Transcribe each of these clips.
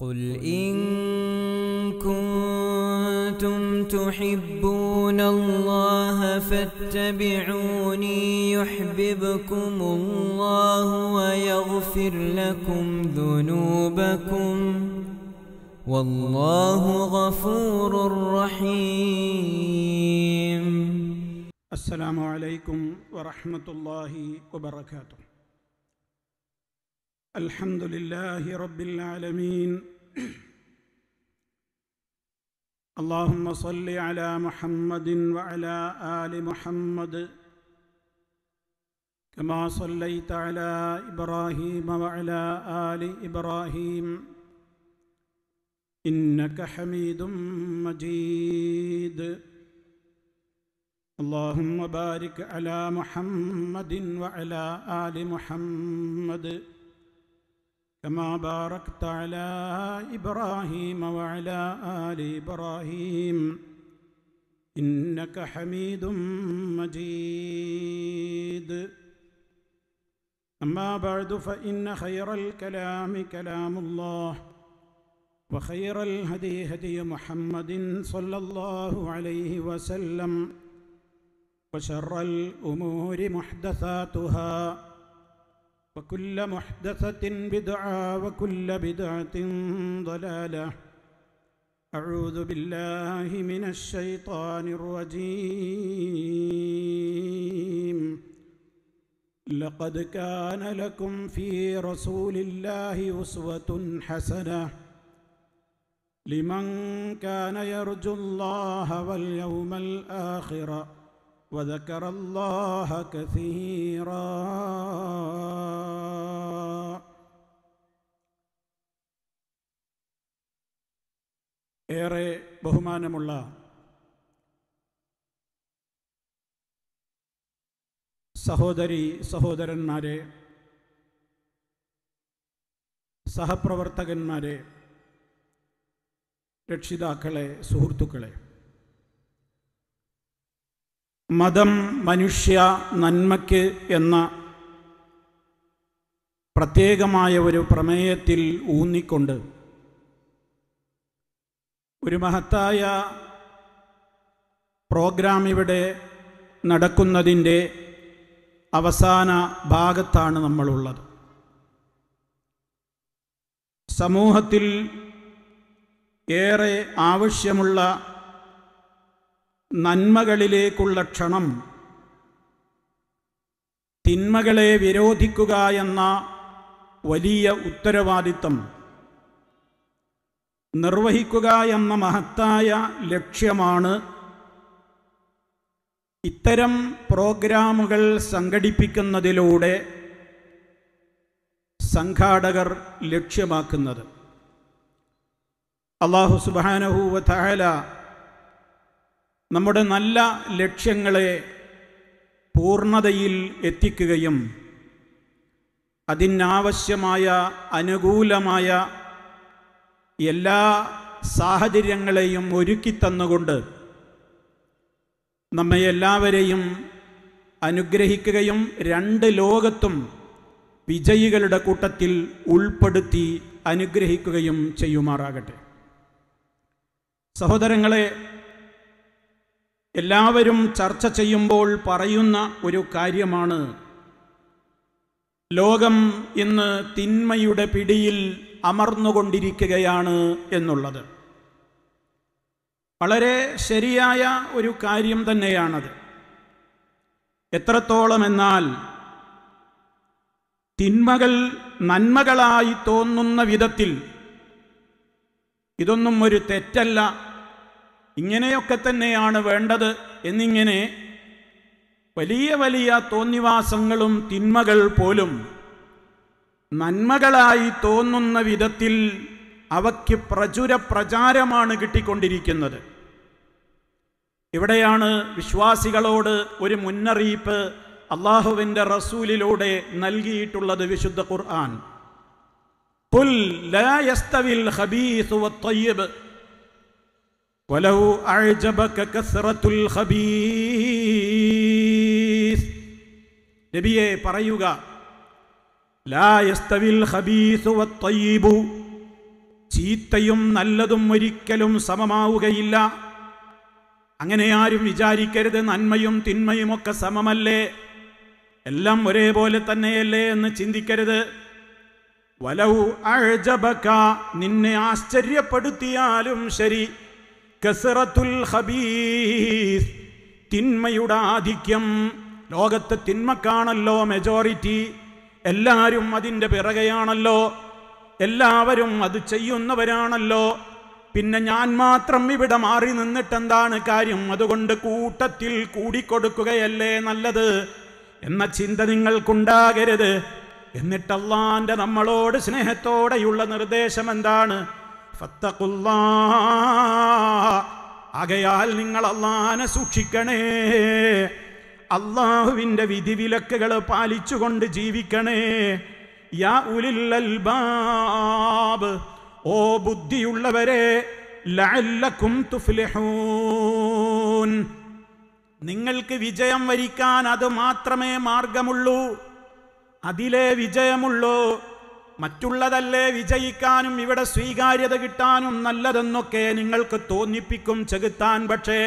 قل إن كنتم تحبون الله فاتبعوني يحببكم الله ويغفر لكم ذنوبكم والله غفور رحيم السلام عليكم ورحمة الله وبركاته الحمد لله رب العالمين اللهم صل على محمد وعلى ال محمد كما صليت على ابراهيم وعلى ال ابراهيم انك حميد مجيد اللهم بارك على محمد وعلى ال محمد كما باركت على إبراهيم وعلى آل إبراهيم إنك حميد مجيد أما بعد فإن خير الكلام كلام الله وخير الهدي هدي محمد صلى الله عليه وسلم وشر الأمور محدثاتها وكل محدثة بدعة وكل بدعة ضلالة أعوذ بالله من الشيطان الرجيم لقد كان لكم في رسول الله أسوة حسنة لمن كان يرجو الله واليوم الآخر وذكر الله كثيرا ഏറെ ബഹുമാനമുള്ള സഹോദരി സഹോദരന്മാരെ സഹപ്രവർത്തകന്മാരെ രക്ഷിതാക്കളെ സുഹൃത്തുക്കളെ മതം മനുഷ്യ നന്മയ്ക്ക് എന്ന പ്രത്യേകമായ ഒരു പ്രമേയത്തിൽ ഊന്നിക്കൊണ്ട് ഒരു മഹത്തായ പ്രോഗ്രാം ഇവിടെ നടക്കുന്നതിൻ്റെ അവസാന ഭാഗത്താണ് നമ്മളുള്ളത് സമൂഹത്തിൽ ഏറെ ആവശ്യമുള്ള നന്മകളിലേക്കുള്ള ക്ഷണം തിന്മകളെ വിരോധിക്കുക എന്ന വലിയ ഉത്തരവാദിത്തം നിർവഹിക്കുക എന്ന മഹത്തായ ലക്ഷ്യമാണ് ഇത്തരം പ്രോഗ്രാമുകൾ സംഘടിപ്പിക്കുന്നതിലൂടെ സംഘാടകർ ലക്ഷ്യമാക്കുന്നത് അള്ളാഹു സുബാനഹുവ തഹല നമ്മുടെ നല്ല ലക്ഷ്യങ്ങളെ പൂർണതയിൽ എത്തിക്കുകയും അതിനാവശ്യമായ അനുകൂലമായ എല്ലാ സാഹചര്യങ്ങളെയും ഒരുക്കി തന്നുകൊണ്ട് നമ്മെ എല്ലാവരെയും അനുഗ്രഹിക്കുകയും രണ്ട് ലോകത്തും വിജയികളുടെ കൂട്ടത്തിൽ ഉൾപ്പെടുത്തി അനുഗ്രഹിക്കുകയും ചെയ്യുമാറാകട്ടെ സഹോദരങ്ങളെ എല്ലാവരും ചർച്ച ചെയ്യുമ്പോൾ പറയുന്ന ഒരു കാര്യമാണ് ലോകം ഇന്ന് തിന്മയുടെ പിടിയിൽ അമർന്നുകൊണ്ടിരിക്കുകയാണ് എന്നുള്ളത് വളരെ ശരിയായ ഒരു കാര്യം തന്നെയാണത് എത്രത്തോളം എന്നാൽ തിന്മകൾ നന്മകളായി തോന്നുന്ന വിധത്തിൽ ഇതൊന്നും ഒരു തെറ്റല്ല ഇങ്ങനെയൊക്കെ തന്നെയാണ് വേണ്ടത് എന്നിങ്ങനെ വലിയ വലിയ തോന്നിവാസങ്ങളും തിന്മകൾ പോലും നന്മകളായി തോന്നുന്ന വിധത്തിൽ അവയ്ക്ക് പ്രചുര പ്രചാരമാണ് കിട്ടിക്കൊണ്ടിരിക്കുന്നത് ഇവിടെയാണ് വിശ്വാസികളോട് ഒരു മുന്നറിയിപ്പ് അള്ളാഹുവിൻ്റെ റസൂലിലൂടെ നൽകിയിട്ടുള്ളത് വിശുദ്ധ ഖുർആൻ ഖുൽ ലാ ولو أعجبك كثرة الخبيث നബിയെ പറയുക والطيب ചീത്തയും നല്ലതും ഒരിക്കലും സമമാവുകയില്ല അങ്ങനെ ആരും വിചാരിക്കരുത് നന്മയും തിന്മയും ഒക്കെ സമമല്ലേ എല്ലാം ഒരേപോലെ തന്നെയല്ലേ എന്ന് ചിന്തിക്കരുത് വലവു അഴജബക്ക നിന്നെ ആശ്ചര്യപ്പെടുത്തിയാലും ശരി കസറത്തുൽ ഹബീസ് തിന്മയുടെ ആധിക്യം ലോകത്തെ തിന്മക്കാണല്ലോ മെജോറിറ്റി എല്ലാവരും അതിൻ്റെ പിറകെയാണല്ലോ എല്ലാവരും അത് ചെയ്യുന്നവരാണല്ലോ പിന്നെ ഞാൻ മാത്രം ഇവിടെ മാറി നിന്നിട്ടെന്താണ് കാര്യം അതുകൊണ്ട് കൂട്ടത്തിൽ കൂടിക്കൊടുക്കുകയല്ലേ നല്ലത് എന്ന ചിന്ത നിങ്ങൾക്കുണ്ടാകരുത് എന്നിട്ടല്ലാൻ്റെ നമ്മളോട് സ്നേഹത്തോടെയുള്ള നിർദ്ദേശം എന്താണ് ആകയാൽ നിങ്ങൾ അള്ളാനെ സൂക്ഷിക്കണേ അള്ളാഹുവിൻ്റെ വിധിവിലക്കുകൾ പാലിച്ചുകൊണ്ട് ജീവിക്കണേ യാ ഉലിൽ അൽബാബ് ഓ ബുദ്ധിയുള്ളവരെ നിങ്ങൾക്ക് വിജയം വരിക്കാൻ അത് മാത്രമേ മാർഗമുള്ളൂ അതിലേ വിജയമുള്ളൂ മറ്റുള്ളതല്ലേ വിജയിക്കാനും ഇവിടെ സ്വീകാര്യത കിട്ടാനും നല്ലതെന്നൊക്കെ നിങ്ങൾക്ക് തോന്നിപ്പിക്കും ചെകുത്താൻ പക്ഷേ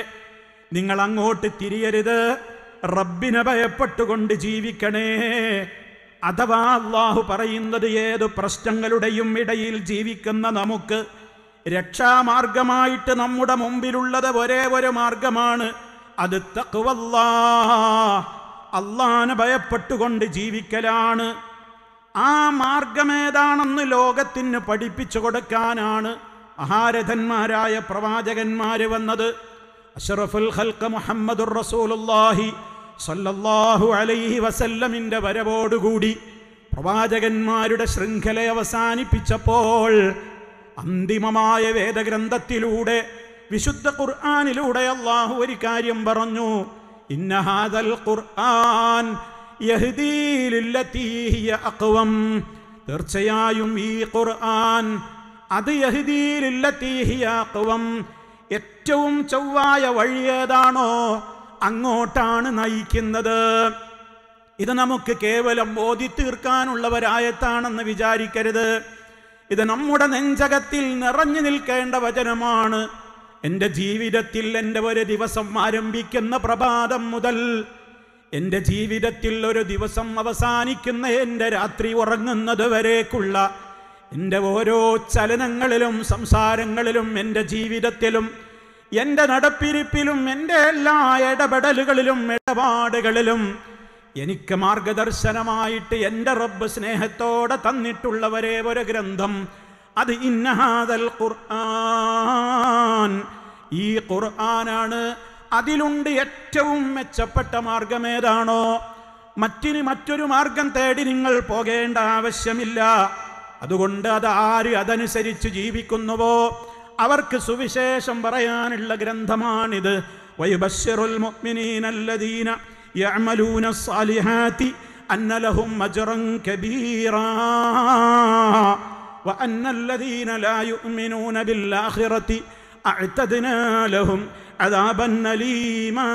നിങ്ങൾ അങ്ങോട്ട് തിരിയരുത് റബ്ബിനെ ഭയപ്പെട്ടുകൊണ്ട് ജീവിക്കണേ അഥവാ അള്ളാഹു പറയുന്നത് ഏത് പ്രശ്നങ്ങളുടെയും ഇടയിൽ ജീവിക്കുന്ന നമുക്ക് രക്ഷാമാർഗമായിട്ട് നമ്മുടെ മുമ്പിലുള്ളത് ഒരേ ഒരു മാർഗമാണ് അത് തക്കുവല്ലാ അള്ളാനെ ഭയപ്പെട്ടുകൊണ്ട് ജീവിക്കലാണ് ആ മാർഗമേതാണെന്ന് ലോകത്തിന് പഠിപ്പിച്ചു കൊടുക്കാനാണ് മഹാരഥന്മാരായ പ്രവാചകന്മാർ വന്നത് അഷറഫുൽ ഹൽക്ക മുഹമ്മദുർ റസൂലുല്ലാഹി സല്ലല്ലാഹു അലൈഹി വസല്ലമിൻ്റെ വരവോടുകൂടി പ്രവാചകന്മാരുടെ ശൃംഖല അവസാനിപ്പിച്ചപ്പോൾ അന്തിമമായ വേദഗ്രന്ഥത്തിലൂടെ വിശുദ്ധ ഖുർആാനിലൂടെ അള്ളാഹു ഒരു കാര്യം പറഞ്ഞു ഇന്നഹാദൽ ഖുർആൻ അക്വം തീർച്ചയായും ഈ ഖുർആൻ അത് യഹ്ദീലില്ലത്തീഹിയാക്കവം ഏറ്റവും ചൊവ്വായ വഴിയേതാണോ അങ്ങോട്ടാണ് നയിക്കുന്നത് ഇത് നമുക്ക് കേവലം ബോധി തീർക്കാനുള്ള വിചാരിക്കരുത് ഇത് നമ്മുടെ നെഞ്ചകത്തിൽ നിറഞ്ഞു നിൽക്കേണ്ട വചനമാണ് എൻ്റെ ജീവിതത്തിൽ എൻ്റെ ഒരു ദിവസം ആരംഭിക്കുന്ന പ്രഭാതം മുതൽ എൻ്റെ ജീവിതത്തിൽ ഒരു ദിവസം അവസാനിക്കുന്ന എൻ്റെ രാത്രി ഉറങ്ങുന്നത് വരേക്കുള്ള എൻ്റെ ഓരോ ചലനങ്ങളിലും സംസാരങ്ങളിലും എൻ്റെ ജീവിതത്തിലും എൻ്റെ നടപ്പിരിപ്പിലും എൻ്റെ എല്ലാ ഇടപെടലുകളിലും ഇടപാടുകളിലും എനിക്ക് മാർഗദർശനമായിട്ട് എൻ്റെ റബ്ബ് സ്നേഹത്തോടെ തന്നിട്ടുള്ളവരെ ഒരു ഗ്രന്ഥം അത് ഇന്നഹാദൽ ഖുർആൻ ഈ ഖുർആനാണ് അതിലുണ്ട് ഏറ്റവും മെച്ചപ്പെട്ട മാർഗമേതാണോ മറ്റിന് മറ്റൊരു മാർഗം തേടി നിങ്ങൾ പോകേണ്ട ആവശ്യമില്ല അതുകൊണ്ട് അത് ആര് അതനുസരിച്ച് ജീവിക്കുന്നുവോ അവർക്ക് സുവിശേഷം പറയാനുള്ള ഗ്രന്ഥമാണിത് വൈബശ്യറുൽ മുഅ്മിനീനല്ലദീന യഅമലൂന ലാ യുഅ്മിനൂന ബിൽ ലഹും അതാപന്നലീമാ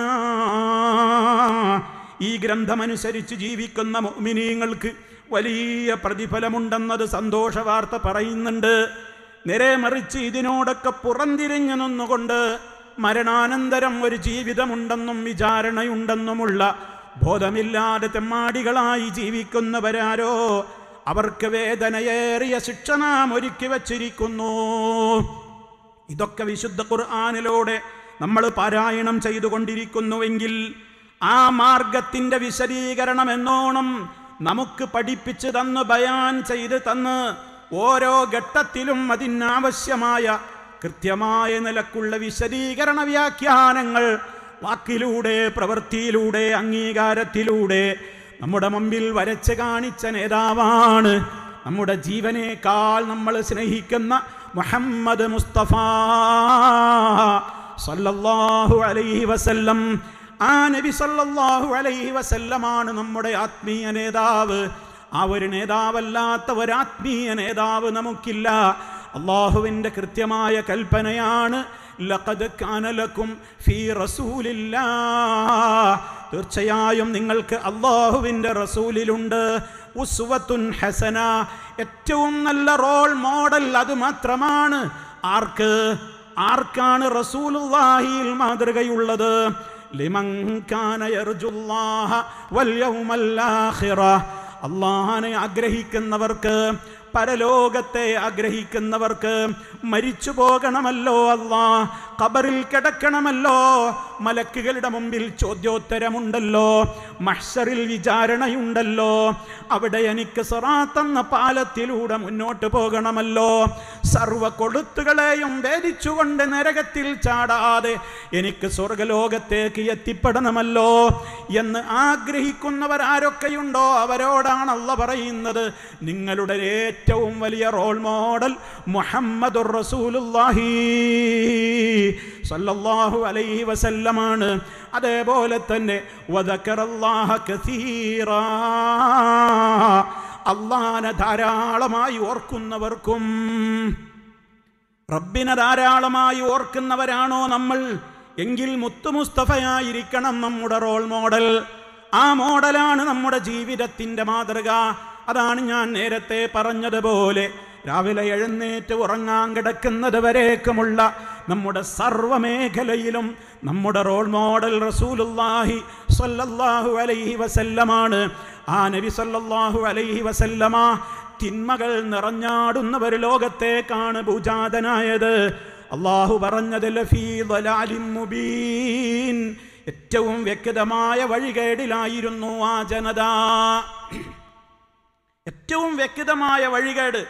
ഈ ഗ്രന്ഥമനുസരിച്ച് ജീവിക്കുന്ന മോമിനീങ്ങൾക്ക് വലിയ പ്രതിഫലമുണ്ടെന്നത് സന്തോഷ വാർത്ത പറയുന്നുണ്ട് നേരെ മറിച്ച് ഇതിനോടൊക്കെ പുറംതിരിഞ്ഞു നിന്നുകൊണ്ട് മരണാനന്തരം ഒരു ജീവിതമുണ്ടെന്നും വിചാരണയുണ്ടെന്നുമുള്ള ബോധമില്ലാതെ തെമ്മാടികളായി ജീവിക്കുന്നവരാരോ അവർക്ക് വേദനയേറിയ ശിക്ഷണാം ഒരുക്കി വച്ചിരിക്കുന്നു ഇതൊക്കെ വിശുദ്ധ ഖുർആാനിലൂടെ നമ്മൾ പാരായണം ചെയ്തുകൊണ്ടിരിക്കുന്നുവെങ്കിൽ ആ മാർഗത്തിൻ്റെ വിശദീകരണം എന്നോണം നമുക്ക് പഠിപ്പിച്ച് തന്ന് ബയാൻ ചെയ്ത് തന്ന് ഓരോ ഘട്ടത്തിലും അതിനാവശ്യമായ കൃത്യമായ നിലക്കുള്ള വിശദീകരണ വ്യാഖ്യാനങ്ങൾ വാക്കിലൂടെ പ്രവൃത്തിയിലൂടെ അംഗീകാരത്തിലൂടെ നമ്മുടെ മുമ്പിൽ വരച്ച് കാണിച്ച നേതാവാണ് നമ്മുടെ ജീവനേക്കാൾ നമ്മൾ സ്നേഹിക്കുന്ന മുഹമ്മദ് മുസ്തഫ സല്ലല്ലാഹു അലൈഹി വസല്ലം ആ നബി സല്ലല്ലാഹു അലൈഹി വസല്ലമാണ് നമ്മുടെ ആത്മീയ നേതാവ് ആ ഒരു നേതാവല്ലാത്ത ഒരു ആത്മീയ നേതാവ് നമുക്കില്ല അള്ളാഹുവിൻ്റെ കൃത്യമായ കൽപ്പനയാണ് തീർച്ചയായും നിങ്ങൾക്ക് അള്ളാഹുവിൻ്റെ റസൂലിലുണ്ട് ഉസ്വത്തുൻ ഹസന ഏറ്റവും നല്ല റോൾ മോഡൽ അത് മാത്രമാണ് ആർക്ക് ആർക്കാണ് റസൂലുള്ളാഹിയിൽ മാതൃകയുള്ളത് അള്ളാഹാനെ ആഗ്രഹിക്കുന്നവർക്ക് പരലോകത്തെ ആഗ്രഹിക്കുന്നവർക്ക് മരിച്ചു പോകണമല്ലോ അള്ളാഹ് ഖബറിൽ കിടക്കണമല്ലോ മലക്കുകളുടെ മുമ്പിൽ ചോദ്യോത്തരമുണ്ടല്ലോ മഷറിൽ വിചാരണയുണ്ടല്ലോ അവിടെ എനിക്ക് സറാത്തെന്ന പാലത്തിലൂടെ മുന്നോട്ട് പോകണമല്ലോ സർവ കൊടുത്തുകളെയും വേദിച്ചുകൊണ്ട് നരകത്തിൽ ചാടാതെ എനിക്ക് സ്വർഗലോകത്തേക്ക് എത്തിപ്പെടണമല്ലോ എന്ന് ആഗ്രഹിക്കുന്നവരാരൊക്കെയുണ്ടോ അവരോടാണ് അള്ള പറയുന്നത് നിങ്ങളുടെ ഏറ്റവും വലിയ റോൾ മോഡൽ മുഹമ്മദ് റസൂലുല്ലാഹി സല്ലല്ലാഹു അലൈഹി വസല്ലമാണ് അതേപോലെ തന്നെ അള്ളാനെ ധാരാളമായി ഓർക്കുന്നവർക്കും റബ്ബിനെ ധാരാളമായി ഓർക്കുന്നവരാണോ നമ്മൾ എങ്കിൽ മുത്തുമുസ്തഫയായിരിക്കണം നമ്മുടെ റോൾ മോഡൽ ആ മോഡലാണ് നമ്മുടെ ജീവിതത്തിൻ്റെ മാതൃക അതാണ് ഞാൻ നേരത്തെ പറഞ്ഞതുപോലെ രാവിലെ എഴുന്നേറ്റ് ഉറങ്ങാൻ കിടക്കുന്നത് വരേക്കുമുള്ള നമ്മുടെ സർവമേഖലയിലും നമ്മുടെ റോൾ മോഡൽ റസൂലുല്ലാഹി സല്ലല്ലാഹു അലൈഹി വസല്ലമാണ് ആ നബി സല്ലല്ലാഹു അലൈഹി വസല്ലമ തിന്മകൾ നിറഞ്ഞാടുന്ന ലോകത്തേക്കാണ് പൂജാതനായത് അള്ളാഹു പറഞ്ഞത് ഏറ്റവും വ്യക്തമായ വഴികേടിലായിരുന്നു ആ ജനത ഏറ്റവും വ്യക്തമായ വഴികേട്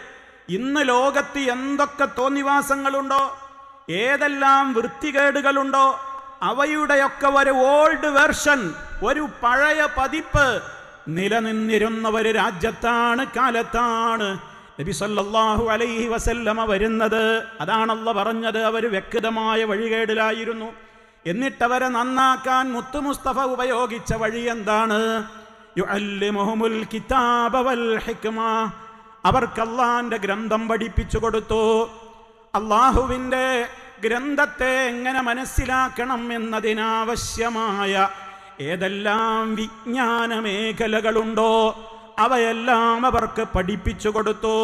ഇന്ന് ലോകത്ത് എന്തൊക്കെ തോന്നിവാസങ്ങളുണ്ടോ ഏതെല്ലാം വൃത്തികേടുകളുണ്ടോ അവയുടെയൊക്കെ ഒരു ഓൾഡ് വേർഷൻ ഒരു പഴയ പതിപ്പ് നിലനിന്നിരുന്ന ഒരു രാജ്യത്താണ് കാലത്താണ് നബി സല്ലല്ലാഹു അലൈഹി വസല്ലമ വരുന്നത് അതാണല്ല പറഞ്ഞത് അവർ വ്യക്തിതമായ വഴികേടിലായിരുന്നു എന്നിട്ടവരെ നന്നാക്കാൻ മുത്തുമുസ്തഫ മുസ്തഫ ഉപയോഗിച്ച വഴി എന്താണ് അവർക്ക് ഗ്രന്ഥം പഠിപ്പിച്ചു കൊടുത്തു അള്ളാഹുവിൻ്റെ ഗ്രന്ഥത്തെ എങ്ങനെ മനസ്സിലാക്കണം എന്നതിനാവശ്യമായ ഏതെല്ലാം വിജ്ഞാന മേഖലകളുണ്ടോ അവയെല്ലാം അവർക്ക് പഠിപ്പിച്ചു കൊടുത്തു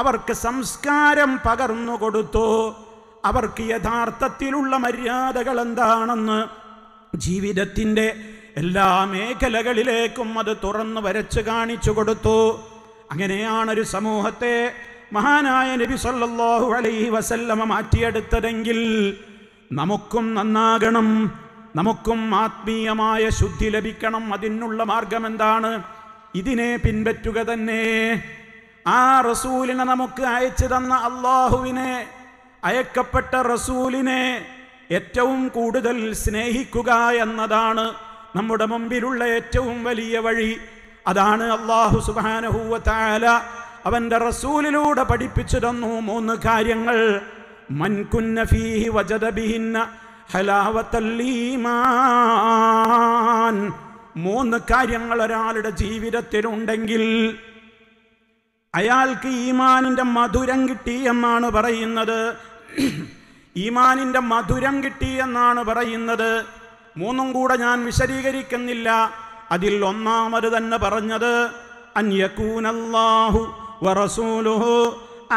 അവർക്ക് സംസ്കാരം പകർന്നു കൊടുത്തു അവർക്ക് യഥാർത്ഥത്തിലുള്ള മര്യാദകൾ എന്താണെന്ന് ജീവിതത്തിൻ്റെ എല്ലാ മേഖലകളിലേക്കും അത് തുറന്നു വരച്ച് കാണിച്ചു കൊടുത്തു അങ്ങനെയാണൊരു സമൂഹത്തെ മഹാനായ നബി സല്ലല്ലാഹു അലൈഹി വസല്ലമ മാറ്റിയെടുത്തതെങ്കിൽ നമുക്കും നന്നാകണം നമുക്കും ആത്മീയമായ ശുദ്ധി ലഭിക്കണം അതിനുള്ള മാർഗം എന്താണ് ഇതിനെ പിൻപറ്റുക തന്നെ ആ റസൂലിനെ നമുക്ക് അയച്ചു തന്ന അള്ളാഹുവിനെ അയക്കപ്പെട്ട റസൂലിനെ ഏറ്റവും കൂടുതൽ സ്നേഹിക്കുക എന്നതാണ് നമ്മുടെ മുമ്പിലുള്ള ഏറ്റവും വലിയ വഴി അതാണ് അള്ളാഹു സുബാനഹൂവ താല അവൻ്റെ റസൂലിലൂടെ പഠിപ്പിച്ചു തന്നു മൂന്ന് കാര്യങ്ങൾ മൻകുന്ന ഫീഹി വജദബിഹിന്ന മൂന്ന് കാര്യങ്ങൾ ഒരാളുടെ ജീവിതത്തിലുണ്ടെങ്കിൽ അയാൾക്ക് ഈമാനിൻ്റെ മധുരം കിട്ടി എന്നാണ് പറയുന്നത് ഈമാനിൻ്റെ മധുരം കിട്ടി എന്നാണ് പറയുന്നത് മൂന്നും കൂടെ ഞാൻ വിശദീകരിക്കുന്നില്ല അതിൽ ഒന്നാമത് തന്നെ പറഞ്ഞത് അന്യകൂനല്ലാഹു വറസൂലുഹു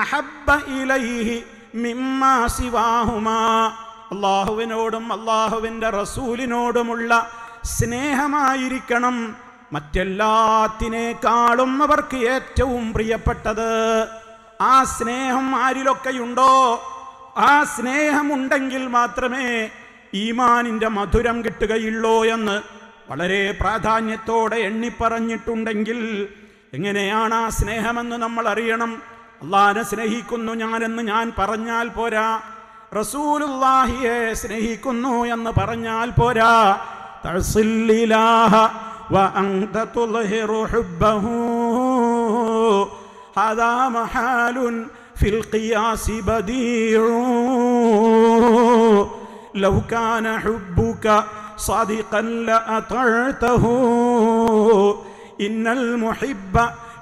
അഹബ്ബ ഇലൈഹി മിമ്മാ സിവാഹുമാ അള്ളാഹുവിനോടും അള്ളാഹുവിൻ്റെ റസൂലിനോടുമുള്ള സ്നേഹമായിരിക്കണം മറ്റെല്ലാത്തിനേക്കാളും അവർക്ക് ഏറ്റവും പ്രിയപ്പെട്ടത് ആ സ്നേഹം ആരിലൊക്കെയുണ്ടോ ആ സ്നേഹമുണ്ടെങ്കിൽ മാത്രമേ ഈമാനിൻ്റെ മധുരം കിട്ടുകയുള്ളൂ എന്ന് വളരെ പ്രാധാന്യത്തോടെ എണ്ണിപ്പറഞ്ഞിട്ടുണ്ടെങ്കിൽ എങ്ങനെയാണ് ആ സ്നേഹമെന്ന് നമ്മൾ അറിയണം അള്ളാഹിനെ സ്നേഹിക്കുന്നു ഞാനെന്ന് ഞാൻ പറഞ്ഞാൽ പോരാ റസൂലുല്ലാഹിയെ സ്നേഹിക്കുന്നു എന്ന് പറഞ്ഞാൽ പോരാ لو كان حبك صادقا ഇന്നൽ മുഹിബ്ബ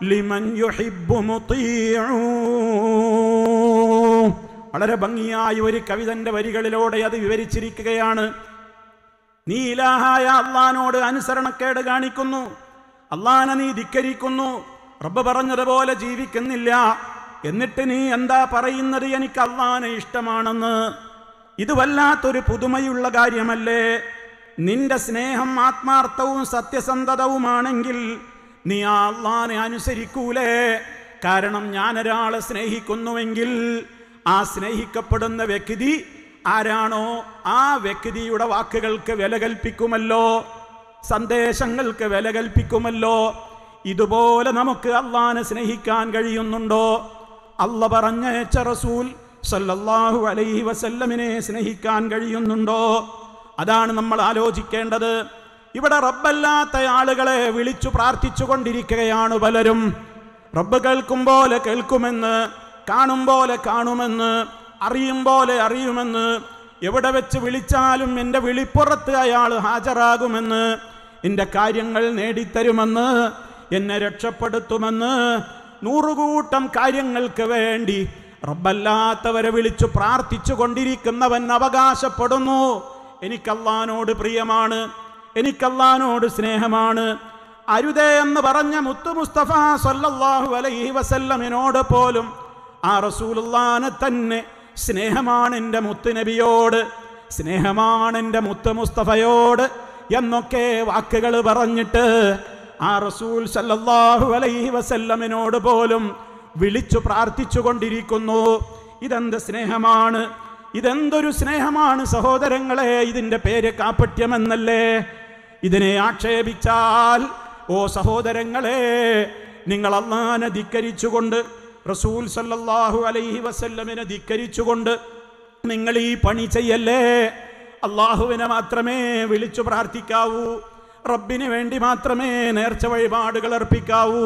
ലിമൻ യുഹിബ്ബു مطيع വളരെ ഭംഗിയായ ഒരു കവിതന്റെ വരികളിലൂടെ അത് വിവരിച്ചിരിക്കുകയാണ് നീ അള്ളഹാനോട് അനുസരണക്കേട് കാണിക്കുന്നു അള്ളഹാനെ നീ ധിക്കരിക്കുന്നു റബ്ബ് പറഞ്ഞതുപോലെ ജീവിക്കുന്നില്ല എന്നിട്ട് നീ എന്താ പറയുന്നത് എനിക്ക് അള്ളഹാനെ ഇഷ്ടമാണെന്ന് ഇത് വല്ലാത്തൊരു പുതുമയുള്ള കാര്യമല്ലേ നിന്റെ സ്നേഹം ആത്മാർത്ഥവും സത്യസന്ധതവുമാണെങ്കിൽ നീ ആ അള്ളാനെ അനുസരിക്കൂലേ കാരണം ഞാനൊരാളെ സ്നേഹിക്കുന്നുവെങ്കിൽ ആ സ്നേഹിക്കപ്പെടുന്ന വ്യക്തി ആരാണോ ആ വ്യക്തിയുടെ വാക്കുകൾക്ക് വില കൽപ്പിക്കുമല്ലോ സന്ദേശങ്ങൾക്ക് വില കൽപ്പിക്കുമല്ലോ ഇതുപോലെ നമുക്ക് അള്ളാനെ സ്നേഹിക്കാൻ കഴിയുന്നുണ്ടോ അല്ല പറഞ്ഞയച്ച റസൂൽ സല്ലല്ലാഹു അലൈഹി വസല്ലമിനെ സ്നേഹിക്കാൻ കഴിയുന്നുണ്ടോ അതാണ് നമ്മൾ ആലോചിക്കേണ്ടത് ഇവിടെ റബ്ബല്ലാത്ത ആളുകളെ വിളിച്ചു പ്രാർത്ഥിച്ചു കൊണ്ടിരിക്കുകയാണ് പലരും റബ്ബ് കേൾക്കും പോലെ കേൾക്കുമെന്ന് കാണും പോലെ കാണുമെന്ന് അറിയും പോലെ അറിയുമെന്ന് എവിടെ വെച്ച് വിളിച്ചാലും എൻ്റെ വിളിപ്പുറത്ത് അയാൾ ഹാജരാകുമെന്ന് എൻ്റെ കാര്യങ്ങൾ നേടിത്തരുമെന്ന് എന്നെ രക്ഷപ്പെടുത്തുമെന്ന് നൂറുകൂട്ടം കാര്യങ്ങൾക്ക് വേണ്ടി റബ്ബല്ലാത്തവരെ വിളിച്ചു പ്രാർത്ഥിച്ചു കൊണ്ടിരിക്കുന്നവൻ അവകാശപ്പെടുന്നു എനിക്കല്ലാനോട് പ്രിയമാണ് എനിക്കല്ലാനോട് സ്നേഹമാണ് അരുതേ എന്ന് പറഞ്ഞ മുത്തു മുസ്തഫ സല്ലല്ലാഹു അലൈഹി വസല്ലമിനോട് പോലും ആ റസൂലുള്ളാനെ തന്നെ സ്നേഹമാണ് എൻ്റെ നബിയോട് സ്നേഹമാണ് എൻ്റെ മുത്തു മുസ്തഫയോട് എന്നൊക്കെ വാക്കുകൾ പറഞ്ഞിട്ട് ആ റസൂൽ സല്ലല്ലാഹു അലൈഹി വസല്ലമിനോട് പോലും വിളിച്ചു പ്രാർത്ഥിച്ചു കൊണ്ടിരിക്കുന്നു ഇതെന്ത് സ്നേഹമാണ് ഇതെന്തൊരു സ്നേഹമാണ് സഹോദരങ്ങളെ ഇതിൻ്റെ പേര് കാപ്പറ്റ്യമെന്നല്ലേ ഇതിനെ ആക്ഷേപിച്ചാൽ ഓ സഹോദരങ്ങളെ നിങ്ങൾ അള്ളാനെ ധിക്കരിച്ചുകൊണ്ട് റസൂൽ സല്ലാഹു അലൈഹി വസല്ലമിനെ ധിക്കരിച്ചുകൊണ്ട് നിങ്ങൾ ഈ പണി ചെയ്യല്ലേ അള്ളാഹുവിനെ മാത്രമേ വിളിച്ചു പ്രാർത്ഥിക്കാവൂ റബ്ബിന് വേണ്ടി മാത്രമേ നേർച്ച വഴിപാടുകൾ അർപ്പിക്കാവൂ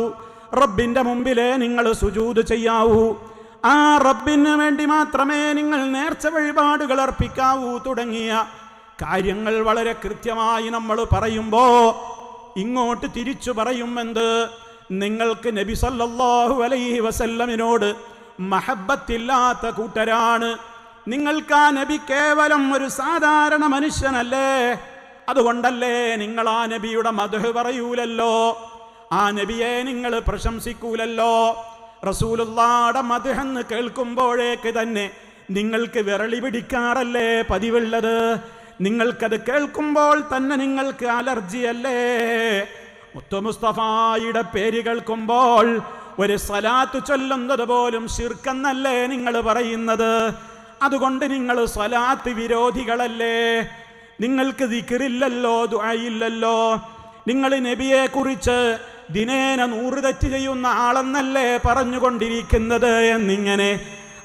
റബ്ബിൻ്റെ മുമ്പിലേ നിങ്ങൾ സുജൂത് ചെയ്യാവൂ ആ റബ്ബിന് വേണ്ടി മാത്രമേ നിങ്ങൾ നേർച്ച വഴിപാടുകൾ അർപ്പിക്കാവൂ തുടങ്ങിയ കാര്യങ്ങൾ വളരെ കൃത്യമായി നമ്മൾ പറയുമ്പോ ഇങ്ങോട്ട് തിരിച്ചു പറയുമെന്ത് നിങ്ങൾക്ക് നബി സല്ലല്ലാഹു അലൈഹി വസല്ലമിനോട് മഹബത്തില്ലാത്ത കൂട്ടരാണ് നിങ്ങൾക്ക് ആ നബി കേവലം ഒരു സാധാരണ മനുഷ്യനല്ലേ അതുകൊണ്ടല്ലേ നിങ്ങൾ ആ നബിയുടെ മധു പറയൂലല്ലോ ആ നബിയെ നിങ്ങൾ പ്രശംസിക്കൂലല്ലോ റസൂലുള്ളാടെ മധുഹെന്ന് കേൾക്കുമ്പോഴേക്ക് തന്നെ നിങ്ങൾക്ക് വിരളി പിടിക്കാറല്ലേ പതിവുള്ളത് നിങ്ങൾക്കത് കേൾക്കുമ്പോൾ തന്നെ നിങ്ങൾക്ക് അലർജിയല്ലേ മുത്തുമുസ്തഫായുടെ പേര് കേൾക്കുമ്പോൾ ഒരു സ്വലാത്ത് ചൊല്ലുന്നത് പോലും ശിർക്കെന്നല്ലേ നിങ്ങൾ പറയുന്നത് അതുകൊണ്ട് നിങ്ങൾ സ്വലാത്ത് വിരോധികളല്ലേ നിങ്ങൾക്ക് ദിക്കിറില്ലല്ലോ ദുആയില്ലല്ലോ നിങ്ങൾ നബിയെ കുറിച്ച് ദിനേന നൂറ് തെറ്റ് ചെയ്യുന്ന ആളെന്നല്ലേ പറഞ്ഞുകൊണ്ടിരിക്കുന്നത് എന്നിങ്ങനെ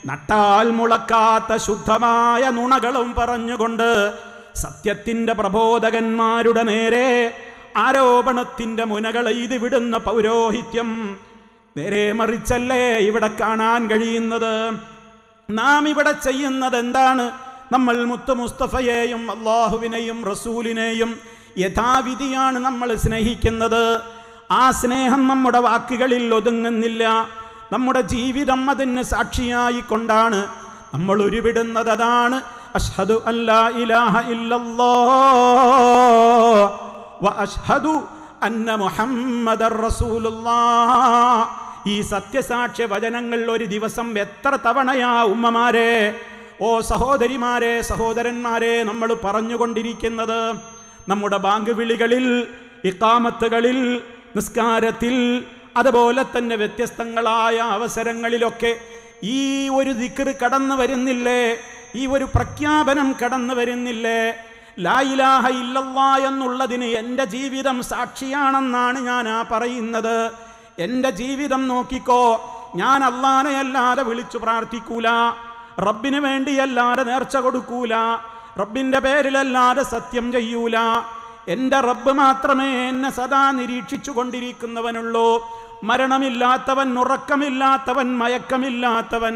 നട്ടാൽ മുളക്കാത്ത ശുദ്ധമായ നുണകളും പറഞ്ഞുകൊണ്ട് സത്യത്തിൻ്റെ പ്രബോധകന്മാരുടെ നേരെ ആരോപണത്തിൻ്റെ മുനകൾ വിടുന്ന പൗരോഹിത്യം നേരെ മറിച്ചല്ലേ ഇവിടെ കാണാൻ കഴിയുന്നത് നാം ഇവിടെ ചെയ്യുന്നത് എന്താണ് നമ്മൾ മുത്തു മുസ്തഫയെയും അള്ളാഹുവിനെയും റസൂലിനെയും യഥാവിധിയാണ് നമ്മൾ സ്നേഹിക്കുന്നത് ആ സ്നേഹം നമ്മുടെ വാക്കുകളിൽ ഒതുങ്ങുന്നില്ല നമ്മുടെ ജീവിതം അതിന് സാക്ഷിയായി കൊണ്ടാണ് നമ്മൾ ഉരുവിടുന്നത് അതാണ് അഷ്ഹദു അല്ലാ ഇലാഹ ഇല്ലല്ലോ അഷ്ഹദു അന്ന മുഹമ്മദ് ഈ സത്യസാക്ഷ്യ വചനങ്ങൾ ഒരു ദിവസം എത്ര തവണയാ ഉമ്മമാരെ ഓ സഹോദരിമാരെ സഹോദരന്മാരെ നമ്മൾ പറഞ്ഞുകൊണ്ടിരിക്കുന്നത് നമ്മുടെ ബാങ്ക് വിളികളിൽ ഇക്കാമത്തുകളിൽ നിസ്കാരത്തിൽ അതുപോലെ തന്നെ വ്യത്യസ്തങ്ങളായ അവസരങ്ങളിലൊക്കെ ഈ ഒരു ദിക്കർ കടന്നു വരുന്നില്ലേ ഈ ഒരു പ്രഖ്യാപനം കടന്നു വരുന്നില്ലേ ലായിലാഹ ഇല്ലല്ലാ എന്നുള്ളതിന് എൻ്റെ ജീവിതം സാക്ഷിയാണെന്നാണ് ഞാൻ ആ പറയുന്നത് എൻ്റെ ജീവിതം നോക്കിക്കോ ഞാൻ അല്ലാതെ വിളിച്ചു പ്രാർത്ഥിക്കൂല റബ്ബിന് വേണ്ടിയല്ലാതെ നേർച്ച കൊടുക്കൂല റബ്ബിൻ്റെ പേരിലല്ലാതെ സത്യം ചെയ്യൂല എന്റെ റബ്ബ് മാത്രമേ എന്നെ സദാ നിരീക്ഷിച്ചു കൊണ്ടിരിക്കുന്നവനുള്ളൂ മരണമില്ലാത്തവൻ ഉറക്കമില്ലാത്തവൻ മയക്കമില്ലാത്തവൻ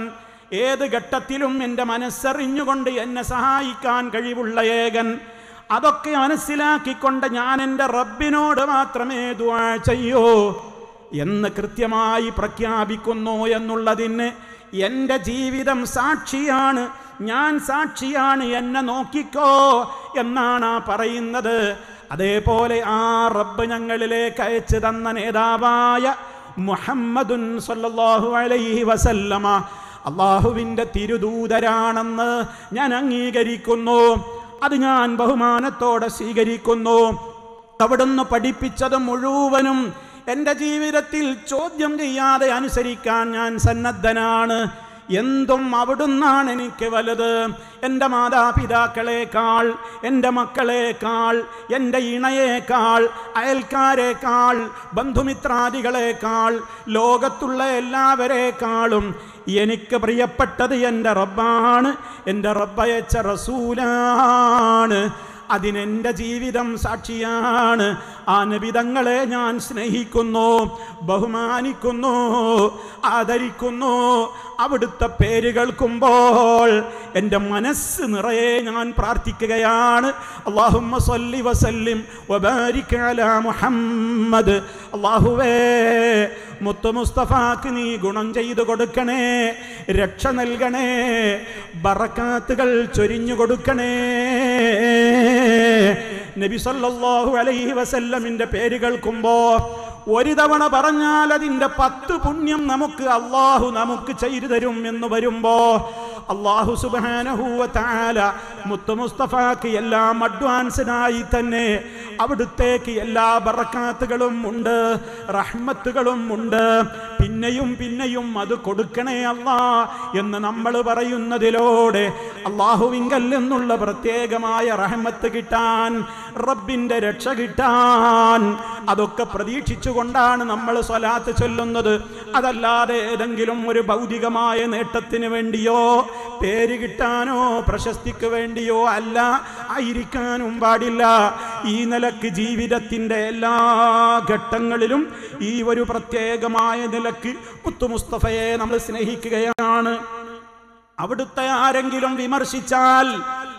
ഏത് ഘട്ടത്തിലും എൻ്റെ മനസ്സറിഞ്ഞുകൊണ്ട് എന്നെ സഹായിക്കാൻ കഴിവുള്ള ഏകൻ അതൊക്കെ മനസ്സിലാക്കിക്കൊണ്ട് ഞാൻ എൻ്റെ റബ്ബിനോട് മാത്രമേ ദുവാ ചെയ്യൂ എന്ന് കൃത്യമായി പ്രഖ്യാപിക്കുന്നു എന്നുള്ളതിന് എൻ്റെ ജീവിതം സാക്ഷിയാണ് ഞാൻ സാക്ഷിയാണ് എന്നെ നോക്കിക്കോ എന്നാണ് ആ പറയുന്നത് അതേപോലെ ആ റബ്ബ് ഞങ്ങളിലേക്ക് അയച്ചു തന്ന നേതാവായ മുഹമ്മദുൻ സല്ലല്ലാഹു അലൈഹി വസല്ലമ അള്ളാഹുവിൻ്റെ തിരുദൂതരാണെന്ന് ഞാൻ അംഗീകരിക്കുന്നു അത് ഞാൻ ബഹുമാനത്തോടെ സ്വീകരിക്കുന്നു അവിടുന്ന് പഠിപ്പിച്ചത് മുഴുവനും എൻ്റെ ജീവിതത്തിൽ ചോദ്യം ചെയ്യാതെ അനുസരിക്കാൻ ഞാൻ സന്നദ്ധനാണ് എന്തും അവിടുന്നാണ് എനിക്ക് വലുത് എൻ്റെ മാതാപിതാക്കളേക്കാൾ എൻ്റെ മക്കളേക്കാൾ എൻ്റെ ഇണയേക്കാൾ അയൽക്കാരേക്കാൾ ബന്ധുമിത്രാദികളെക്കാൾ ലോകത്തുള്ള എല്ലാവരേക്കാളും എനിക്ക് പ്രിയപ്പെട്ടത് എൻ്റെ റബ്ബാണ് എൻ്റെ റബ്ബയച്ച റസൂലാണ് അതിനെന്റെ ജീവിതം സാക്ഷിയാണ് ആ നബിതങ്ങളെ ഞാൻ സ്നേഹിക്കുന്നു ബഹുമാനിക്കുന്നു ആദരിക്കുന്നു അവിടുത്തെ പേര് കേൾക്കുമ്പോൾ എൻ്റെ മനസ്സ് നിറയെ ഞാൻ പ്രാർത്ഥിക്കുകയാണ് അള്ളാഹുമ്മ സല്ലി വസല്ലിം മുഹമ്മദ് അള്ളാഹുവേ മുത്തുമുസ്തഫാക്ക് മുസ്തഫാക്ക് നീ ഗുണം ചെയ്തു കൊടുക്കണേ രക്ഷ നൽകണേ ബറക്കാത്തുകൾ ചൊരിഞ്ഞു കൊടുക്കണേ നബി സല്ലല്ലാഹു അലൈഹി വസല്ലമിന്റെ പേര് കേൾക്കുമ്പോൾ ഒരു തവണ പറഞ്ഞാൽ അതിന്റെ പത്ത് പുണ്യം നമുക്ക് അള്ളാഹു നമുക്ക് ചെയ്തു തരും എന്ന് വരുമ്പോ അള്ളാഹു സുബാനഹൂവത്താല മുത്തു മുസ്തഫാക്ക് എല്ലാം അഡ്വാൻസിനായി തന്നെ അവിടുത്തേക്ക് എല്ലാ ബറക്കാത്തുകളും ഉണ്ട് റഹ്മത്തുകളും ഉണ്ട് പിന്നെയും പിന്നെയും അത് കൊടുക്കണേ അല്ലാ എന്ന് നമ്മൾ പറയുന്നതിലൂടെ അള്ളാഹുവിങ്കൽ നിന്നുള്ള പ്രത്യേകമായ റഹ്മത്ത് കിട്ടാൻ റബ്ബിന്റെ രക്ഷ കിട്ടാൻ അതൊക്കെ പ്രതീക്ഷിച്ചു കൊണ്ടാണ് നമ്മൾ സ്വലാത്ത് ചൊല്ലുന്നത് അതല്ലാതെ ഏതെങ്കിലും ഒരു ഭൗതികമായ നേട്ടത്തിന് വേണ്ടിയോ പേര് കിട്ടാനോ പ്രശസ്തിക്ക് വേണ്ടിയോ അല്ല ആയിരിക്കാനും പാടില്ല ഈ നിലക്ക് ജീവിതത്തിൻ്റെ എല്ലാ ഘട്ടങ്ങളിലും ഈ ഒരു പ്രത്യേകമായ നിലക്ക് മുത്തുമുസ്തഫയെ മുസ്തഫയെ നമ്മൾ സ്നേഹിക്കുകയാണ് അവിടുത്തെ ആരെങ്കിലും വിമർശിച്ചാൽ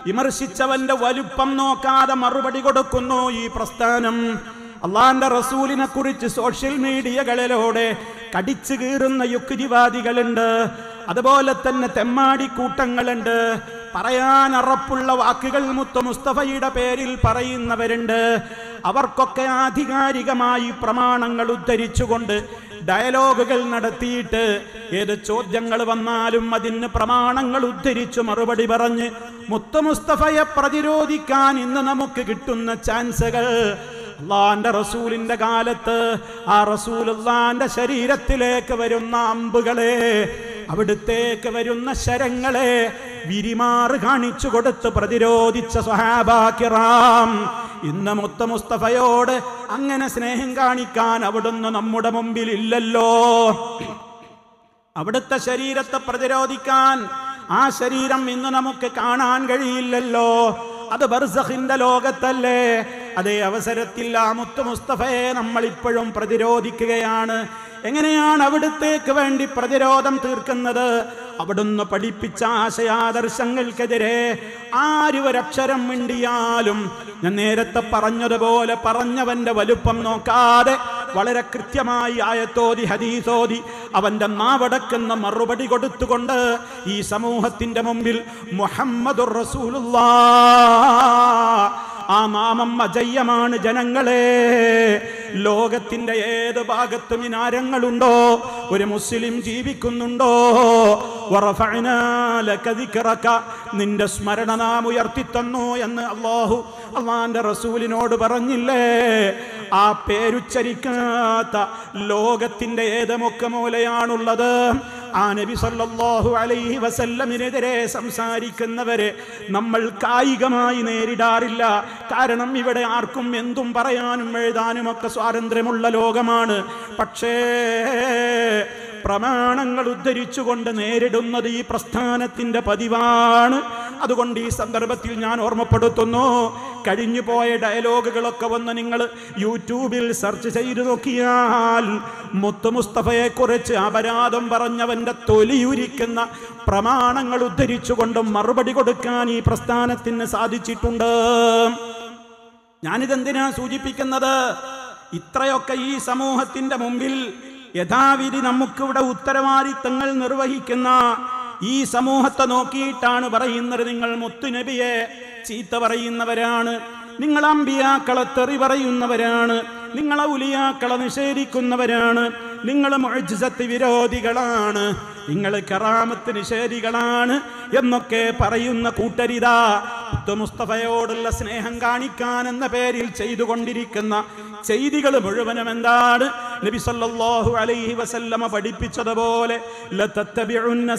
വിമർശിച്ചവന്റെ വലുപ്പം നോക്കാതെ മറുപടി കൊടുക്കുന്നു ഈ പ്രസ്ഥാനം അള്ളാന്റെ റസൂലിനെ കുറിച്ച് സോഷ്യൽ മീഡിയകളിലൂടെ കടിച്ചു കീറുന്ന യുക്തിവാദികളുണ്ട് അതുപോലെ തന്നെ തെമ്മാടി കൂട്ടങ്ങളുണ്ട് പറയാൻ അറപ്പുള്ള വാക്കുകൾ മുത്ത മുസ്തഫയുടെ പേരിൽ പറയുന്നവരുണ്ട് അവർക്കൊക്കെ ആധികാരികമായി പ്രമാണങ്ങൾ ഉദ്ധരിച്ചുകൊണ്ട് ഡയലോഗുകൾ നടത്തിയിട്ട് ഏത് ചോദ്യങ്ങൾ വന്നാലും അതിന് പ്രമാണങ്ങൾ ഉദ്ധരിച്ചു മറുപടി പറഞ്ഞ് മുത്ത മുസ്തഫയെ പ്രതിരോധിക്കാൻ ഇന്ന് നമുക്ക് കിട്ടുന്ന ചാൻസുകൾ അള്ളാന്റെ റസൂലിന്റെ കാലത്ത് ആ അള്ളാന്റെ ശരീരത്തിലേക്ക് വരുന്ന അമ്പുകളെ അവിടുത്തേക്ക് വരുന്ന ശരങ്ങളെ വിരിമാറ് കാണിച്ചു കൊടുത്ത് പ്രതിരോധിച്ച സഹാബാക്കിറാം ഇന്ന് മുത്ത മുസ്തഫയോട് അങ്ങനെ സ്നേഹം കാണിക്കാൻ അവിടുന്ന് നമ്മുടെ മുമ്പിൽ ഇല്ലല്ലോ അവിടുത്തെ ശരീരത്തെ പ്രതിരോധിക്കാൻ ആ ശരീരം ഇന്ന് നമുക്ക് കാണാൻ കഴിയില്ലല്ലോ അത് ബർസഹിന്റെ ലോകത്തല്ലേ അതേ അവസരത്തിൽ ആ മുത്തു മുസ്തഫയെ നമ്മളിപ്പോഴും പ്രതിരോധിക്കുകയാണ് എങ്ങനെയാണ് അവിടുത്തേക്ക് വേണ്ടി പ്രതിരോധം തീർക്കുന്നത് അവിടുന്ന് പഠിപ്പിച്ച ആശയാദർശങ്ങൾക്കെതിരെ ആരുവരക്ഷരം മിണ്ടിയാലും ഞാൻ നേരത്തെ പറഞ്ഞതുപോലെ പറഞ്ഞവന്റെ വലുപ്പം നോക്കാതെ വളരെ കൃത്യമായി ആയത്തോതി ഹദീസോതി അവന്റെ നാവടക്കുന്ന മറുപടി കൊടുത്തുകൊണ്ട് ഈ സമൂഹത്തിന്റെ മുമ്പിൽ മുഹമ്മദ് റസൂലുള്ള ആ നാമം അജ അതിശയമാണ് ജനങ്ങളെ ലോകത്തിന്റെ ഏത് ഭാഗത്തും ഇനാരങ്ങളുണ്ടോ ഒരു മുസ്ലിം ജീവിക്കുന്നുണ്ടോ നിന്റെ സ്മരണ നാം ഉയർത്തിത്തന്നു എന്ന് അള്ളാഹു അള്ളാന്റെ റസൂലിനോട് പറഞ്ഞില്ലേ ആ പേരുച്ചരിക്കാത്ത ലോകത്തിന്റെ ഏത് മുക്കമൂലയാണുള്ളത് ആ നബി സല്ലല്ലാഹു അലൈഹി വസല്ലമിനെതിരെ സംസാരിക്കുന്നവരെ നമ്മൾ കായികമായി നേരിടാറില്ല കാരണം ഇവിടെ ആർക്കും എന്തും പറയാനും എഴുതാനും ഒക്കെ സ്വാതന്ത്ര്യമുള്ള ലോകമാണ് പക്ഷേ പ്രമാണങ്ങൾ ഉദ്ധരിച്ചുകൊണ്ട് നേരിടുന്നത് ഈ പ്രസ്ഥാനത്തിന്റെ പതിവാണ് അതുകൊണ്ട് ഈ സന്ദർഭത്തിൽ ഞാൻ ഓർമ്മപ്പെടുത്തുന്നു കഴിഞ്ഞു പോയ ഡയലോഗുകളൊക്കെ വന്ന് നിങ്ങൾ യൂട്യൂബിൽ സെർച്ച് ചെയ്ത് നോക്കിയാൽ മുത്തു മുസ്തഫയെ കുറിച്ച് അപരാധം പറഞ്ഞവന്റെ തൊലിയുരിക്കുന്ന പ്രമാണങ്ങൾ ഉദ്ധരിച്ചുകൊണ്ട് മറുപടി കൊടുക്കാൻ ഈ പ്രസ്ഥാനത്തിന് സാധിച്ചിട്ടുണ്ട് ഞാനിതെന്തിനാ സൂചിപ്പിക്കുന്നത് ഇത്രയൊക്കെ ഈ സമൂഹത്തിന്റെ മുമ്പിൽ യഥാവിധി നമുക്കിവിടെ ഉത്തരവാദിത്തങ്ങൾ നിർവഹിക്കുന്ന ഈ സമൂഹത്തെ നോക്കിയിട്ടാണ് പറയുന്നത് നിങ്ങൾ മുത്തുനബിയെ ചീത്ത പറയുന്നവരാണ് നിങ്ങൾ അമ്പിയാക്കളെ തെറി പറയുന്നവരാണ് നിങ്ങളെ ഉലിയാക്കളെ നിഷേധിക്കുന്നവരാണ് നിങ്ങൾ മൊഴിജത്ത് വിരോധികളാണ് നിങ്ങൾ കറാമത്ത് നിഷേധികളാണ് എന്നൊക്കെ പറയുന്ന കൂട്ടരിതാ മുസ്തഫയോടുള്ള സ്നേഹം കാണിക്കാൻ എന്ന പേരിൽ ചെയ്തുകൊണ്ടിരിക്കുന്ന ചെയ്തികൾ മുഴുവനും എന്താണ് നബി സല്ലല്ലാഹു അലൈഹി വസല്ലമ പഠിപ്പിച്ചതുപോലെ ലതത്തബിഉന്ന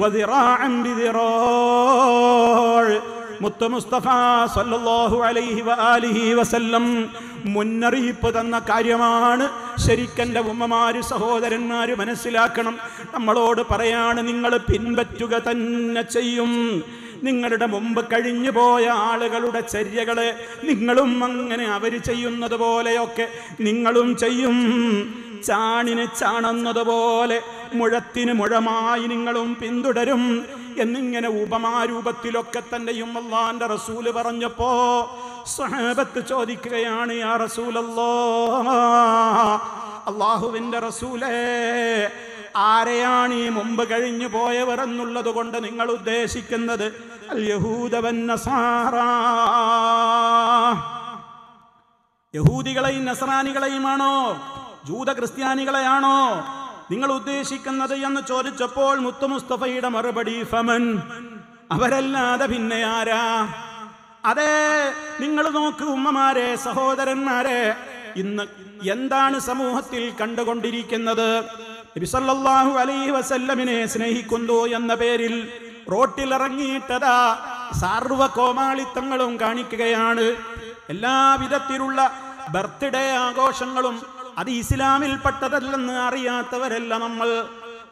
ബിദിറാഅ് മുത്ത മുസ്തഫ സല്ലല്ലാഹു അലൈഹി വസല്ലം മുന്നറിയിപ്പ് തന്ന കാര്യമാണ് ശരിക്കെൻ്റെ ഉമ്മമാര് സഹോദരന്മാര് മനസ്സിലാക്കണം നമ്മളോട് പറയാണ് നിങ്ങൾ പിൻപറ്റുക തന്നെ ചെയ്യും നിങ്ങളുടെ മുമ്പ് കഴിഞ്ഞു പോയ ആളുകളുടെ ചര്യകളെ നിങ്ങളും അങ്ങനെ അവർ ചെയ്യുന്നത് പോലെയൊക്കെ നിങ്ങളും ചെയ്യും ചാണിന് ചാണുന്നതുപോലെ മുഴത്തിന് മുഴമായി നിങ്ങളും പിന്തുടരും എന്നിങ്ങനെ ഉപമാരൂപത്തിലൊക്കെ തന്നെയും അള്ളാന്റെ റസൂല് പറഞ്ഞപ്പോ സഹേബത്ത് ചോദിക്കുകയാണ് യാ റസൂലല്ലോ അള്ളാഹുവിന്റെ റസൂലേ ആരെയാണ് ഈ മുമ്പ് കഴിഞ്ഞു പോയവർ എന്നുള്ളത് കൊണ്ട് നിങ്ങൾ ഉദ്ദേശിക്കുന്നത് യഹൂദവൻ യഹൂദികളെയും നസറാനികളെയുമാണോ ജൂത ക്രിസ്ത്യാനികളെയാണോ നിങ്ങൾ ഉദ്ദേശിക്കുന്നത് എന്ന് ചോദിച്ചപ്പോൾ മുത്തുമുസ്തഫയുടെ മുസ്തഫയുടെ മറുപടി ഫമൻ അവരല്ലാതെ പിന്നെ ആരാ അതെ നിങ്ങൾ നോക്ക് ഉമ്മമാരെ സഹോദരന്മാരെ ഇന്ന് എന്താണ് സമൂഹത്തിൽ കണ്ടുകൊണ്ടിരിക്കുന്നത് ബിസല്ലാഹു അലൈഹി വസല്ലമിനെ സ്നേഹിക്കുന്നു എന്ന പേരിൽ റോട്ടിൽ ഇറങ്ങിയിട്ടതാ സാർവ കോമാളിത്തങ്ങളും കാണിക്കുകയാണ് എല്ലാവിധത്തിലുള്ള ബർത്ത്ഡേ ആഘോഷങ്ങളും അത് ഇസ്ലാമിൽപ്പെട്ടതല്ലെന്ന് അറിയാത്തവരല്ല നമ്മൾ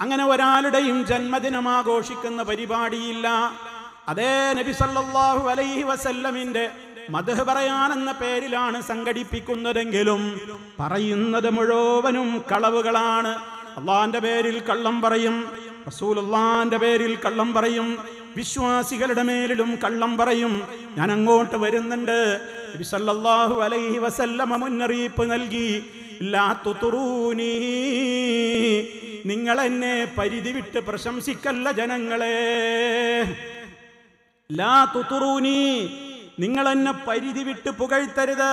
അങ്ങനെ ഒരാളുടെയും ജന്മദിനം ആഘോഷിക്കുന്ന പരിപാടിയില്ല അതേ നബി സല്ലാഹു അലൈഹി വസല്ലമിന്റെ മധു പറയാനെന്ന പേരിലാണ് സംഘടിപ്പിക്കുന്നതെങ്കിലും പറയുന്നത് മുഴുവനും കളവുകളാണ് അള്ളാന്റെ പേരിൽ കള്ളം പറയും റസൂലുള്ളാന്റെ പേരിൽ കള്ളം പറയും വിശ്വാസികളുടെ മേലിലും കള്ളം പറയും ഞാൻ അങ്ങോട്ട് വരുന്നുണ്ട് നബി സല്ലല്ലാഹു അലൈഹി വസല്ലമ മുന്നറിയിപ്പ് നൽകി നിങ്ങൾ എന്നെ പരിധി വിട്ട് പ്രശംസിക്കല്ല ജനങ്ങളെ ലാ നിങ്ങളെന്നെ നിങ്ങൾ എന്നെ പരിധി വിട്ട് പുകഴ്ത്തരുത്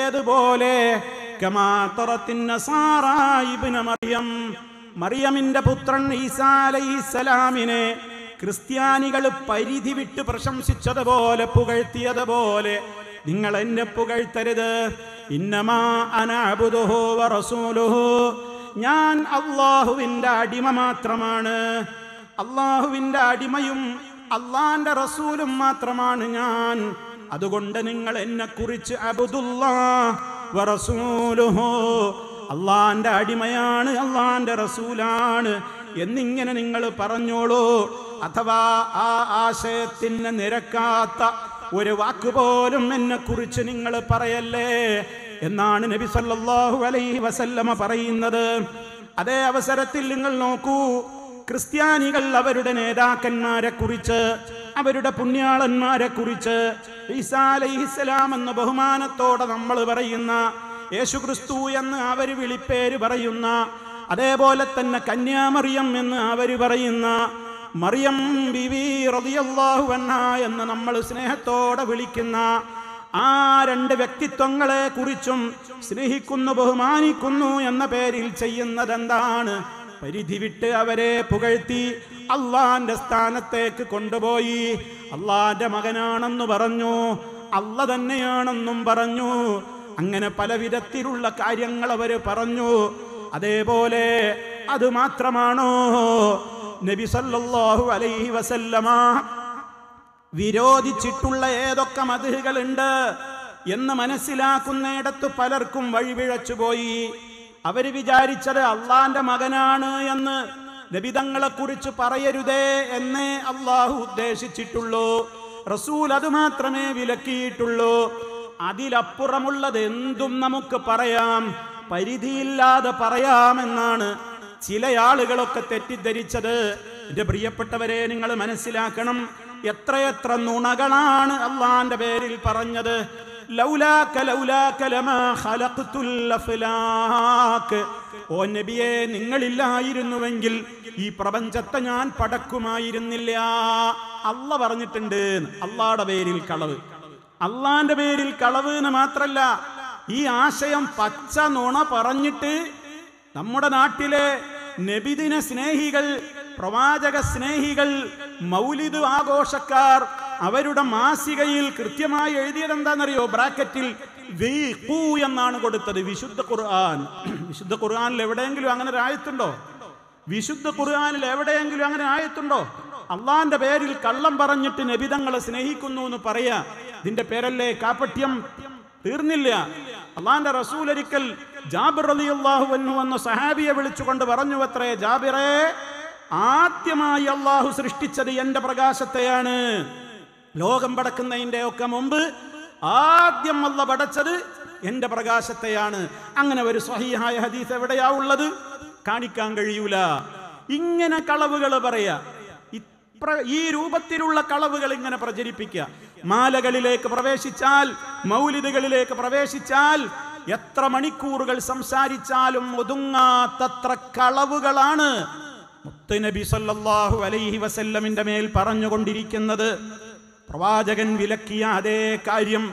ഏതുപോലെ മറിയം മറിയമിന്റെ പുത്രൻ ഈസാ ക്രിസ്ത്യാനികൾ പരിധി വിട്ട് പ്രശംസിച്ചതുപോലെ പുകഴ്ത്തിയതുപോലെ നിങ്ങൾ എന്നെ പുകഴ്ത്തരുത് ഇന്നമാ അനാബുദുഹോ വറസൂലുഹോ ഞാൻ അള്ളാഹുവിൻ്റെ അടിമ മാത്രമാണ് അള്ളാഹുവിൻ്റെ അടിമയും അള്ളാന്റെ റസൂലും മാത്രമാണ് ഞാൻ അതുകൊണ്ട് നിങ്ങൾ എന്നെ കുറിച്ച് അബുദുല്ലാസൂലുഹോ അള്ളാന്റെ അടിമയാണ് അള്ളാന്റെ റസൂലാണ് എന്നിങ്ങനെ നിങ്ങൾ പറഞ്ഞോളൂ അഥവാ ആ ആശയത്തിന് നിരക്കാത്ത ഒരു വാക്കുപോലും എന്നെക്കുറിച്ച് നിങ്ങൾ പറയല്ലേ എന്നാണ് നബി സല്ലല്ലാഹു അലൈഹി വസല്ലമ പറയുന്നത് അതേ അവസരത്തിൽ നിങ്ങൾ നോക്കൂ ക്രിസ്ത്യാനികൾ അവരുടെ നേതാക്കന്മാരെ കുറിച്ച് അവരുടെ പുണ്യാളന്മാരെ കുറിച്ച് ഈസാ അലൈഹിസ്സലാം എന്ന ബഹുമാനത്തോടെ നമ്മൾ പറയുന്ന യേശുക്രിസ്തു എന്ന് അവർ വിളിപ്പേര് പറയുന്ന അതേപോലെ തന്നെ കന്യാമറിയം എന്ന് അവർ പറയുന്ന മറിയം ബിവി റതിയല്ലാഹു എന്ന എന്ന് നമ്മൾ സ്നേഹത്തോടെ വിളിക്കുന്ന ആ രണ്ട് വ്യക്തിത്വങ്ങളെ കുറിച്ചും സ്നേഹിക്കുന്നു ബഹുമാനിക്കുന്നു എന്ന പേരിൽ ചെയ്യുന്നതെന്താണ് പരിധി വിട്ട് അവരെ പുകഴ്ത്തി അള്ളാന്റെ സ്ഥാനത്തേക്ക് കൊണ്ടുപോയി അള്ളാന്റെ മകനാണെന്ന് പറഞ്ഞു അള്ള തന്നെയാണെന്നും പറഞ്ഞു അങ്ങനെ പല വിധത്തിലുള്ള കാര്യങ്ങൾ അവർ പറഞ്ഞു അതേപോലെ അത് മാത്രമാണോ നബി സല്ലല്ലാഹു അലൈഹി വസല്ലമ വിരോധിച്ചിട്ടുള്ള ഏതൊക്കെ മതിഹുകളുണ്ട് എന്ന് മനസ്സിലാക്കുന്നിടത്ത് പലർക്കും വഴിപിഴച്ചു പോയി അവര് വിചാരിച്ചത് അള്ളാന്റെ മകനാണ് എന്ന് നബിതങ്ങളെ കുറിച്ച് പറയരുതേ എന്നേ അള്ളാഹു ഉദ്ദേശിച്ചിട്ടുള്ളൂ റസൂൽ അത് മാത്രമേ വിലക്കിയിട്ടുള്ളൂ അതിലപ്പുറമുള്ളത് എന്തും നമുക്ക് പറയാം പരിധിയില്ലാതെ പറയാമെന്നാണ് ചില ആളുകളൊക്കെ തെറ്റിദ്ധരിച്ചത് എന്റെ പ്രിയപ്പെട്ടവരെ നിങ്ങൾ മനസ്സിലാക്കണം എത്രയെത്ര നുണകളാണ് അള്ളാന്റെ പേരിൽ പറഞ്ഞത് ഓ നബിയെ നിങ്ങളില്ലായിരുന്നുവെങ്കിൽ ഈ പ്രപഞ്ചത്തെ ഞാൻ പടക്കുമായിരുന്നില്ല അള്ള പറഞ്ഞിട്ടുണ്ട് അള്ളാടെ പേരിൽ കളവ് അള്ളാന്റെ പേരിൽ കളവ് എന്ന് മാത്രല്ല ഈ ആശയം പച്ച നുണ പറഞ്ഞിട്ട് നമ്മുടെ നാട്ടിലെ നബിദിന സ്നേഹികൾ പ്രവാചക സ്നേഹികൾ മൗലിദ് ആഘോഷക്കാർ അവരുടെ മാസികയിൽ കൃത്യമായി എഴുതിയത് എന്താണെന്നറിയോ ബ്രാക്കറ്റിൽ എന്നാണ് കൊടുത്തത് വിശുദ്ധ ഖുർആൻ വിശുദ്ധ ഖുർആനിൽ എവിടെയെങ്കിലും അങ്ങനെ ഒരു ആയത്തുണ്ടോ വിശുദ്ധ ഖുർആനിൽ എവിടെയെങ്കിലും അങ്ങനെ ആയത്തുണ്ടോ അള്ളാന്റെ പേരിൽ കള്ളം പറഞ്ഞിട്ട് നബിതങ്ങളെ സ്നേഹിക്കുന്നു എന്ന് പറയാ ഇതിന്റെ പേരല്ലേ കാപ്പട്യം തീർന്നില്ല അള്ളാന്റെ റസൂൽ ഒരിക്കൽ ജാബിർ അലി അള്ളാഹു എന്ന സഹാബിയെ വിളിച്ചുകൊണ്ട് പറഞ്ഞു അത്രേ ജാബിറേ ആദ്യമായി അള്ളാഹു സൃഷ്ടിച്ചത് എന്റെ പ്രകാശത്തെയാണ് ലോകം പടക്കുന്നതിന്റെ ഒക്കെ മുമ്പ് ആദ്യം അല്ല പടച്ചത് എന്റെ പ്രകാശത്തെയാണ് അങ്ങനെ ഒരു സഹിഹായ ഹദീസ് എവിടെയാ ഉള്ളത് കാണിക്കാൻ കഴിയൂല ഇങ്ങനെ കളവുകൾ പറയാ ഈ രൂപത്തിലുള്ള കളവുകൾ ഇങ്ങനെ പ്രചരിപ്പിക്കുക മാലകളിലേക്ക് പ്രവേശിച്ചാൽ മൗലിദുകളിലേക്ക് പ്രവേശിച്ചാൽ എത്ര മണിക്കൂറുകൾ സംസാരിച്ചാലും ഒതുങ്ങാത്തത്ര കളവുകളാണ് മുത്തുനബി സല്ലാഹു അലൈഹി വസല്ലമിന്റെ മേൽ പറഞ്ഞുകൊണ്ടിരിക്കുന്നത് പ്രവാചകൻ വിലക്കിയ അതേ കാര്യം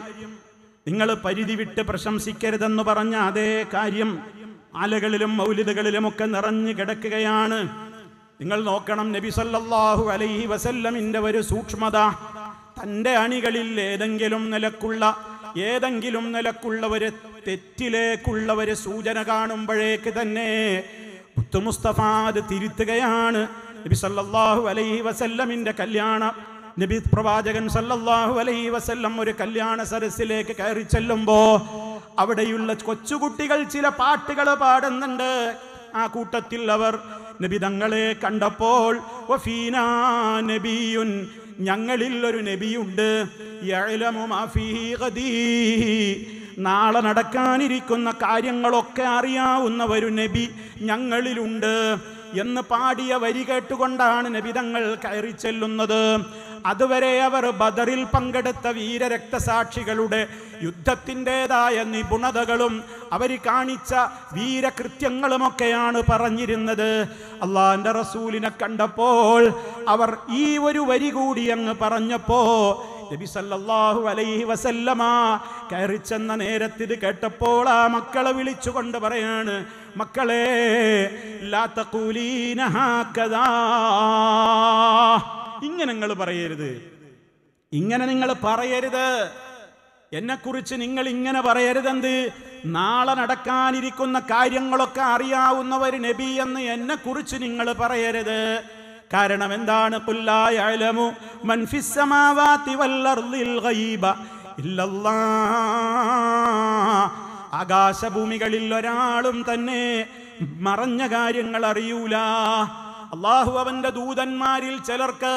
നിങ്ങൾ പരിധി വിട്ട് പ്രശംസിക്കരുതെന്ന് പറഞ്ഞ അതേ കാര്യം ആലകളിലും മൗലിദുകളിലുമൊക്കെ നിറഞ്ഞു കിടക്കുകയാണ് നിങ്ങൾ നോക്കണം നബി സല്ലാഹു അലൈഹി വസല്ലമിന്റെ ഒരു സൂക്ഷ്മത തൻ്റെ അണികളിൽ ഏതെങ്കിലും നിലക്കുള്ള ഏതെങ്കിലും നിലക്കുള്ളവര് തെറ്റിലേക്കുള്ളവര് സൂചന കാണുമ്പോഴേക്ക് തന്നെ മുസ്തഫ അത് തിരുത്തുകയാണ് നബി സല്ലാഹു അലൈഹി വസല്ലമിന്റെ കല്യാണ നബി പ്രവാചകൻ സല്ലല്ലാഹു അലൈഹി വസല്ലം ഒരു കല്യാണ സരസിലേക്ക് കയറി ചെല്ലുമ്പോൾ അവിടെയുള്ള കൊച്ചുകുട്ടികൾ ചില പാട്ടുകൾ പാടുന്നുണ്ട് ആ കൂട്ടത്തിൽ അവർ നബി തങ്ങളെ കണ്ടപ്പോൾ നബിയുൻ ഞങ്ങളിൽ ഒരു നബിയുണ്ട് നാളെ നടക്കാനിരിക്കുന്ന കാര്യങ്ങളൊക്കെ അറിയാവുന്ന ഒരു നബി ഞങ്ങളിലുണ്ട് എന്ന് പാടിയ വരി കേട്ടുകൊണ്ടാണ് നബിതങ്ങൾ കയറി ചെല്ലുന്നത് അതുവരെ അവർ ബദറിൽ പങ്കെടുത്ത വീരരക്തസാക്ഷികളുടെ യുദ്ധത്തിൻ്റെതായ നിപുണതകളും അവർ കാണിച്ച വീരകൃത്യങ്ങളുമൊക്കെയാണ് പറഞ്ഞിരുന്നത് അള്ളാന്റെ റസൂലിനെ കണ്ടപ്പോൾ അവർ ഈ ഒരു വരി കൂടി അങ്ങ് പറഞ്ഞപ്പോ നബി സല്ലല്ലാഹു അലൈഹി വസല്ലമ കയറിച്ചെന്ന നേരത്തിത് കേട്ടപ്പോൾ ആ മക്കളെ വിളിച്ചുകൊണ്ട് പറയാണ് മക്കളെ ഇങ്ങനെ നിങ്ങൾ പറയരുത് ഇങ്ങനെ നിങ്ങൾ പറയരുത് എന്നെക്കുറിച്ച് നിങ്ങൾ ഇങ്ങനെ പറയരുതെന്ത് നാളെ നടക്കാനിരിക്കുന്ന കാര്യങ്ങളൊക്കെ അറിയാവുന്നവർ നബി എന്ന് എന്നെക്കുറിച്ച് നിങ്ങൾ പറയരുത് കാരണം എന്താണ് ആകാശഭൂമികളിൽ ഒരാളും തന്നെ മറഞ്ഞ കാര്യങ്ങൾ അറിയൂല അള്ളാഹു അവന്റെ ദൂതന്മാരിൽ ചിലർക്ക്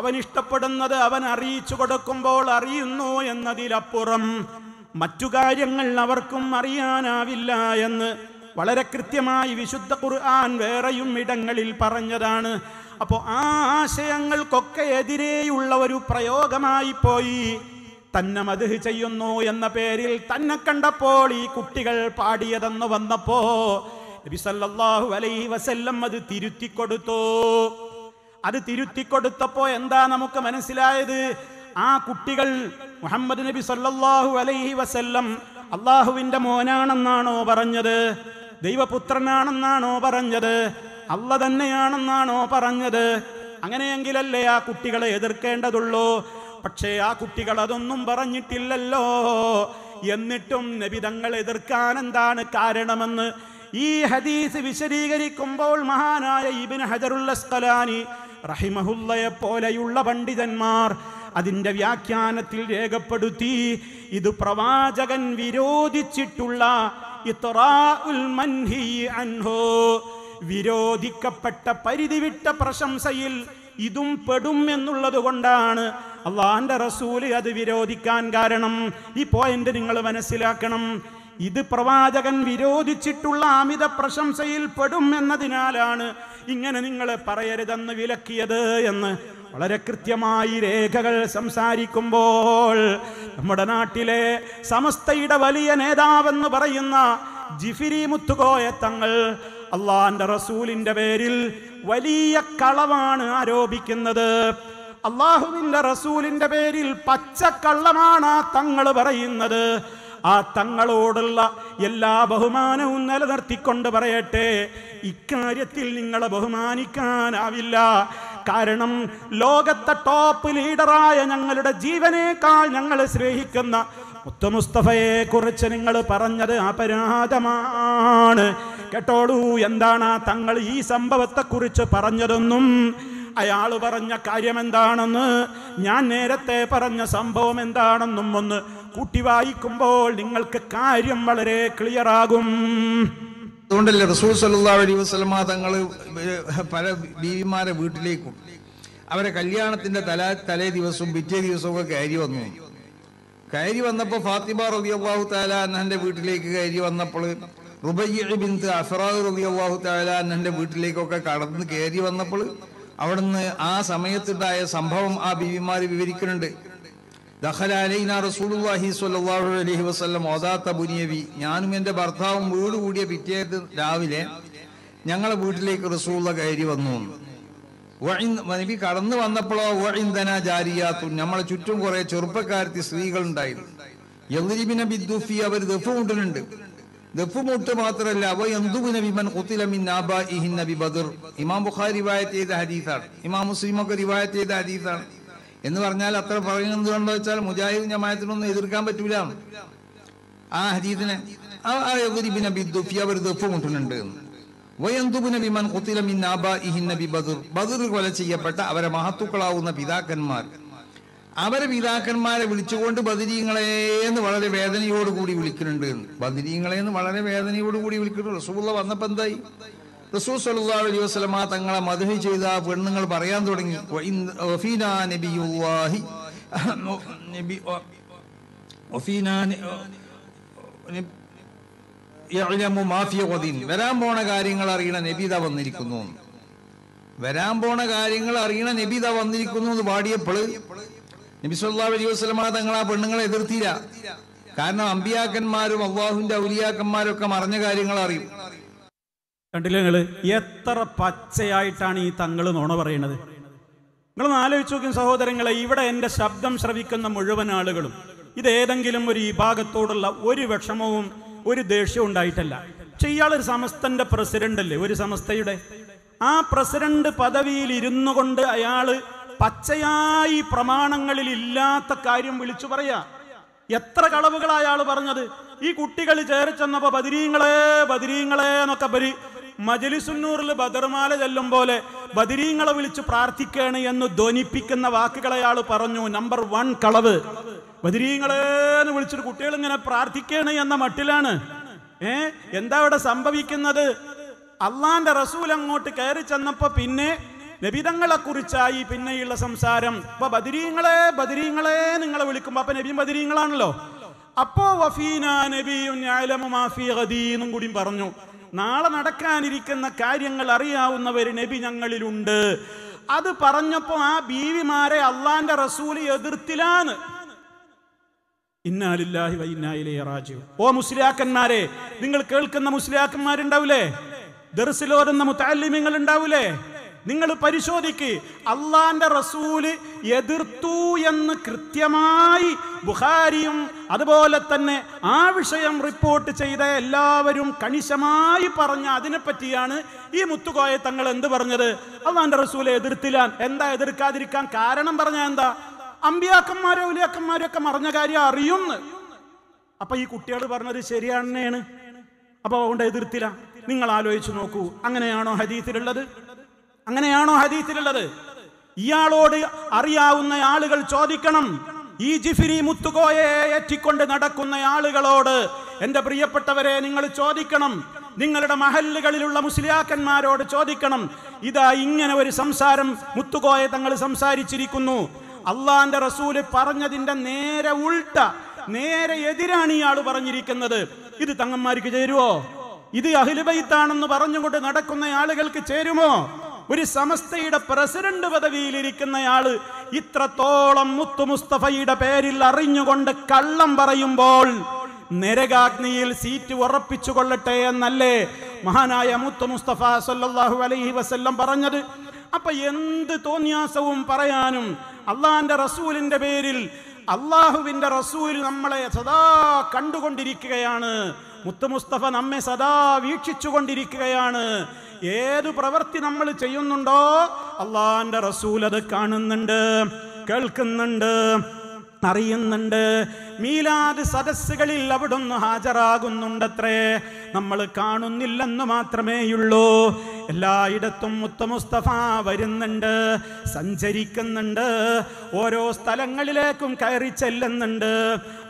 അവൻ ഇഷ്ടപ്പെടുന്നത് അവൻ അറിയിച്ചു കൊടുക്കുമ്പോൾ അറിയുന്നു എന്നതിലപ്പുറം മറ്റു കാര്യങ്ങൾ അവർക്കും അറിയാനാവില്ല എന്ന് വളരെ കൃത്യമായി വിശുദ്ധ ഖുർആൻ വേറെയും ഇടങ്ങളിൽ പറഞ്ഞതാണ് അപ്പോൾ ആ ആശയങ്ങൾക്കൊക്കെ എതിരെയുള്ള ഒരു പ്രയോഗമായി പോയി തന്നെ മതിഹ് ചെയ്യുന്നു എന്ന പേരിൽ തന്നെ കണ്ടപ്പോൾ ഈ കുട്ടികൾ പാടിയതെന്ന് വന്നപ്പോ നബി സല്ലല്ലാഹു അലൈഹി വസല്ലം അത് തിരുത്തി കൊടുത്തു അത് തിരുത്തി കൊടുത്തപ്പോ എന്താ നമുക്ക് മനസ്സിലായത് ആ കുട്ടികൾ മുഹമ്മദ് നബി സല്ലല്ലാഹു അലൈഹി വസല്ലം അള്ളാഹുവിന്റെ മോനാണെന്നാണോ പറഞ്ഞത് ദൈവപുത്രനാണെന്നാണോ പറഞ്ഞത് അല്ല തന്നെയാണെന്നാണോ പറഞ്ഞത് അങ്ങനെയെങ്കിലല്ലേ ആ കുട്ടികളെ എതിർക്കേണ്ടതുള്ളൂ പക്ഷേ ആ കുട്ടികൾ അതൊന്നും പറഞ്ഞിട്ടില്ലല്ലോ എന്നിട്ടും നബിതങ്ങൾ എതിർക്കാൻ എന്താണ് കാരണമെന്ന് ഈ ഹദീസ് വിശദീകരിക്കുമ്പോൾ മഹാനായ ഇബിൻ ഹജറുൽ അസ്കലാനി റഹിമഹുല്ലയെ പോലെയുള്ള പണ്ഡിതന്മാർ അതിൻ്റെ വ്യാഖ്യാനത്തിൽ രേഖപ്പെടുത്തി ഇത് പ്രവാചകൻ വിരോധിച്ചിട്ടുള്ള ഇത്തറാ ഉൽ മൻഹി അൻഹോ വിരോധിക്കപ്പെട്ട പരിധിവിട്ട പ്രശംസയിൽ ഇതും പെടും എന്നുള്ളത് കൊണ്ടാണ് അള്ളാഹാന്റെ റസൂല് അത് വിരോധിക്കാൻ കാരണം ഈ പോയിന്റ് നിങ്ങൾ മനസ്സിലാക്കണം ഇത് പ്രവാചകൻ വിരോധിച്ചിട്ടുള്ള അമിത പ്രശംസയിൽ പെടും എന്നതിനാലാണ് ഇങ്ങനെ നിങ്ങൾ പറയരുതെന്ന് വിലക്കിയത് എന്ന് വളരെ കൃത്യമായി രേഖകൾ സംസാരിക്കുമ്പോൾ നമ്മുടെ നാട്ടിലെ സമസ്തയുടെ വലിയ നേതാവെന്ന് പറയുന്ന ജിഫിരി മുത്തുകോയ തങ്ങൾ അള്ളാന്റെ റസൂലിന്റെ പേരിൽ വലിയ കളവാണ് ആരോപിക്കുന്നത് അള്ളാഹുവിന്റെ റസൂലിന്റെ പേരിൽ പച്ചക്കള്ളമാണ് ആ തങ്ങൾ പറയുന്നത് ആ തങ്ങളോടുള്ള എല്ലാ ബഹുമാനവും നിലനിർത്തിക്കൊണ്ട് പറയട്ടെ ഇക്കാര്യത്തിൽ നിങ്ങളെ ബഹുമാനിക്കാനാവില്ല കാരണം ലോകത്തെ ടോപ്പ് ലീഡറായ ഞങ്ങളുടെ ജീവനേക്കാൾ ഞങ്ങൾ സ്നേഹിക്കുന്ന മുത്തുമുസ്തഫയെ കുറിച്ച് നിങ്ങൾ പറഞ്ഞത് അപരാധമാണ് കേട്ടോളൂ എന്താണ് തങ്ങൾ ഈ സംഭവത്തെക്കുറിച്ച് പറഞ്ഞതെന്നും അയാൾ പറഞ്ഞ കാര്യം എന്താണെന്ന് ഞാൻ നേരത്തെ പറഞ്ഞ സംഭവം എന്താണെന്നും ഒന്ന് കൂട്ടി വായിക്കുമ്പോൾ നിങ്ങൾക്ക് കാര്യം വളരെ ക്ലിയറാകും അതുകൊണ്ടല്ലേ റസൂൽ സല്ലാ അലൈ വസ്ലമ തങ്ങൾ പല ബീവിമാരെ വീട്ടിലേക്കും അവരെ കല്യാണത്തിന്റെ തല തലേ ദിവസവും പിറ്റേ ദിവസവും ഒക്കെ കയറി വന്നു കയറി വന്നപ്പോൾ ഫാത്തിമ റബി അള്ളാഹു താലാഹന്റെ വീട്ടിലേക്ക് കയറി വന്നപ്പോൾ റുബയ്യ ബിന്ത് അസറാദ് റബി അള്ളാഹു താലാഹന്റെ വീട്ടിലേക്കൊക്കെ കടന്ന് കയറി വന്നപ്പോൾ അവിടുന്ന് ആ സമയത്തുണ്ടായ സംഭവം ആ ബിവിമാർ വിവരിക്കുന്നുണ്ട് ദഹല അലൈന സ്വല്ലല്ലാഹു അലൈഹി വസല്ലം ഞാനും എൻ്റെ ഭർത്താവും വീട് കൂടിയ പിറ്റേ രാവിലെ ഞങ്ങളെ വീട്ടിലേക്ക് റസൂള്ള കയറി വന്നു നബി കടന്നു വന്നപ്പോഴോ വഴിന്തന ജാരിയാത്തു നമ്മളെ ചുറ്റും കുറെ ചെറുപ്പക്കാരത്തി സ്ത്രീകൾ ഉണ്ടായിരുന്നു അവർ ദഫു മുട്ടലുണ്ട് ദഫു മുട്ട് മാത്രല്ല അവ എന്തുബിന ബിമൻ കുത്തിലമിൻ നബി ബദർ ഇമാം ബുഖാരി റിവായത്ത് ചെയ്ത ഹരീസാണ് ഇമാം മുസ്ലിം ഒക്കെ റിവായത്ത് ചെയ്ത ഹരീസാണ് എന്ന് പറഞ്ഞാൽ അത്ര പറയുന്നത് കൊണ്ടോ വെച്ചാൽ മുജാഹിദ് ജമായത്തിനൊന്നും എതിർക്കാൻ പറ്റൂല ആ ആ ഹദീദിനെ അവർ ദഫു മുട്ടുന്നുണ്ട് എന്ന് കൊല ചെയ്യപ്പെട്ട അവരെ മഹത്തുക്കളാവുന്ന പിതാക്കന്മാർ അവരെ പിതാക്കന്മാരെ വിളിച്ചുകൊണ്ട് ബദരീങ്ങളെ എന്ന് വളരെ വേദനയോടുകൂടി വിളിക്കുന്നുണ്ട് ബദരീങ്ങളെ എന്ന് വളരെ വേദനയോടുകൂടി വിളിക്കുന്നുണ്ട് റസൂള്ള വന്നപ്പോൾ എന്തായി റസൂൽ സല്ലാ വസ്ലമ തങ്ങളെ മധു ചെയ്ത പെണ്ണുങ്ങൾ പറയാൻ തുടങ്ങി നബി വരാൻ പോണ കാര്യങ്ങൾ അറിയണ നബിത വന്നിരിക്കുന്നു വരാൻ പോണ കാര്യങ്ങൾ അറിയണ നബിത വന്നിരിക്കുന്നു എന്ന് പാടിയപ്പോൾ നബി സല്ലാ അലൈഹി വസ്ലമ തങ്ങൾ ആ പെണ്ണുങ്ങളെ എതിർത്തില്ല കാരണം അമ്പിയാക്കന്മാരും അള്ളാഹുവിന്റെ ഔലിയാക്കന്മാരൊക്കെ മറഞ്ഞ കാര്യങ്ങൾ അറിയും കണ്ടില്ല നിങ്ങള് എത്ര പച്ചയായിട്ടാണ് ഈ തങ്ങൾ നോണ പറയുന്നത് നിങ്ങൾ ആലോചിച്ചു നോക്കും സഹോദരങ്ങളെ ഇവിടെ എന്റെ ശബ്ദം ശ്രവിക്കുന്ന മുഴുവൻ ആളുകളും ഇത് ഏതെങ്കിലും ഒരു വിഭാഗത്തോടുള്ള ഒരു വിഷമവും ഒരു ദേഷ്യം ഉണ്ടായിട്ടല്ല ചെയ്യാളൊരു ഒരു സമസ്തന്റെ പ്രസിഡന്റ് അല്ലേ ഒരു സമസ്തയുടെ ആ പ്രസിഡന്റ് പദവിയിൽ ഇരുന്നു കൊണ്ട് അയാള് പച്ചയായി പ്രമാണങ്ങളിൽ ഇല്ലാത്ത കാര്യം വിളിച്ചു പറയാ എത്ര കളവുകളാ അയാൾ പറഞ്ഞത് ഈ കുട്ടികൾ ചേർച്ചെന്നപ്പോ ബദിരീങ്ങളെ ബദിരീങ്ങളെ എന്നൊക്കെ പരി മജലിസുന്നൂറിൽ ബദർമാല ചെല്ലും പോലെ ബദരീങ്ങളെ വിളിച്ച് പ്രാർത്ഥിക്കുകയാണ് എന്ന് ധ്വനിപ്പിക്കുന്ന വാക്കുകൾ പറഞ്ഞു നമ്പർ വൺ കളവ് ബദിരീങ്ങളേന്ന് വിളിച്ചിട്ട് കുട്ടികൾ ഇങ്ങനെ പ്രാർത്ഥിക്കുകയാണ് എന്ന മട്ടിലാണ് ഏ എന്താ ഇവിടെ സംഭവിക്കുന്നത് അള്ളാന്റെ റസൂൽ അങ്ങോട്ട് കയറി ചെന്നപ്പോ പിന്നെ നബിതങ്ങളെ കുറിച്ചായി പിന്നെയുള്ള സംസാരം അപ്പൊ ബദരീങ്ങളെ ബദരീങ്ങളെ നിങ്ങളെ വിളിക്കുമ്പോ അപ്പൊ നബിയും ബദിരീങ്ങളാണല്ലോ അപ്പോ വഫീന നബിയും കൂടി പറഞ്ഞു നാളെ നടക്കാനിരിക്കുന്ന കാര്യങ്ങൾ അറിയാവുന്നവർ നബി ഞങ്ങളിലുണ്ട് അത് പറഞ്ഞപ്പോൾ ആ ബീവിമാരെ അള്ളാന്റെ റസൂല് എതിർത്തിലാണ് ഇന്നാലില്ലാഹി വൈനായിലേ റാജു ഓ മുസ്ലിയാക്കന്മാരെ നിങ്ങൾ കേൾക്കുന്ന മുസ്ലിയാക്കന്മാരുണ്ടാവില്ലേ ദർസിലോരുന്ന മുത്താലിമ്യങ്ങൾ ഉണ്ടാവില്ലേ നിങ്ങൾ പരിശോധിക്ക് അള്ളാന്റെ റസൂല് എതിർത്തു എന്ന് കൃത്യമായി ബുഹാരിയും അതുപോലെ തന്നെ ആ വിഷയം റിപ്പോർട്ട് ചെയ്ത എല്ലാവരും കണിശമായി പറഞ്ഞ അതിനെപ്പറ്റിയാണ് ഈ മുത്തുകോയ തങ്ങൾ എന്ത് പറഞ്ഞത് അള്ളാന്റെ റസൂല് എതിർത്തില്ല എന്താ എതിർക്കാതിരിക്കാൻ കാരണം പറഞ്ഞ എന്താ അമ്പിയാക്കന്മാരോ ഉലിയാക്കന്മാരോ ഒക്കെ മറിഞ്ഞ കാര്യം അറിയുന്ന അപ്പൊ ഈ കുട്ടികൾ പറഞ്ഞത് ശരിയാണെന്നാണ് അപ്പൊ അതുകൊണ്ട് എതിർത്തില്ല നിങ്ങൾ ആലോചിച്ചു നോക്കൂ അങ്ങനെയാണോ ഹരീത്തിലുള്ളത് അങ്ങനെയാണോ ഹദീസിലുള്ളത് ഇയാളോട് അറിയാവുന്ന ആളുകൾ ചോദിക്കണം ഈ ജിഫിരി മുത്തുകോയെ ഏറ്റിക്കൊണ്ട് നടക്കുന്ന ആളുകളോട് എന്റെ പ്രിയപ്പെട്ടവരെ നിങ്ങൾ ചോദിക്കണം നിങ്ങളുടെ മഹല്ലുകളിലുള്ള മുസ്ലിയാക്കന്മാരോട് ചോദിക്കണം ഇതാ ഇങ്ങനെ ഒരു സംസാരം മുത്തുകോയെ തങ്ങൾ സംസാരിച്ചിരിക്കുന്നു അള്ളാന്റെ റസൂല് പറഞ്ഞതിന്റെ നേരെ ഉൾട്ട നേരെ എതിരാണ് ഇയാൾ പറഞ്ഞിരിക്കുന്നത് ഇത് തങ്ങന്മാർക്ക് ചേരുവോ ഇത് അഹിലുബൈത്താണെന്ന് പറഞ്ഞുകൊണ്ട് നടക്കുന്ന ആളുകൾക്ക് ചേരുമോ ഒരു സമസ്തയുടെ പ്രസിഡന്റ് പദവിയിലിരിക്കുന്നയാൾ ഇത്രത്തോളം മുത്തു മുസ്തഫയുടെ പേരിൽ അറിഞ്ഞുകൊണ്ട് കള്ളം പറയുമ്പോൾ നരകാഗ്നിയിൽ സീറ്റ് ഉറപ്പിച്ചു കൊള്ളട്ടെ എന്നല്ലേ മഹാനായ മുത്തു മുസ്തഫ സല്ലാഹു അലൈഹി വസ്ല്ലം പറഞ്ഞത് അപ്പൊ എന്ത് തോന്നിയാസവും പറയാനും അള്ളാന്റെ റസൂലിന്റെ പേരിൽ അള്ളാഹുവിന്റെ റസൂൽ നമ്മളെ സദാ കണ്ടുകൊണ്ടിരിക്കുകയാണ് മുത്തുമുസ്തഫ നമ്മെ സദാ വീക്ഷിച്ചുകൊണ്ടിരിക്കുകയാണ് ഏതു പ്രവൃത്തി നമ്മൾ ചെയ്യുന്നുണ്ടോ അള്ളാന്റെ റസൂൽ അത് കാണുന്നുണ്ട് കേൾക്കുന്നുണ്ട് അറിയുന്നുണ്ട് മീലാദ് സദസ്സുകളിൽ അവിടുന്ന് ഹാജരാകുന്നുണ്ടത്രേ നമ്മൾ കാണുന്നില്ലെന്ന് മാത്രമേയുള്ളൂ എല്ലായിടത്തും മുത്തമുസ്തഫ മുസ്തഫ വരുന്നുണ്ട് സഞ്ചരിക്കുന്നുണ്ട് ഓരോ സ്ഥലങ്ങളിലേക്കും കയറി ചെല്ലുന്നുണ്ട്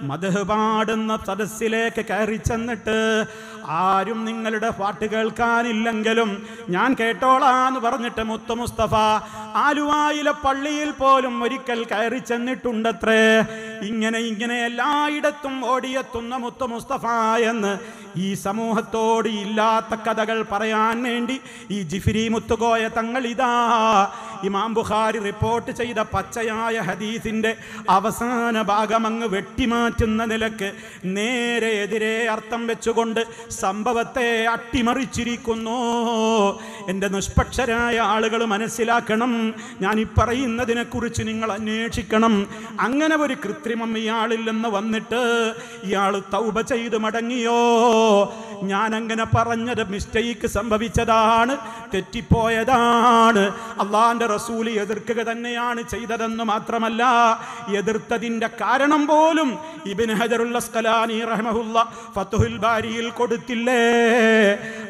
മധുപാടുന്ന പാടുന്ന സദസ്സിലേക്ക് കയറി ചെന്നിട്ട് ആരും നിങ്ങളുടെ പാട്ട് കേൾക്കാനില്ലെങ്കിലും ഞാൻ കേട്ടോളാന്ന് പറഞ്ഞിട്ട് മുത്തു മുസ്തഫ ആലുവായിലെ പള്ളിയിൽ പോലും ഒരിക്കൽ കയറി ചെന്നിട്ടുണ്ടത്രേ ഇങ്ങനെ ഇങ്ങനെ എല്ലായിടത്തും ഓടിയെത്തുന്ന മുത്തു മുസ്തഫ എന്ന് ഈ സമൂഹത്തോട് ഇല്ലാത്ത കഥകൾ പറയാൻ വേണ്ടി ഈ ജിഫിരി മുത്തുകോയ തങ്ങൾ ഇതാ ഇമാം ബുഖാരി റിപ്പോർട്ട് ചെയ്ത പച്ചയായ ഹദീസിന്റെ അവസാന ഭാഗം അങ്ങ് വെട്ടിമാറ്റുന്ന നിലക്ക് നേരെ എതിരെ അർത്ഥം വെച്ചുകൊണ്ട് സംഭവത്തെ അട്ടിമറിച്ചിരിക്കുന്നു എൻ്റെ നിഷ്പക്ഷരായ ആളുകൾ മനസ്സിലാക്കണം ഞാൻ ഈ പറയുന്നതിനെ കുറിച്ച് നിങ്ങൾ അന്വേഷിക്കണം അങ്ങനെ ഒരു കൃത്രിമം ഇയാളിൽ നിന്ന് വന്നിട്ട് ഇയാൾ തൗബ ചെയ്ത് മടങ്ങിയോ ഞാൻ അങ്ങനെ പറഞ്ഞത് മിസ്റ്റേക്ക് സംഭവിച്ചതാണ് തെറ്റിപ്പോയതാണ് അള്ളാന്റെ റസൂല് എതിർക്കുക തന്നെയാണ് ചെയ്തതെന്ന് മാത്രമല്ല എതിർത്തതിന്റെ കാരണം പോലും ഇബിൻ ഹജറുല്ലസ്കലാനി ഫത്തുഹുൽ ബാരിയിൽ കൊടുത്തില്ലേ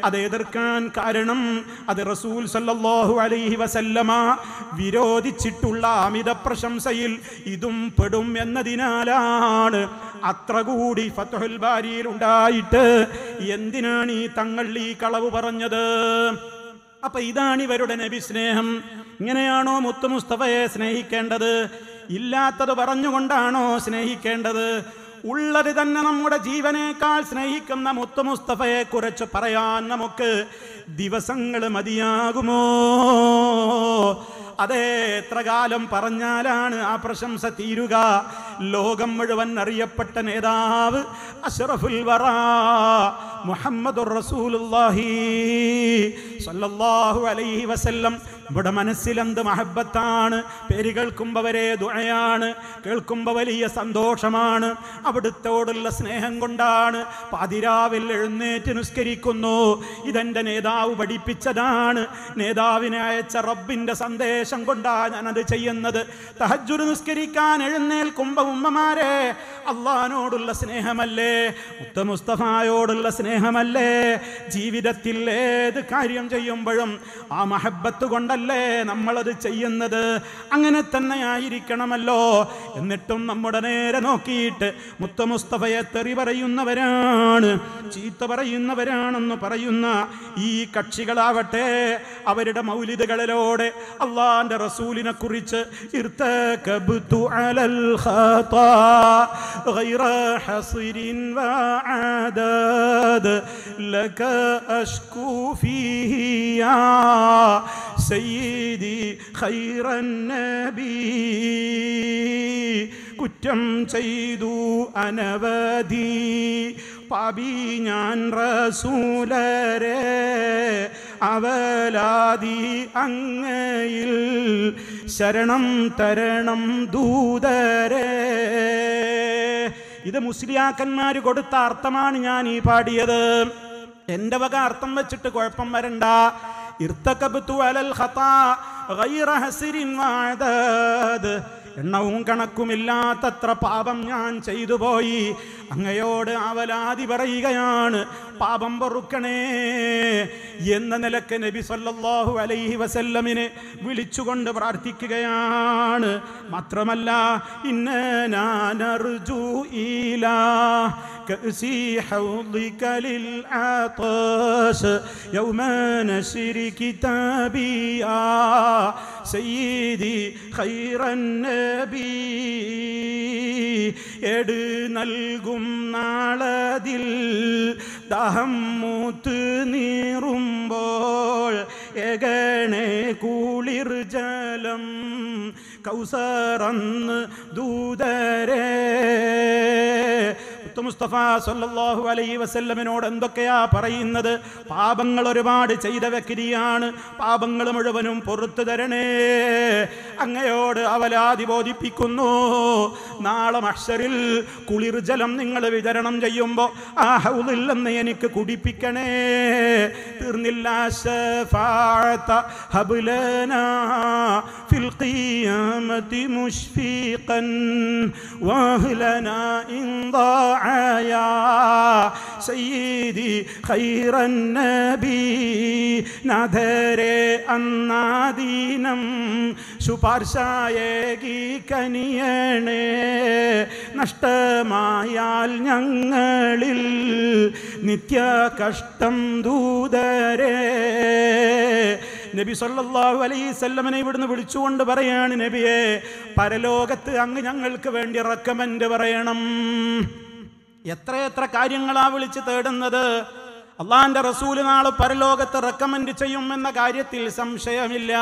അത് എതിർക്കാൻ കാരണം അത് റസൂൽ സല്ലല്ലാഹു അലൈഹി വസല്ലമ വിരോധിച്ചിട്ടുള്ള അമിത പ്രശംസയിൽ ഇതും പെടും എന്നതിനാലാണ് അത്ര കൂടി ഫത്തുഹുൽ ബാരിയിൽ ഉണ്ടായിട്ട് എന്തിനാണ് ഈ തങ്ങൾ ഈ കളവ് പറഞ്ഞത് അപ്പൊ ഇതാണ് ഇവരുടെ നബി സ്നേഹം ഇങ്ങനെയാണോ മുത്തു മുസ്തഫയെ സ്നേഹിക്കേണ്ടത് ഇല്ലാത്തത് പറഞ്ഞുകൊണ്ടാണോ സ്നേഹിക്കേണ്ടത് ഉള്ളത് തന്നെ നമ്മുടെ ജീവനേക്കാൾ സ്നേഹിക്കുന്ന മുത്തു മുസ്തഫയെ കുറിച്ച് പറയാൻ നമുക്ക് ദിവസങ്ങൾ മതിയാകുമോ അതേ എത്ര കാലം പറഞ്ഞാലാണ് ആ പ്രശംസ തീരുക ലോകം മുഴുവൻ അറിയപ്പെട്ട നേതാവ് അഷറഫുൽ വറ മുഹമ്മദ് റസൂലുള്ളാഹി അലൈഹി വസല്ലം ഇവിടെ മനസ്സിലെന്ത് മഹബത്താണ് പേര് കേൾക്കുമ്പവരെ ദുഴയാണ് കേൾക്കുമ്പോൾ വലിയ സന്തോഷമാണ് അവിടുത്തോടുള്ള സ്നേഹം കൊണ്ടാണ് പാതിരാവിൽ എഴുന്നേറ്റ് നിസ്കരിക്കുന്നു ഇതെൻ്റെ നേതാവ് പഠിപ്പിച്ചതാണ് നേതാവിനെ അയച്ച റബ്ബിൻ്റെ സന്ദേശം കൊണ്ടാണ് ഞാനത് ചെയ്യുന്നത് തഹജുര് നിസ്കരിക്കാൻ എഴുന്നേൽക്കുമ്പോൾ ഉമ്മമാരെ അള്ളഹാനോടുള്ള സ്നേഹമല്ലേ മുത്ത മുസ്തഫായോടുള്ള സ്നേഹമല്ലേ ജീവിതത്തിൽ ഏത് കാര്യം ചെയ്യുമ്പോഴും ആ മഹബത്ത് കൊണ്ടല്ലേ നമ്മളത് ചെയ്യുന്നത് അങ്ങനെ തന്നെ ആയിരിക്കണമല്ലോ എന്നിട്ടും നമ്മുടെ നേരെ നോക്കിയിട്ട് മുത്ത മുസ്തഫയെ തെറി പറയുന്നവരാണ് ചീത്ത പറയുന്നവരാണെന്ന് പറയുന്ന ഈ കക്ഷികളാവട്ടെ അവരുടെ മൗലിതകളിലൂടെ അള്ളാന്റെ റസൂലിനെ കുറിച്ച് ഇർത്തകബ് അലൽ ഖതാ غير حصر وعدد لك أشكو فيه يا سيدي خير النبي كتم കുറ്റം ചെയ്തു അനവധി പാപി ഞാൻ റസൂലരെ അവലാതി അങ്ങയിൽ ശരണം തരണം ദൂതരേ ഇത് മുസ്ലിയാക്കന്മാർ കൊടുത്ത അർത്ഥമാണ് ഞാൻ ഈ പാടിയത് എന്റെ വക അർത്ഥം വെച്ചിട്ട് കുഴപ്പം വരണ്ട എണ്ണവും കണക്കുമില്ലാത്തത്ര പാപം ഞാൻ ചെയ്തു പോയി അങ്ങയോട് അവലാതി പറയുകയാണ് പാപം പൊറുക്കണേ എന്ന നിലക്ക് നബി സല്ലല്ലാഹു അലൈഹി വസല്ലമിനെ വിളിച്ചുകൊണ്ട് പ്രാർത്ഥിക്കുകയാണ് മാത്രമല്ല ഇന്നർജു നൽകും നീറും നാളതിൽ ദഹം മൂത്ത് നീറുമ്പോൾ എകണെ കുളിർ ജലം കൗസറന്ന് ദൂതരേ മുത്തു മുസ്തഫ സല്ലാഹു അലൈ വസല്ലമിനോട് എന്തൊക്കെയാ പറയുന്നത് പാപങ്ങൾ ഒരുപാട് ചെയ്ത വ്യക്തിയാണ് പാപങ്ങൾ മുഴുവനും പുറത്തു തരണേ അങ്ങയോട് അവലാതി ബോധിപ്പിക്കുന്നു നാളെ മഷറിൽ കുളിർജലം നിങ്ങൾ വിതരണം ചെയ്യുമ്പോൾ ആ ഹൗലില്ലെന്ന് എനിക്ക് കുടിപ്പിക്കണേ തീർന്നില്ല ഹബുലനാ ഫിൽ قيامة مشفيقا واهلنا يا سيدي خير النبي نادري അന്നാദീനം ശുപാർശയേകീക്കനിയണേ നഷ്ടമായാൽ ഞങ്ങളിൽ നിത്യ കഷ്ടം ദൂതരേ നബി സല്ലാഹു അലൈസല്ലമനെ ഇവിടുന്ന് വിളിച്ചുകൊണ്ട് പറയാണ് നബിയെ പരലോകത്ത് അങ്ങ് ഞങ്ങൾക്ക് വേണ്ടി റെക്കമെൻഡ് പറയണം എത്രയെത്ര കാര്യങ്ങളാ വിളിച്ച് തേടുന്നത് അള്ളാന്റെ റസൂല് നാളെ പരലോകത്ത് റെക്കമെൻഡ് ചെയ്യും എന്ന കാര്യത്തിൽ സംശയമില്ല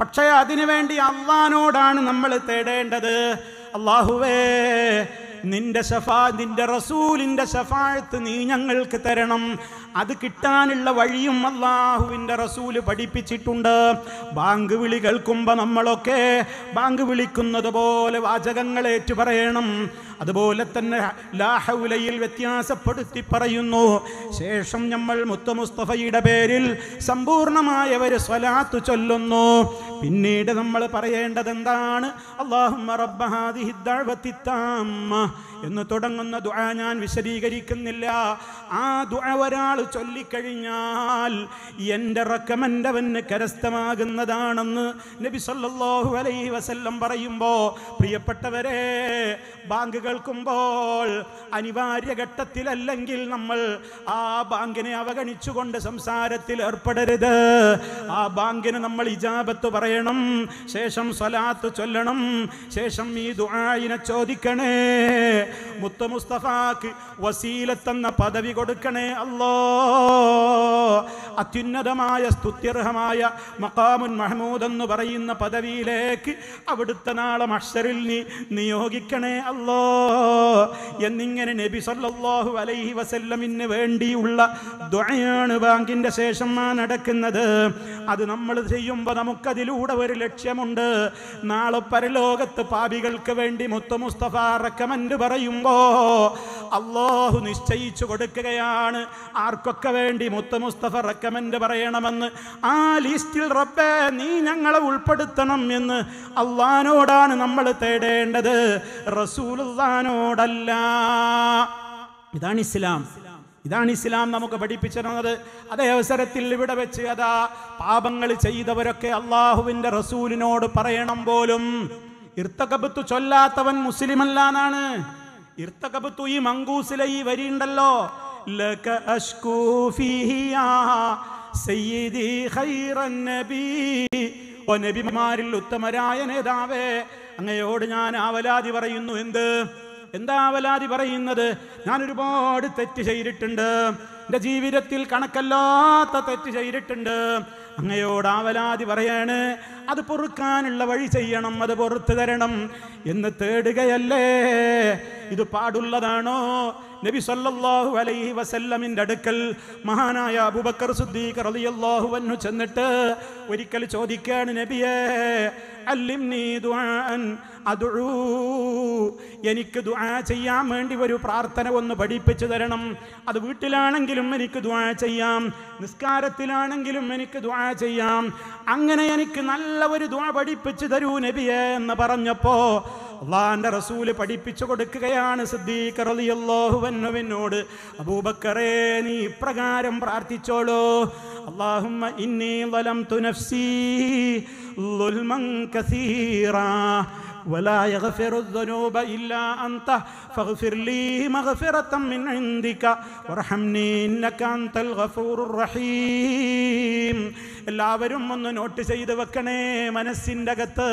പക്ഷേ അതിനുവേണ്ടി അള്ളഹാനോടാണ് നമ്മൾ തേടേണ്ടത് അള്ളാഹുവേ നിന്റെ ഷഫാ നിന്റെ റസൂലിന്റെ ഷഫാഴത്ത് നീ ഞങ്ങൾക്ക് തരണം അത് കിട്ടാനുള്ള വഴിയും അള്ളാഹുവിൻ്റെ റസൂല് പഠിപ്പിച്ചിട്ടുണ്ട് ബാങ്ക് വിളി കേൾക്കുമ്പോൾ നമ്മളൊക്കെ ബാങ്ക് വിളിക്കുന്നത് പോലെ വാചകങ്ങൾ പറയണം അതുപോലെ തന്നെ ലാഹൗലയിൽ വ്യത്യാസപ്പെടുത്തി പറയുന്നു ശേഷം നമ്മൾ മുത്ത മുസ്തഫയുടെ പേരിൽ സമ്പൂർണമായ ഒരു സ്വലാത്തു ചൊല്ലുന്നു പിന്നീട് നമ്മൾ പറയേണ്ടത് എന്താണ് അള്ളാഹു റബ്ബ ഹാദിഹി ദഅവത്തി എന്ന് തുടങ്ങുന്ന ദുആ ഞാൻ വിശദീകരിക്കുന്നില്ല ആ ദുആ ഒരാൾ ചൊല്ലിക്കഴിഞ്ഞാൽ എൻ്റെ റക്കമെൻ്റവന് കരസ്ഥമാകുന്നതാണെന്ന് നബി സല്ലല്ലാഹു അലൈഹി വസല്ലം പറയുമ്പോൾ പ്രിയപ്പെട്ടവരെ ബാങ്ക് കേൾക്കുമ്പോൾ അനിവാര്യ ഘട്ടത്തിലല്ലെങ്കിൽ നമ്മൾ ആ ബാങ്കിനെ അവഗണിച്ചുകൊണ്ട് സംസാരത്തിൽ ഏർപ്പെടരുത് ആ ബാങ്കിന് നമ്മൾ ഇജാബത്ത് പറയണം ശേഷം സ്വലാത്ത് ചൊല്ലണം ശേഷം ഈ ദുആയിനെ ചോദിക്കണേ മുത്ത മുസ്തഫാക്ക് വസീലത്തെന്ന പദവി കൊടുക്കണേ അല്ലോ അത്യുന്നതമായ സ്തുത്യർഹമായ മക്കാമുൻ മഹ്മൂദ് എന്ന് പറയുന്ന പദവിയിലേക്ക് അവിടുത്തെ നാളെ മഷറിൽ നീ നിയോഗിക്കണേ അല്ലോ എന്നിങ്ങനെ നബി സല്ലല്ലാഹു അലൈഹി വസല്ലമിന് വേണ്ടിയുള്ള ദ്വയാണ് ബാങ്കിൻ്റെ ശേഷം ആ നടക്കുന്നത് അത് നമ്മൾ ചെയ്യുമ്പോൾ നമുക്കതിലൂടെ ഒരു ലക്ഷ്യമുണ്ട് നാളെ പരലോകത്ത് പാപികൾക്ക് വേണ്ടി മുത്ത മുസ്തഫ റക്കമൻ്റ് പറയും പറയുമ്പോ അള്ളാഹു നിശ്ചയിച്ചു കൊടുക്കുകയാണ് ആർക്കൊക്കെ വേണ്ടി മുത്ത മുസ്തഫ റെക്കമെൻഡ് പറയണമെന്ന് ആ ലിസ്റ്റിൽ റബ്ബേ നീ ഞങ്ങളെ ഉൾപ്പെടുത്തണം എന്ന് അള്ളഹാനോടാണ് നമ്മൾ തേടേണ്ടത് റസൂലുള്ളാനോടല്ല ഇതാണ് ഇസ്ലാം ഇതാണ് ഇസ്ലാം നമുക്ക് പഠിപ്പിച്ചിരുന്നത് അതേ അവസരത്തിൽ ഇവിടെ വെച്ച് അതാ പാപങ്ങൾ ചെയ്തവരൊക്കെ അള്ളാഹുവിൻ്റെ റസൂലിനോട് പറയണം പോലും ഇർത്തകബത്ത് ചൊല്ലാത്തവൻ മുസ്ലിമല്ലാന്നാണ് ഇർത്തകബത്തു ഈ മങ്കൂസിലെ ഈ വരിയുണ്ടല്ലോ ലക അഷ്കൂ സയ്യിദി ഓ നബിമാരിൽ ഉത്തമരായ നേതാവേ അങ്ങയോട് ഞാൻ ആവലാതി പറയുന്നു എന്ത് എന്താ അവലാതി പറയുന്നത് ഞാൻ ഒരുപാട് തെറ്റ് ചെയ്തിട്ടുണ്ട് എൻ്റെ ജീവിതത്തിൽ കണക്കല്ലാത്ത തെറ്റ് ചെയ്തിട്ടുണ്ട് അങ്ങയോട് ആവലാതി പറയാണ് അത് പൊറുക്കാനുള്ള വഴി ചെയ്യണം അത് പുറത്തു തരണം എന്ന് തേടുകയല്ലേ ഇത് പാടുള്ളതാണോ നബി സല്ലല്ലാഹു അലൈഹി വസല്ലമിൻ്റെ അടുക്കൽ മഹാനായ അബൂബക്കർ സുദ്ദീഖ് റളിയല്ലാഹു അൻഹു ചെന്നിട്ട് ഒരിക്കൽ ചോദിക്കുകയാണ് നബിയേ അല്ലിം നീ ദുആൻ അതുഴൂ എനിക്ക് ദുആ ചെയ്യാൻ വേണ്ടി ഒരു പ്രാർത്ഥന ഒന്ന് പഠിപ്പിച്ചു തരണം അത് വീട്ടിലാണെങ്കിലും എനിക്ക് ദുആ ചെയ്യാം നിസ്കാരത്തിലാണെങ്കിലും എനിക്ക് ദുആ ചെയ്യാം അങ്ങനെ എനിക്ക് നല്ല ഒരു ദുആ പഠിപ്പിച്ചു തരൂ നബിയെ എന്ന് പറഞ്ഞപ്പോൾ അള്ളാന്റെ റസൂല് പഠിപ്പിച്ചു കൊടുക്കുകയാണ് സിദ്ദീഖ് റളിയല്ലാഹുവന്നുവിനോട് അബൂബക്കറേ നീ ഇപ്രകാരം പ്രാർത്ഥിച്ചോളൂ അള്ളാഹുമ്മ ഇന്നി വലം തുനഫ്സി ലുൽമൻ കസീറാ ولا يغفر الذنوب إلا أنت فاغفر لي مغفرة من عندك وارحمني إنك أنت الغفور الرحيم എല്ലാവരും ഒന്ന് നോട്ട് ചെയ്ത് വെക്കണേ മനസ്സിൻ്റെ അകത്ത്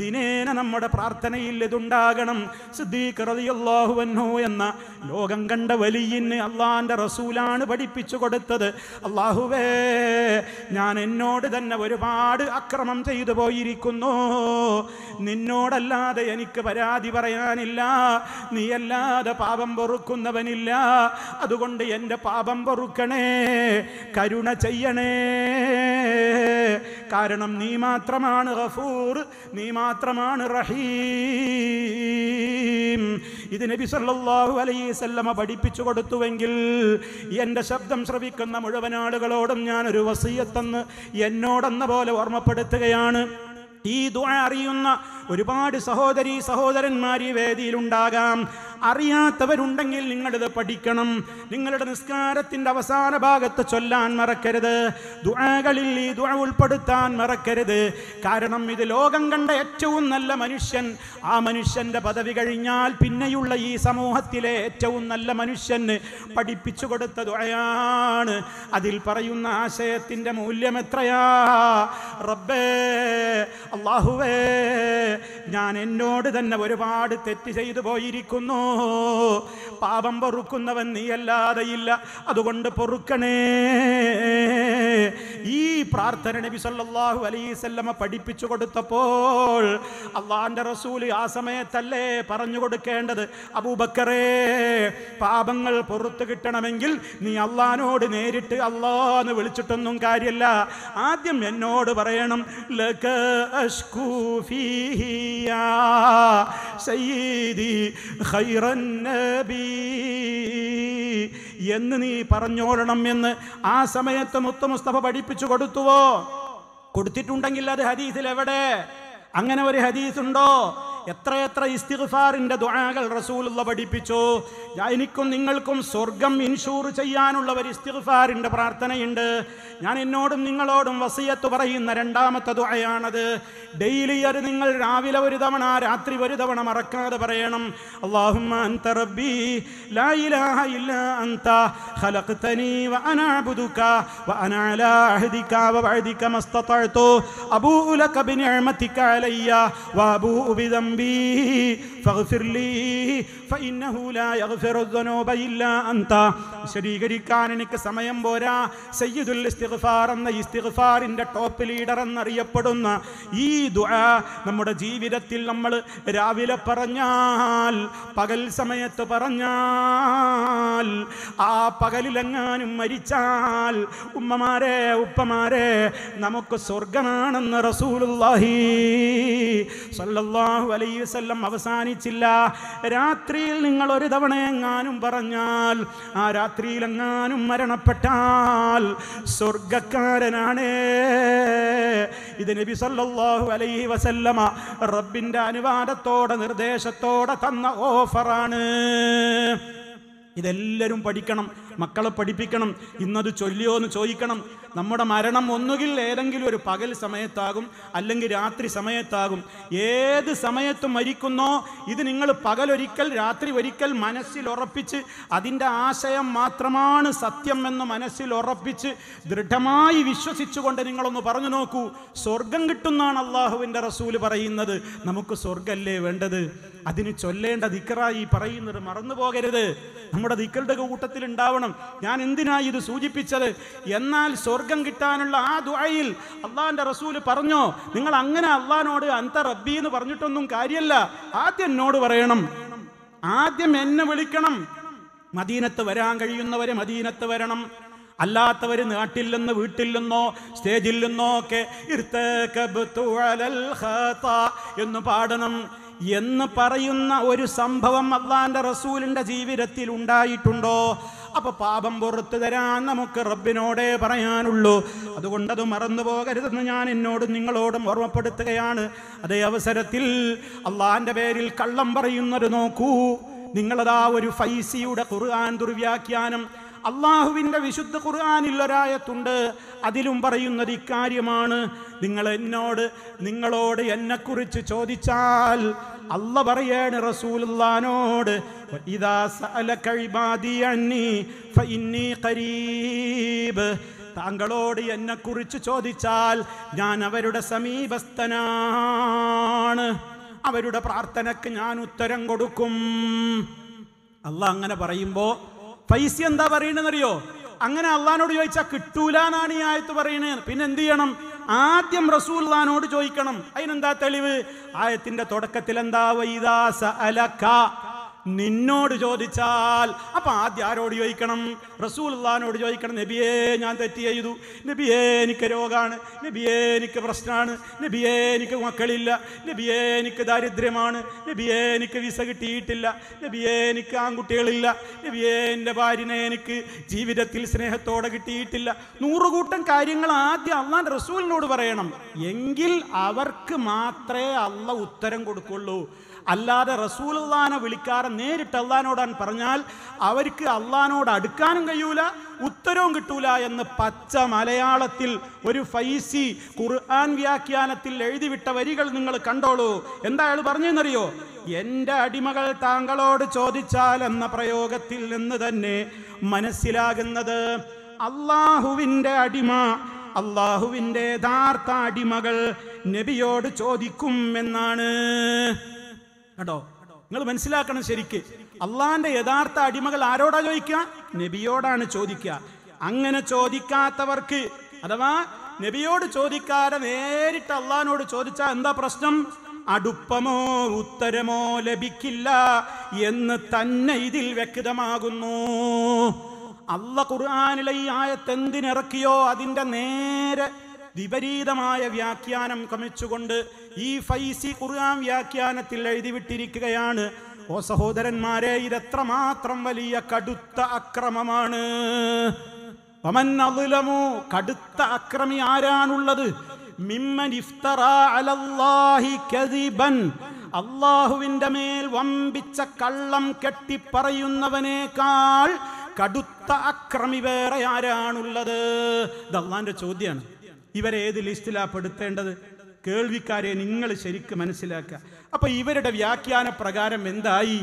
ദിനേന നമ്മുടെ പ്രാർത്ഥനയിൽ ഇതുണ്ടാകണം സിദ്ദീഖ് റളിയല്ലാഹു അൻഹു എന്ന ലോകം കണ്ട വലിയിന് അള്ളാഹിൻ്റെ റസൂലാണ് പഠിപ്പിച്ചു കൊടുത്തത് അള്ളാഹുവേ ഞാൻ എന്നോട് തന്നെ ഒരുപാട് അക്രമം ചെയ്തു പോയിരിക്കുന്നു നിന്നോടല്ലാതെ എനിക്ക് പരാതി പറയാനില്ല നീ നീയല്ലാതെ പാപം പൊറുക്കുന്നവനില്ല അതുകൊണ്ട് എൻ്റെ പാപം പൊറുക്കണേ കരുണ ചെയ്യണേ കാരണം നീ മാത്രമാണ് റഫൂർ നീ മാത്രമാണ് റഹീം ഇത് നബി സല്ലല്ലാഹു അലൈഹി പഠിപ്പിച്ചു കൊടുത്തുവെങ്കിൽ എൻ്റെ ശബ്ദം ശ്രവിക്കുന്ന മുഴുവൻ ആളുകളോടും ഞാനൊരു വസീയത്തെന്ന് എന്നോടെന്ന പോലെ ഓർമ്മപ്പെടുത്തുകയാണ് ഈ ദുആ അറിയുന്ന ഒരുപാട് സഹോദരി സഹോദരന്മാർ ഈ വേദിയിലുണ്ടാകാം അറിയാത്തവരുണ്ടെങ്കിൽ നിങ്ങളിത് പഠിക്കണം നിങ്ങളുടെ നിസ്കാരത്തിന്റെ അവസാന ഭാഗത്ത് ചൊല്ലാൻ മറക്കരുത് ദുആകളിൽ ഈ ദുആ ഉൾപ്പെടുത്താൻ മറക്കരുത് കാരണം ഇത് ലോകം കണ്ട ഏറ്റവും നല്ല മനുഷ്യൻ ആ മനുഷ്യന്റെ പദവി കഴിഞ്ഞാൽ പിന്നെയുള്ള ഈ സമൂഹത്തിലെ ഏറ്റവും നല്ല മനുഷ്യന് പഠിപ്പിച്ചു കൊടുത്ത ദുആയാണ് അതിൽ പറയുന്ന ആശയത്തിന്റെ മൂല്യം എത്രയാ റബ്ബേ അള്ളാഹുവേ ഞാൻ എന്നോട് തന്നെ ഒരുപാട് തെറ്റ് ചെയ്തു പോയിരിക്കുന്നു പാപം പൊറുക്കുന്നവൻ നീയല്ലാതെയില്ല അതുകൊണ്ട് പൊറുക്കണേ ഈ പ്രാർത്ഥന നബി സല്ലാഹു അലൈസല്ലമ പഠിപ്പിച്ചു കൊടുത്തപ്പോൾ അള്ളാന്റെ റസൂല് ആ സമയത്തല്ലേ പറഞ്ഞു കൊടുക്കേണ്ടത് അബൂബക്കറേ പാപങ്ങൾ പുറത്തു കിട്ടണമെങ്കിൽ നീ അള്ളഹാനോട് നേരിട്ട് അള്ളാന്ന് വിളിച്ചിട്ടൊന്നും കാര്യമല്ല ആദ്യം എന്നോട് പറയണം ലക സയ്യിദി ഖൈ നബി എന്ന് നീ പറഞ്ഞോളണം എന്ന് ആ സമയത്ത് മുത്ത മുസ്തഫ പഠിപ്പിച്ചു കൊടുത്തുവോ കൊടുത്തിട്ടുണ്ടെങ്കിൽ അത് ഹദീസിൽ എവിടെ അങ്ങനെ ഒരു ഹദീസ് ഉണ്ടോ എത്രയെത്ര ഇസ്തിഗ്ഫാറിൻ്റെ ദുആകൾ റസൂലുള്ള പഠിപ്പിച്ചു എനിക്കും നിങ്ങൾക്കും സ്വർഗം ഇൻഷൂർ ചെയ്യാനുള്ള ഒരു ഇസ്തിഗ്ഫാറിൻ്റെ പ്രാർത്ഥനയുണ്ട് ഞാൻ എന്നോടും നിങ്ങളോടും വസിയത്ത് പറയുന്ന രണ്ടാമത്തെ ദുആയാണത് ഡെയിലി അത് നിങ്ങൾ രാവിലെ ഒരു തവണ രാത്രി ഒരു തവണ മറക്കാതെ പറയണം അല്ലാഹുമ്മ അൻത റബ്ബി ലാ ഇലാഹ അൻത വ അബ്ദുക വ അലാ വ വഅദിക മസ്തതഅതു ലക ബിനിഅമതിക അലയ്യ വ അബൂഉ ബിദം ذنبي فاغفر لي فإنه لا يغفر الذنوب إلا أنت വിശദീകരിക്കാൻ എനിക്ക് സമയം പോരാ സയ്യിദുൽ ഇസ്തിഗ്ഫാർ എന്ന ഇസ്തിഗ്ഫാറിൻ്റെ ടോപ്പ് ലീഡർ എന്നറിയപ്പെടുന്ന ഈ ദുആ നമ്മുടെ ജീവിതത്തിൽ നമ്മൾ രാവിലെ പറഞ്ഞാൽ പകൽ സമയത്ത് പറഞ്ഞാൽ ആ പകലിലെങ്ങാനും മരിച്ചാൽ ഉമ്മമാരെ ഉപ്പമാരെ നമുക്ക് സ്വർഗമാണെന്ന് റസൂലുള്ളാഹി സല്ലല്ലാഹു അലൈഹി അലൈഹി വസല്ലം അവസാനിച്ചില്ല രാത്രിയിൽ നിങ്ങൾ ഒരു തവണ എങ്ങാനും പറഞ്ഞാൽ ആ രാത്രിയിൽ എങ്ങാനും മരണപ്പെട്ടാൽ സ്വർഗക്കാരനാണ് ഇത് നബി സല്ലല്ലാഹു അലൈഹി വസല്ലമ റബ്ബിന്റെ അനുവാദത്തോടെ നിർദ്ദേശത്തോടെ തന്ന ഓഫറാണ് ഇതെല്ലാവരും പഠിക്കണം മക്കളെ പഠിപ്പിക്കണം ഇന്നത് ചൊല്ലിയോ എന്ന് ചോദിക്കണം നമ്മുടെ മരണം ഒന്നുകിൽ ഏതെങ്കിലും ഒരു പകൽ സമയത്താകും അല്ലെങ്കിൽ രാത്രി സമയത്താകും ഏത് സമയത്ത് മരിക്കുന്നോ ഇത് നിങ്ങൾ പകലൊരിക്കൽ രാത്രി ഒരിക്കൽ മനസ്സിൽ ഉറപ്പിച്ച് അതിൻ്റെ ആശയം മാത്രമാണ് സത്യം എന്ന് മനസ്സിൽ ഉറപ്പിച്ച് ദൃഢമായി വിശ്വസിച്ചുകൊണ്ട് നിങ്ങളൊന്ന് പറഞ്ഞു നോക്കൂ സ്വർഗം കിട്ടുന്നാണ് അള്ളാഹുവിൻ്റെ റസൂല് പറയുന്നത് നമുക്ക് സ്വർഗല്ലേ വേണ്ടത് അതിന് ചൊല്ലേണ്ട ദിക്കറായി പറയുന്നത് മറന്നു പോകരുത് നമ്മുടെ ദിക്കറുടെ കൂട്ടത്തിൽ ഉണ്ടാവണം കാരണം ഞാൻ എന്തിനായി ഇത് സൂചിപ്പിച്ചത് എന്നാൽ സ്വർഗം കിട്ടാനുള്ള ആ ദുആയിൽ അള്ളാഹിൻ്റെ റസൂല് പറഞ്ഞോ നിങ്ങൾ അങ്ങനെ അള്ളഹാനോട് അന്ത റബ്ബി എന്ന് പറഞ്ഞിട്ടൊന്നും കാര്യമല്ല ആദ്യം എന്നോട് പറയണം ആദ്യം എന്നെ വിളിക്കണം മദീനത്ത് വരാൻ കഴിയുന്നവരെ മദീനത്ത് വരണം അല്ലാത്തവർ നാട്ടിൽ നിന്ന് വീട്ടിൽ നിന്നോ സ്റ്റേജിൽ നിന്നോ ഒക്കെ എന്ന് പാടണം എന്ന് പറയുന്ന ഒരു സംഭവം അള്ളാന്റെ റസൂലിന്റെ ജീവിതത്തിൽ ഉണ്ടായിട്ടുണ്ടോ അപ്പൊ പാപം പുറത്തു തരാൻ നമുക്ക് റബ്ബിനോടെ പറയാനുള്ളൂ അതുകൊണ്ടത് മറന്നു പോകരുതെന്ന് ഞാൻ എന്നോടും നിങ്ങളോടും ഓർമ്മപ്പെടുത്തുകയാണ് അതേ അവസരത്തിൽ അള്ളാന്റെ പേരിൽ കള്ളം പറയുന്നത് നോക്കൂ നിങ്ങളതാ ഒരു ഫൈസിയുടെ ഖുർആൻ ദുർവ്യാഖ്യാനം അള്ളാഹുവിൻ്റെ വിശുദ്ധ ഖുർആാനില്ലൊരായത്തുണ്ട് അതിലും പറയുന്നത് ഇക്കാര്യമാണ് നിങ്ങൾ എന്നോട് നിങ്ങളോട് എന്നെക്കുറിച്ച് ചോദിച്ചാൽ അല്ല പറയാണ് റസൂലുള്ളാനോട് താങ്കളോട് എന്നെക്കുറിച്ച് ചോദിച്ചാൽ ഞാൻ അവരുടെ സമീപസ്ഥനാണ് അവരുടെ പ്രാർത്ഥനയ്ക്ക് ഞാൻ ഉത്തരം കൊടുക്കും അല്ല അങ്ങനെ പറയുമ്പോൾ പൈസ എന്താ പറയണെന്നറിയോ അങ്ങനെ അള്ളഹാനോട് ചോദിച്ചാൽ കിട്ടൂല എന്നാണ് ഈ ആയത്ത് പറയുന്നത് പിന്നെ എന്ത് ചെയ്യണം ആദ്യം റസൂൽ ചോദിക്കണം അതിനെന്താ തെളിവ് ആയത്തിന്റെ തുടക്കത്തിൽ എന്താ വൈദാ സഅലക നിന്നോട് ചോദിച്ചാൽ അപ്പൊ ആദ്യം ആരോട് ചോദിക്കണം റസൂൽഹാനോട് ചോദിക്കണം നബിയേ ഞാൻ തെറ്റ് ചെയ്തു നബിയേ എനിക്ക് രോഗമാണ് നബിയേ എനിക്ക് പ്രശ്നമാണ് നബിയേ എനിക്ക് മക്കളില്ല നബിയേ എനിക്ക് ദാരിദ്ര്യമാണ് നബിയേ എനിക്ക് വിസ കിട്ടിയിട്ടില്ല നബിയേ എനിക്ക് ആൺകുട്ടികളില്ല നബിയേ എൻ്റെ ഭാര്യനെ എനിക്ക് ജീവിതത്തിൽ സ്നേഹത്തോടെ കിട്ടിയിട്ടില്ല നൂറുകൂട്ടം കാര്യങ്ങൾ ആദ്യം അള്ളാൻ റസൂലിനോട് പറയണം എങ്കിൽ അവർക്ക് മാത്രമേ അള്ള ഉത്തരം കൊടുക്കുള്ളൂ അല്ലാതെ അള്ളഹാനെ വിളിക്കാതെ നേരിട്ട് അള്ളഹാനോടാൻ പറഞ്ഞാൽ അവർക്ക് അള്ളഹാനോട് അടുക്കാനും കഴിയൂല ഉത്തരവും കിട്ടൂല എന്ന് പച്ച മലയാളത്തിൽ ഒരു ഫൈസി ഖുർആൻ വ്യാഖ്യാനത്തിൽ എഴുതിവിട്ട വരികൾ നിങ്ങൾ കണ്ടോളൂ എന്താ അയാൾ പറഞ്ഞെന്നറിയോ എൻ്റെ അടിമകൾ താങ്കളോട് ചോദിച്ചാൽ എന്ന പ്രയോഗത്തിൽ നിന്ന് തന്നെ മനസ്സിലാകുന്നത് അള്ളാഹുവിൻ്റെ അടിമ അള്ളാഹുവിൻ്റെ യഥാർത്ഥ അടിമകൾ നബിയോട് ചോദിക്കും എന്നാണ് കേട്ടോ നിങ്ങൾ മനസ്സിലാക്കണം ശരിക്ക് അള്ളാന്റെ യഥാർത്ഥ അടിമകൾ ആരോടാ ചോദിക്കുക നബിയോടാണ് ചോദിക്കുക അങ്ങനെ ചോദിക്കാത്തവർക്ക് അഥവാ നബിയോട് ചോദിക്കാതെ നേരിട്ട് അള്ളഹാനോട് ചോദിച്ചാൽ എന്താ പ്രശ്നം അടുപ്പമോ ഉത്തരമോ ലഭിക്കില്ല എന്ന് തന്നെ ഇതിൽ വ്യക്തമാകുന്നു അള്ള ഖുർആാനിലെ ഈ ആയത്തെന്തിനിറക്കിയോ അതിന്റെ നേരെ വിപരീതമായ വ്യാഖ്യാനം കമിച്ചുകൊണ്ട് ഈ ഫൈസി ഖുർആൻ വ്യാഖ്യാനത്തിൽ എഴുതിവിട്ടിരിക്കുകയാണ് ഓ സഹോദരന്മാരെ ഇതെത്രമാത്രം വലിയ കടുത്ത അക്രമമാണ് കടുത്ത അക്രമി ആരാണുള്ളത് മിമ്മൻ അള്ളാഹുവിന്റെ മേൽ വമ്പിച്ച കള്ളം കെട്ടിപ്പറയുന്നവനേക്കാൾ കടുത്ത അക്രമി വേറെ ആരാണുള്ളത് ഇത് ചോദ്യമാണ് ഇവരെ ഏത് ലിസ്റ്റിലാണ് പെടുത്തേണ്ടത് കേൾവിക്കാരെ നിങ്ങൾ ശരിക്ക് മനസ്സിലാക്കുക അപ്പൊ ഇവരുടെ വ്യാഖ്യാന പ്രകാരം എന്തായി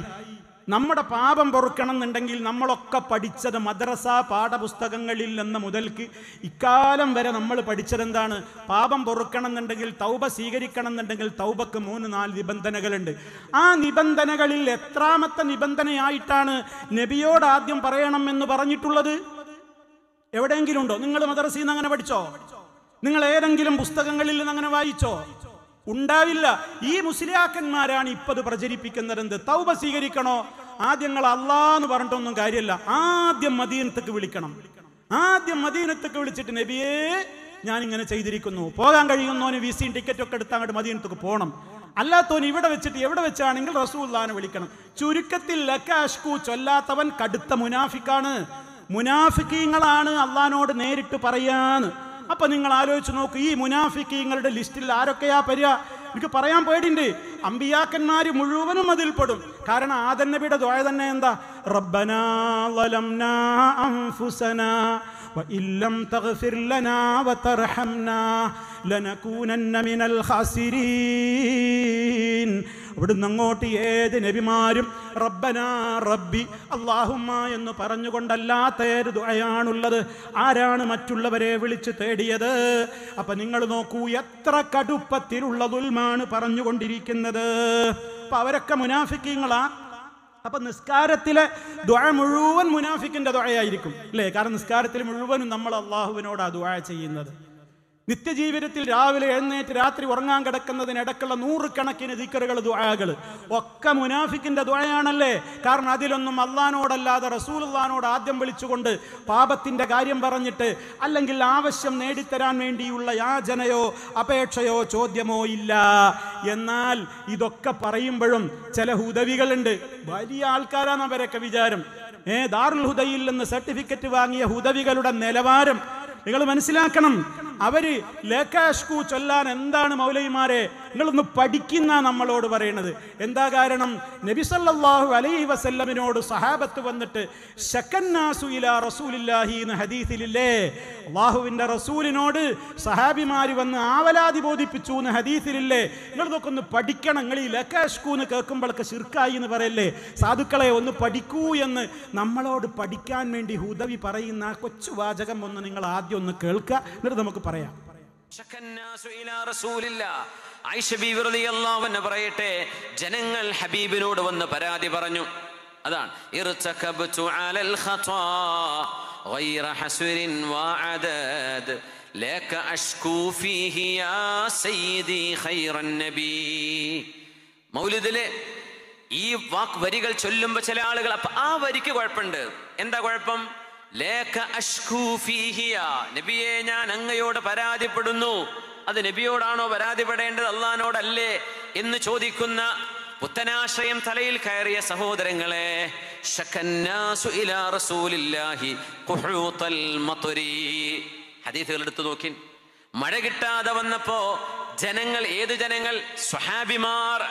നമ്മുടെ പാപം പൊറുക്കണം എന്നുണ്ടെങ്കിൽ നമ്മളൊക്കെ പഠിച്ചത് മദ്രസ പാഠപുസ്തകങ്ങളിൽ നിന്ന് മുതൽക്ക് ഇക്കാലം വരെ നമ്മൾ പഠിച്ചതെന്താണ് പാപം പൊറുക്കണം എന്നുണ്ടെങ്കിൽ തൗബ സ്വീകരിക്കണം എന്നുണ്ടെങ്കിൽ തൗബക്ക് മൂന്ന് നാല് നിബന്ധനകളുണ്ട് ആ നിബന്ധനകളിൽ എത്രാമത്തെ നിബന്ധനയായിട്ടാണ് നബിയോട് ആദ്യം പറയണം എന്ന് പറഞ്ഞിട്ടുള്ളത് എവിടെയെങ്കിലും ഉണ്ടോ നിങ്ങൾ മദ്രസയിൽ നിന്ന് അങ്ങനെ പഠിച്ചോ നിങ്ങൾ ഏതെങ്കിലും പുസ്തകങ്ങളിൽ നിന്ന് അങ്ങനെ വായിച്ചോ ഉണ്ടാവില്ല ഈ മുസ്ലിയാക്കന്മാരാണ് ഇപ്പത് പ്രചരിപ്പിക്കുന്നതെന്ത് തൗബ സ്വീകരിക്കണോ ആദ്യം നിങ്ങൾ അള്ളാന്ന് പറഞ്ഞിട്ടൊന്നും കാര്യമല്ല ആദ്യം മദീനത്തേക്ക് വിളിക്കണം ആദ്യം മദീനത്തേക്ക് വിളിച്ചിട്ട് നബിയേ ഞാൻ ഇങ്ങനെ ചെയ്തിരിക്കുന്നു പോകാൻ കഴിയുന്നവന് സിയും ടിക്കറ്റും ഒക്കെ എടുത്ത് അങ്ങോട്ട് മദീനത്തേക്ക് പോകണം അല്ലാത്തവൻ ഇവിടെ വെച്ചിട്ട് എവിടെ വെച്ചാണെങ്കിൽ റസൂല്ലാനെ വിളിക്കണം ചുരുക്കത്തിൽ ലക്കാഷ്കു ചൊല്ലാത്തവൻ കടുത്ത മുനാഫിക്കാണ് മുനാഫിക്കീങ്ങളാണ് അള്ളഹാനോട് നേരിട്ട് പറയാന്ന് അപ്പൊ നിങ്ങൾ ആലോചിച്ച് നോക്ക് ഈ മുനാഫിക്കീങ്ങളുടെ ലിസ്റ്റിൽ ആരൊക്കെയാ പരിക എനിക്ക് പറയാൻ പേടിണ്ട് അമ്പിയാക്കന്മാര് മുഴുവനും അതിൽപ്പെടും കാരണം ആദന്നബിയുടെ ദ്വായ തന്നെ എന്താ റബ്ബനാ وإن لم تغفر لنا وترحمنا لنكونن من الخاسرين ഇവിടുന്ന് അങ്ങോട്ട് ഏത് നബിമാരും റബ്ബനാ റബ്ബി അള്ളാഹുമ്മ എന്ന് പറഞ്ഞുകൊണ്ടല്ലാത്ത ഏത് ദുഴയാണുള്ളത് ആരാണ് മറ്റുള്ളവരെ വിളിച്ച് തേടിയത് അപ്പം നിങ്ങൾ നോക്കൂ എത്ര കടുപ്പത്തിലുള്ള ദുൽമാണ് പറഞ്ഞുകൊണ്ടിരിക്കുന്നത് അപ്പം അവരൊക്കെ മുനാഫിക്കീങ്ങളാ അപ്പൊ നിസ്കാരത്തിലെ ദ്വഴ മുഴുവൻ മുനാഫിക്കിന്റെ ദ്വഴയായിരിക്കും അല്ലേ കാരണം നിസ്കാരത്തിൽ മുഴുവനും നമ്മൾ ആ ദ്വഴ ചെയ്യുന്നത് നിത്യജീവിതത്തിൽ രാവിലെ എഴുന്നേറ്റ് രാത്രി ഉറങ്ങാൻ കിടക്കുന്നതിനിടക്കുള്ള നൂറുകണക്കിന് ദിക്കറുകൾ ദ്വായകൾ ഒക്കെ മുനാഫിക്കിൻ്റെ ദ്വായാണല്ലേ കാരണം അതിലൊന്നും അള്ളഹാനോടല്ലാതെ റസൂലുള്ളഹാനോട് ആദ്യം വിളിച്ചുകൊണ്ട് പാപത്തിൻ്റെ കാര്യം പറഞ്ഞിട്ട് അല്ലെങ്കിൽ ആവശ്യം നേടിത്തരാൻ വേണ്ടിയുള്ള യാചനയോ അപേക്ഷയോ ചോദ്യമോ ഇല്ല എന്നാൽ ഇതൊക്കെ പറയുമ്പോഴും ചില ഹുദവികളുണ്ട് വലിയ ആൾക്കാരാണ് അവരൊക്കെ വിചാരം ഏ ദാറുൽ ഹുദയിൽ നിന്ന് സർട്ടിഫിക്കറ്റ് വാങ്ങിയ ഹുദവികളുടെ നിലവാരം നിങ്ങൾ മനസ്സിലാക്കണം അവര് ലേക്കാഷ്കു ചൊല്ലാൻ എന്താണ് മൗലയിമാരെ നിങ്ങളൊന്ന് പഠിക്കുന്ന നമ്മളോട് പറയണത് എന്താ കാരണം നബിസല്ലാഹു അലൈ വസല്ലമിനോട് സഹാബത്ത് വന്നിട്ട് എന്ന് ഹദീസിലില്ലേ അള്ളാഹുവിന്റെ റസൂലിനോട് സഹാബിമാര് വന്ന് ആവലാതി ബോധിപ്പിച്ചു എന്ന് ഹദീസിലില്ലേ നിങ്ങൾ ഇതൊക്കെ ഒന്ന് പഠിക്കണം നിങ്ങൾ ഈ ലക്കാഷ്കൂന്ന് എന്ന് കേൾക്കുമ്പോഴൊക്കെ ശിർക്കായി എന്ന് പറയല്ലേ സാധുക്കളെ ഒന്ന് പഠിക്കൂ എന്ന് നമ്മളോട് പഠിക്കാൻ വേണ്ടി ഹുദവി പറയുന്ന കൊച്ചു വാചകം ഒന്ന് നിങ്ങൾ ആദ്യം ഒന്ന് കേൾക്കുക എന്നിട്ട് നമുക്ക് പറയാം പറയട്ടെ ജനങ്ങൾ ഹബീബിനോട് വന്ന് പരാതി പറഞ്ഞു അതാണ് മൗലിദിലെ ഈ വാക്ക് വരികൾ ചൊല്ലുമ്പോ ചില ആളുകൾ അപ്പൊ ആ വരിക്ക് കുഴപ്പമുണ്ട് എന്താ കുഴപ്പം നബിയെ ഞാൻ അങ്ങയോട് പരാതിപ്പെടുന്നു അത് നബിയോടാണോ പരാതിപ്പെടേണ്ടത് അള്ളഹാനോടല്ലേ എന്ന് ചോദിക്കുന്ന പുത്തനാശ്രയം തലയിൽ കയറിയ സഹോദരങ്ങളെ ഹദീസുകൾ എടുത്തു നോക്കി മഴ കിട്ടാതെ വന്നപ്പോ ജനങ്ങൾ ഏത് ജനങ്ങൾ സ്വഹാബിമാർ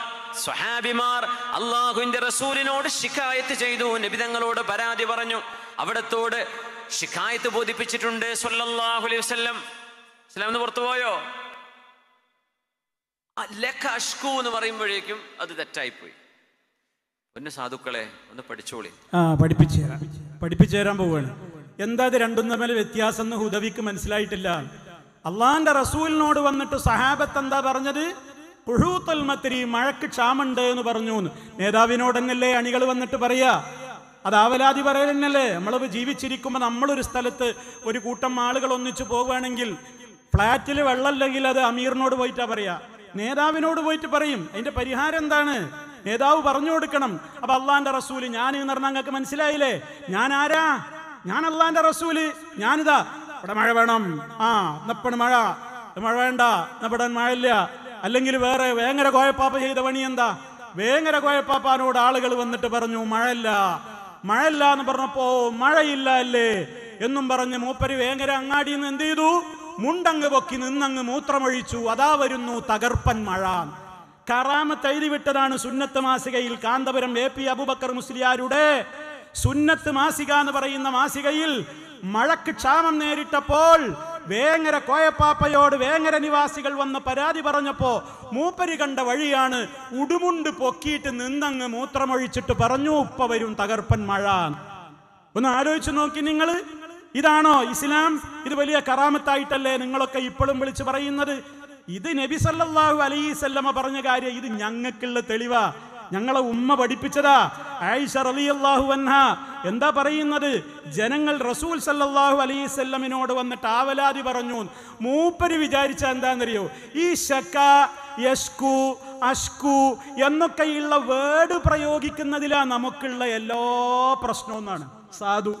സ്വഹാബിമാർ അള്ളാഹുവിന്റെ റസൂലിനോട് ശിക്കായത്ത് ചെയ്തു നബിതങ്ങളോട് പരാതി പറഞ്ഞു അവിടത്തോട് ഷിഖായത്ത് ബോധിപ്പിച്ചിട്ടുണ്ട് സൊല്ലാഹു അലൈഹി വസ്ലം ഇസ്ലാം പുറത്തുപോയോ അഷ്കു എന്ന് പറയുമ്പോഴേക്കും അത് തെറ്റായിപ്പോയി ഒന്ന് സാധുക്കളെ ഒന്ന് പഠിച്ചോളി ആ പഠിപ്പിച്ചു തരാം പഠിപ്പിച്ചു തരാൻ പോവുകയാണ് എന്താ അത് രണ്ടും തമ്മിൽ വ്യത്യാസം എന്ന് ഹുദവിക്ക് മനസ്സിലായിട്ടില്ല അള്ളാന്റെ റസൂലിനോട് വന്നിട്ട് സഹാബത്ത് എന്താ പറഞ്ഞത് പുഴൂത്തൽമത്തിരി മഴക്ക് ക്ഷാമുണ്ട് എന്ന് പറഞ്ഞു നേതാവിനോടെന്നല്ലേ അണികൾ വന്നിട്ട് പറയാ അത് ആവലാതി പറയലെന്നല്ലേ നമ്മൾ ജീവിച്ചിരിക്കുമ്പോൾ നമ്മളൊരു സ്ഥലത്ത് ഒരു കൂട്ടം ആളുകൾ ഒന്നിച്ചു പോവുകയാണെങ്കിൽ ഫ്ലാറ്റിൽ വെള്ളമില്ലെങ്കിൽ അത് അമീറിനോട് പോയിട്ടാ പറയാ നേതാവിനോട് പോയിട്ട് പറയും അതിന്റെ പരിഹാരം എന്താണ് നേതാവ് പറഞ്ഞു കൊടുക്കണം അപ്പൊ അള്ളാന്റെ റസൂല് ഞാൻ എന്ന് പറഞ്ഞാൽ നിങ്ങൾക്ക് മനസ്സിലായില്ലേ ഞാൻ ആരാ ഞാൻ അള്ളാന്റെ റസൂല് ഞാനിതാ ഇവിടെ മഴ വേണം ആ എന്നപ്പണ് മഴ മഴ വേണ്ട മഴ ഇല്ല അല്ലെങ്കിൽ വേറെ വേങ്ങര കോയപ്പാപ്പ ചെയ്ത പണി എന്താ വേങ്ങര കോയപ്പാപ്പാനോട് ആളുകൾ വന്നിട്ട് പറഞ്ഞു ഇല്ല മഴയില്ല എന്ന് പറഞ്ഞപ്പോ മഴയില്ല അല്ലേ എന്നും പറഞ്ഞ് മൂപ്പര് വേങ്ങര അങ്ങാടിയിൽ നിന്ന് എന്ത് ചെയ്തു മുണ്ടങ്ങ് പൊക്കി നിന്നങ്ങ് മൂത്രമൊഴിച്ചു അതാ വരുന്നു തകർപ്പൻ മഴ കറാമത്ത് വിട്ടതാണ് സുന്നത്ത് മാസികയിൽ കാന്തപുരം എ പി അബുബക്കർ മുസ്ലിയാരുടെ സുന്നത്ത് മാസിക എന്ന് പറയുന്ന മാസികയിൽ മഴക്ക് ക്ഷാമം നേരിട്ടപ്പോൾ വേങ്ങര കോയപ്പാപ്പയോട് വേങ്ങര നിവാസികൾ വന്ന് പരാതി പറഞ്ഞപ്പോൾ മൂപ്പര് കണ്ട വഴിയാണ് ഉടുമുണ്ട് പൊക്കിയിട്ട് നിന്നങ്ങ് മൂത്രമൊഴിച്ചിട്ട് പറഞ്ഞു ഉപ്പ വരും തകർപ്പൻ മഴ ഒന്ന് ആലോചിച്ചു നോക്കി നിങ്ങൾ ഇതാണോ ഇസ്ലാം ഇത് വലിയ കറാമത്തായിട്ടല്ലേ നിങ്ങളൊക്കെ ഇപ്പോഴും വിളിച്ച് പറയുന്നത് ഇത് നബി സല്ലാഹു അലൈസല്ലമ്മ പറഞ്ഞ കാര്യം ഇത് ഞങ്ങൾക്കുള്ള തെളിവാ ഞങ്ങളെ ഉമ്മ പഠിപ്പിച്ചതാ ആയിഷ റലിയല്ലാഹു അൻഹ എന്താ പറയുന്നത് ജനങ്ങൾ റസൂൽ സല്ലാഹു അലൈസല്ലമിനോട് വന്നിട്ട് ആവലാതി പറഞ്ഞു മൂപ്പര് വിചാരിച്ച എന്താണെന്നറിയോ ഈ ഷക്ക യഷ്കു അഷ്കു എന്നൊക്കെയുള്ള വേർഡ് പ്രയോഗിക്കുന്നതിലാ നമുക്കുള്ള എല്ലാ പ്രശ്നവും എന്നാണ് സാധു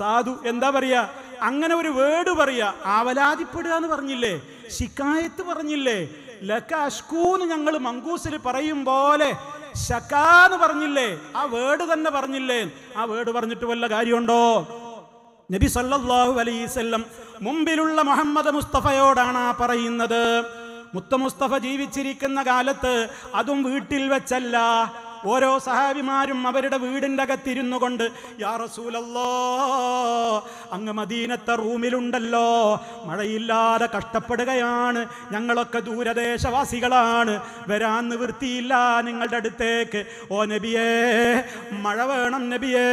സാധു എന്താ പറയാ അങ്ങനെ ഒരു വേർഡ് പറയാ ആവലാതിപ്പെടുക എന്ന് പറഞ്ഞില്ലേ ശിക്കായത്ത് പറഞ്ഞില്ലേ ലക്ക അഷ്കൂന്ന് ഞങ്ങൾ മങ്കൂസിൽ പറയും പോലെ ശക്കാന്ന് പറഞ്ഞില്ലേ ആ വേർഡ് തന്നെ പറഞ്ഞില്ലേ ആ വേർഡ് പറഞ്ഞിട്ട് വല്ല കാര്യമുണ്ടോ നബി സല്ലല്ലാഹു അലൈസല്ലം മുമ്പിലുള്ള മുഹമ്മദ് മുസ്തഫയോടാണ് ആ പറയുന്നത് മുത്ത മുസ്തഫ ജീവിച്ചിരിക്കുന്ന കാലത്ത് അതും വീട്ടിൽ വെച്ചല്ല ഓരോ സഹാബിമാരും അവരുടെ വീടിൻ്റെ അകത്തിരുന്നു കൊണ്ട് യാ റസൂലല്ലോ അങ്ങ് മദീനത്തെ റൂമിലുണ്ടല്ലോ മഴയില്ലാതെ കഷ്ടപ്പെടുകയാണ് ഞങ്ങളൊക്കെ ദൂരദേശവാസികളാണ് വരാൻ നിവൃത്തിയില്ല നിങ്ങളുടെ അടുത്തേക്ക് ഓ നബിയേ മഴ വേണം നബിയേ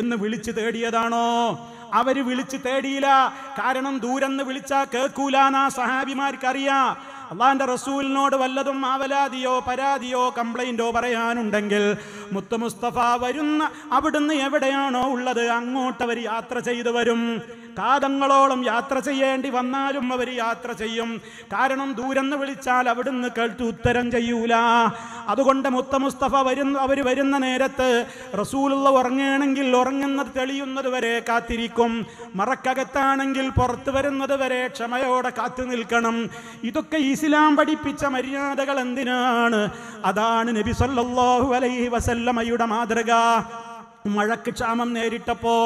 എന്ന് വിളിച്ചു തേടിയതാണോ അവര് വിളിച്ച് തേടിയില്ല കാരണം ദൂരെന്ന് വിളിച്ചാൽ കേൾക്കൂലാന്നാ സഹാബിമാർക്ക് അറിയാം അള്ളാന്റെ റസൂലിനോട് വല്ലതും ആവലാതിയോ പരാതിയോ കംപ്ലൈന്റോ പറയാനുണ്ടെങ്കിൽ മുത്തു മുസ്തഫ വരുന്ന അവിടുന്ന് എവിടെയാണോ ഉള്ളത് അങ്ങോട്ടവർ യാത്ര ചെയ്തു വരും കാതങ്ങളോളം യാത്ര ചെയ്യേണ്ടി വന്നാലും അവർ യാത്ര ചെയ്യും കാരണം ദൂരെന്ന് വിളിച്ചാൽ അവിടുന്ന് കേട്ട് ഉത്തരം ചെയ്യൂല അതുകൊണ്ട് മുത്ത മുസ്തഫ വരുന്ന അവർ വരുന്ന നേരത്ത് റസൂലുള്ള ഉറങ്ങുകയാണെങ്കിൽ ഉറങ്ങുന്നത് തെളിയുന്നത് വരെ കാത്തിരിക്കും മറക്കകത്താണെങ്കിൽ പുറത്തു വരുന്നത് വരെ ക്ഷമയോടെ കാത്തു നിൽക്കണം ഇതൊക്കെ ഇസ്ലാം പഠിപ്പിച്ച മര്യാദകൾ എന്തിനാണ് അതാണ് നബി സല്ലാഹു അലൈഹി വസല്ലമയുടെ മാതൃക മഴക്ക് ക്ഷാമം നേരിട്ടപ്പോൾ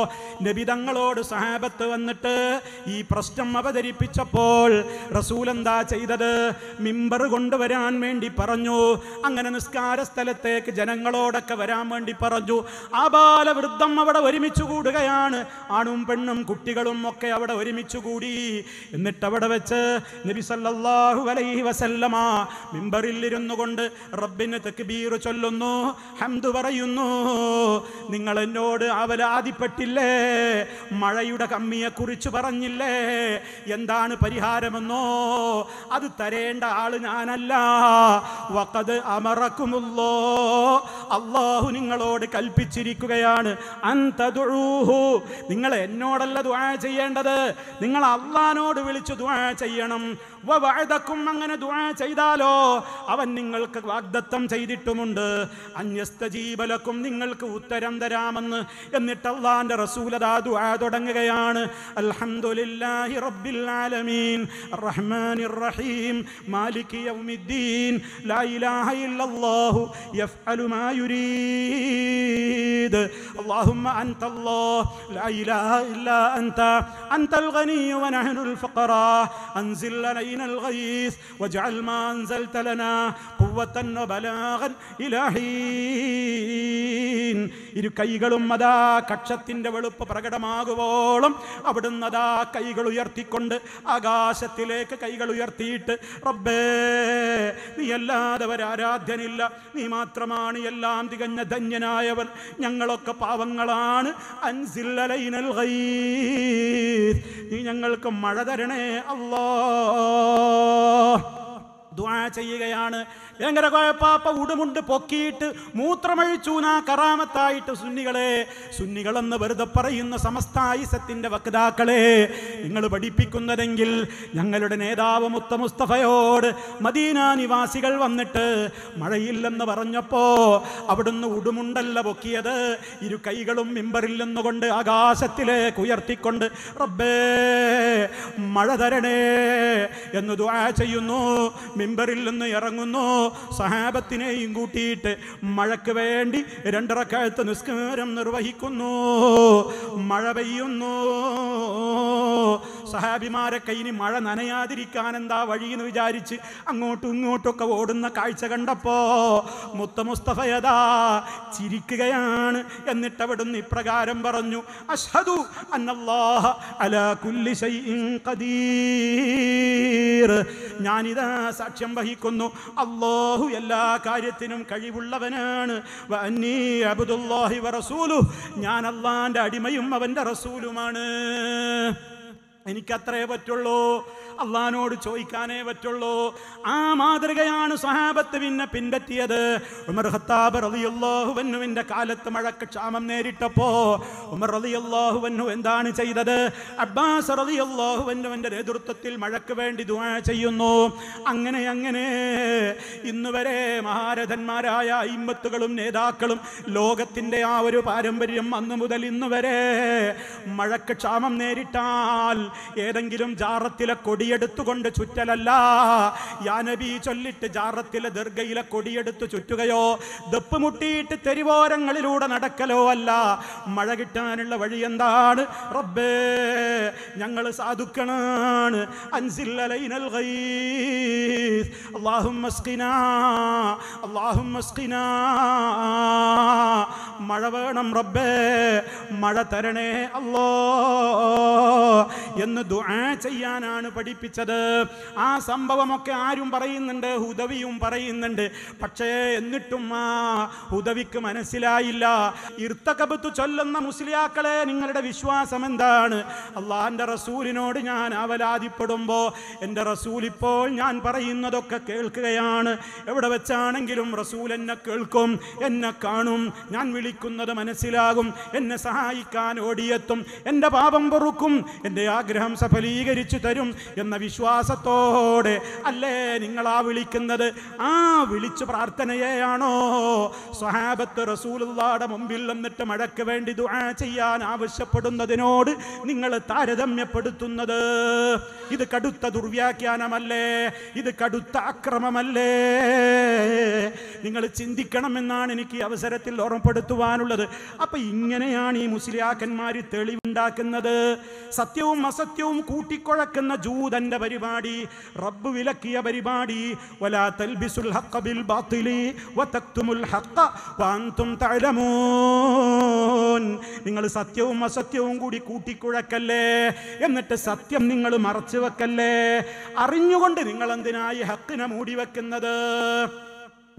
നബിതങ്ങളോട് സഹാബത്ത് വന്നിട്ട് ഈ പ്രശ്നം അവതരിപ്പിച്ചപ്പോൾ റസൂൽ എന്താ ചെയ്തത് മിമ്പർ കൊണ്ടുവരാൻ വേണ്ടി പറഞ്ഞു അങ്ങനെ നിസ്കാര സ്ഥലത്തേക്ക് ജനങ്ങളോടൊക്കെ വരാൻ വേണ്ടി പറഞ്ഞു ആ ബാലവൃദ്ധം അവിടെ ഒരുമിച്ച് കൂടുകയാണ് ആണും പെണ്ണും കുട്ടികളും ഒക്കെ അവിടെ ഒരുമിച്ച് കൂടി എന്നിട്ട് അവിടെ വെച്ച് നബി സല്ലല്ലാഹു അലൈഹി വസല്ലമ മിമ്പറിൽ ഇരുന്നു കൊണ്ട് റബ്ബിന് ബീറു ചൊല്ലുന്നു ഹംദ് പറയുന്നു നിങ്ങൾ നിങ്ങൾ എന്നോട് അവലാതിപ്പെട്ടില്ലേ മഴയുടെ കമ്മിയെ കുറിച്ച് പറഞ്ഞില്ലേ എന്താണ് പരിഹാരമെന്നോ അത് തരേണ്ട ആള് ഞാനല്ല വക്കത് അമറക്കുമല്ലോ അള്ളാഹു നിങ്ങളോട് കൽപ്പിച്ചിരിക്കുകയാണ് അന്തതുഴൂഹു നിങ്ങൾ എന്നോടല്ല ദുആ ചെയ്യേണ്ടത് നിങ്ങൾ അള്ളഹാനോട് വിളിച്ചു ദുആ ചെയ്യണം വഴുതക്കും അങ്ങനെ ദുആ ചെയ്താലോ അവൻ നിങ്ങൾക്ക് വാഗ്ദത്തം ചെയ്തിട്ടുമുണ്ട് അന്യസ്ത ജീവലക്കും നിങ്ങൾക്ക് ഉത്തരം തരാം തരാമെന്ന് എന്നിട്ട് അള്ളാന്റെ റസൂലതാ ദുആ തുടങ്ങുകയാണ് അൽഹംദുലില്ലാഹി റബ്ബിൽ ആലമീൻ അർറഹ്മാനിർ റഹീം മാലിക് യൗമിദ്ദീൻ ലാ ഇലാഹ ഇല്ലല്ലാഹു യഫ്അലു മാ യുരീദ് اللهم أنت الله لا إله إلا أنت أنت الغني ونحن الفقراء أنزل علينا الغيث واجعل ما أنزلت لنا قوة وبلاغا إلى حين കൈകളും അതാ കക്ഷത്തിൻ്റെ വെളുപ്പ് പ്രകടമാകുവോളം അവിടുന്ന് അതാ കൈകൾ ഉയർത്തിക്കൊണ്ട് ആകാശത്തിലേക്ക് കൈകൾ ഉയർത്തിയിട്ട് റബ്ബേ നീ അല്ലാതെ ഒരാരാധ്യനില്ല നീ മാത്രമാണ് എല്ലാം തികഞ്ഞ ധന്യനായവൻ ഞങ്ങളൊക്കെ പാവങ്ങളാണ് അൻസില്ലലൈനൽ നീ ഞങ്ങൾക്ക് മഴ തരണേ അല്ലാഹ് ദുആ ചെയ്യുകയാണ് എങ്ങനെ കുഴപ്പാപ്പ ഉടുമുണ്ട് പൊക്കിയിട്ട് മൂത്രമഴിച്ചൂനാ കറാമത്തായിട്ട് സുന്നികളെ സുന്നികളെന്ന് വെറുതെ പറയുന്ന സമസ്ത വക്താക്കളെ നിങ്ങൾ പഠിപ്പിക്കുന്നതെങ്കിൽ ഞങ്ങളുടെ നേതാവ് മുത്ത മുസ്തഫയോട് മദീന നിവാസികൾ വന്നിട്ട് മഴയില്ലെന്ന് പറഞ്ഞപ്പോൾ അവിടുന്ന് ഉടുമുണ്ടല്ല പൊക്കിയത് ഇരു കൈകളും മിമ്പറിൽ നിന്നുകൊണ്ട് ആകാശത്തിലേക്ക് ഉയർത്തിക്കൊണ്ട് റബ്ബേ മഴ തരണേ എന്ന് ദുആ ചെയ്യുന്നു മിമ്പറിൽ നിന്ന് ഇറങ്ങുന്നു സഹാബത്തിനെയും കൂട്ടിയിട്ട് മഴയ്ക്ക് വേണ്ടി രണ്ടിറക്കാഴ്ത്ത നിസ്കാരം നിർവഹിക്കുന്നു മഴ പെയ്യുന്നു സഹാബിമാരെ ഇനി മഴ നനയാതിരിക്കാൻ എന്താ വഴിയെന്ന് വിചാരിച്ച് അങ്ങോട്ടും ഇങ്ങോട്ടൊക്കെ ഓടുന്ന കാഴ്ച കണ്ടപ്പോ മുത്ത മുസ്തഫയതാ ചിരിക്കുകയാണ് എന്നിട്ട് അവിടുന്ന് ഇപ്രകാരം പറഞ്ഞു അഷ്ഹദു അന്നല്ലാഹ അലാ കുല്ലി ഖദീർ ഞാനിതാ സാക്ഷ്യം വഹിക്കുന്നു അല്ലോ അള്ളാഹു എല്ലാ കാര്യത്തിനും കഴിവുള്ളവനാണ് അബ്ദുല്ലാഹി ഞാൻ അള്ളാന്റെ അടിമയും അവന്റെ റസൂലുമാണ് എനിക്കത്രേ പറ്റുള്ളൂ അള്ളഹാനോട് ചോദിക്കാനേ പറ്റുള്ളൂ ആ മാതൃകയാണ് സ്വഹാബത്ത് പിന്നെ പിൻപറ്റിയത് ഉമർ ഹത്താബ് റലിയുള്ളാഹുവന്നുവിൻ്റെ കാലത്ത് മഴക്ക് ക്ഷാമം നേരിട്ടപ്പോൾ ഉമർ റലിയുള്ളാഹുവന്നു എന്താണ് ചെയ്തത് അബ്ബാസ് റലിയുള്ളാഹുവന്നുവിൻ്റെ നേതൃത്വത്തിൽ മഴക്ക് വേണ്ടി ദുആ ചെയ്യുന്നു അങ്ങനെ അങ്ങനെ ഇന്നുവരെ മഹാരഥന്മാരായ ഇമ്മത്തുകളും നേതാക്കളും ലോകത്തിൻ്റെ ആ ഒരു പാരമ്പര്യം അന്നു മുതൽ ഇന്നുവരെ മഴക്ക് ക്ഷാമം നേരിട്ടാൽ ഏതെങ്കിലും ജാറത്തിലെ കൊടിയെടുത്തുകൊണ്ട് ചുറ്റലല്ല യാനബി ചൊല്ലിട്ട് ജാറത്തിലെ ദീർഘയിലെ കൊടിയെടുത്ത് ചുറ്റുകയോ ദപ്പ് മുട്ടിയിട്ട് തെരുവോരങ്ങളിലൂടെ നടക്കലോ അല്ല മഴ കിട്ടാനുള്ള വഴി എന്താണ് റബ്ബേ ഞങ്ങൾ അല്ലാഹുമ്മ അൻസില്ലൈനൽ അല്ലാഹുമ്മ സ്ഖിനാ മഴ വേണം റബ്ബേ മഴ തരണേ അല്ലോ എന്ന് ദുആ ചെയ്യാനാണ് പഠിപ്പിച്ചത് ആ സംഭവമൊക്കെ ആരും പറയുന്നുണ്ട് ഹുദവിയും പറയുന്നുണ്ട് പക്ഷേ എന്നിട്ടും ആ ഹുദവിക്ക് മനസ്സിലായില്ല ഇർത്തകബത്ത് ചൊല്ലുന്ന മുസ്ലിയാക്കളെ നിങ്ങളുടെ വിശ്വാസം എന്താണ് അള്ളാഹിൻ്റെ റസൂലിനോട് ഞാൻ അവലാതിപ്പെടുമ്പോൾ എൻ്റെ റസൂൽ ഇപ്പോൾ ഞാൻ പറയുന്നതൊക്കെ കേൾക്കുകയാണ് എവിടെ വെച്ചാണെങ്കിലും റസൂൽ എന്നെ കേൾക്കും എന്നെ കാണും ഞാൻ വിളിക്കുന്നത് മനസ്സിലാകും എന്നെ സഹായിക്കാൻ ഓടിയെത്തും എൻ്റെ പാപം പൊറുക്കും എൻ്റെ ആ ആഗ്രഹം സഫലീകരിച്ചു തരും എന്ന വിശ്വാസത്തോടെ അല്ലേ നിങ്ങൾ ആ വിളിക്കുന്നത് ആ വിളിച്ചു പ്രാർത്ഥനയെയാണോ സ്വഹാബത്ത് റസൂലുള്ളാടെ മുമ്പിൽ എന്നിട്ട് മഴയ്ക്ക് വേണ്ടി ദുആ ചെയ്യാൻ ആവശ്യപ്പെടുന്നതിനോട് നിങ്ങൾ താരതമ്യപ്പെടുത്തുന്നത് ഇത് കടുത്ത ദുർവ്യാഖ്യാനമല്ലേ ഇത് കടുത്ത അക്രമമല്ലേ നിങ്ങൾ ചിന്തിക്കണമെന്നാണ് എനിക്ക് അവസരത്തിൽ ഓർമ്മപ്പെടുത്തുവാനുള്ളത് അപ്പം ഇങ്ങനെയാണ് ഈ മുസ്ലിയാക്കന്മാർ തെളിവുണ്ടാക്കുന്നത് സത്യവും അസത്യവും കൂട്ടിക്കൊഴക്കുന്ന ജൂതന്റെ പരിപാടി റബ്ബ് വിലക്കിയ പരിപാടി വലാ തൽബിസുൽ വതക്തുമുൽ ഹഖ നിങ്ങൾ സത്യവും അസത്യവും കൂടി കൂട്ടിക്കുഴക്കല്ലേ എന്നിട്ട് സത്യം നിങ്ങൾ മറച്ചു വെക്കല്ലേ അറിഞ്ഞുകൊണ്ട് നിങ്ങൾ എന്തിനായി ഹക്കിനെ മൂടി വെക്കുന്നത്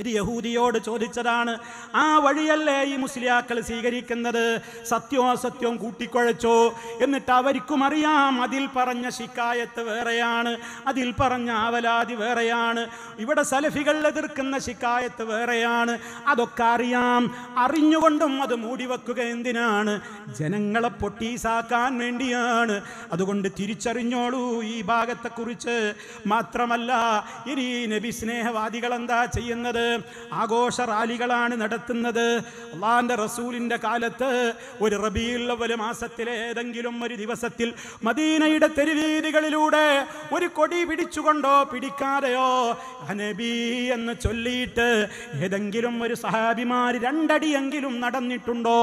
ഇത് യഹൂദിയോട് ചോദിച്ചതാണ് ആ വഴിയല്ലേ ഈ മുസ്ലിയാക്കൾ സ്വീകരിക്കുന്നത് സത്യവും അസത്യവും കൂട്ടിക്കൊഴച്ചോ എന്നിട്ട് അവർക്കും അറിയാം അതിൽ പറഞ്ഞ ശിക്കായത്ത് വേറെയാണ് അതിൽ പറഞ്ഞ ആവലാതി വേറെയാണ് ഇവിടെ സലഫികൾ എതിർക്കുന്ന ശിക്കായത്ത് വേറെയാണ് അതൊക്കെ അറിയാം അറിഞ്ഞുകൊണ്ടും അത് മൂടിവെക്കുക എന്തിനാണ് ജനങ്ങളെ പൊട്ടീസാക്കാൻ വേണ്ടിയാണ് അതുകൊണ്ട് തിരിച്ചറിഞ്ഞോളൂ ഈ ഭാഗത്തെക്കുറിച്ച് മാത്രമല്ല ഇനി നബി സ്നേഹവാദികൾ എന്താ ചെയ്യുന്നത് ആഘോഷ റാലികളാണ് നടത്തുന്നത് അള്ളാഹാൻ്റെ റസൂലിൻ്റെ കാലത്ത് ഒരു റബിയുള്ളവർ മാസത്തിലെ ഏതെങ്കിലും ഒരു ദിവസത്തിൽ മദീനയുടെ തെരുവീതികളിലൂടെ ഒരു കൊടി പിടിച്ചുകൊണ്ടോ പിടിക്കാതെയോ അനബി എന്ന് ചൊല്ലിയിട്ട് ഏതെങ്കിലും ഒരു സഹാബിമാർ രണ്ടടിയെങ്കിലും നടന്നിട്ടുണ്ടോ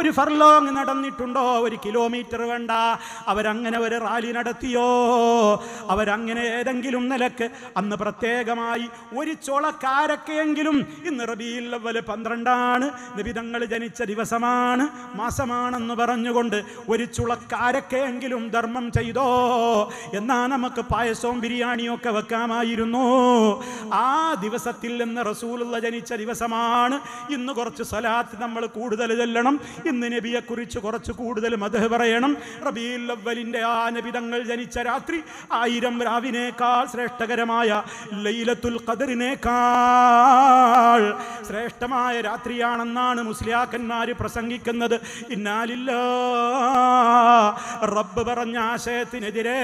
ഒരു ഫർലോങ് നടന്നിട്ടുണ്ടോ ഒരു കിലോമീറ്റർ വേണ്ട അവരങ്ങനെ ഒരു റാലി നടത്തിയോ അവരങ്ങനെ ഏതെങ്കിലും നിലക്ക് അന്ന് പ്രത്യേകമായി ഒരു ചൊളക്കാരൊക്കെ ആണെങ്കിലും ഇന്ന് റബിയില്ലവല് പന്ത്രണ്ടാണ് നിബിതങ്ങൾ ജനിച്ച ദിവസമാണ് മാസമാണെന്ന് പറഞ്ഞുകൊണ്ട് ഒരു ചുളക്കാരക്കെയെങ്കിലും ധർമ്മം ചെയ്തോ എന്നാ നമുക്ക് പായസവും ബിരിയാണിയും ഒക്കെ വെക്കാമായിരുന്നു ആ ദിവസത്തിൽ നിന്ന് റസൂലുള്ള ജനിച്ച ദിവസമാണ് ഇന്ന് കുറച്ച് സലാത്ത് നമ്മൾ കൂടുതൽ ചെല്ലണം ഇന്ന് നബിയെക്കുറിച്ച് കുറച്ച് കൂടുതൽ മത പറയണം റബീലവലിൻ്റെ ആ നബിതങ്ങൾ ജനിച്ച രാത്രി ആയിരം രാവിനേക്കാൾ ശ്രേഷ്ഠകരമായ ലൈലത്തുൽ ഖദറിനേക്കാൾ ശ്രേഷ്ഠമായ രാത്രിയാണെന്നാണ് മുസ്ലിയാക്കന്മാർ പ്രസംഗിക്കുന്നത് ഇന്നാലില്ല റബ്ബ് പറഞ്ഞ ആശയത്തിനെതിരെ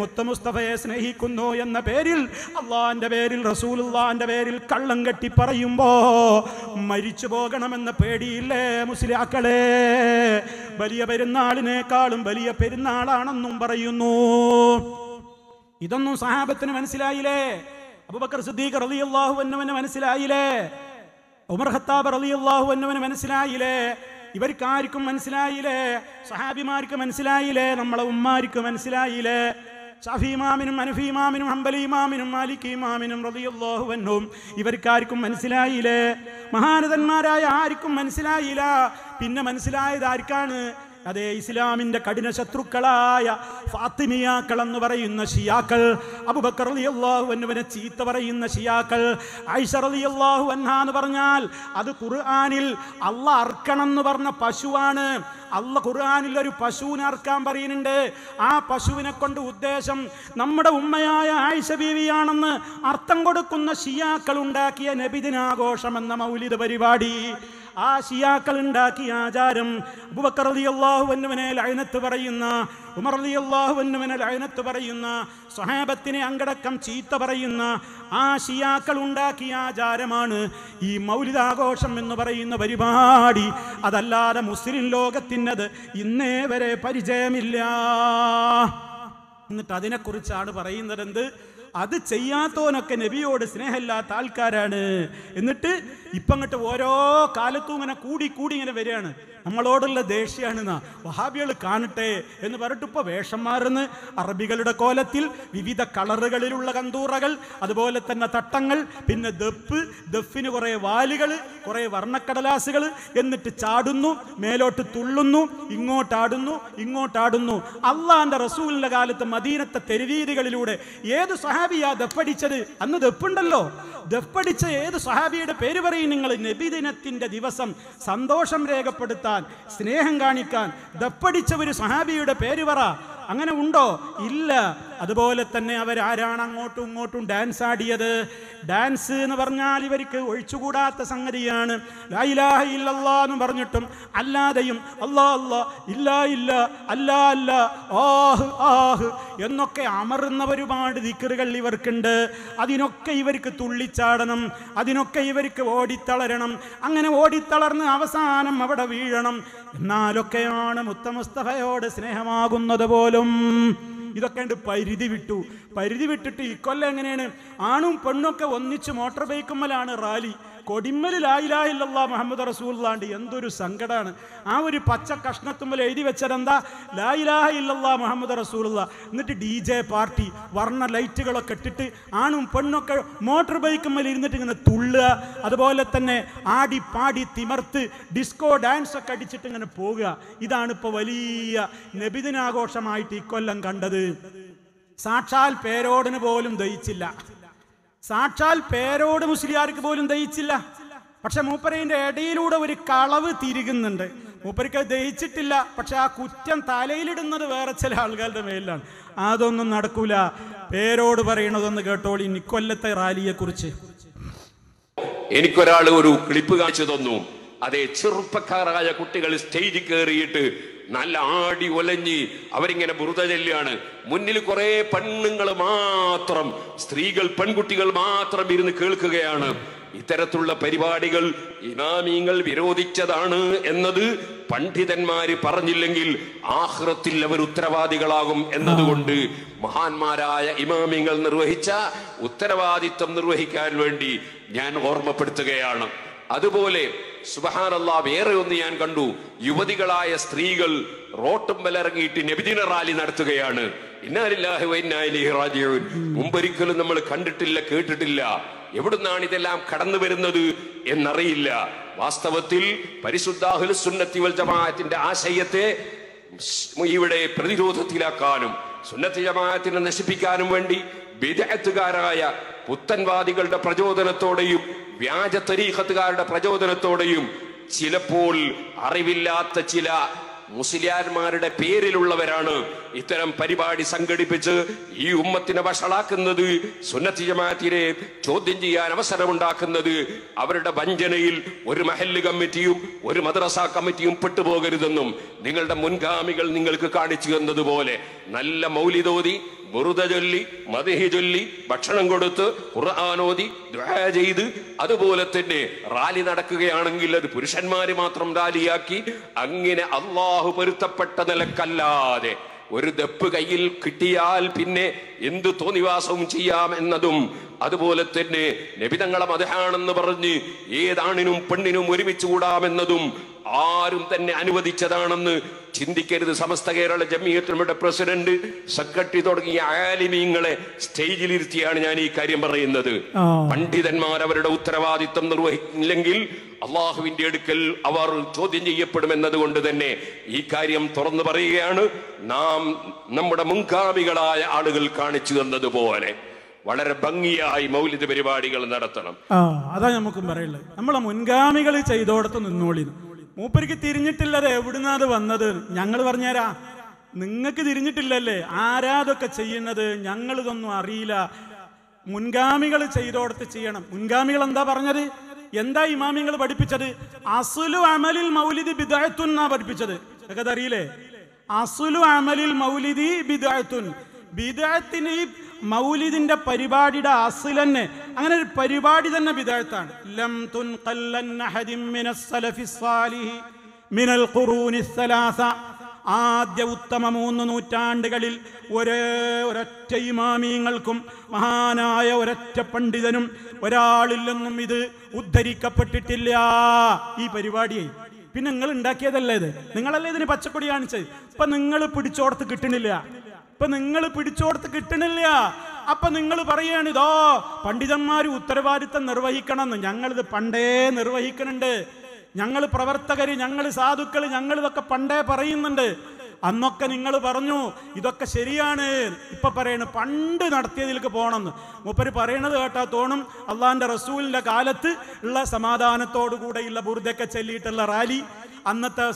മുത്തമുസ്തഫയെ സ്നേഹിക്കുന്നു എന്ന പേരിൽ അള്ളാന്റെ പേരിൽ റസൂലുള്ളാന്റെ പേരിൽ കള്ളം കെട്ടി പറയുമ്പോ മരിച്ചു പോകണമെന്ന പേടിയില്ലേ മുസ്ലിയാക്കളെ വലിയ പെരുന്നാളിനേക്കാളും വലിയ പെരുന്നാളാണെന്നും പറയുന്നു ഇതൊന്നും സഹാബത്തിന് മനസ്സിലായില്ലേ അബുബക്കർ സിദ്ദീഖ് റലി അള്ളാഹു എന്നവന് മനസ്സിലായില്ലേ ഉമർ ഖത്താബ് അലി അള്ളാഹു എന്നവന് മനസ്സിലായില്ലേ ഇവർക്കാർക്കും മനസ്സിലായില്ലേ സഹാബിമാർക്ക് മനസ്സിലായില്ലേ നമ്മളെ ഉമ്മാർക്ക് മനസ്സിലായില്ലേ ഷഫീമാമിനും അനഫീമാമിനും ഹംബലിമാമിനും മാലിക്കിമാമിനും റതിയുള്ളോഹുവനും ഇവർക്കാർക്കും മനസ്സിലായില്ലേ മഹാനതന്മാരായ ആർക്കും മനസ്സിലായില്ല പിന്നെ മനസ്സിലായത് ആർക്കാണ് അതേ ഇസ്ലാമിന്റെ കഠിന ശത്രുക്കളായ ഫാത്തിമിയാക്കൾ എന്ന് പറയുന്ന ഷിയാക്കൾ അബുബക്കർ അലി അള്ളാഹു എന്നുവനെ ചീത്ത പറയുന്ന ഷിയാക്കൾ ഐഷർ അലി അള്ളാഹു അന്ന എന്ന് പറഞ്ഞാൽ അത് ഖുർആാനിൽ അള്ള അർക്കണം എന്ന് പറഞ്ഞ പശുവാണ് അള്ള ഖുർആാനിൽ ഒരു പശുവിനെ അർക്കാൻ പറയുന്നുണ്ട് ആ പശുവിനെ കൊണ്ട് ഉദ്ദേശം നമ്മുടെ ഉമ്മയായ ആയിഷ ബീവിയാണെന്ന് അർത്ഥം കൊടുക്കുന്ന ഷിയാക്കൾ ഉണ്ടാക്കിയ നബിദിനാഘോഷം എന്ന മൗലിത പരിപാടി ആ ഷിയാക്കൾ ഉണ്ടാക്കിയ ആചാരം അബുബക്കർ അലി അള്ളാഹുവന്നുവിനെ ലൈനത്ത് പറയുന്ന ഉമർ അലി വന്നുവനെ ലൈനത്ത് പറയുന്ന സ്വഹാബത്തിനെ അങ്കടക്കം ചീത്ത പറയുന്ന ആ ഷിയാക്കൾ ഉണ്ടാക്കിയ ആചാരമാണ് ഈ മൗലിതാഘോഷം എന്ന് പറയുന്ന പരിപാടി അതല്ലാതെ മുസ്ലിം ലോകത്തിനത് ഇന്നേ വരെ പരിചയമില്ല എന്നിട്ട് അതിനെക്കുറിച്ചാണ് പറയുന്നത് എന്ത് അത് ചെയ്യാത്തവനൊക്കെ നബിയോട് സ്നേഹമില്ലാത്ത ആൾക്കാരാണ് എന്നിട്ട് ഇപ്പങ്ങട്ട് ഓരോ കാലത്തും ഇങ്ങനെ കൂടി കൂടി ഇങ്ങനെ വരികയാണ് നമ്മളോടുള്ള ദേഷ്യമാണെന്ന് വഹാബികൾ കാണട്ടെ എന്ന് പറഞ്ഞിട്ട് ഇപ്പോൾ വേഷം മാറുന്ന് അറബികളുടെ കോലത്തിൽ വിവിധ കളറുകളിലുള്ള കന്തൂറകൾ അതുപോലെ തന്നെ തട്ടങ്ങൾ പിന്നെ ദപ്പ് ദഫിന് കുറേ വാലുകൾ കുറേ വർണ്ണക്കടലാസുകൾ എന്നിട്ട് ചാടുന്നു മേലോട്ട് തുള്ളുന്നു ഇങ്ങോട്ടാടുന്നു ഇങ്ങോട്ടാടുന്നു അള്ളാന്റെ റസൂലിൻ്റെ കാലത്ത് മദീനത്തെ തെരുവീതികളിലൂടെ ഏത് സഹാബിയാ ദപ്പടിച്ചത് അന്ന് ദപ്പുണ്ടല്ലോ ദപ്പടിച്ച ഏത് സഹാബിയുടെ പേര് പറയും നിങ്ങൾ നബിദിനത്തിന്റെ ദിവസം സന്തോഷം രേഖപ്പെടുത്താൻ കൊടുക്കാൻ സ്നേഹം കാണിക്കാൻ ദപ്പടിച്ച ഒരു സഹാബിയുടെ പേര് പറ അങ്ങനെ ഉണ്ടോ ഇല്ല അതുപോലെ തന്നെ അവരാരാണ് അങ്ങോട്ടും ഇങ്ങോട്ടും ഡാൻസ് ആടിയത് ഡാൻസ് എന്ന് പറഞ്ഞാൽ ഇവർക്ക് ഒഴിച്ചുകൂടാത്ത സംഗതിയാണ് എന്ന് പറഞ്ഞിട്ടും അല്ലാതെയും അല്ലാ അല്ല ഇല്ല ഇല്ല അല്ല അല്ല ആഹ് ആഹ് എന്നൊക്കെ അമറുന്ന ഒരുപാട് ദിക്കറുകൾ ഇവർക്കുണ്ട് അതിനൊക്കെ ഇവർക്ക് തുള്ളിച്ചാടണം അതിനൊക്കെ ഇവർക്ക് ഓടിത്തളരണം അങ്ങനെ ഓടിത്തളർന്ന് അവസാനം അവിടെ വീഴണം എന്നാലൊക്കെയാണ് മുത്തമുസ്തഫയോട് സ്നേഹമാകുന്നത് പോലും ഇതൊക്കെ ഉണ്ട് പരിധി വിട്ടു പരിധി വിട്ടിട്ട് ഇക്കൊല്ലം എങ്ങനെയാണ് ആണും പെണ്ണൊക്കെ ഒന്നിച്ച് മോട്ടോർ ബൈക്കുമ്മലാണ് റാലി കൊടിമ്മല് ലായിലാഹില്ല മുഹമ്മദ് റസൂല്ലാണ്ട് എന്തൊരു സങ്കടമാണ് ആ ഒരു പച്ച കഷ്ണത്തുമ്മൽ എഴുതി വെച്ചതെന്താ ലായിലാഹ ഇല്ലല്ലാ മുഹമ്മദ് റസൂലുള്ള എന്നിട്ട് ഡി ജെ പാർട്ടി വർണ്ണ ലൈറ്റുകളൊക്കെ ഇട്ടിട്ട് ആണും പെണ്ണൊക്കെ മോട്ടോർ ബൈക്കുമ്മൽ ഇരുന്നിട്ട് ഇങ്ങനെ തുള്ളുക അതുപോലെ തന്നെ ആടി പാടി തിമർത്ത് ഡിസ്കോ ഡാൻസ് ഒക്കെ അടിച്ചിട്ട് ഇങ്ങനെ പോവുക ഇതാണ് ഇപ്പോൾ വലിയ നബിദിനാഘോഷമായിട്ട് ഇക്കൊല്ലം കണ്ടത് സാക്ഷാൽ പേരോടിന് പോലും ദയിച്ചില്ല സാക്ഷാൽ പേരോട് മുസ്ലിയാർക്ക് പോലും ദഹിച്ചില്ല പക്ഷെ മൂപ്പരയിൻ്റെ ഇടയിലൂടെ ഒരു കളവ് തിരികുന്നുണ്ട് മൂപ്പർക്ക് ദഹിച്ചിട്ടില്ല പക്ഷെ ആ കുറ്റം തലയിലിടുന്നത് വേറെ ചില ആൾക്കാരുടെ മേലിലാണ് അതൊന്നും നടക്കൂല പേരോട് പറയണതൊന്ന് കേട്ടോളി നിക്കൊല്ലത്തെ റാലിയെ കുറിച്ച് എനിക്കൊരാൾ ഒരു ക്ലിപ്പ് കാണിച്ചു തന്നു അതേ ചെറുപ്പക്കാരായ കുട്ടികൾ സ്റ്റേജിൽ കയറിയിട്ട് നല്ല ആടി ഒലഞ്ഞ് അവരിങ്ങനെ ബുറുത ചെല്ലുകയാണ് മുന്നിൽ കുറെ പെണ്ണുങ്ങൾ മാത്രം സ്ത്രീകൾ പെൺകുട്ടികൾ മാത്രം ഇരുന്ന് കേൾക്കുകയാണ് ഇത്തരത്തിലുള്ള പരിപാടികൾ ഇനാമീങ്ങൾ വിരോധിച്ചതാണ് എന്നത് പണ്ഡിതന്മാര് പറഞ്ഞില്ലെങ്കിൽ ആഹ്റത്തിൽ അവർ ഉത്തരവാദികളാകും എന്നതുകൊണ്ട് മഹാന്മാരായ ഇമാമിങ്ങൾ നിർവഹിച്ച ഉത്തരവാദിത്വം നിർവഹിക്കാൻ വേണ്ടി ഞാൻ ഓർമ്മപ്പെടുത്തുകയാണ് അതുപോലെ സുബഹാനല്ലാ വേറെ ഒന്ന് ഞാൻ കണ്ടു യുവതികളായ സ്ത്രീകൾ റോട്ടും വിലറങ്ങിയിട്ട് നബിദിന റാലി നടത്തുകയാണ് മുമ്പൊരിക്കലും നമ്മൾ കണ്ടിട്ടില്ല കേട്ടിട്ടില്ല എവിടുന്നാണ് ഇതെല്ലാം കടന്നു വരുന്നത് എന്നറിയില്ല വാസ്തവത്തിൽ പരിശുദ്ധാഹുൽ സുന്നത്തിവൽ ജമാഅത്തിന്റെ ആശയത്തെ ഇവിടെ പ്രതിരോധത്തിലാക്കാനും സുന്നത്തി ജമാഅത്തിനെ നശിപ്പിക്കാനും വേണ്ടി വിദഗ്ധകാരായ പുത്തൻവാദികളുടെ പ്രചോദനത്തോടെയും വ്യാജ തരീഖത്തുകാരുടെ പ്രചോദനത്തോടെയും ചിലപ്പോൾ അറിവില്ലാത്ത ചില മുസ്ലിയാന്മാരുടെ പേരിലുള്ളവരാണ് ഇത്തരം പരിപാടി സംഘടിപ്പിച്ച് ഈ ഉമ്മത്തിനെ വഷളാക്കുന്നത് സുന്നത്തി ജമാഅത്തിനെ ചോദ്യം ചെയ്യാൻ അവസരമുണ്ടാക്കുന്നത് അവരുടെ വഞ്ചനയിൽ ഒരു മഹല്ല് കമ്മിറ്റിയും ഒരു മദ്രസ കമ്മിറ്റിയും പെട്ടുപോകരുതെന്നും നിങ്ങളുടെ മുൻഗാമികൾ നിങ്ങൾക്ക് കാണിച്ചു തന്നതുപോലെ നല്ല മൗലിതോതി മുറുത ചൊല്ലി മതിഹി ചൊല്ലി ഭക്ഷണം കൊടുത്ത് ഖുർആാനോദി ചെയ്ത് അതുപോലെ തന്നെ റാലി നടക്കുകയാണെങ്കിൽ അത് പുരുഷന്മാര് മാത്രം റാലിയാക്കി അങ്ങനെ അള്ളാഹു പൊരുത്തപ്പെട്ട നിലക്കല്ലാതെ ഒരു ദപ്പ് കയ്യിൽ കിട്ടിയാൽ പിന്നെ എന്ത് തോന്നിവാസവും ചെയ്യാം എന്നതും അതുപോലെ തന്നെ നബിതങ്ങളെ മതഹാണെന്ന് പറഞ്ഞ് ഏതാണിനും പെണ്ണിനും ഒരുമിച്ച് കൂടാമെന്നതും ആരും തന്നെ അനുവദിച്ചതാണെന്ന് ചിന്തിക്കരുത് സമസ്ത കേരള ജമീയത്തിനുടെ പ്രസിഡന്റ് സെക്രട്ടറി തുടങ്ങിയ ആലിമീങ്ങളെ സ്റ്റേജിലിരുത്തിയാണ് ഞാൻ ഈ കാര്യം പറയുന്നത് പണ്ഡിതന്മാർ അവരുടെ ഉത്തരവാദിത്വം നിർവഹിക്കില്ലെങ്കിൽ അള്ളാഹുവിന്റെ അടുക്കൽ അവർ ചോദ്യം ചെയ്യപ്പെടുമെന്നതുകൊണ്ട് തന്നെ ഈ കാര്യം തുറന്നു പറയുകയാണ് നാം നമ്മുടെ മുൻഗാമികളായ ആളുകൾ കാണിച്ചു തന്നതുപോലെ വളരെ ഭംഗിയായി മൗലിക പരിപാടികൾ നടത്തണം അതാ നമുക്കും പറയുള്ളത് നമ്മളെ മുൻഗാമികൾ ചെയ്തോടത്ത് നിന്നോളിന്ന് മൂപ്പരിക്ക് തിരിഞ്ഞിട്ടില്ലത് എവിടുന്നാ അത് വന്നത് ഞങ്ങൾ പറഞ്ഞുതരാ നിങ്ങൾക്ക് തിരിഞ്ഞിട്ടില്ലല്ലേ ആരാതൊക്കെ ചെയ്യുന്നത് ഞങ്ങളിതൊന്നും അറിയില്ല മുൻഗാമികൾ ചെയ്തോടത്ത് ചെയ്യണം മുൻഗാമികൾ എന്താ പറഞ്ഞത് എന്താ ഇമാമിങ്ങൾ പഠിപ്പിച്ചത് അസുലു അമലിൽ മൗലിദി ബിദായത്തുൻ എന്നാ പഠിപ്പിച്ചത് അതൊക്കെ അറിയില്ലേ അസുലു അമലിൽ മൗലിദി ബിദായത്തുൻ ബിദഅത്തിന് ഈ മൗലിദിന്റെ പരിപാടിയുടെ അസിൽ തന്നെ അങ്ങനെ ഒരു പരിപാടി തന്നെ ബിദായത്താണ് ലം തുൻ കല്ലൻ അഹദിം മിനസ് സലഫി സാലിഹി മിനൽ ഖുറൂനി സലാസ ആദ്യ ഉത്തമ മൂന്ന് നൂറ്റാണ്ടുകളിൽ ഒരേ ഒരൊറ്റ ഇമാമിയങ്ങൾക്കും മഹാനായ ഒരൊറ്റ പണ്ഡിതനും ഒരാളില്ലെന്നും ഇത് ഉദ്ധരിക്കപ്പെട്ടിട്ടില്ല ഈ പരിപാടിയെ പിന്നെ നിങ്ങൾ ഉണ്ടാക്കിയതല്ലേ ഇത് നിങ്ങളല്ലേ ഇതിന് പച്ചക്കൊടി കാണിച്ചത് ഇപ്പൊ നിങ്ങൾ പിടിച്ചോടത്ത് കിട്ടണില്ല ഇപ്പൊ നിങ്ങൾ പിടിച്ചോടത്ത് കിട്ടണില്ല അപ്പൊ നിങ്ങൾ പറയാണ് ഇതോ പണ്ഡിതന്മാർ ഉത്തരവാദിത്തം നിർവഹിക്കണമെന്ന് ഞങ്ങളിത് പണ്ടേ നിർവഹിക്കുന്നുണ്ട് ഞങ്ങൾ പ്രവർത്തകർ ഞങ്ങൾ സാധുക്കൾ ഇതൊക്കെ പണ്ടേ പറയുന്നുണ്ട് അന്നൊക്കെ നിങ്ങൾ പറഞ്ഞു ഇതൊക്കെ ശരിയാണ് ഇപ്പൊ പറയണു പണ്ട് നടത്തിയതിലേക്ക് പോകണമെന്ന് മൂപ്പര് പറയണത് കേട്ടാ തോന്നും അള്ളാന്റെ റസൂലിന്റെ കാലത്ത് ഉള്ള സമാധാനത്തോടു കൂടെയുള്ള ബുർദൊക്കെ ചെല്ലിയിട്ടുള്ള റാലി അന്നത്തെ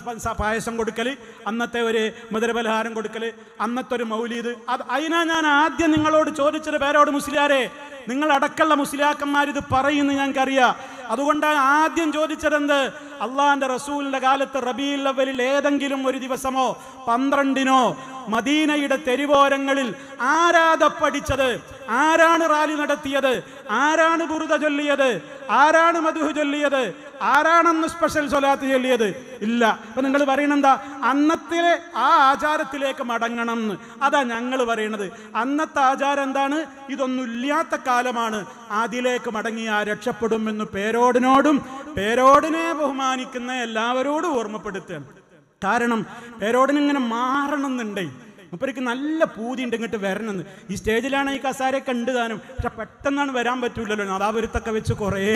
പായസം കൊടുക്കൽ അന്നത്തെ ഒരു മധുരപലഹാരം കൊടുക്കൽ അന്നത്തെ ഒരു മൗലീത് അത് അതിനാ ഞാൻ ആദ്യം നിങ്ങളോട് ചോദിച്ചൊരു പേരോട് മുസ്ലിയാരെ നിങ്ങൾ അടക്കമുള്ള മുസ്ലിയാക്കന്മാർ ഇത് പറയുന്നു ഞങ്ങൾക്കറിയാം അതുകൊണ്ടാണ് ആദ്യം ചോദിച്ചതെന്ത് അള്ളാഹാന്റെ റസൂലിന്റെ കാലത്ത് ലവലിൽ ഏതെങ്കിലും ഒരു ദിവസമോ പന്ത്രണ്ടിനോ മദീനയുടെ തെരുവോരങ്ങളിൽ ആരാധ പഠിച്ചത് ആരാണ് റാലി നടത്തിയത് ആരാണ് ബുറുത ചൊല്ലിയത് ആരാണ് മധു ചൊല്ലിയത് ആരാണെന്ന് സ്പെഷ്യൽ സ്വലാത്ത് ചൊല്ലിയത് ഇല്ല അപ്പൊ നിങ്ങൾ പറയണെന്താ അന്നത്തിലെ ആ ആചാരത്തിലേക്ക് മടങ്ങണം എന്ന് അതാ ഞങ്ങൾ പറയണത് അന്നത്തെ ആചാരം എന്താണ് ഇതൊന്നും ഇല്ലാത്ത കാലം കാലമാണ് അതിലേക്ക് മടങ്ങിയാ രക്ഷപ്പെടും എന്ന് പേരോടിനോടും പേരോടിനെ ബഹുമാനിക്കുന്ന എല്ലാവരോടും ഓർമ്മപ്പെടുത്തുക കാരണം പേരോടിനിങ്ങനെ മാറണം എന്നുണ്ടേ മുപ്പർക്ക് നല്ല പൂതി ഉണ്ട് ഇങ്ങോട്ട് വരണമെന്ന് ഈ സ്റ്റേജിലാണ് ഈ കസാരെ ഉണ്ട് താനും പക്ഷെ പെട്ടെന്നാണ് വരാൻ പറ്റൂലല്ലോ നാദാപുരത്തൊക്കെ വെച്ച് കുറേ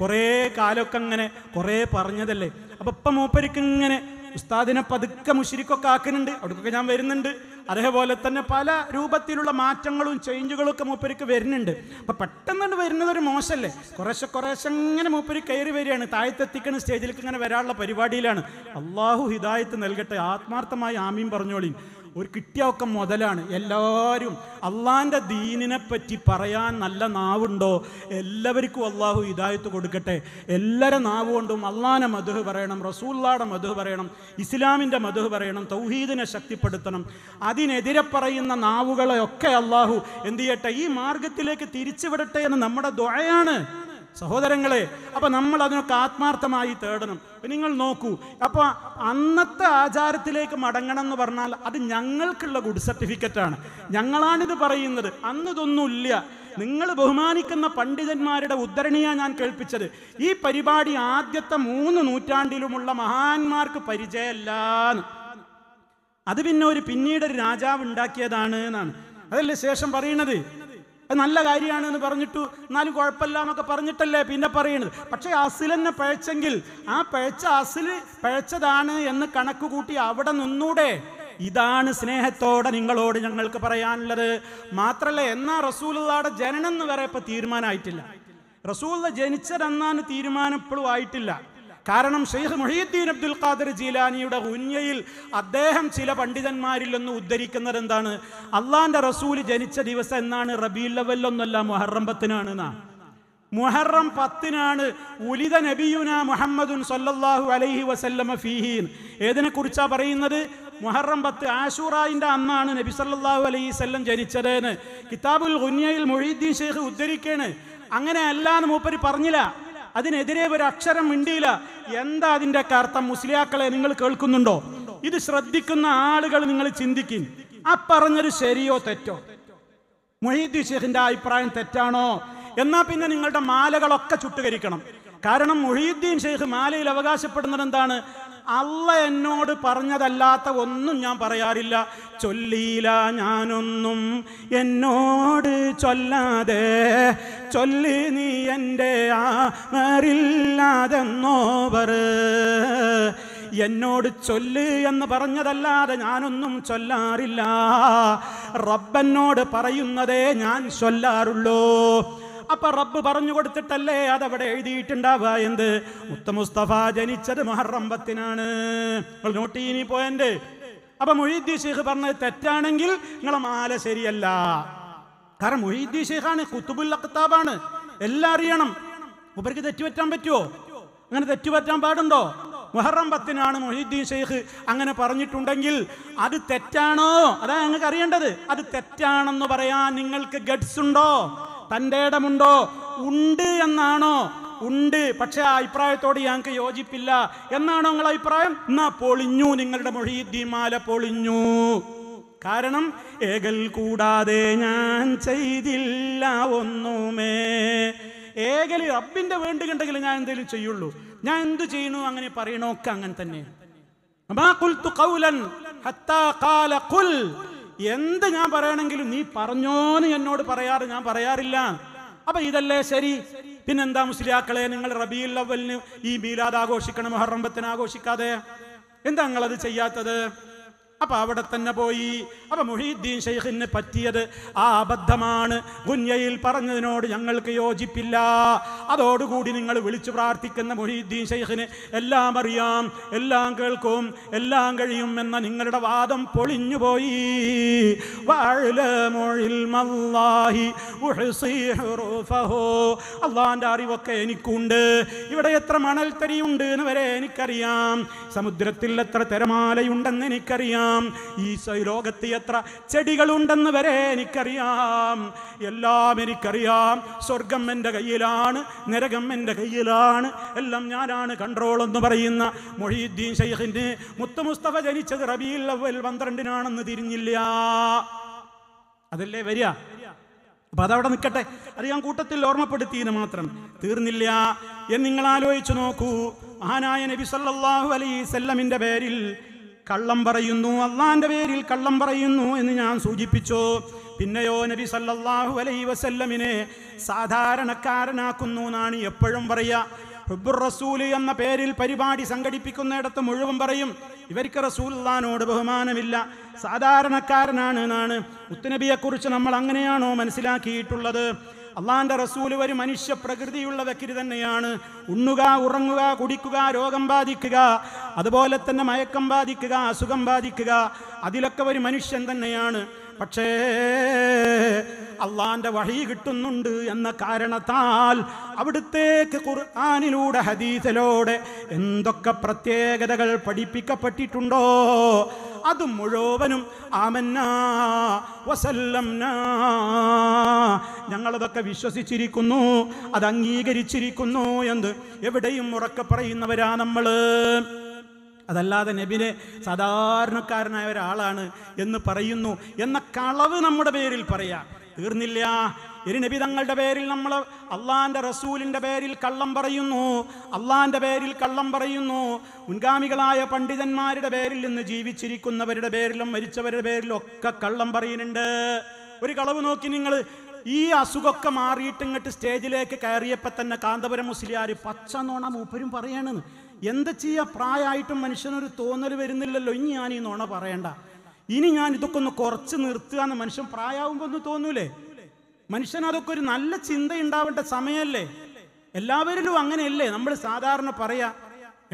കുറേ കാലമൊക്കെ അങ്ങനെ കുറേ പറഞ്ഞതല്ലേ അപ്പൊ ഇപ്പം മൂപ്പരിക്കിങ്ങനെ ഉസ്താദിനെ പതുക്കെ മുഷിരിക്കൊക്കെ ആക്കുന്നുണ്ട് അവിടേക്കൊക്കെ ഞാൻ വരുന്നുണ്ട് അതേപോലെ തന്നെ പല രൂപത്തിലുള്ള മാറ്റങ്ങളും ചേഞ്ചുകളും ഒക്കെ മൂപ്പരിക്ക് വരുന്നുണ്ട് അപ്പം പെട്ടെന്ന് വരുന്നത് ഒരു മോശമല്ലേ കുറേശ്ശെ കുറേശ്ശെ ഇങ്ങനെ മൂപ്പരി കയറി വരികയാണ് താഴ്ത്തെത്തിക്കുന്ന സ്റ്റേജിലേക്ക് ഇങ്ങനെ വരാനുള്ള പരിപാടിയിലാണ് അള്ളാഹു ഹിദായത്ത് നൽകട്ടെ ആത്മാർത്ഥമായി ആമീൻ പറഞ്ഞോളീൻ ഒരു കിട്ടിയൊക്കെ മുതലാണ് എല്ലാവരും അള്ളാൻ്റെ ദീനിനെ പറ്റി പറയാൻ നല്ല നാവുണ്ടോ എല്ലാവർക്കും അള്ളാഹു ഇതായത്ത് കൊടുക്കട്ടെ എല്ലാവരെ നാവ് കൊണ്ടും അള്ളാനെ പറയണം റസൂള്ളാടെ മധുഹ് പറയണം ഇസ്ലാമിൻ്റെ മധുഹ് പറയണം തൗഹീദിനെ ശക്തിപ്പെടുത്തണം അതിനെതിരെ പറയുന്ന നാവുകളെയൊക്കെ അള്ളാഹു എന്തു ചെയ്യട്ടെ ഈ മാർഗത്തിലേക്ക് തിരിച്ചുവിടട്ടെ എന്ന് നമ്മുടെ ദ്വയാണ് സഹോദരങ്ങളെ അപ്പൊ നമ്മൾ അതിനൊക്കെ ആത്മാർത്ഥമായി തേടണം നിങ്ങൾ നോക്കൂ അപ്പൊ അന്നത്തെ ആചാരത്തിലേക്ക് മടങ്ങണം എന്ന് പറഞ്ഞാൽ അത് ഞങ്ങൾക്കുള്ള ഗുഡ് സർട്ടിഫിക്കറ്റ് ആണ് ഞങ്ങളാണിത് പറയുന്നത് അന്ന് ഇതൊന്നുമില്ല നിങ്ങൾ ബഹുമാനിക്കുന്ന പണ്ഡിതന്മാരുടെ ഉദ്ധരണിയാണ് ഞാൻ കേൾപ്പിച്ചത് ഈ പരിപാടി ആദ്യത്തെ മൂന്ന് നൂറ്റാണ്ടിലുമുള്ള മഹാന്മാർക്ക് പരിചയമല്ലാന്ന് അത് പിന്നെ ഒരു പിന്നീട് ഒരു രാജാവ് ഉണ്ടാക്കിയതാണ് എന്നാണ് അതല്ലേ ശേഷം പറയുന്നത് നല്ല കാര്യമാണ് എന്ന് പറഞ്ഞിട്ടു എന്നാലും കുഴപ്പമില്ല എന്നൊക്കെ പറഞ്ഞിട്ടല്ലേ പിന്നെ പറയുന്നത് പക്ഷേ അസിലെന്നെ പഴച്ചെങ്കിൽ ആ പഴച്ച അസിൽ പഴച്ചതാണ് എന്ന് കണക്ക് കൂട്ടി അവിടെ നിന്നൂടെ ഇതാണ് സ്നേഹത്തോടെ നിങ്ങളോട് ഞങ്ങൾക്ക് പറയാനുള്ളത് മാത്രല്ല എന്നാ റസൂലുള്ളാടെ ജനനം എന്ന് വരെ ഇപ്പൊ തീരുമാനമായിട്ടില്ല റസൂലുള്ള ജനിച്ചതെന്നാണ് തീരുമാനം ഇപ്പോഴും ആയിട്ടില്ല കാരണം ഷെയ്ഖ് മൊഹീദ്ദീൻ അബ്ദുൽ ഖാദർ ജീലാനിയുടെ ഉന്യയിൽ അദ്ദേഹം ചില പണ്ഡിതന്മാരിൽ നിന്ന് ഉദ്ധരിക്കുന്നത് എന്താണ് അള്ളാന്റെ റസൂല് ജനിച്ച ദിവസം എന്നാണ് റബി ലവല്ലൊന്നല്ല മുഹറം എന്നാ മുഹറം പത്തിനാണ് ഉലിത നബിയുന മുഹമ്മദുൻ സല്ലല്ലാഹു അലൈഹി വസല്ലമ ഫീഹീൻ ഏതിനെ കുറിച്ചാ പറയുന്നത് മുഹറം പത്ത് ആഷൂറായിൻ്റെ അന്നാണ് നബി സല്ലല്ലാഹു അലൈഹി സ്വല്ലം ജനിച്ചതെന്ന് കിതാബുൽ ഗുന്യയിൽ മൊഹീദ്ദീൻ ഷെയ്ഖ് ഉദ്ധരിക്കാണ് അങ്ങനെ അല്ലാന്ന് മൂപ്പര് പറഞ്ഞില്ല അതിനെതിരെ ഒരു അക്ഷരം മിണ്ടിയില്ല എന്താ അതിന്റെ അർത്ഥം മുസ്ലിയാക്കളെ നിങ്ങൾ കേൾക്കുന്നുണ്ടോ ഇത് ശ്രദ്ധിക്കുന്ന ആളുകൾ നിങ്ങൾ ചിന്തിക്കും ആ പറഞ്ഞൊരു ശരിയോ തെറ്റോ മൊഹീദ്ദീൻ ഷെയ്ഖിന്റെ അഭിപ്രായം തെറ്റാണോ എന്നാ പിന്നെ നിങ്ങളുടെ മാലകളൊക്കെ ചുട്ടുകരിക്കണം കാരണം മൊഹീദ്ദീൻ ഷെയ്ഖ് മാലയിൽ അവകാശപ്പെടുന്നത് എന്താണ് അല്ല എന്നോട് പറഞ്ഞതല്ലാത്ത ഒന്നും ഞാൻ പറയാറില്ല ചൊല്ലിയില്ല ഞാനൊന്നും എന്നോട് ചൊല്ലാതെ ചൊല്ലി നീ എൻ്റെ ആറില്ലാതെന്നോവർ എന്നോട് ചൊല്ല് എന്ന് പറഞ്ഞതല്ലാതെ ഞാനൊന്നും ചൊല്ലാറില്ല റബ്ബനോട് പറയുന്നതേ ഞാൻ ചൊല്ലാറുള്ളൂ അപ്പൊ റബ്ബ് പറഞ്ഞു കൊടുത്തിട്ടല്ലേ അതവിടെ എഴുതിയിട്ടുണ്ടാവ എന്ത് മുസ്തഫ ജനിച്ചത് മുഹറം നോട്ടി ഇനി പോയിന്റ് അപ്പൊ മൊഹീദ്ദീ ഷെയ്ഖ് പറഞ്ഞത് തെറ്റാണെങ്കിൽ നിങ്ങളെ മാല ശരിയല്ല കാരണം മൊഹീദ്ദീ ഷെയ്ഖാണ് കുത്തുബുൽ അഖ്താബാണ് എല്ലാം അറിയണം ഉപരിക്ക് തെറ്റുപറ്റാൻ പറ്റുമോ അങ്ങനെ തെറ്റുപറ്റാൻ പാടുണ്ടോ മുഹറം മൊഹീദ്ദീൻ ഷെയ്ഖ് അങ്ങനെ പറഞ്ഞിട്ടുണ്ടെങ്കിൽ അത് തെറ്റാണോ അതാ ഞങ്ങൾക്ക് അറിയേണ്ടത് അത് തെറ്റാണെന്ന് പറയാൻ നിങ്ങൾക്ക് ഗഡ്സ് ഉണ്ടോ തൻ്റെ ഇടമുണ്ടോ ഉണ്ട് എന്നാണോ ഉണ്ട് പക്ഷേ ആ അഭിപ്രായത്തോട് ഞങ്ങൾക്ക് യോജിപ്പില്ല എന്നാണോ നിങ്ങൾ അഭിപ്രായം എന്നാ പൊളിഞ്ഞു നിങ്ങളുടെ ദിമാല പൊളിഞ്ഞു കാരണം ഏകൽ കൂടാതെ ഞാൻ ചെയ്തില്ല ഒന്നുമേ ഏകൽ റബ്ബിന്റെ വേണ്ടി കണ്ടെങ്കിൽ ഞാൻ എന്തെങ്കിലും ചെയ്യുള്ളൂ ഞാൻ എന്തു ചെയ്യണു അങ്ങനെ പറയണോക്കെ അങ്ങനെ തന്നെയാണ് എന്ത് ഞാൻ പറയണമെങ്കിലും നീ പറഞ്ഞോന്ന് എന്നോട് പറയാറ് ഞാൻ പറയാറില്ല അപ്പൊ ഇതല്ലേ ശരി പിന്നെന്താ മുസ്ലിയാക്കളെ നിങ്ങൾ റബിയുൽ അവലിന് ഈ മീലാദ് ആഘോഷിക്കണം മുഹറംബത്തിന് ആഘോഷിക്കാതെ എന്താ നിങ്ങളത് ചെയ്യാത്തത് അപ്പൊ അവിടെ തന്നെ പോയി അപ്പൊ മുഹീദ്ദീൻ ഷെയ്ഖിന് പറ്റിയത് ആ അബദ്ധമാണ് ഗുഞ്ഞയിൽ പറഞ്ഞതിനോട് ഞങ്ങൾക്ക് യോജിപ്പില്ല അതോടുകൂടി നിങ്ങൾ വിളിച്ചു പ്രാർത്ഥിക്കുന്ന മുഹീദ്ദീൻ ഷെയ്ഖിന് എല്ലാം അറിയാം എല്ലാം കേൾക്കും എല്ലാം കഴിയും എന്ന നിങ്ങളുടെ വാദം പൊളിഞ്ഞുപോയി അള്ളാന്റെ അറിവൊക്കെ എനിക്കുണ്ട് ഇവിടെ എത്ര തരിയുണ്ട് എന്ന് വരെ എനിക്കറിയാം സമുദ്രത്തിൽ എത്ര തിരമാലയുണ്ടെന്ന് എനിക്കറിയാം എനിക്കറിയാം ഈ ലോകത്ത് എത്ര ചെടികളുണ്ടെന്ന് വരെ എനിക്കറിയാം എല്ലാം എനിക്കറിയാം സ്വർഗം എൻ്റെ കയ്യിലാണ് നരകം എൻ്റെ കയ്യിലാണ് എല്ലാം ഞാനാണ് കൺട്രോൾ എന്ന് പറയുന്ന മൊഹീദ്ദീൻ ഷെയ്ഖിന് മുത്തുമുസ്തഫ മുസ്തഫ ജനിച്ചത് റബീൽ അവൽ പന്ത്രണ്ടിനാണെന്ന് തിരിഞ്ഞില്ല അതല്ലേ വരിക അപ്പൊ അതവിടെ നിൽക്കട്ടെ അത് ഞാൻ കൂട്ടത്തിൽ ഓർമ്മപ്പെടുത്തിയെന്ന് മാത്രം തീർന്നില്ല എന്ന് നിങ്ങൾ ആലോചിച്ചു നോക്കൂ മഹാനായ നബി സല്ലാഹു അലൈസല്ലമിന്റെ പേരിൽ കള്ളം പറയുന്നു അള്ളാന്റെ പേരിൽ കള്ളം പറയുന്നു എന്ന് ഞാൻ സൂചിപ്പിച്ചു പിന്നെയോ നബി സല്ലല്ലാഹു അലൈ വസല്ലമിനെ സാധാരണക്കാരനാക്കുന്നു എന്നാണ് എപ്പോഴും പറയുക ഹുബുർ റസൂൽ എന്ന പേരിൽ പരിപാടി സംഘടിപ്പിക്കുന്നിടത്ത് മുഴുവൻ പറയും ഇവർക്ക് റസൂല്ലാനോട് ബഹുമാനമില്ല സാധാരണക്കാരനാണ് എന്നാണ് മുത്തുനബിയെക്കുറിച്ച് നമ്മൾ അങ്ങനെയാണോ മനസ്സിലാക്കിയിട്ടുള്ളത് അള്ളാന്റെ റസൂൽ ഒരു മനുഷ്യ പ്രകൃതിയുള്ള വ്യക്തി തന്നെയാണ് ഉണ്ണുക ഉറങ്ങുക കുടിക്കുക രോഗം ബാധിക്കുക അതുപോലെ തന്നെ മയക്കം ബാധിക്കുക അസുഖം ബാധിക്കുക അതിലൊക്കെ ഒരു മനുഷ്യൻ തന്നെയാണ് പക്ഷേ അള്ളാന്റെ വഴി കിട്ടുന്നുണ്ട് എന്ന കാരണത്താൽ അവിടുത്തേക്ക് ഖുർആാനിലൂടെ ഹദീസലോടെ എന്തൊക്കെ പ്രത്യേകതകൾ പഠിപ്പിക്കപ്പെട്ടിട്ടുണ്ടോ അത് മുഴുവനും ആമന്ന വസല്ലംന ഞങ്ങളതൊക്കെ വിശ്വസിച്ചിരിക്കുന്നു അത് അംഗീകരിച്ചിരിക്കുന്നു എന്ന് എവിടെയും ഉറക്കെ പറയുന്നവരാ നമ്മൾ അതല്ലാതെ നബിനെ സാധാരണക്കാരനായ ഒരാളാണ് എന്ന് പറയുന്നു എന്ന കളവ് നമ്മുടെ പേരിൽ പറയാം തീർന്നില്ല നബി തങ്ങളുടെ പേരിൽ നമ്മൾ അള്ളാന്റെ റസൂലിന്റെ പേരിൽ കള്ളം പറയുന്നു അള്ളാന്റെ പേരിൽ കള്ളം പറയുന്നു മുൻഗാമികളായ പണ്ഡിതന്മാരുടെ പേരിൽ നിന്ന് ജീവിച്ചിരിക്കുന്നവരുടെ പേരിലും മരിച്ചവരുടെ പേരിലും ഒക്കെ കള്ളം പറയുന്നുണ്ട് ഒരു കളവ് നോക്കി നിങ്ങൾ ഈ അസുഖമൊക്കെ മാറിയിട്ട് ഇങ്ങോട്ട് സ്റ്റേജിലേക്ക് കയറിയപ്പോൾ തന്നെ കാന്തപുരം മുസ്ലിയാർ പച്ച നോണ മൂപ്പരും പറയണെന്ന് എന്താ ചെയ്യുക പ്രായമായിട്ടും മനുഷ്യനൊരു തോന്നൽ വരുന്നില്ലല്ലോ ഇനി ഞാൻ ഈ നോണ പറയണ്ട ഇനി ഞാൻ ഇതൊക്കെ ഒന്ന് കുറച്ച് നിർത്തുക എന്ന് മനുഷ്യൻ പ്രായമാകുമ്പോൾ ഒന്ന് തോന്നൂലേ മനുഷ്യൻ അതൊക്കെ ഒരു നല്ല ചിന്ത ഉണ്ടാവേണ്ട സമയമല്ലേ എല്ലാവരിലും അങ്ങനെയല്ലേ നമ്മൾ സാധാരണ പറയാ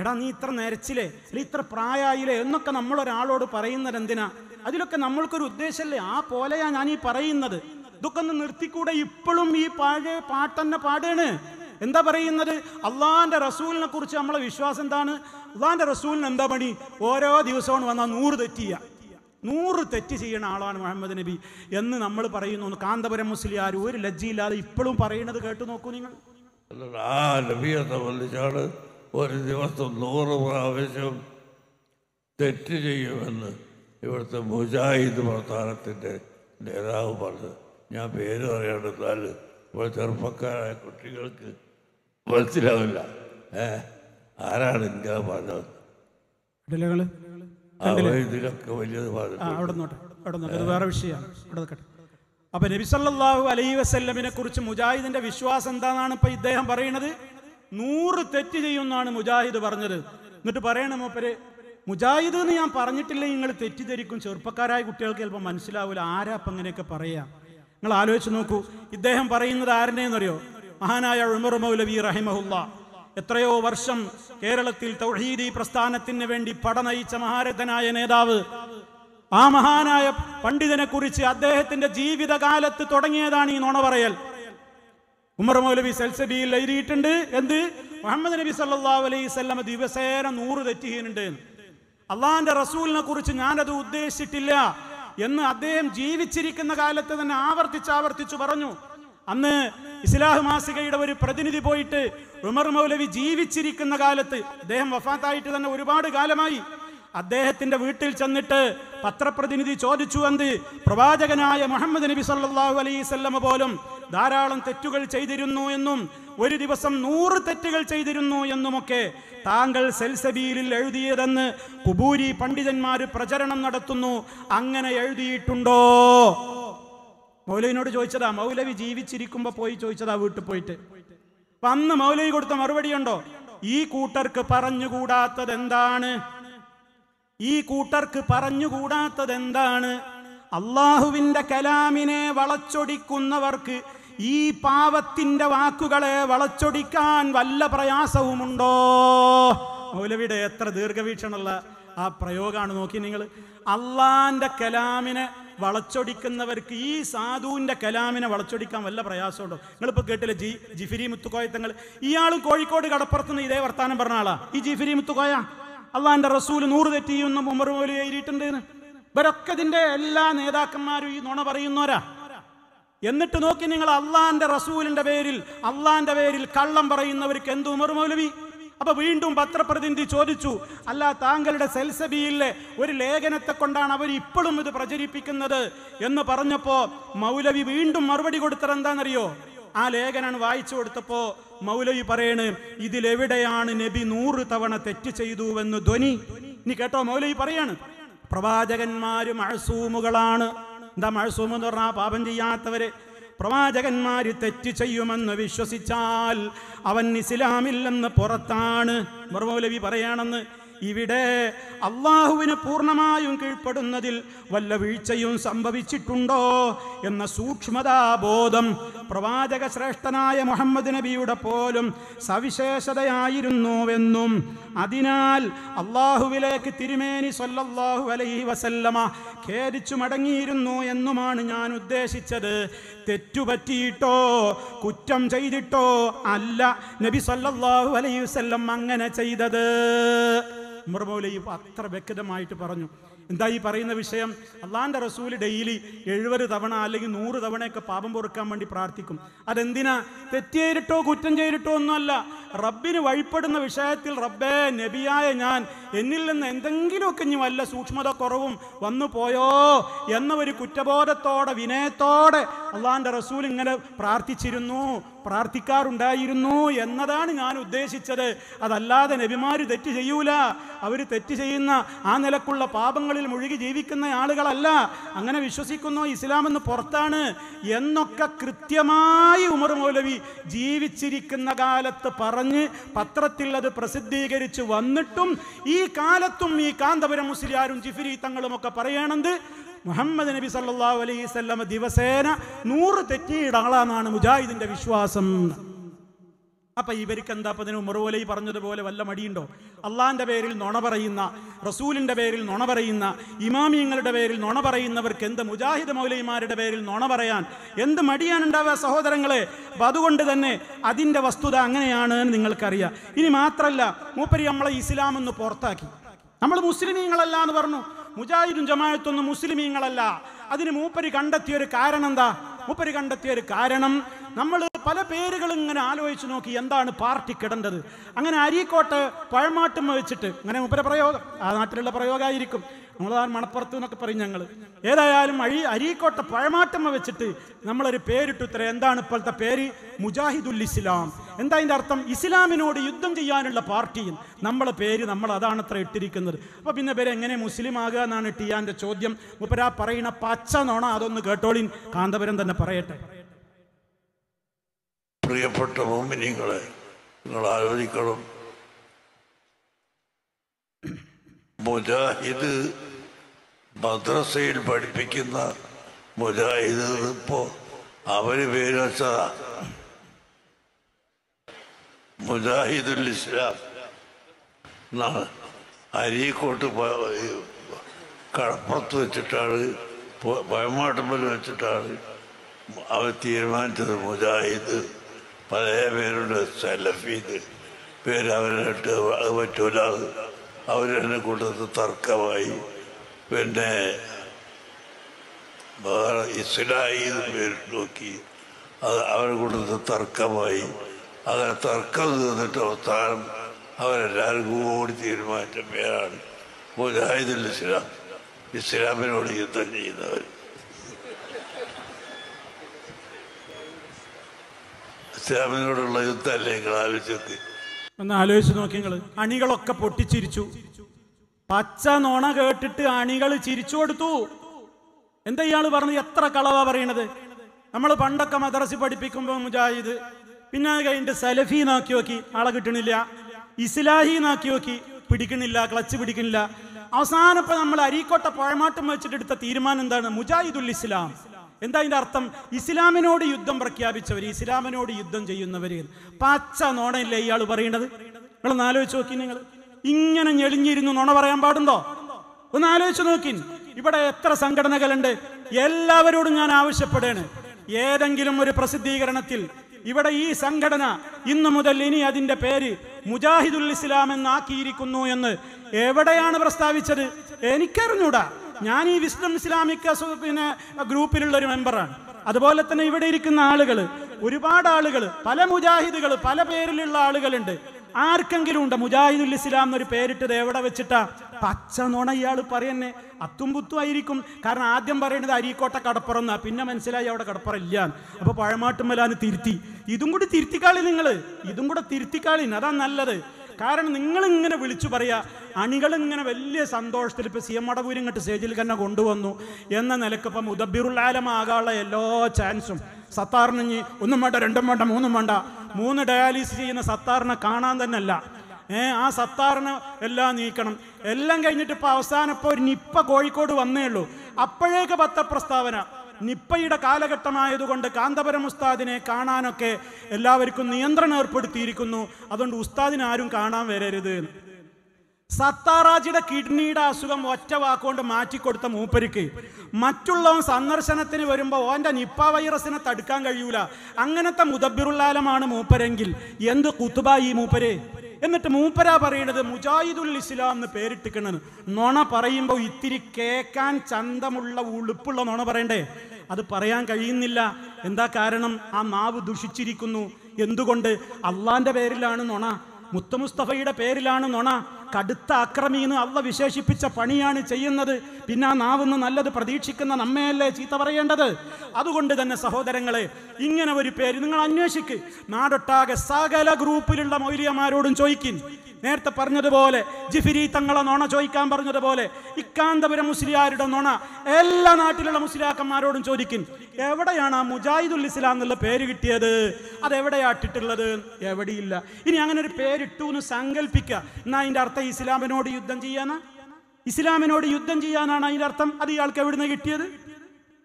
എടാ നീ ഇത്ര നരച്ചില്ലേ നീ ഇത്ര പ്രായായില്ലേ എന്നൊക്കെ നമ്മൾ ഒരാളോട് പറയുന്നത് എന്തിനാ അതിലൊക്കെ നമ്മൾക്കൊരു ഉദ്ദേശമല്ലേ ആ പോലെയാ ഞാൻ ഈ പറയുന്നത് ഇതൊക്കെ ഒന്ന് നിർത്തിക്കൂടെ ഇപ്പോഴും ഈ പാഴ പാട്ടെന്നെ പാടുകയാണ് എന്താ പറയുന്നത് അള്ളാഹാന്റെ റസൂലിനെ കുറിച്ച് നമ്മളെ വിശ്വാസം എന്താണ് അള്ളാഹാന്റെ റസൂലിന് എന്താ പണി ഓരോ ദിവസവും വന്നാൽ നൂറ് തെറ്റിയ നൂറ് തെറ്റ് ചെയ്യുന്ന ആളാണ് മുഹമ്മദ് നബി എന്ന് നമ്മൾ പറയുന്നു കാന്തപുരം മുസ്ലിയാർ ഒരു ലജ്ജയില്ലാതെ ഇപ്പോഴും പറയുന്നത് കേട്ടു നോക്കൂ നിങ്ങൾ ആ നബിയെ സംബന്ധിച്ചാണ് ഒരു ദിവസം നൂറ് പ്രാവശ്യം തെറ്റ് ചെയ്യുമെന്ന് ഇവിടുത്തെ മുജാഹിദ് പ്രസ്ഥാനത്തിൻ്റെ നേതാവ് പറഞ്ഞത് ഞാൻ പേര് പറയാണ്ടാല് ഇപ്പോൾ ചെറുപ്പക്കാരായ കുട്ടികൾക്ക് മനസ്സിലാവില്ല ഏ ആരാണ് ഇന്ത്യ പറഞ്ഞത് അവിടെ വേറെ വിഷയമാണ് അവിടെ അപ്പൊ നബിസല്ലാഹു അലൈ വസ്ല്ലമിനെ കുറിച്ച് മുജാഹിദിന്റെ വിശ്വാസം എന്താണെന്നാണ് ഇപ്പൊ ഇദ്ദേഹം പറയുന്നത് നൂറ് തെറ്റ് ചെയ്യുമെന്നാണ് മുജാഹിദ് പറഞ്ഞത് എന്നിട്ട് പറയണം മൂപ്പര് മുജാഹിദ് എന്ന് ഞാൻ പറഞ്ഞിട്ടില്ല നിങ്ങൾ തെറ്റിദ്ധരിക്കും ചെറുപ്പക്കാരായ കുട്ടികൾക്ക് ചിലപ്പോൾ മനസ്സിലാവില്ല ആരാ അപ്പൊ അങ്ങനെയൊക്കെ പറയാ നിങ്ങൾ ആലോചിച്ച് നോക്കൂ ഇദ്ദേഹം പറയുന്നത് ആരുടെയെന്നറിയോ മഹാനായ ഉമർ മൗലവി റഹിമഹുല്ലാ എത്രയോ വർഷം കേരളത്തിൽ തൗഹീദി പ്രസ്ഥാനത്തിന് വേണ്ടി പടനയിച്ച മഹാരഥനായ നേതാവ് ആ മഹാനായ പണ്ഡിതനെ കുറിച്ച് അദ്ദേഹത്തിന്റെ ജീവിതകാലത്ത് തുടങ്ങിയതാണ് ഈ നുണ പറയൽ ഉമർ മൗലവി സെൽസബിയിൽ എഴുതിയിട്ടുണ്ട് എന്ത് മുഹമ്മദ് നബി സല്ലാ അലൈവല്ലം ദിവസേന നൂറ് തെറ്റിയുന്നുണ്ട് അള്ളാന്റെ റസൂലിനെ കുറിച്ച് ഞാനത് ഉദ്ദേശിച്ചിട്ടില്ല എന്ന് അദ്ദേഹം ജീവിച്ചിരിക്കുന്ന കാലത്ത് തന്നെ ആവർത്തിച്ച് ആവർത്തിച്ചു പറഞ്ഞു അന്ന് ഇസ്ലാഹ് മാസികയുടെ ഒരു പ്രതിനിധി പോയിട്ട് ഉമർ മൗലവി ജീവിച്ചിരിക്കുന്ന കാലത്ത് അദ്ദേഹം വഫാത്തായിട്ട് തന്നെ ഒരുപാട് കാലമായി അദ്ദേഹത്തിന്റെ വീട്ടിൽ ചെന്നിട്ട് പത്രപ്രതിനിധി ചോദിച്ചു എന്ത് പ്രവാചകനായ മുഹമ്മദ് നബി സല്ലാഹു അലൈസല്ലമ പോലും ധാരാളം തെറ്റുകൾ ചെയ്തിരുന്നു എന്നും ഒരു ദിവസം നൂറ് തെറ്റുകൾ ചെയ്തിരുന്നു എന്നുമൊക്കെ താങ്കൾ സെൽസബീലിൽ എഴുതിയതെന്ന് കുബൂരി പണ്ഡിതന്മാർ പ്രചരണം നടത്തുന്നു അങ്ങനെ എഴുതിയിട്ടുണ്ടോ മൗലവിനോട് ചോദിച്ചതാ മൗലവി ജീവിച്ചിരിക്കുമ്പോൾ പോയി ചോദിച്ചതാ വീട്ടിൽ പോയിട്ട് അപ്പൊ അന്ന് മൗലവി കൊടുത്ത മറുപടി ഉണ്ടോ ഈ കൂട്ടർക്ക് പറഞ്ഞുകൂടാത്തത് എന്താണ് ഈ കൂട്ടർക്ക് പറഞ്ഞുകൂടാത്തത് എന്താണ് അള്ളാഹുവിന്റെ കലാമിനെ വളച്ചൊടിക്കുന്നവർക്ക് ഈ പാവത്തിന്റെ വാക്കുകളെ വളച്ചൊടിക്കാൻ വല്ല പ്രയാസവുമുണ്ടോ മൗലവിയുടെ എത്ര ദീർഘവീക്ഷണുള്ള ആ പ്രയോഗമാണ് നോക്കി നിങ്ങൾ അള്ളാന്റെ കലാമിനെ വളച്ചൊടിക്കുന്നവർക്ക് ഈ സാധുവിൻ്റെ കലാമിനെ വളച്ചൊടിക്കാൻ വല്ല പ്രയാസമുണ്ടോ നിങ്ങളിപ്പോൾ കേട്ടില്ല ജി ജിഫിരി മുത്തുക്കോയ തങ്ങൾ ഇയാളും കോഴിക്കോട് കടപ്പുറത്തുനിന്ന് ഇതേ വർത്താനം പറഞ്ഞ ആളാ ഈ ജിഫിരി മുത്തുക്കോയ അള്ളാഹിൻ്റെ റസൂൽ നൂറ് തെറ്റിയുന്ന ഉമർ മോലി എഴുതിയിട്ടുണ്ട് ഇവരൊക്കെ ഇതിൻ്റെ എല്ലാ നേതാക്കന്മാരും ഈ നുണ പറയുന്നവരാ എന്നിട്ട് നോക്കി നിങ്ങൾ അള്ളാന്റെ റസൂലിന്റെ പേരിൽ അള്ളാന്റെ പേരിൽ കള്ളം പറയുന്നവർക്ക് എന്ത് ഉമർ മൗലവി അപ്പൊ വീണ്ടും പത്രപ്രതിനിധി ചോദിച്ചു അല്ല താങ്കളുടെ സെൽസബിയിലെ ഒരു ലേഖനത്തെ കൊണ്ടാണ് അവർ ഇപ്പോഴും ഇത് പ്രചരിപ്പിക്കുന്നത് എന്ന് പറഞ്ഞപ്പോ മൗലവി വീണ്ടും മറുപടി കൊടുത്തത് എന്താണെന്നറിയോ ആ ലേഖനാണ് വായിച്ചു കൊടുത്തപ്പോ മൗലവി പറയണ് ഇതിലെവിടെയാണ് നബി നൂറ് തവണ തെറ്റ് ചെയ്തുവെന്ന് ധ്വനി നീ കേട്ടോ മൗലവി പറയാണ് പ്രവാചകന്മാരും അഴസൂമുകളാണ് എന്താ മഴസൂമെന്ന് പറഞ്ഞാൽ പാപം ചെയ്യാത്തവരെ പ്രവാചകന്മാർ തെറ്റ് ചെയ്യുമെന്ന് വിശ്വസിച്ചാൽ അവൻ ഇസ്ലാമില്ലെന്ന് പുറത്താണ് മർമൗലവി പറയാണെന്ന് ഇവിടെ അള്ളാഹുവിന് പൂർണ്ണമായും കീഴ്പ്പെടുന്നതിൽ വല്ല വീഴ്ചയും സംഭവിച്ചിട്ടുണ്ടോ എന്ന സൂക്ഷ്മതാബോധം പ്രവാചക ശ്രേഷ്ഠനായ മുഹമ്മദ് നബിയുടെ പോലും സവിശേഷതയായിരുന്നുവെന്നും അതിനാൽ അള്ളാഹുവിലേക്ക് തിരുമേനി സൊല്ലാഹു അലൈഹി വസല്ലമ ഖേദിച്ചു മടങ്ങിയിരുന്നു എന്നുമാണ് ഞാൻ ഉദ്ദേശിച്ചത് തെറ്റുപറ്റിയിട്ടോ കുറ്റം ചെയ്തിട്ടോ അല്ല നബി സല്ലാഹു അലൈഹി വസ്ല്ലം അങ്ങനെ ചെയ്തത് മുറമൗലയും അത്ര വ്യക്തമായിട്ട് പറഞ്ഞു എന്താ ഈ പറയുന്ന വിഷയം അള്ളാന്റെ റസൂല് ഡെയിലി എഴുപത് തവണ അല്ലെങ്കിൽ നൂറ് തവണയൊക്കെ പാപം പൊറുക്കാൻ വേണ്ടി പ്രാർത്ഥിക്കും അതെന്തിനാ തെറ്റിയേരിട്ടോ കുറ്റം ചെയ്തിട്ടോ ഒന്നുമല്ല റബ്ബിന് വഴിപ്പെടുന്ന വിഷയത്തിൽ റബ്ബേ നബിയായ ഞാൻ എന്നിൽ നിന്ന് എന്തെങ്കിലുമൊക്കെ ഇനി വല്ല സൂക്ഷ്മത കുറവും വന്നു പോയോ എന്ന ഒരു കുറ്റബോധത്തോടെ വിനയത്തോടെ അള്ളാന്റെ റസൂൽ ഇങ്ങനെ പ്രാർത്ഥിച്ചിരുന്നു പ്രാർത്ഥിക്കാറുണ്ടായിരുന്നു എന്നതാണ് ഞാൻ ഉദ്ദേശിച്ചത് അതല്ലാതെ നബിമാർ തെറ്റ് ചെയ്യൂല അവർ തെറ്റ് ചെയ്യുന്ന ആ നിലക്കുള്ള പാപങ്ങളിൽ മുഴുകി ജീവിക്കുന്ന ആളുകളല്ല അങ്ങനെ വിശ്വസിക്കുന്നു ഇസ്ലാമെന്ന് പുറത്താണ് എന്നൊക്കെ കൃത്യമായി ഉമർ മൗലവി ജീവിച്ചിരിക്കുന്ന കാലത്ത് പറഞ്ഞ് പത്രത്തിൽ അത് പ്രസിദ്ധീകരിച്ച് വന്നിട്ടും ഈ കാലത്തും ഈ കാന്തപുരം മുസ്ലിയാരും ജിഫിരി ഒക്കെ പറയണത് മുഹമ്മദ് നബി സല്ലാഹു അലൈഹി ദിവസേന നൂറ് തെറ്റിയുടെ ആളാണെന്നാണ് മുജാഹിദിന്റെ വിശ്വാസം അപ്പൊ ഇവർക്ക് എന്താ അതിന് ഉമറുവലൈ പറഞ്ഞതുപോലെ വല്ല മടിയുണ്ടോ അള്ളാന്റെ പേരിൽ നുണ പറയുന്ന റസൂലിന്റെ പേരിൽ നുണ പറയുന്ന ഇമാമിയങ്ങളുടെ പേരിൽ നുണ പറയുന്നവർക്ക് എന്ത് മുജാഹിദ് മൗലൈമാരുടെ പേരിൽ നുണ പറയാൻ എന്ത് മടിയാണ് ഉണ്ടാവുക സഹോദരങ്ങളെ അപ്പൊ അതുകൊണ്ട് തന്നെ അതിന്റെ വസ്തുത അങ്ങനെയാണ് എന്ന് നിങ്ങൾക്കറിയാം ഇനി മാത്രമല്ല മൂപ്പരി നമ്മളെ ഇസ്ലാം എന്ന് പുറത്താക്കി നമ്മൾ മുസ്ലിമീങ്ങളല്ല എന്ന് പറഞ്ഞു മുജാഹിദും ജമായത്തൊന്നും മുസ്ലിമീങ്ങളല്ല അതിന് മൂപ്പര് കണ്ടെത്തിയ ഒരു കാരണം എന്താ മൂപ്പര് കണ്ടെത്തിയ ഒരു കാരണം നമ്മൾ പല പേരുകൾ ഇങ്ങനെ ആലോചിച്ച് നോക്കി എന്താണ് പാർട്ടി കിടേണ്ടത് അങ്ങനെ അരീക്കോട്ട് പഴമാട്ടും വെച്ചിട്ട് അങ്ങനെ ഉപര പ്രയോഗം ആ നാട്ടിലുള്ള പ്രയോഗമായിരിക്കും നമ്മളതാണ് മണപ്പുറത്ത് എന്നൊക്കെ പറയും ഞങ്ങൾ ഏതായാലും അഴി അരീക്കോട്ട പഴമാട്ടമ്മ വെച്ചിട്ട് നമ്മളൊരു പേരിട്ടു ഇത്ര എന്താണ് ഇപ്പോഴത്തെ പേര് മുജാഹിദുൽ ഇസ്ലാം എന്താ അതിൻ്റെ അർത്ഥം ഇസ്ലാമിനോട് യുദ്ധം ചെയ്യാനുള്ള പാർട്ടിയും നമ്മളെ പേര് നമ്മൾ അതാണ് അത്ര ഇട്ടിരിക്കുന്നത് അപ്പോൾ പിന്നെ പേര് എങ്ങനെ മുസ്ലിം ആകുക എന്നാണ് ടിയാൻ്റെ ചോദ്യം മുപ്പരാ പറയണ പച്ച നോണ അതൊന്ന് കേട്ടോളിൻ കാന്തപുരം തന്നെ പറയട്ടെ പ്രിയപ്പെട്ട മോമിനിങ്ങളെ നിങ്ങൾ ആലോചിക്കണം മുജാഹിദ് മദ്രസയിൽ പഠിപ്പിക്കുന്ന മുജാഹിദ് ഇപ്പോ അവര് പേര് വെച്ചതാ മുജാഹിദുൽ ഇസ്ലാം എന്നാണ് അരീക്കോട്ട് കടപ്പുറത്ത് വെച്ചിട്ടാണ് പഴമാട്ടുമ്പൽ വെച്ചിട്ടാണ് അവർ തീരുമാനിച്ചത് മുജാഹിദ് പഴയ പേരുടെ സെലഫി പേര് അവരായിട്ട് അത് പറ്റൂല അവരെന്നെ കൂട്ടത്ത് തർക്കമായി പിന്നെ ഇസ്ലായി പേര് നോക്കി അത് അവരെ കൂട്ടത്ത് തർക്കമായി അങ്ങനെ തർക്കം നിന്നിട്ട് അവസാനം അവരെല്ലാവരും കൂടി തീരുമാനിച്ച പേരാണ് മുജാഹിദുൽ ഇസ്ലാം ഇസ്ലാമിനോട് യുദ്ധം ചെയ്യുന്നവർ ശ്യാമിനോടുള്ള യുദ്ധമല്ലേ നിങ്ങൾ ആലോചിച്ചൊക്കെ ഒന്ന് ആലോചിച്ച് നോക്കി നിങ്ങൾ അണികളൊക്കെ പൊട്ടിച്ചിരിച്ചു പച്ച നോണ കേട്ടിട്ട് അണികൾ ചിരിച്ചു കൊടുത്തു എന്താ ഇയാൾ പറഞ്ഞു എത്ര കളവാ പറയണത് നമ്മൾ പണ്ടൊക്കെ മദ്രസ് പഠിപ്പിക്കുമ്പോൾ മുജാഹിദ് പിന്നെ കഴിഞ്ഞിട്ട് സലഫി നോക്കി നോക്കി ആളെ കിട്ടണില്ല ഇസ്ലാഹി നോക്കി നോക്കി പിടിക്കണില്ല ക്ലച്ച് പിടിക്കണില്ല അവസാനം നമ്മൾ അരീക്കോട്ട പഴമാട്ടം വെച്ചിട്ട് എടുത്ത തീരുമാനം എന്താണ് മുജാഹിദുൽ ഇസ്ലാം എന്താ അതിൻ്റെ അർത്ഥം ഇസ്ലാമിനോട് യുദ്ധം പ്രഖ്യാപിച്ചവർ ഇസ്ലാമിനോട് യുദ്ധം ചെയ്യുന്നവർ പച്ച നോണയില്ലേ ഇയാൾ പറയേണ്ടത് നിങ്ങളൊന്ന് ആലോചിച്ച് നോക്കി നിങ്ങൾ ഇങ്ങനെ ഞെളിഞ്ഞിരുന്നു നോണ പറയാൻ പാടുണ്ടോ ഒന്ന് ആലോചിച്ച് നോക്കി ഇവിടെ എത്ര സംഘടനകളുണ്ട് എല്ലാവരോടും ഞാൻ ആവശ്യപ്പെടുകയാണ് ഏതെങ്കിലും ഒരു പ്രസിദ്ധീകരണത്തിൽ ഇവിടെ ഈ സംഘടന ഇന്നു മുതൽ ഇനി അതിന്റെ പേര് മുജാഹിദുൽ ഇസ്ലാം എന്നാക്കിയിരിക്കുന്നു എന്ന് എവിടെയാണ് പ്രസ്താവിച്ചത് എനിക്കറിഞ്ഞൂടാ ഞാൻ ഈ വിസ്ഡം ഇസ്ലാമിക് പിന്നെ ഗ്രൂപ്പിലുള്ള ഒരു മെമ്പറാണ് അതുപോലെ തന്നെ ഇവിടെ ഇരിക്കുന്ന ആളുകൾ ഒരുപാട് ആളുകൾ പല മുജാഹിദുകൾ പല പേരിലുള്ള ആളുകളുണ്ട് ആർക്കെങ്കിലും ഉണ്ട് മുജാഹിദുൽ ഇസ്ലാം എന്നൊരു പേരിട്ടത് എവിടെ വെച്ചിട്ടാ പച്ച നോണ ഇയാൾ പറയുന്നേ അത്തും പുത്തും ആയിരിക്കും കാരണം ആദ്യം പറയുന്നത് അരീക്കോട്ട കടപ്പുറം എന്നാ പിന്നെ മനസ്സിലായി അവിടെ കടപ്പുറം ഇല്ല അപ്പൊ പഴമാട്ടുമ്മലാന്ന് തിരുത്തി ഇതും കൂടി തിരുത്തിക്കാളി നിങ്ങൾ ഇതും കൂടെ തിരുത്തിക്കാളി അതാ നല്ലത് കാരണം നിങ്ങളിങ്ങനെ വിളിച്ചു പറയുക അണികളിങ്ങനെ വലിയ സന്തോഷത്തിൽ ഇപ്പോൾ സി എം മടവൂരി ഇങ്ങോട്ട് സ്റ്റേജിൽ തന്നെ കൊണ്ടുവന്നു എന്ന നിലക്കിപ്പം ഇപ്പം എല്ലാ ചാൻസും സത്താറിന് ഒന്നും വേണ്ട രണ്ടും വേണ്ട മൂന്നും വേണ്ട മൂന്ന് ഡയാലിസിസ് ചെയ്യുന്ന സത്താറിനെ കാണാൻ തന്നെ അല്ല ഏ ആ സത്താറിന് എല്ലാം നീക്കണം എല്ലാം കഴിഞ്ഞിട്ട് ഇപ്പോൾ അവസാനം ഇപ്പോൾ ഒരു നിപ്പ കോഴിക്കോട് വന്നേ ഉള്ളൂ അപ്പോഴേക്ക് പത്രപ്രസ്താവന നിപ്പയുടെ കാലഘട്ടമായതുകൊണ്ട് കാന്തപുരം ഉസ്താദിനെ കാണാനൊക്കെ എല്ലാവർക്കും നിയന്ത്രണം ഏർപ്പെടുത്തിയിരിക്കുന്നു അതുകൊണ്ട് ഉസ്താദിനെ ആരും കാണാൻ വരരുത് സത്താറാജിയുടെ കിഡ്നിയുടെ അസുഖം ഒറ്റ വാക്കുകൊണ്ട് മാറ്റിക്കൊടുത്ത മൂപ്പരിക്ക് മറ്റുള്ളവൻ സന്ദർശനത്തിന് വരുമ്പോൾ ഓൻ്റെ നിപ്പ വൈറസിനെ തടുക്കാൻ കഴിയൂല അങ്ങനത്തെ മുദബിറുല്ലാലമാണ് മൂപ്പരെങ്കിൽ എന്ത് കുത്തുബ ഈ മൂപ്പരെ എന്നിട്ട് മൂപ്പര പറയണത് മുജാഹിദുൽ ഇസ്ലാം എന്ന് പേരിട്ടിക്കണത് നുണ പറയുമ്പോൾ ഇത്തിരി കേക്കാൻ ചന്തമുള്ള ഉളുപ്പുള്ള നുണ പറയണ്ടേ അത് പറയാൻ കഴിയുന്നില്ല എന്താ കാരണം ആ നാവ് ദുഷിച്ചിരിക്കുന്നു എന്തുകൊണ്ട് അള്ളാന്റെ പേരിലാണ് നുണ മുത്തമുസ്തഫയുടെ പേരിലാണ് നുണ കടുത്ത അക്രമി എന്ന് അള്ള വിശേഷിപ്പിച്ച പണിയാണ് ചെയ്യുന്നത് പിന്നെ ആ നാവുന്ന് നല്ലത് പ്രതീക്ഷിക്കുന്ന നമ്മയല്ലേ ചീത്ത പറയേണ്ടത് അതുകൊണ്ട് തന്നെ സഹോദരങ്ങളെ ഇങ്ങനെ ഒരു പേര് നിങ്ങൾ അന്വേഷിക്ക് നാടൊട്ടാകെ സകല ഗ്രൂപ്പിലുള്ള മൗലിയമാരോടും ചോദിക്കും നേരത്തെ പറഞ്ഞതുപോലെ ജിഫിരി തങ്ങളെ നോണ ചോദിക്കാൻ പറഞ്ഞതുപോലെ ഇക്കാന്തപുരം മുസ്ലിയാരുടെ നോണ എല്ലാ നാട്ടിലുള്ള മുസ്ലിയാക്കന്മാരോടും ചോദിക്കും എവിടെയാണ് ആ മുജാഹിദുൽ ഇസ്ലാം എന്നുള്ള പേര് കിട്ടിയത് അതെവിടെയാ ഇട്ടിട്ടുള്ളത് എവിടെയില്ല ഇനി അങ്ങനെ ഒരു പേരിട്ടു എന്ന് സങ്കല്പിക്കുക എന്നാ അതിൻ്റെ അർത്ഥം ഇസ്ലാമിനോട് യുദ്ധം ചെയ്യാനാ ഇസ്ലാമിനോട് യുദ്ധം ചെയ്യാനാണ് അതിൻ്റെ അർത്ഥം അത് ഇയാൾക്ക് എവിടുന്ന് കിട്ടിയത്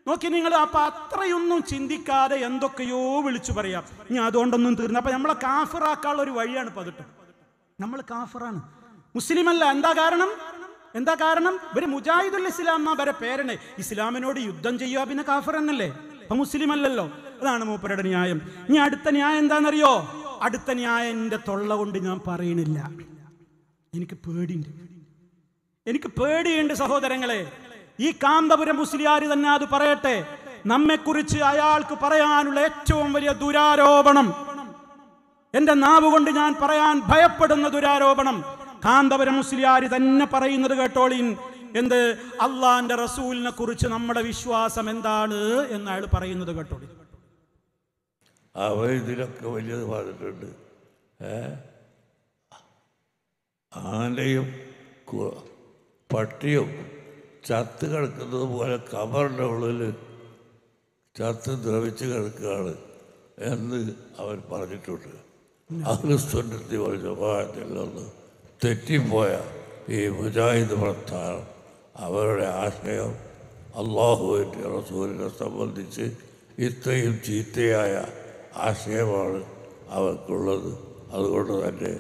നോക്കി നിങ്ങൾ അപ്പൊ അത്രയൊന്നും ചിന്തിക്കാതെ എന്തൊക്കെയോ വിളിച്ചു പറയാം ഇനി അതുകൊണ്ടൊന്നും തീർന്നു അപ്പൊ നമ്മളെ കാഫിറാക്കാനുള്ള ഒരു വഴിയാണ് പതിട്ട് നമ്മൾ കാഫിറാണ് മുസ്ലിമല്ല എന്താ കാരണം എന്താ കാരണം ഇവര് മുജാഹിദുൽ ഇസ്ലാം വരെ പേരണേ ഇസ്ലാമിനോട് യുദ്ധം ചെയ്യുക പിന്നെ കാഫർ എന്നല്ലേ അപ്പൊ മുസ്ലിം അല്ലല്ലോ അതാണ് മൂപ്പരുടെ ന്യായം ഇനി അടുത്ത ന്യായം എന്താണെന്നറിയോ അടുത്ത ന്യായം എൻ്റെ തൊള്ള കൊണ്ട് ഞാൻ പറയണില്ല എനിക്ക് പേടിയുണ്ട് എനിക്ക് പേടിയുണ്ട് സഹോദരങ്ങളെ ഈ കാന്തപുരം മുസ്ലിയാർ തന്നെ അത് പറയട്ടെ നമ്മെക്കുറിച്ച് അയാൾക്ക് പറയാനുള്ള ഏറ്റവും വലിയ ദുരാരോപണം എന്റെ നാവുകൊണ്ട് ഞാൻ പറയാൻ ഭയപ്പെടുന്ന ദുരാരോപണം കാന്തപുരം മുസ്ലിയാർ തന്നെ പറയുന്നത് കേട്ടോളിൻ എന്ത് അള്ളാന്റെ റസൂലിനെ കുറിച്ച് നമ്മുടെ വിശ്വാസം എന്താണ് എന്ന് അയാൾ പറയുന്നത് കേട്ടോളി അവ ഇതിലൊക്കെ വലിയത് പറഞ്ഞിട്ടുണ്ട് ആനയും പട്ടിയും ചത്ത് കിടക്കുന്നത് പോലെ കബറിൻ്റെ ഉള്ളിൽ ചത്ത് ദ്രവിച്ച് കിടക്കുകയാണ് എന്ന് അവർ പറഞ്ഞിട്ടുണ്ട് അഹ്ലിസ്തുണ്ടെത്തി പറഞ്ഞ വാഴത്തില്ലെന്ന് തെറ്റിപ്പോയ ഈ മുജാഹിദ് പ്രസ്ഥാനം അവരുടെ ആശയം അള്ളാഹുവിൻ്റെ റസൂലിനെ സംബന്ധിച്ച് ഇത്രയും ചീത്തയായ ആശയമാണ് അവർക്കുള്ളത് അതുകൊണ്ട് തന്നെ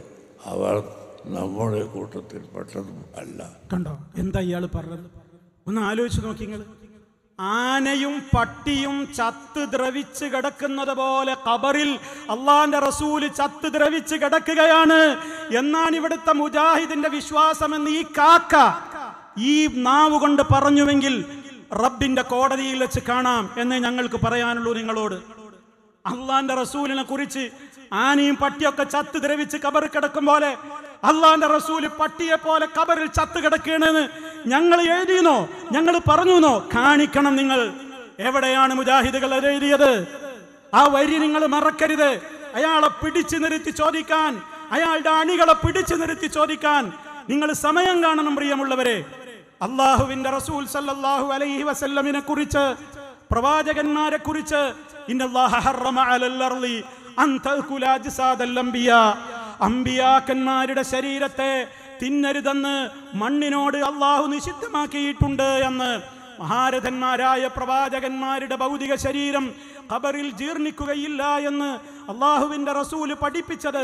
അവർ നമ്മുടെ കൂട്ടത്തിൽ പെട്ടതും അല്ല കണ്ടോ എന്താ ഇയാൾ പറഞ്ഞത് ഒന്ന് ആലോചിച്ച് നോക്കി നിങ്ങൾ ആനയും പട്ടിയും ചത്ത് ദ്രവിച്ച് കിടക്കുന്നത് പോലെ കബറിൽ അള്ളാന്റെ റസൂല് ചത്ത് ദ്രവിച്ച് കിടക്കുകയാണ് എന്നാണ് ഇവിടുത്തെ മുജാഹിദിന്റെ വിശ്വാസം എന്ന് ഈ കാക്ക ഈ നാവ് കൊണ്ട് പറഞ്ഞുവെങ്കിൽ റബ്ബിന്റെ കോടതിയിൽ വെച്ച് കാണാം എന്ന് ഞങ്ങൾക്ക് പറയാനുള്ളൂ നിങ്ങളോട് അള്ളാന്റെ റസൂലിനെ കുറിച്ച് ആനയും പട്ടിയൊക്കെ ചത്ത് ദ്രവിച്ച് കബർ കിടക്കും പോലെ അള്ളാന്റെ റസൂല് പട്ടിയെ പോലെ കബറിൽ ചത്ത് കിടക്കണെന്ന് ഞങ്ങൾ എഴുതിയെന്നോ ഞങ്ങൾ പറഞ്ഞുവെന്നോ കാണിക്കണം നിങ്ങൾ എവിടെയാണ് മുജാഹിദുകൾ എഴുതിയത് ആ വരി നിങ്ങൾ മറക്കരുത് അയാളെ പിടിച്ചു നിർത്തി ചോദിക്കാൻ അയാളുടെ അണികളെ പിടിച്ചു നിർത്തി ചോദിക്കാൻ നിങ്ങൾ സമയം കാണണം പ്രിയമുള്ളവരെ അള്ളാഹുവിന്റെ റസൂൽ സല്ലല്ലാഹു അലൈഹി വസല്ലമിനെ കുറിച്ച് പ്രവാചകന്മാരെ കുറിച്ച് ഇന്നല്ലാഹ ഹറമ അലൽ അർളി അംബിയാ അമ്പിയാക്കന്മാരുടെ ശരീരത്തെ തിന്നരുതെന്ന് മണ്ണിനോട് അള്ളാഹു നിഷിദ്ധമാക്കിയിട്ടുണ്ട് എന്ന് മഹാരഥന്മാരായ പ്രവാചകന്മാരുടെ ഭൗതിക ശരീരം ഖബറിൽ ജീർണിക്കുകയില്ല എന്ന് അള്ളാഹുവിൻ്റെ റസൂല് പഠിപ്പിച്ചത്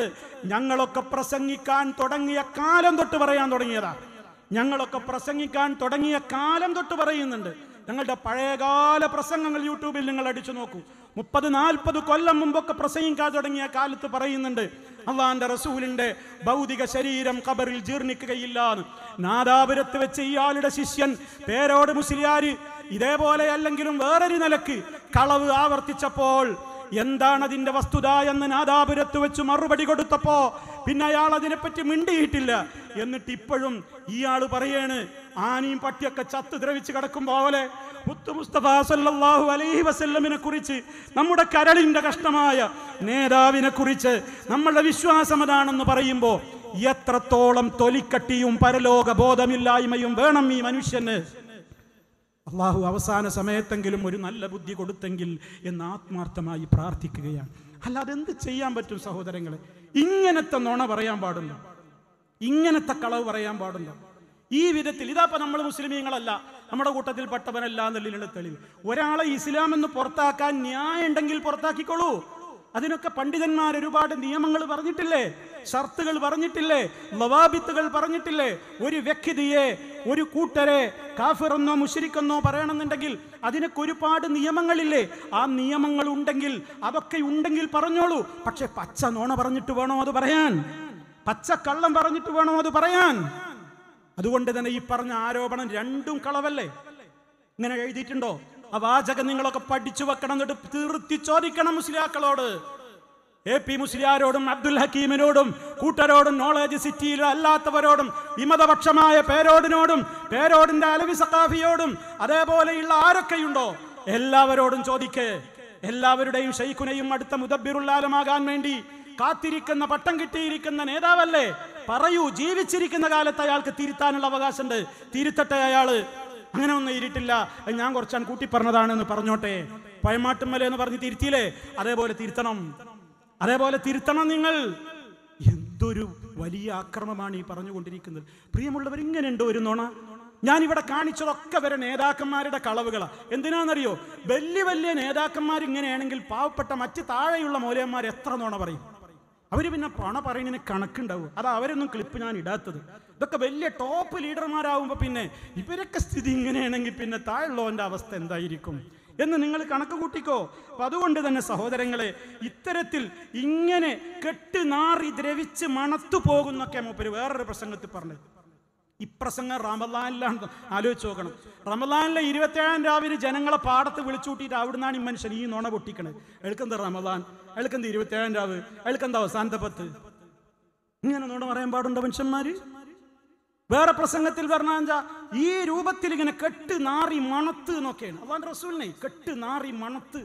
ഞങ്ങളൊക്കെ പ്രസംഗിക്കാൻ തുടങ്ങിയ കാലം തൊട്ട് പറയാൻ തുടങ്ങിയതാണ് ഞങ്ങളൊക്കെ പ്രസംഗിക്കാൻ തുടങ്ങിയ കാലം തൊട്ട് പറയുന്നുണ്ട് ഞങ്ങളുടെ പഴയകാല പ്രസംഗങ്ങൾ യൂട്യൂബിൽ നിങ്ങൾ അടിച്ചു നോക്കൂ മുപ്പത് നാൽപ്പത് കൊല്ലം മുമ്പൊക്കെ പ്രസംഗിക്കാൻ തുടങ്ങിയ കാലത്ത് പറയുന്നുണ്ട് അള്ളാന്റെ റസൂലിന്റെ ഭൗതിക ശരീരം കബറിൽ ജീർണിക്കുകയില്ല എന്ന് നാദാപുരത്ത് വെച്ച് ഇയാളുടെ ശിഷ്യൻ പേരോട് മുസ്ലിയാര് ഇതേപോലെ അല്ലെങ്കിലും വേറൊരു നിലക്ക് കളവ് ആവർത്തിച്ചപ്പോൾ എന്താണ് അതിന്റെ വസ്തുത എന്ന് നാദാപുരത്ത് വെച്ച് മറുപടി കൊടുത്തപ്പോ പിന്നെ അയാൾ അതിനെപ്പറ്റി മിണ്ടിയിട്ടില്ല എന്നിട്ട് ഇപ്പോഴും ഇയാൾ പറയാണ് ആനയും പട്ടിയൊക്കെ ചത്ത് ദ്രവിച്ച് കിടക്കുമ്പോലെ പോലെ പുത്തു മുസ്തഫ സല്ലാഹു അലൈഹി വസല്ലമിനെ കുറിച്ച് നമ്മുടെ കരളിൻ്റെ കഷ്ടമായ നേതാവിനെ കുറിച്ച് നമ്മളുടെ വിശ്വാസം അതാണെന്ന് പറയുമ്പോൾ എത്രത്തോളം തൊലിക്കട്ടിയും പരലോക ബോധമില്ലായ്മയും വേണം ഈ മനുഷ്യന് അള്ളാഹു അവസാന സമയത്തെങ്കിലും ഒരു നല്ല ബുദ്ധി കൊടുത്തെങ്കിൽ എന്ന് ആത്മാർത്ഥമായി പ്രാർത്ഥിക്കുകയാണ് അല്ലാതെ എന്ത് ചെയ്യാൻ പറ്റും സഹോദരങ്ങളെ ഇങ്ങനത്തെ നുണ പറയാൻ പാടില്ല ഇങ്ങനത്തെ കളവ് പറയാൻ പാടില്ല ഈ വിധത്തിൽ ഇതാപ്പോ നമ്മൾ മുസ്ലിമീങ്ങളല്ല നമ്മുടെ കൂട്ടത്തിൽ പെട്ടവനല്ല എന്നുള്ളതിനുള്ള തെളിവ് ഒരാളെ ഇസ്ലാം എന്ന് പുറത്താക്കാൻ ന്യായം ഉണ്ടെങ്കിൽ പുറത്താക്കിക്കോളൂ അതിനൊക്കെ പണ്ഡിതന്മാർ ഒരുപാട് നിയമങ്ങൾ പറഞ്ഞിട്ടില്ലേ ഷർത്തുകൾ പറഞ്ഞിട്ടില്ലേ ലവാബിത്തുകൾ പറഞ്ഞിട്ടില്ലേ ഒരു വ്യക്തിയെ ഒരു കൂട്ടരെ കാഫിറെന്നോ മുഷിരിക്കെന്നോ പറയണമെന്നുണ്ടെങ്കിൽ അതിനൊക്കെ ഒരുപാട് നിയമങ്ങളില്ലേ ആ നിയമങ്ങൾ ഉണ്ടെങ്കിൽ അതൊക്കെ ഉണ്ടെങ്കിൽ പറഞ്ഞോളൂ പക്ഷെ പച്ച നോണ പറഞ്ഞിട്ട് വേണോ അത് പറയാൻ പച്ച കള്ളം പറഞ്ഞിട്ട് വേണോ അത് പറയാൻ അതുകൊണ്ട് തന്നെ ഈ പറഞ്ഞ ആരോപണം രണ്ടും കളവല്ലേ ഇങ്ങനെ എഴുതിയിട്ടുണ്ടോ ആ വാചകം നിങ്ങളൊക്കെ പഠിച്ചു വെക്കണം എന്നിട്ട് തീർത്തി ചോദിക്കണം മുസ്ലിയാക്കളോട് എ പി മുസ്ലിയാരോടും അബ്ദുൽ ഹക്കീമിനോടും കൂട്ടരോടും നോളേജ് സിറ്റിയിൽ അല്ലാത്തവരോടും വിമതപക്ഷമായ പേരോടിനോടും പേരോടിന്റെ അലവി സഖാഫിയോടും അതേപോലെയുള്ള ആരൊക്കെയുണ്ടോ എല്ലാവരോടും ചോദിക്കേ എല്ലാവരുടെയും ഷെയ്ഖുനെയും അടുത്ത മുദബിറുള്ളാലമാകാൻ വേണ്ടി കാത്തിരിക്കുന്ന പട്ടം കിട്ടിയിരിക്കുന്ന നേതാവല്ലേ പറയൂ ജീവിച്ചിരിക്കുന്ന കാലത്ത് അയാൾക്ക് തിരുത്താനുള്ള അവകാശമുണ്ട് തിരുത്തട്ടെ അയാള് അങ്ങനെ ഒന്നും ഇരിട്ടില്ല ഞാൻ കുറച്ചാൻ കൂട്ടി പറഞ്ഞതാണെന്ന് പറഞ്ഞോട്ടെ പഴമാട്ടുമ്മല എന്ന് പറഞ്ഞ് തിരുത്തിയില്ലേ അതേപോലെ തിരുത്തണം അതേപോലെ തിരുത്തണം നിങ്ങൾ എന്തൊരു വലിയ ആക്രമമാണ് ഈ പറഞ്ഞുകൊണ്ടിരിക്കുന്നത് പ്രിയമുള്ളവർ ഇങ്ങനെ ഉണ്ടോ ഒരു നോണ ഞാൻ ഇവിടെ കാണിച്ചതൊക്കെ വരെ നേതാക്കന്മാരുടെ കളവുകളാ എന്തിനാണെന്നറിയോ വലിയ വലിയ നേതാക്കന്മാർ ഇങ്ങനെയാണെങ്കിൽ പാവപ്പെട്ട മറ്റ് താഴെയുള്ള മൂലയന്മാർ എത്ര നോണ പറയും അവർ പിന്നെ പണ പറയുന്നതിന് കണക്കുണ്ടാവും അത് അവരൊന്നും ക്ലിപ്പ് ഞാൻ ഇടാത്തത് ഇതൊക്കെ വലിയ ടോപ്പ് ലീഡർമാരാകുമ്പോൾ പിന്നെ ഇവരൊക്കെ സ്ഥിതി ഇങ്ങനെയാണെങ്കിൽ പിന്നെ താഴെയുള്ളവൻ്റെ അവസ്ഥ എന്തായിരിക്കും എന്ന് നിങ്ങൾ കണക്ക് കൂട്ടിക്കോ അപ്പം അതുകൊണ്ട് തന്നെ സഹോദരങ്ങളെ ഇത്തരത്തിൽ ഇങ്ങനെ കെട്ട് നാറി ദ്രവിച്ച് മണത്തു പോകുന്നൊക്കെ മൂപ്പര് വേറൊരു പ്രസംഗത്തിൽ പറഞ്ഞു ഇപ്രസംഗം റമലാനിലാണ് ആലോചിച്ച് നോക്കണം റമലാനിലെ ഇരുപത്തേഴാം രാവിലെ ജനങ്ങളെ പാടത്ത് വിളിച്ചൂട്ടിയിട്ട് അവിടുന്നാണ് ഈ മനുഷ്യൻ ഈ നുണ പൊട്ടിക്കണത് എടുക്കുന്നത് റമലാൻ അയാൾക്കെന്ത് ഇരുപത്തി ഇരുപത്തേഴാം രാവ് അയാൾക്ക് അവസാനത്തെ പത്ത് ഇങ്ങനെ നോട് പറയാൻ പാടുണ്ടോ മനുഷ്യന്മാര് വേറെ പ്രസംഗത്തിൽ പറഞ്ഞാ ഈ രൂപത്തിൽ ഇങ്ങനെ കെട്ട് നാറി മണത്ത് എന്നൊക്കെയാണ് അള്ളാൻ റസൂലിനെ കെട്ട് നാറി മണത്ത്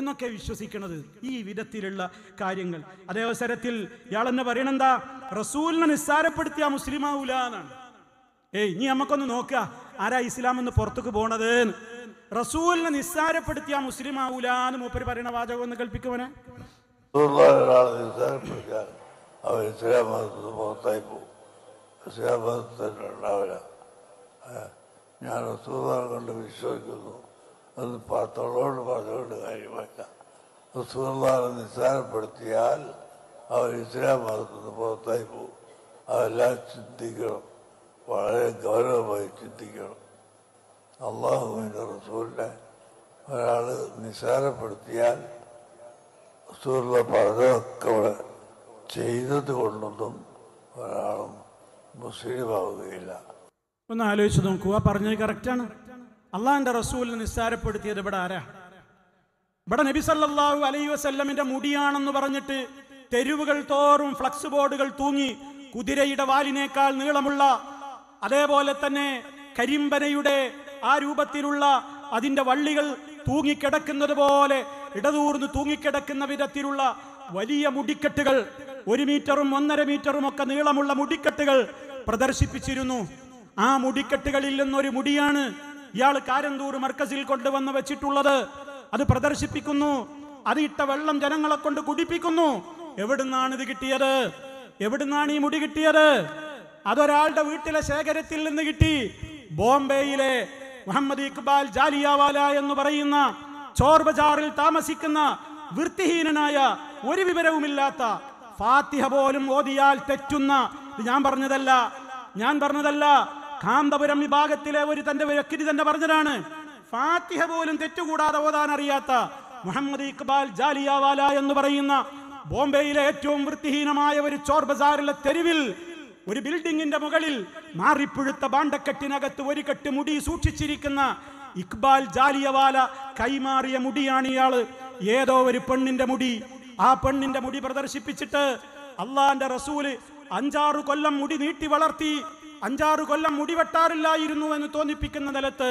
എന്നൊക്കെ വിശ്വസിക്കുന്നത് ഈ വിധത്തിലുള്ള കാര്യങ്ങൾ അതേ അവസരത്തിൽ ഇയാൾ എന്നെ പറയണെന്താ റസൂലിനെ നിസ്സാരപ്പെടുത്തിയ മുസ്ലിമാവൂല എന്നാണ് ഏയ് ഇനി നമുക്കൊന്ന് നോക്കുക ആരാ ഇസ്ലാം എന്ന് പുറത്തേക്ക് പോണത് റസൂലിനെ നിസ്സാരപ്പെടുത്തിയ മുസ്ലിമാവൂല എന്ന് മൂപ്പര് പറയണ വാചകം ഒന്ന് കൽപ്പിക്കുവനെ ദുർബലരാണ് നിസ്സാരപ്പെടുത്താൻ അവർ ഇസ്ലാം മതത്തിന് പുറത്തായി പോകും ഇസ്ലാം മതത്തിൽ ഉണ്ടാവില്ല ഞാൻ റസൂദാനെ കൊണ്ട് വിശ്വസിക്കുന്നു അത് പത്തോളോട് പറഞ്ഞുകൊണ്ട് കാര്യമല്ല റസൂദാനെ നിസ്സാരപ്പെടുത്തിയാൽ അവർ ഇസ്ലാം മതത്തിന് പുറത്തായി പോകും അതെല്ലാം ചിന്തിക്കണം വളരെ ഗൗരവമായി ചിന്തിക്കണം അള്ളാഹുവിൻ്റെ റസൂലിനെ ഒരാൾ നിസ്സാരപ്പെടുത്തിയാൽ മറ്റുള്ള പഠനമൊക്കെ അവിടെ ചെയ്തത് കൊണ്ടൊന്നും ഒരാളും മുസ്ലിമാവുകയില്ല ഒന്ന് ആലോചിച്ച് നോക്കുക പറഞ്ഞത് കറക്റ്റാണ് അള്ളാഹിൻ്റെ റസൂലിനെ നിസ്സാരപ്പെടുത്തിയത് ഇവിടെ ആരാ ഇവിടെ നബി സല്ലാഹു അലൈ വസല്ലമിന്റെ മുടിയാണെന്ന് പറഞ്ഞിട്ട് തെരുവുകൾ തോറും ഫ്ലക്സ് ബോർഡുകൾ തൂങ്ങി കുതിരയുടെ വാലിനേക്കാൾ നീളമുള്ള അതേപോലെ തന്നെ കരിമ്പനയുടെ ആ രൂപത്തിലുള്ള അതിന്റെ വള്ളികൾ തൂങ്ങിക്കിടക്കുന്നത് പോലെ ഇടതൂർന്ന് തൂങ്ങിക്കിടക്കുന്ന വിധത്തിലുള്ള വലിയ മുടിക്കെട്ടുകൾ ഒരു മീറ്ററും ഒന്നര മീറ്ററും ഒക്കെ നീളമുള്ള മുടിക്കെട്ടുകൾ പ്രദർശിപ്പിച്ചിരുന്നു ആ മുടിക്കെട്ടുകളിൽ നിന്നൊരു മുടിയാണ് ഇയാൾ കാരന്തൂർ മർക്കസിൽ കൊണ്ടുവന്ന് വെച്ചിട്ടുള്ളത് അത് പ്രദർശിപ്പിക്കുന്നു അതിട്ട വെള്ളം ജനങ്ങളെ കൊണ്ട് കുടിപ്പിക്കുന്നു എവിടുന്നാണ് ഇത് കിട്ടിയത് എവിടുന്നാണ് ഈ മുടി കിട്ടിയത് അതൊരാളുടെ വീട്ടിലെ ശേഖരത്തിൽ നിന്ന് കിട്ടി ബോംബെയിലെ മുഹമ്മദ് ഇക്ബാൽ ജാലിയാവാല എന്ന് പറയുന്ന ചോർ ബജാറിൽ താമസിക്കുന്ന വൃത്തിഹീനനായ ഒരു വിവരവുമില്ലാത്ത ഫാത്തിഹ പോലും ഓതിയാൽ തെറ്റുന്ന ഞാൻ പറഞ്ഞതല്ല ഞാൻ പറഞ്ഞതല്ല കാന്തപുരം വിഭാഗത്തിലെ ഒരു തന്റെ വ്യക്തി തന്നെ പറഞ്ഞതാണ് ഫാത്തിഹ പോലും തെറ്റുകൂടാതെ ഓതാൻ അറിയാത്ത മുഹമ്മദ് ഇക്ബാൽ ജാലിയാവാല എന്ന് പറയുന്ന ബോംബെയിലെ ഏറ്റവും വൃത്തിഹീനമായ ഒരു ചോർ ബസാറിലെ തെരുവിൽ ഒരു ബിൽഡിങ്ങിന്റെ മുകളിൽ മാറിപ്പുഴുത്ത ബാണ്ടക്കെട്ടിനകത്ത് ഒരു കെട്ട് മുടി സൂക്ഷിച്ചിരിക്കുന്ന ഇക്ബാൽ ജാലിയവാല കൈമാറിയ മുടിയാണ് ഇയാള് ഏതോ ഒരു പെണ്ണിന്റെ മുടി ആ പെണ്ണിന്റെ മുടി പ്രദർശിപ്പിച്ചിട്ട് അള്ളാന്റെ റസൂല് അഞ്ചാറു കൊല്ലം മുടി നീട്ടി വളർത്തി അഞ്ചാറു കൊല്ലം മുടി വെട്ടാറില്ലായിരുന്നു എന്ന് തോന്നിപ്പിക്കുന്ന നിലത്ത്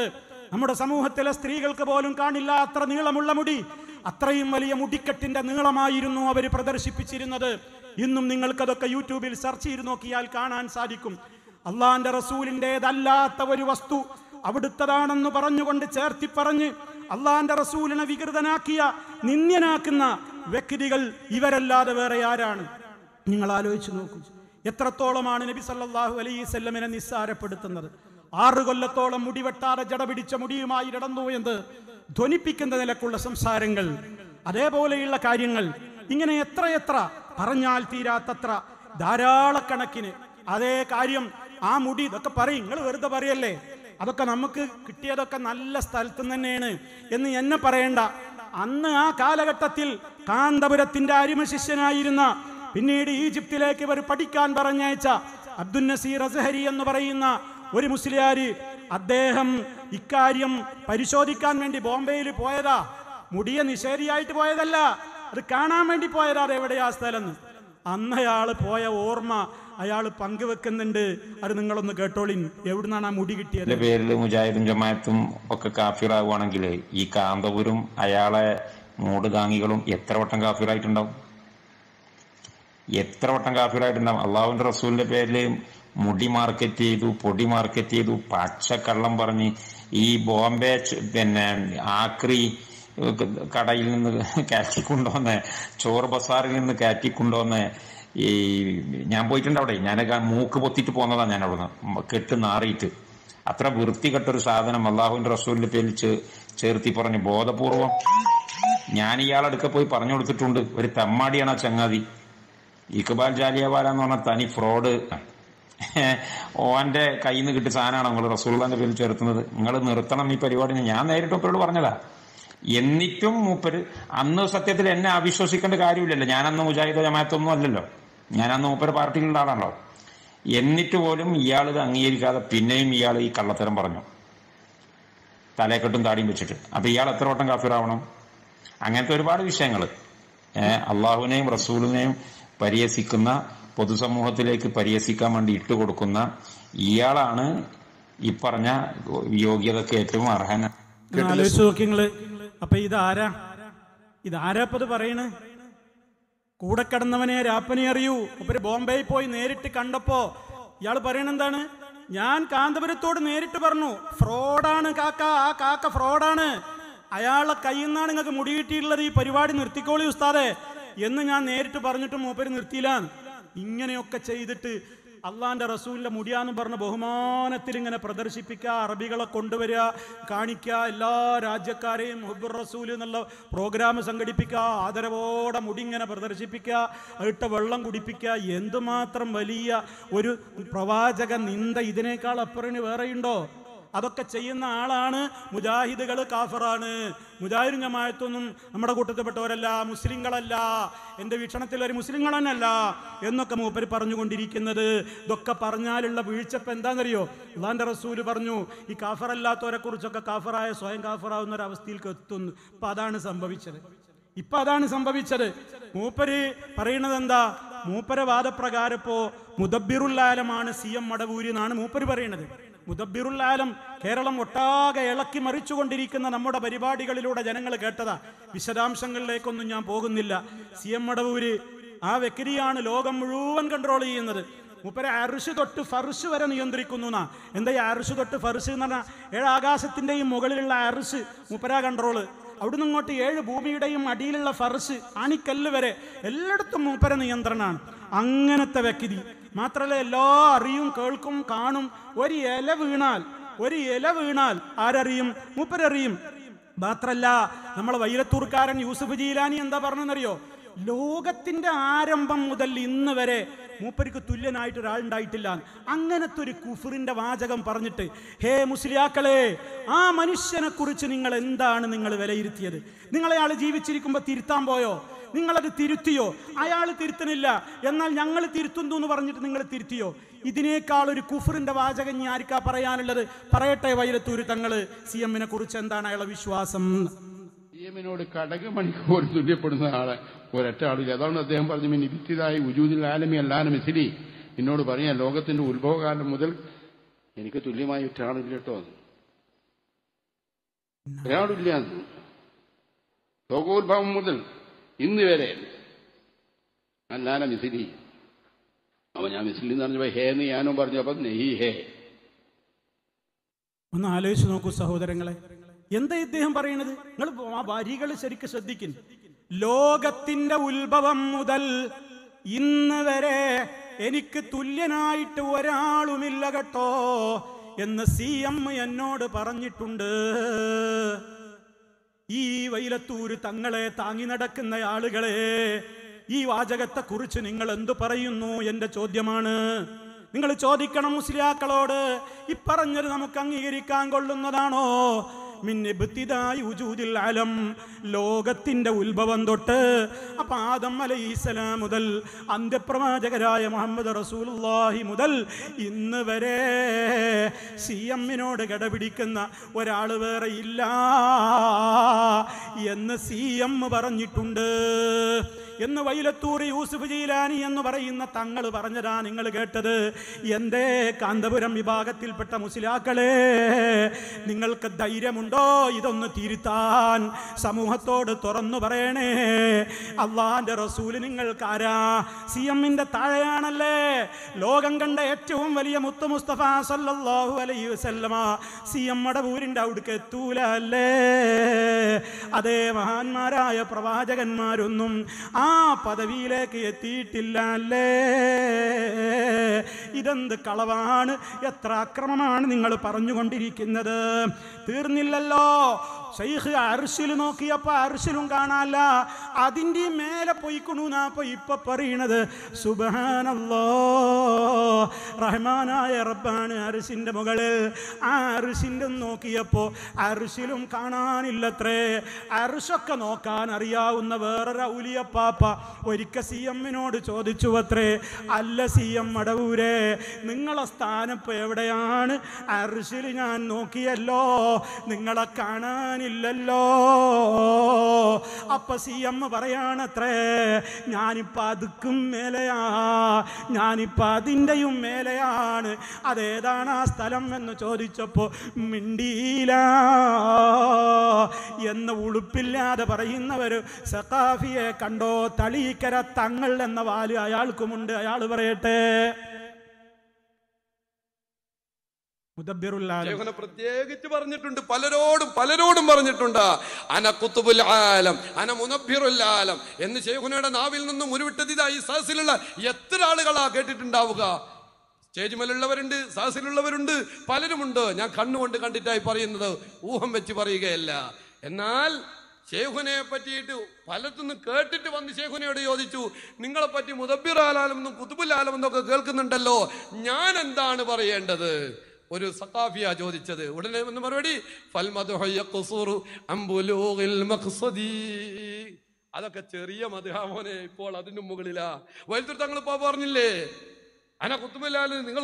നമ്മുടെ സമൂഹത്തിലെ സ്ത്രീകൾക്ക് പോലും കാണില്ല അത്ര നീളമുള്ള മുടി അത്രയും വലിയ മുടിക്കെട്ടിന്റെ നീളമായിരുന്നു അവർ പ്രദർശിപ്പിച്ചിരുന്നത് ഇന്നും നിങ്ങൾക്കതൊക്കെ യൂട്യൂബിൽ സെർച്ച് ചെയ്ത് നോക്കിയാൽ കാണാൻ സാധിക്കും അള്ളാന്റെ റസൂലിൻ്റെതല്ലാത്ത ഒരു വസ്തു അവിടുത്തതാണെന്ന് പറഞ്ഞുകൊണ്ട് ചേർത്തി പറഞ്ഞ് അള്ളാന്റെ റസൂലിനെ വികൃതനാക്കിയ നിന്ദ്യനാക്കുന്ന വ്യക്തികൾ ഇവരല്ലാതെ വേറെ ആരാണ് നിങ്ങൾ ആലോചിച്ച് നോക്കൂ എത്രത്തോളമാണ് നബി സല്ലാഹു അലൈസല്ലമിനെ നിസ്സാരപ്പെടുത്തുന്നത് ആറ് കൊല്ലത്തോളം മുടിവെട്ടാതെ പിടിച്ച മുടിയുമായി ഇടന്നു എന്ന് ധ്വനിപ്പിക്കുന്ന നിലക്കുള്ള സംസാരങ്ങൾ അതേപോലെയുള്ള കാര്യങ്ങൾ ഇങ്ങനെ എത്രയെത്ര പറഞ്ഞാൽ തീരാത്തത്ര ധാരാളക്കണക്കിന് അതേ കാര്യം ആ മുടി ഇതൊക്കെ പറയും നിങ്ങൾ വെറുതെ പറയല്ലേ അതൊക്കെ നമുക്ക് കിട്ടിയതൊക്കെ നല്ല സ്ഥലത്ത് തന്നെയാണ് എന്ന് എന്നെ പറയണ്ട അന്ന് ആ കാലഘട്ടത്തിൽ കാന്തപുരത്തിന്റെ അരിമ ശിഷ്യനായിരുന്ന പിന്നീട് ഈജിപ്തിലേക്ക് ഇവർ പഠിക്കാൻ പറഞ്ഞയച്ച അബ്ദുൽ നസീർ അസഹരി എന്ന് പറയുന്ന ഒരു മുസ്ലിയാര് അദ്ദേഹം ഇക്കാര്യം പരിശോധിക്കാൻ വേണ്ടി ബോംബെയിൽ പോയതാ മുടിയ നിഷേരിയായിട്ട് പോയതല്ല അത് കാണാൻ വേണ്ടി പോയതാ എവിടെയാ സ്ഥലം അന്നയാള് പോയ ഓർമ്മ അയാൾ പങ്കുവെക്കുന്നുണ്ട് അത് നിങ്ങളൊന്ന് കേട്ടോളിൻ എവിടുന്നാണ് ആ മുടി കിട്ടിയത് പേരിൽ മുജാഹിദും ജമായത്തും ഒക്കെ കാഫിറാകുവാണെങ്കിൽ ഈ കാന്തപുരും അയാളെ മൂടുകാങ്ങികളും എത്ര വട്ടം കാഫിറായിട്ടുണ്ടാവും എത്ര വട്ടം കാഫിറായിട്ടുണ്ടാവും അള്ളാഹുവിന്റെ റസൂലിന്റെ പേരിൽ മുടി മാർക്കറ്റ് ചെയ്തു പൊടി മാർക്കറ്റ് ചെയ്തു പച്ചക്കള്ളം പറഞ്ഞ് ഈ ബോംബെ പിന്നെ ആക്രി കടയിൽ നിന്ന് കയറ്റിക്കൊണ്ടുവന്ന് ചോറ് ബസാറിൽ നിന്ന് കയറ്റിക്കൊണ്ടുവന്ന് ഈ ഞാൻ പോയിട്ടുണ്ട് അവിടെ ഞാനൊക്കെ മൂക്ക് പൊത്തിട്ട് പോന്നതാണ് ഞാൻ അവിടെ നിന്ന് കെട്ട് നാറിയിട്ട് അത്ര കെട്ടൊരു സാധനം അള്ളാഹുവിന്റെ റസൂലിന്റെ പേരിൽ ചേർത്തി പറഞ്ഞു ബോധപൂർവം ഞാൻ ഇയാളടുക്ക പോയി പറഞ്ഞു കൊടുത്തിട്ടുണ്ട് ഒരു തമ്മാടിയാണ് ആ ചങ്ങാതി ഇക്ബാൽ ജാലിയവാല എന്ന് പറഞ്ഞ തനി ഫ്രോഡ് ഓന്റെ കയ്യിൽ നിന്ന് കിട്ടിയ സാധനമാണ് നിങ്ങൾ റസൂള്ളാന്റെ പേരിൽ ചേർത്തുന്നത് നിങ്ങൾ നിർത്തണം ഈ പരിപാടി ഞാൻ നേരിട്ട് ഒപ്പരോട് പറഞ്ഞതാ എന്നിട്ടും മൂപ്പര് അന്ന് സത്യത്തിൽ എന്നെ അവിശ്വസിക്കേണ്ട കാര്യമില്ലല്ലോ ഞാനന്ന് മുജാഹിദ് ജമാത്തൊന്നും അല്ലല്ലോ ഞാൻ അന്ന് മൂപ്പര പാർട്ടിയിലുള്ള ആളാണല്ലോ എന്നിട്ട് പോലും ഇയാൾ ഇത് അംഗീകരിക്കാതെ പിന്നെയും ഇയാൾ ഈ കള്ളത്തരം പറഞ്ഞു തലേക്കെട്ടും താടിയും വെച്ചിട്ട് അപ്പം ഇയാൾ എത്ര വട്ടം കാഫിറാവണം അങ്ങനത്തെ ഒരുപാട് വിഷയങ്ങൾ അള്ളാഹുവിനെയും റസൂലിനെയും പരിഹസിക്കുന്ന പൊതുസമൂഹത്തിലേക്ക് പരിഹസിക്കാൻ വേണ്ടി ഇട്ടുകൊടുക്കുന്ന ഇയാളാണ് ഈ പറഞ്ഞ യോഗ്യതക്ക് ഏറ്റവും അർഹന അപ്പൊ ഇതാരാ ഇതാരാ പറയണേ കൂടെ കിടന്നവനെ രാപ്പനെ അറിയൂ അപ്പൊ ബോംബെയിൽ പോയി നേരിട്ട് കണ്ടപ്പോ ഇയാൾ പറയണെന്താണ് ഞാൻ കാന്തപുരത്തോട് നേരിട്ട് പറഞ്ഞു ഫ്രോഡാണ് കാക്ക ആ കാക്ക ഫ്രോഡാണ് അയാളെ കയ്യിൽ നിന്നാണ് നിങ്ങൾക്ക് മുടികിട്ടിയിട്ടുള്ളത് ഈ പരിപാടി നിർത്തിക്കോളി ഉസ്താദെ എന്ന് ഞാൻ നേരിട്ട് പറഞ്ഞിട്ട് മൂപ്പര് നിർത്തിയില്ല ഇങ്ങനെയൊക്കെ ചെയ്തിട്ട് അള്ളാന്റെ റസൂലിന്റെ മുടിയാന്ന് പറഞ്ഞ ബഹുമാനത്തിൽ ഇങ്ങനെ പ്രദർശിപ്പിക്കുക അറബികളെ കൊണ്ടുവരിക കാണിക്കുക എല്ലാ രാജ്യക്കാരെയും ഹുബുർ റസൂൽ എന്നുള്ള പ്രോഗ്രാം സംഘടിപ്പിക്കുക ആദരവോടെ മുടി ഇങ്ങനെ പ്രദർശിപ്പിക്കുക ഇട്ട വെള്ളം കുടിപ്പിക്കുക എന്തുമാത്രം വലിയ ഒരു പ്രവാചക നിന്ദ ഇതിനേക്കാൾ അപ്പുറന് വേറെയുണ്ടോ അതൊക്കെ ചെയ്യുന്ന ആളാണ് മുജാഹിദുകൾ കാഫറാണ് മുജാഹിദ് ജമായത്തൊന്നും നമ്മുടെ കൂട്ടത്തിൽപ്പെട്ടവരല്ല മുസ്ലിങ്ങളല്ല എൻ്റെ വീക്ഷണത്തിൽ ഒരു മുസ്ലിങ്ങൾ തന്നെയല്ല എന്നൊക്കെ മൂപ്പർ പറഞ്ഞുകൊണ്ടിരിക്കുന്നത് ഇതൊക്കെ പറഞ്ഞാലുള്ള വീഴ്ചപ്പം എന്താണെന്നറിയോ അള്ളാൻ്റെ റസൂല് പറഞ്ഞു ഈ കാഫറല്ലാത്തവരെ കുറിച്ചൊക്കെ കാഫറായ സ്വയം കാഫറാവുന്ന ഒരു അവസ്ഥയിലേക്ക് എത്തുന്നു അപ്പം അതാണ് സംഭവിച്ചത് ഇപ്പം അതാണ് സംഭവിച്ചത് മൂപ്പര് പറയുന്നത് എന്താ മൂപ്പര വാദപ്രകാരപ്പോ മുദബിറുല്ലാലമാണ് സി എം മടവൂരി എന്നാണ് മൂപ്പര് പറയുന്നത് മുദബിറുൽ ആലം കേരളം ഒട്ടാകെ ഇളക്കി മറിച്ചുകൊണ്ടിരിക്കുന്ന നമ്മുടെ പരിപാടികളിലൂടെ ജനങ്ങൾ കേട്ടതാ വിശദാംശങ്ങളിലേക്കൊന്നും ഞാൻ പോകുന്നില്ല സി എം മടവൂര് ആ വ്യക്തിയാണ് ലോകം മുഴുവൻ കൺട്രോൾ ചെയ്യുന്നത് മുപ്പരെ അറുഷ് തൊട്ട് ഫർഷ് വരെ നിയന്ത്രിക്കുന്നു എന്നാ എന്താ ഈ അറുഷ് തൊട്ട് ഫർഷ് എന്ന് പറഞ്ഞാൽ ഏഴ് ആകാശത്തിൻ്റെയും മുകളിലുള്ള അറുഷ് മുപ്പര കൺട്രോള് അവിടുന്ന് ഇങ്ങോട്ട് ഏഴ് ഭൂമിയുടെയും അടിയിലുള്ള ഫർഷ് അണിക്കല്ല് വരെ എല്ലായിടത്തും മൂപ്പര നിയന്ത്രണമാണ് അങ്ങനത്തെ വ്യക്തി മാത്രമല്ല എല്ലാ അറിയും കേൾക്കും കാണും ഒരു ഇല വീണാൽ ഒരു ഇല വീണാൽ ആരറിയും മൂപ്പരറിയും മാത്രല്ല നമ്മളെ വൈരത്തൂർക്കാരൻ യൂസുഫ് ജീലാനി എന്താ പറഞ്ഞെന്നറിയോ ലോകത്തിന്റെ ആരംഭം മുതൽ ഇന്ന് വരെ മൂപ്പർക്ക് തുല്യനായിട്ട് ഒരാളുണ്ടായിട്ടില്ല അങ്ങനത്തെ ഒരു കുഫറിന്റെ വാചകം പറഞ്ഞിട്ട് ഹേ മുസ്ലിയാക്കളെ ആ മനുഷ്യനെ കുറിച്ച് നിങ്ങൾ എന്താണ് നിങ്ങൾ വിലയിരുത്തിയത് നിങ്ങളയാൾ ജീവിച്ചിരിക്കുമ്പോൾ തിരുത്താൻ പോയോ നിങ്ങളത് തിരുത്തിയോ അയാൾ തിരുത്തണില്ല എന്നാൽ ഞങ്ങൾ തിരുത്തുന്നു എന്ന് പറഞ്ഞിട്ട് നിങ്ങൾ തിരുത്തിയോ ഇതിനേക്കാൾ ഒരു കുഫറിന്റെ വാചകം ഞാൻ ആർക്കാ പറയാനുള്ളത് പറയട്ടെ വൈലത്തൂർ തങ്ങൾ സി എമ്മിനെ കുറിച്ച് എന്താണ് അയാളെ വിശ്വാസം സി എമ്മിനോട് കടക മണിക്കൂർ തുല്യപ്പെടുന്ന ആളെ ഒരൊറ്റ ആളില്ല അതാണ് അദ്ദേഹം പറഞ്ഞു മിനി വിത്തിതായി ഉജൂദിൽ ആലമി അല്ലാലമി ശരി എന്നോട് പറയാം ലോകത്തിന്റെ ഉത്ഭവകാലം മുതൽ എനിക്ക് തുല്യമായി ഒറ്റാളില്ല കേട്ടോ ഒരാളില്ല ലോകോത്ഭവം മുതൽ ഇന്ന് വരെ അല്ലാന മിസിലി അപ്പൊ ഞാൻ മിസിലി എന്ന് പറഞ്ഞപ്പോ ഹേ എന്ന് ഞാനും പറഞ്ഞു അപ്പൊ നെഹി ഹേ ഒന്ന് ആലോചിച്ച് നോക്കൂ സഹോദരങ്ങളെ എന്താ ഇദ്ദേഹം പറയണത് നിങ്ങൾ ആ വരികൾ ശരിക്കും ശ്രദ്ധിക്കുന്നു ലോകത്തിന്റെ ഉത്ഭവം മുതൽ ഇന്ന് വരെ എനിക്ക് തുല്യനായിട്ട് ഒരാളുമില്ല കേട്ടോ എന്ന് സി എം എന്നോട് പറഞ്ഞിട്ടുണ്ട് ഈ വൈലത്തൂര് തങ്ങളെ താങ്ങി നടക്കുന്ന ആളുകളെ ഈ കുറിച്ച് നിങ്ങൾ എന്തു പറയുന്നു എൻ്റെ ചോദ്യമാണ് നിങ്ങൾ ചോദിക്കണം മുസ്ലിയാക്കളോട് ഇപ്പറഞ്ഞൊരു നമുക്ക് അംഗീകരിക്കാൻ കൊള്ളുന്നതാണോ മിന്നിബുത്തിതായി അലം ലോകത്തിൻ്റെ ഉത്ഭവം തൊട്ട് അപ്പം ആദം അലൈഹി ഇസ്ലാം മുതൽ അന്ത്യപ്രവാചകരായ മുഹമ്മദ് റസൂലുള്ളാഹി മുതൽ ഇന്ന് വരെ സി എമ്മിനോട് കിടപിടിക്കുന്ന ഒരാൾ വേറെ ഇല്ല എന്ന് സി എം പറഞ്ഞിട്ടുണ്ട് എന്ന് വൈലത്തൂർ യൂസുഫ് ജീലാനി എന്ന് പറയുന്ന തങ്ങൾ പറഞ്ഞതാ നിങ്ങൾ കേട്ടത് എന്തേ കാന്തപുരം വിഭാഗത്തിൽപ്പെട്ട മുസ്ലിയാക്കളെ നിങ്ങൾക്ക് ധൈര്യമുണ്ടോ ഇതൊന്ന് തിരുത്താൻ സമൂഹത്തോട് തുറന്നു പറയണേ അള്ളാന്റെ റസൂല് നിങ്ങൾക്കാരാ സി എമ്മിന്റെ താഴെയാണല്ലേ ലോകം കണ്ട ഏറ്റവും വലിയ മുത്തു മുസ്തഫ സല്ലാഹു അലൈ വസല്ലമ സി എമ്മടെ ഊരിൻ്റെ അവിടുക്ക് എത്തൂല അല്ലേ അതേ മഹാന്മാരായ പ്രവാചകന്മാരൊന്നും ആ ആ പദവിയിലേക്ക് എത്തിയിട്ടില്ല അല്ലേ ഇതെന്ത് കളവാണ് എത്ര അക്രമമാണ് നിങ്ങൾ പറഞ്ഞുകൊണ്ടിരിക്കുന്നത് തീർന്നില്ലല്ലോ ഷെയ്ഖ് അർശിൽ നോക്കിയപ്പോൾ അർശിലും കാണാല്ല അതിൻ്റെ മേലെ പൊയ്ക്കണുന്നാപ്പോ ഇപ്പൊ പറയണത് സുബാനല്ലോ റഹ്മാനായ റബ്ബാണ് അർശിന്റെ മുകളിൽ ആ അരിശിൻ്റെ നോക്കിയപ്പോൾ അർശിലും കാണാനില്ലത്രേ അർശൊക്കെ നോക്കാൻ അറിയാവുന്ന വേറൊരു ഔലിയപ്പാപ്പ ഒരിക്കൽ സി എമ്മിനോട് ചോദിച്ചു അത്രേ അല്ല സി എം മടവൂരേ നിങ്ങളെ സ്ഥാനം ഇപ്പോൾ എവിടെയാണ് അർശിൽ ഞാൻ നോക്കിയല്ലോ നിങ്ങളെ കാണാൻ ഇല്ലല്ലോ അപ്പൊ സി എം പറയാണത്രേ ഞാനിപ്പോ അതുക്കും മേലെയാ ഞാനിപ്പോൾ അതിൻ്റെയും മേലെയാണ് അതേതാണ് ആ സ്ഥലം എന്ന് ചോദിച്ചപ്പോൾ മിണ്ടിയില എന്ന് ഉളുപ്പില്ലാതെ പറയുന്നവർ സഖാഫിയെ കണ്ടോ തളീക്കര തങ്ങൾ എന്ന വാല് അയാൾക്കുമുണ്ട് അയാൾ പറയട്ടെ പ്രത്യേകിച്ച് പറഞ്ഞിട്ടുണ്ട് പലരോടും പലരോടും പറഞ്ഞിട്ടുണ്ട് അന കുത്തുബുൽ ആലം അന മുനബിറുൽ ആലം എന്ന് ശേഖുനയുടെ നാവിൽ നിന്നും ഉരുവിട്ടത് ഇതാ ഈ സഹസിലുള്ള എത്ര ആളുകളാ കേട്ടിട്ടുണ്ടാവുക സ്റ്റേജ് സഹസിലുള്ളവരുണ്ട് പലരുമുണ്ട് ഞാൻ കണ്ണുകൊണ്ട് കണ്ടിട്ടായി പറയുന്നത് ഊഹം വെച്ച് പറയുകയല്ല എന്നാൽ ശേഖുനെ പറ്റിയിട്ട് പലത്തുനിന്ന് കേട്ടിട്ട് വന്ന് ശേഖുനയോട് ചോദിച്ചു നിങ്ങളെ പറ്റി മുദബിർ ആലാലം എന്നും കുത്തുബുൽ ആലം എന്നൊക്കെ കേൾക്കുന്നുണ്ടല്ലോ ഞാൻ എന്താണ് പറയേണ്ടത് ഒരു സഖാഫിയ ചോദിച്ചത് ഉടനെ ഒന്ന് മറുപടി അതൊക്കെ ചെറിയ മധുഹാമോനെ ഇപ്പോൾ അതിന് മുകളിലാ വൈദ്യുതി തങ്ങൾ ഇപ്പോൾ പറഞ്ഞില്ലേ അന കുത്തുമില്ലാലും നിങ്ങൾ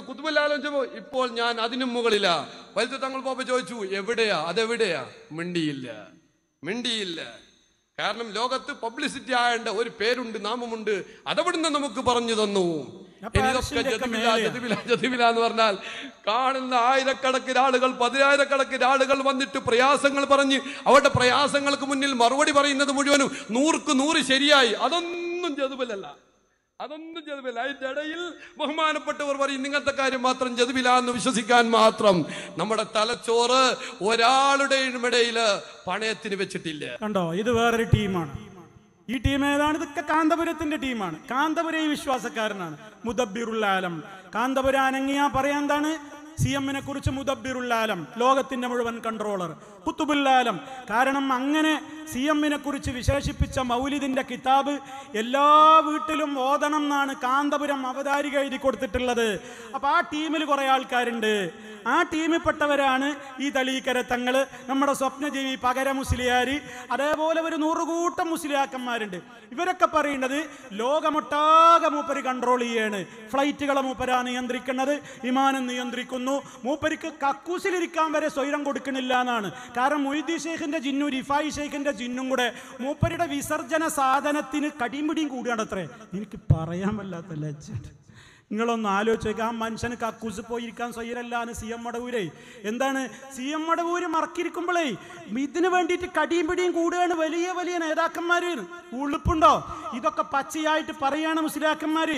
ചോ ഇപ്പോൾ ഞാൻ അതിനു മുകളിലാ വൈദ്യുതി തങ്ങൾ പോപ്പ ചോദിച്ചു എവിടെയാ അതെവിടെയാ മിണ്ടിയില്ല മിണ്ടിയില്ല കാരണം ലോകത്ത് പബ്ലിസിറ്റി ആയേണ്ട ഒരു പേരുണ്ട് നാമമുണ്ട് അതവിടുന്ന് നമുക്ക് പറഞ്ഞു തന്നു എന്ന് പറഞ്ഞാൽ കാണുന്ന ആയിരക്കണക്കിന് ആളുകൾ പതിനായിരക്കണക്കിന് ആളുകൾ വന്നിട്ട് പ്രയാസങ്ങൾ പറഞ്ഞ് അവരുടെ പ്രയാസങ്ങൾക്ക് മുന്നിൽ മറുപടി പറയുന്നത് മുഴുവനും നൂറുക്ക് നൂറ് ശരിയായി അതൊന്നും ജതുബലല്ല അതൊന്നും ജതുബില്ല അതിൻ്റെ ഇടയിൽ ബഹുമാനപ്പെട്ടവർ പറയും ഇങ്ങനത്തെ കാര്യം മാത്രം ജതുബില്ല എന്ന് വിശ്വസിക്കാൻ മാത്രം നമ്മുടെ തലച്ചോറ് ഒരാളുടെ ഇടയില് പണയത്തിന് വെച്ചിട്ടില്ല കണ്ടോ ഇത് വേറൊരു ടീമാണ് ഈ ടീം ഏതാണ് ഇതൊക്കെ കാന്തപുരത്തിന്റെ ടീമാണ് കാന്തപുര ഈ വിശ്വാസക്കാരനാണ് മുദബിറുല്ലാലം കാന്തപുര അനങ്ങിയ പറയാൻ എന്താണ് സി എമ്മിനെ കുറിച്ച് മുദബിറുല്ലാലം ലോകത്തിന്റെ മുഴുവൻ കൺട്രോളർ കുത്തുബുല്ലാലം കാരണം അങ്ങനെ സി എമ്മിനെ കുറിച്ച് വിശേഷിപ്പിച്ച മൗലിദിൻ്റെ കിതാബ് എല്ലാ വീട്ടിലും ഓതണം എന്നാണ് കാന്തപുരം അവതാരിക എഴുതി കൊടുത്തിട്ടുള്ളത് അപ്പോൾ ആ ടീമിൽ കുറേ ആൾക്കാരുണ്ട് ആ ടീമിൽപ്പെട്ടവരാണ് ഈ തളീക്കര തങ്ങൾ നമ്മുടെ സ്വപ്നജീവി പകര മുസ്ലിയാരി അതേപോലെ ഒരു നൂറുകൂട്ടം മുസ്ലിയാക്കന്മാരുണ്ട് ഇവരൊക്കെ പറയുന്നത് ലോകമൊട്ടാകെ മൂപ്പര് കൺട്രോൾ ചെയ്യാണ് ഫ്ലൈറ്റുകളെ മൂപ്പരാണ് നിയന്ത്രിക്കുന്നത് വിമാനം നിയന്ത്രിക്കുന്നു മൂപ്പരിക്ക് കക്കൂസിലിരിക്കാൻ വരെ സ്വൈരം കൊടുക്കണില്ല എന്നാണ് കാരണം മൊയ്തീ ഷെയ്ഖിൻ്റെ ജിന്നും റിഫായി ഷെയ്ഖിൻ്റെ ജിന്നും കൂടെ മൂപ്പരുടെ വിസർജന സാധനത്തിന് കടിമുടിയും കൂടിയാണ് അത്രേ എനിക്ക് പറയാൻ വല്ലാത്ത ലജ്ജുണ്ട് നിങ്ങളൊന്ന് ആലോചിച്ചേക്ക് ആ മനുഷ്യന് കക്കൂസ് പോയിരിക്കാൻ സ്വയരല്ലാണ് സി എം മടവൂരേ എന്താണ് സി എം മടവൂര് മറക്കിരിക്കുമ്പോഴേ ഇതിന് വേണ്ടിയിട്ട് കടിയും പിടിയും കൂടുകയാണ് വലിയ വലിയ നേതാക്കന്മാർ ഉളുപ്പുണ്ടോ ഇതൊക്കെ പച്ചയായിട്ട് പറയുകയാണ് മുസ്ലിയാക്കന്മാർ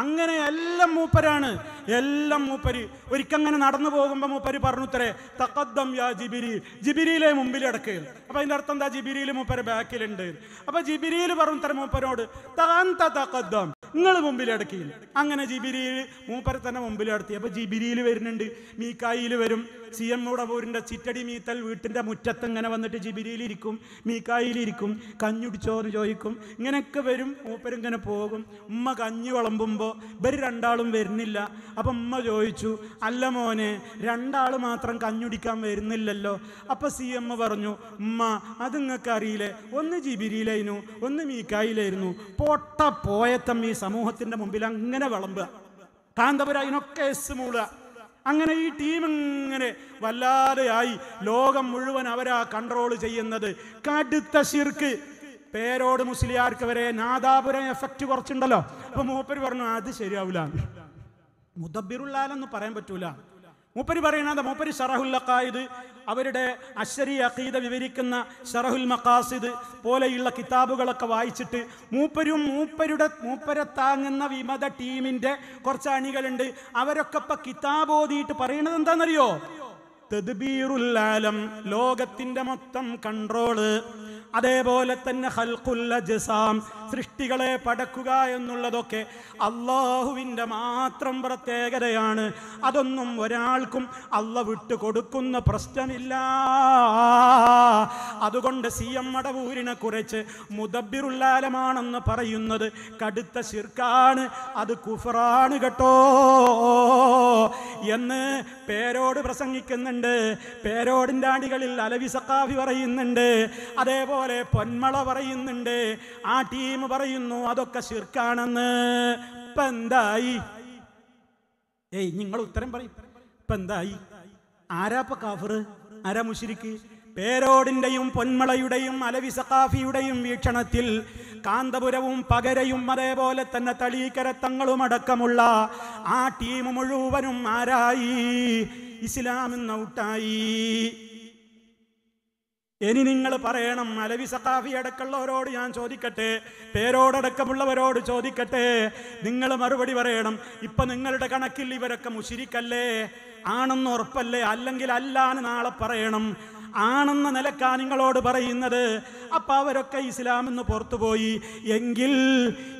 അങ്ങനെ എല്ലാം മൂപ്പരാണ് എല്ലാം മൂപ്പര് ഒരിക്കങ്ങനെ നടന്നു പോകുമ്പോൾ മൂപ്പര് പറഞ്ഞു ഉത്തരേ തക്കദ്ദം യാ ജിബിരി ജിബിരിയിലെ മുമ്പിൽ അടക്കുക അപ്പൊ അതിൻ്റെ അർത്ഥം എന്താ ജിബിരിയിൽ മൂപ്പര് ബാക്കിലുണ്ട് അപ്പൊ ജിബിരിയിൽ പറഞ്ഞു ഉത്തര മൂപ്പരോട് താൻ തക്കദ്ദം നിങ്ങൾ മുമ്പിൽ അടക്കി അങ്ങനെ ജിബിരിയിൽ മൂപ്പരെ തന്നെ മുമ്പിൽ അടത്തി അപ്പൊ ജിബിരിയിൽ വരുന്നുണ്ട് മീക്കായിൽ വരും സി എം ഉടവൂരിൻ്റെ ചിറ്റടി മീത്തൽ വീട്ടിൻ്റെ മുറ്റത്ത് ഇങ്ങനെ വന്നിട്ട് ജിബിരിയിലിരിക്കും മീക്കായിലിരിക്കും കഞ്ഞുടിച്ചോ എന്ന് ചോദിക്കും ഇങ്ങനെയൊക്കെ വരും മൂപ്പരും ഇങ്ങനെ പോകും ഉമ്മ കഞ്ഞി വിളമ്പുമ്പോൾ ഇവർ രണ്ടാളും വരുന്നില്ല അപ്പം ഉമ്മ ചോദിച്ചു അല്ല മോനെ രണ്ടാൾ മാത്രം കഞ്ഞുടിക്കാൻ വരുന്നില്ലല്ലോ അപ്പം സി എം പറഞ്ഞു ഉമ്മ അത് നിങ്ങൾക്ക് അറിയില്ലേ ഒന്ന് ജിബിരിയിലായിരുന്നു ഒന്ന് മീക്കായിലായിരുന്നു പൊട്ട പോയത്തം ഈ സമൂഹത്തിൻ്റെ മുമ്പിൽ അങ്ങനെ വിളമ്പുക കാന്തപുര അതിനൊക്കെ എസ് മൂടുക അങ്ങനെ ഈ ടീം ഇങ്ങനെ വല്ലാതെയായി ലോകം മുഴുവൻ അവരാ കൺട്രോൾ ചെയ്യുന്നത് കടുത്ത ശിർക്ക് പേരോട് മുസ്ലിയാർക്ക് വരെ നാദാപുരം എഫക്റ്റ് കുറച്ചുണ്ടല്ലോ അപ്പൊ മൂപ്പര് പറഞ്ഞു അത് ശരിയാവില്ല മുദബിറുള്ളാലെന്ന് പറയാൻ പറ്റൂല മൂപ്പരി പറയുന്നത് മൂപ്പരി ഷറഹുൽ അക്കായിദ് അവരുടെ അശ്വരി അഖീദ വിവരിക്കുന്ന ഷറഹുൽ മക്കാസിദ് പോലെയുള്ള കിതാബുകളൊക്കെ വായിച്ചിട്ട് മൂപ്പരും മൂപ്പരുടെ മൂപ്പരെ താങ്ങുന്ന വിമത ടീമിന്റെ കുറച്ച് അണികളുണ്ട് അവരൊക്കെ ഇപ്പൊ കിതാബ് ഓതിയിട്ട് പറയുന്നത് എന്താണെന്നറിയോ തദ്ബീറുൽ ആലം ലോകത്തിന്റെ മൊത്തം കൺട്രോള് അതേപോലെ തന്നെ ഹൽക്കുല്ല ജസാം സൃഷ്ടികളെ പടക്കുക എന്നുള്ളതൊക്കെ അള്ളാഹുവിൻ്റെ മാത്രം പ്രത്യേകതയാണ് അതൊന്നും ഒരാൾക്കും അള്ള വിട്ടു കൊടുക്കുന്ന പ്രശ്നമില്ല അതുകൊണ്ട് സി എം മടവൂരിനെ കുറിച്ച് മുദബിറുല്ലാലമാണെന്ന് പറയുന്നത് കടുത്ത ശിർക്കാണ് അത് കുഫറാണ് കേട്ടോ എന്ന് പേരോട് പ്രസംഗിക്കുന്നുണ്ട് പേരോടിൻ്റെ അടികളിൽ അലവി സക്കാഫി പറയുന്നുണ്ട് അതേപോലെ പോലെ പൊന്മള പറയുന്നുണ്ട് ആ ടീം പറയുന്നു അതൊക്കെ ശിർക്കാണെന്ന് ഇപ്പൊ എന്തായി ഏയ് നിങ്ങൾ ഉത്തരം പറയും ഇപ്പൊ എന്തായി ആരാപ്പ കാഫർ ആരാ മുഷിരിക്ക് പേരോടിന്റെയും പൊന്മളയുടെയും അലവി സഖാഫിയുടെയും വീക്ഷണത്തിൽ കാന്തപുരവും പകരയും അതേപോലെ തന്നെ തളീക്കര തങ്ങളും അടക്കമുള്ള ആ ടീം മുഴുവനും ആരായി ഇസ്ലാമിന്ന് ഔട്ടായി ഇനി നിങ്ങൾ പറയണം അലവി സഖാഫി അടക്കമുള്ളവരോട് ഞാൻ ചോദിക്കട്ടെ പേരോടക്കമുള്ളവരോട് ചോദിക്കട്ടെ നിങ്ങൾ മറുപടി പറയണം ഇപ്പം നിങ്ങളുടെ കണക്കിൽ ഇവരൊക്കെ മുഷിരിക്കല്ലേ ആണെന്ന് ഉറപ്പല്ലേ അല്ലെങ്കിൽ അല്ലാന്ന് നാളെ പറയണം ആണെന്ന നിലക്കാ നിങ്ങളോട് പറയുന്നത് അപ്പം അവരൊക്കെ ഇസ്ലാം എന്ന് പുറത്തുപോയി എങ്കിൽ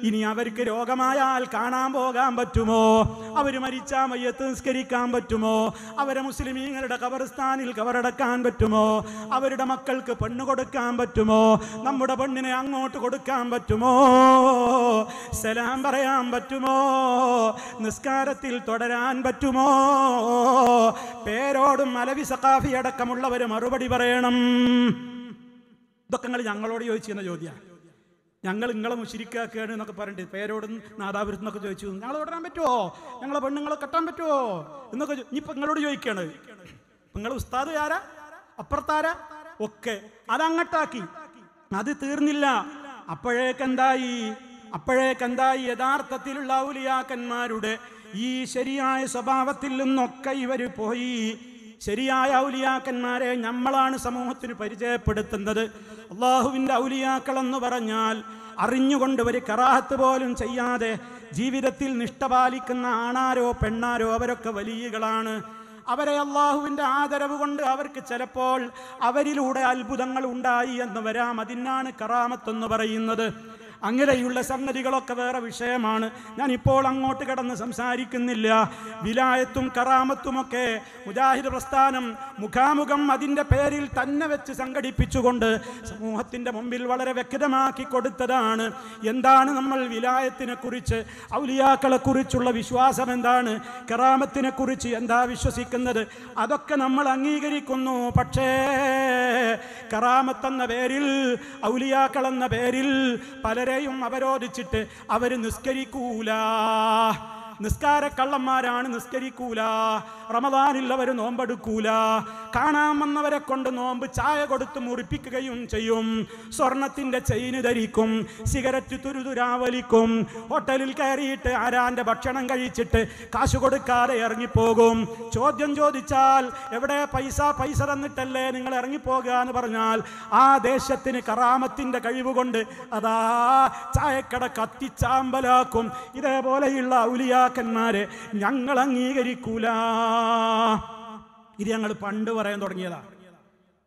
ഇനി അവർക്ക് രോഗമായാൽ കാണാൻ പോകാൻ പറ്റുമോ അവർ മരിച്ചാൽ മയ്യത്ത് നിസ്കരിക്കാൻ പറ്റുമോ അവരെ മുസ്ലിമീങ്ങളുടെ കബർസ്ഥാനിൽ കവറടക്കാൻ പറ്റുമോ അവരുടെ മക്കൾക്ക് പെണ്ണ് കൊടുക്കാൻ പറ്റുമോ നമ്മുടെ പെണ്ണിനെ അങ്ങോട്ട് കൊടുക്കാൻ പറ്റുമോ സലാം പറയാൻ പറ്റുമോ നിസ്കാരത്തിൽ തുടരാൻ പറ്റുമോ പേരോടും അലവി സഖാഫി അടക്കമുള്ളവർ മറുപടി മറുപടി പറയണം ഇതൊക്കെ നിങ്ങൾ ഞങ്ങളോട് ചോദിച്ചിരുന്ന ചോദ്യമാണ് ഞങ്ങൾ നിങ്ങളെ മുശിരിക്കാക്കുകയാണ് എന്നൊക്കെ പറഞ്ഞിട്ട് പേരോട് നാദാപുരത്തുനിന്നൊക്കെ ചോദിച്ചു ഞങ്ങൾ തുടരാൻ പറ്റുമോ ഞങ്ങളെ പെണ്ണുങ്ങളെ കെട്ടാൻ പറ്റുമോ എന്നൊക്കെ ഇനിയിപ്പോൾ നിങ്ങളോട് ചോദിക്കുകയാണ് നിങ്ങൾ ഉസ്താദ് ആരാ അപ്പുറത്താരാ ഒക്കെ അതങ്ങട്ടാക്കി അത് തീർന്നില്ല അപ്പോഴേക്കെന്തായി അപ്പോഴേക്കെന്തായി യഥാർത്ഥത്തിലുള്ള ഔലിയാക്കന്മാരുടെ ഈ ശരിയായ സ്വഭാവത്തിൽ നിന്നൊക്കെ ഇവർ പോയി ശരിയായ ഔലിയാക്കന്മാരെ നമ്മളാണ് സമൂഹത്തിന് പരിചയപ്പെടുത്തുന്നത് അള്ളാഹുവിൻ്റെ എന്ന് പറഞ്ഞാൽ അറിഞ്ഞുകൊണ്ട് ഒരു കറാഹത്ത് പോലും ചെയ്യാതെ ജീവിതത്തിൽ നിഷ്ഠ പാലിക്കുന്ന ആണാരോ പെണ്ണാരോ അവരൊക്കെ വലിയകളാണ് അവരെ അള്ളാഹുവിൻ്റെ ആദരവ് കൊണ്ട് അവർക്ക് ചിലപ്പോൾ അവരിലൂടെ അത്ഭുതങ്ങൾ ഉണ്ടായി എന്ന് വരാം അതിനാണ് കറാമത്തെന്ന് പറയുന്നത് അങ്ങനെയുള്ള സംഗതികളൊക്കെ വേറെ വിഷയമാണ് ഞാൻ ഇപ്പോൾ അങ്ങോട്ട് കിടന്ന് സംസാരിക്കുന്നില്ല വിലായത്തും കറാമത്തുമൊക്കെ മുജാഹിദ് പ്രസ്ഥാനം മുഖാമുഖം അതിൻ്റെ പേരിൽ തന്നെ വെച്ച് സംഘടിപ്പിച്ചുകൊണ്ട് സമൂഹത്തിൻ്റെ മുമ്പിൽ വളരെ വ്യക്തമാക്കി കൊടുത്തതാണ് എന്താണ് നമ്മൾ വിലായത്തിനെ കുറിച്ച് ഔലിയാക്കളെ കുറിച്ചുള്ള വിശ്വാസം എന്താണ് കറാമത്തിനെ കുറിച്ച് എന്താ വിശ്വസിക്കുന്നത് അതൊക്കെ നമ്മൾ അംഗീകരിക്കുന്നു പക്ഷേ കറാമത്തെന്ന പേരിൽ ഔലിയാക്കളെന്ന പേരിൽ പലരെ ആരെയും അവരോധിച്ചിട്ട് അവർ നിസ്കരിക്കൂല നിസ്കാര കള്ളന്മാരാണ് നിസ്കരിക്കൂല റമദാനിൽ നോമ്പെടുക്കൂല കാണാമെന്നവരെ വന്നവരെ കൊണ്ട് നോമ്പ് ചായ കൊടുത്ത് മുറിപ്പിക്കുകയും ചെയ്യും സ്വർണത്തിൻ്റെ ചെയിന് ധരിക്കും സിഗരറ്റ് തുരുതുരാവലിക്കും ഹോട്ടലിൽ കയറിയിട്ട് ആരാൻ്റെ ഭക്ഷണം കഴിച്ചിട്ട് കാശു കൊടുക്കാതെ ഇറങ്ങിപ്പോകും ചോദ്യം ചോദിച്ചാൽ എവിടെ പൈസ പൈസ തന്നിട്ടല്ലേ നിങ്ങൾ ഇറങ്ങിപ്പോകുക എന്ന് പറഞ്ഞാൽ ആ ദേശത്തിന് കറാമത്തിൻ്റെ കഴിവ് കൊണ്ട് അതാ ചായക്കട കത്തിച്ചാമ്പലാക്കും ഇതേപോലെയുള്ള ഉലിയ നേതാക്കന്മാരെ ഞങ്ങൾ അംഗീകരിക്കൂല ഇത് ഞങ്ങൾ പണ്ട് പറയാൻ തുടങ്ങിയതാ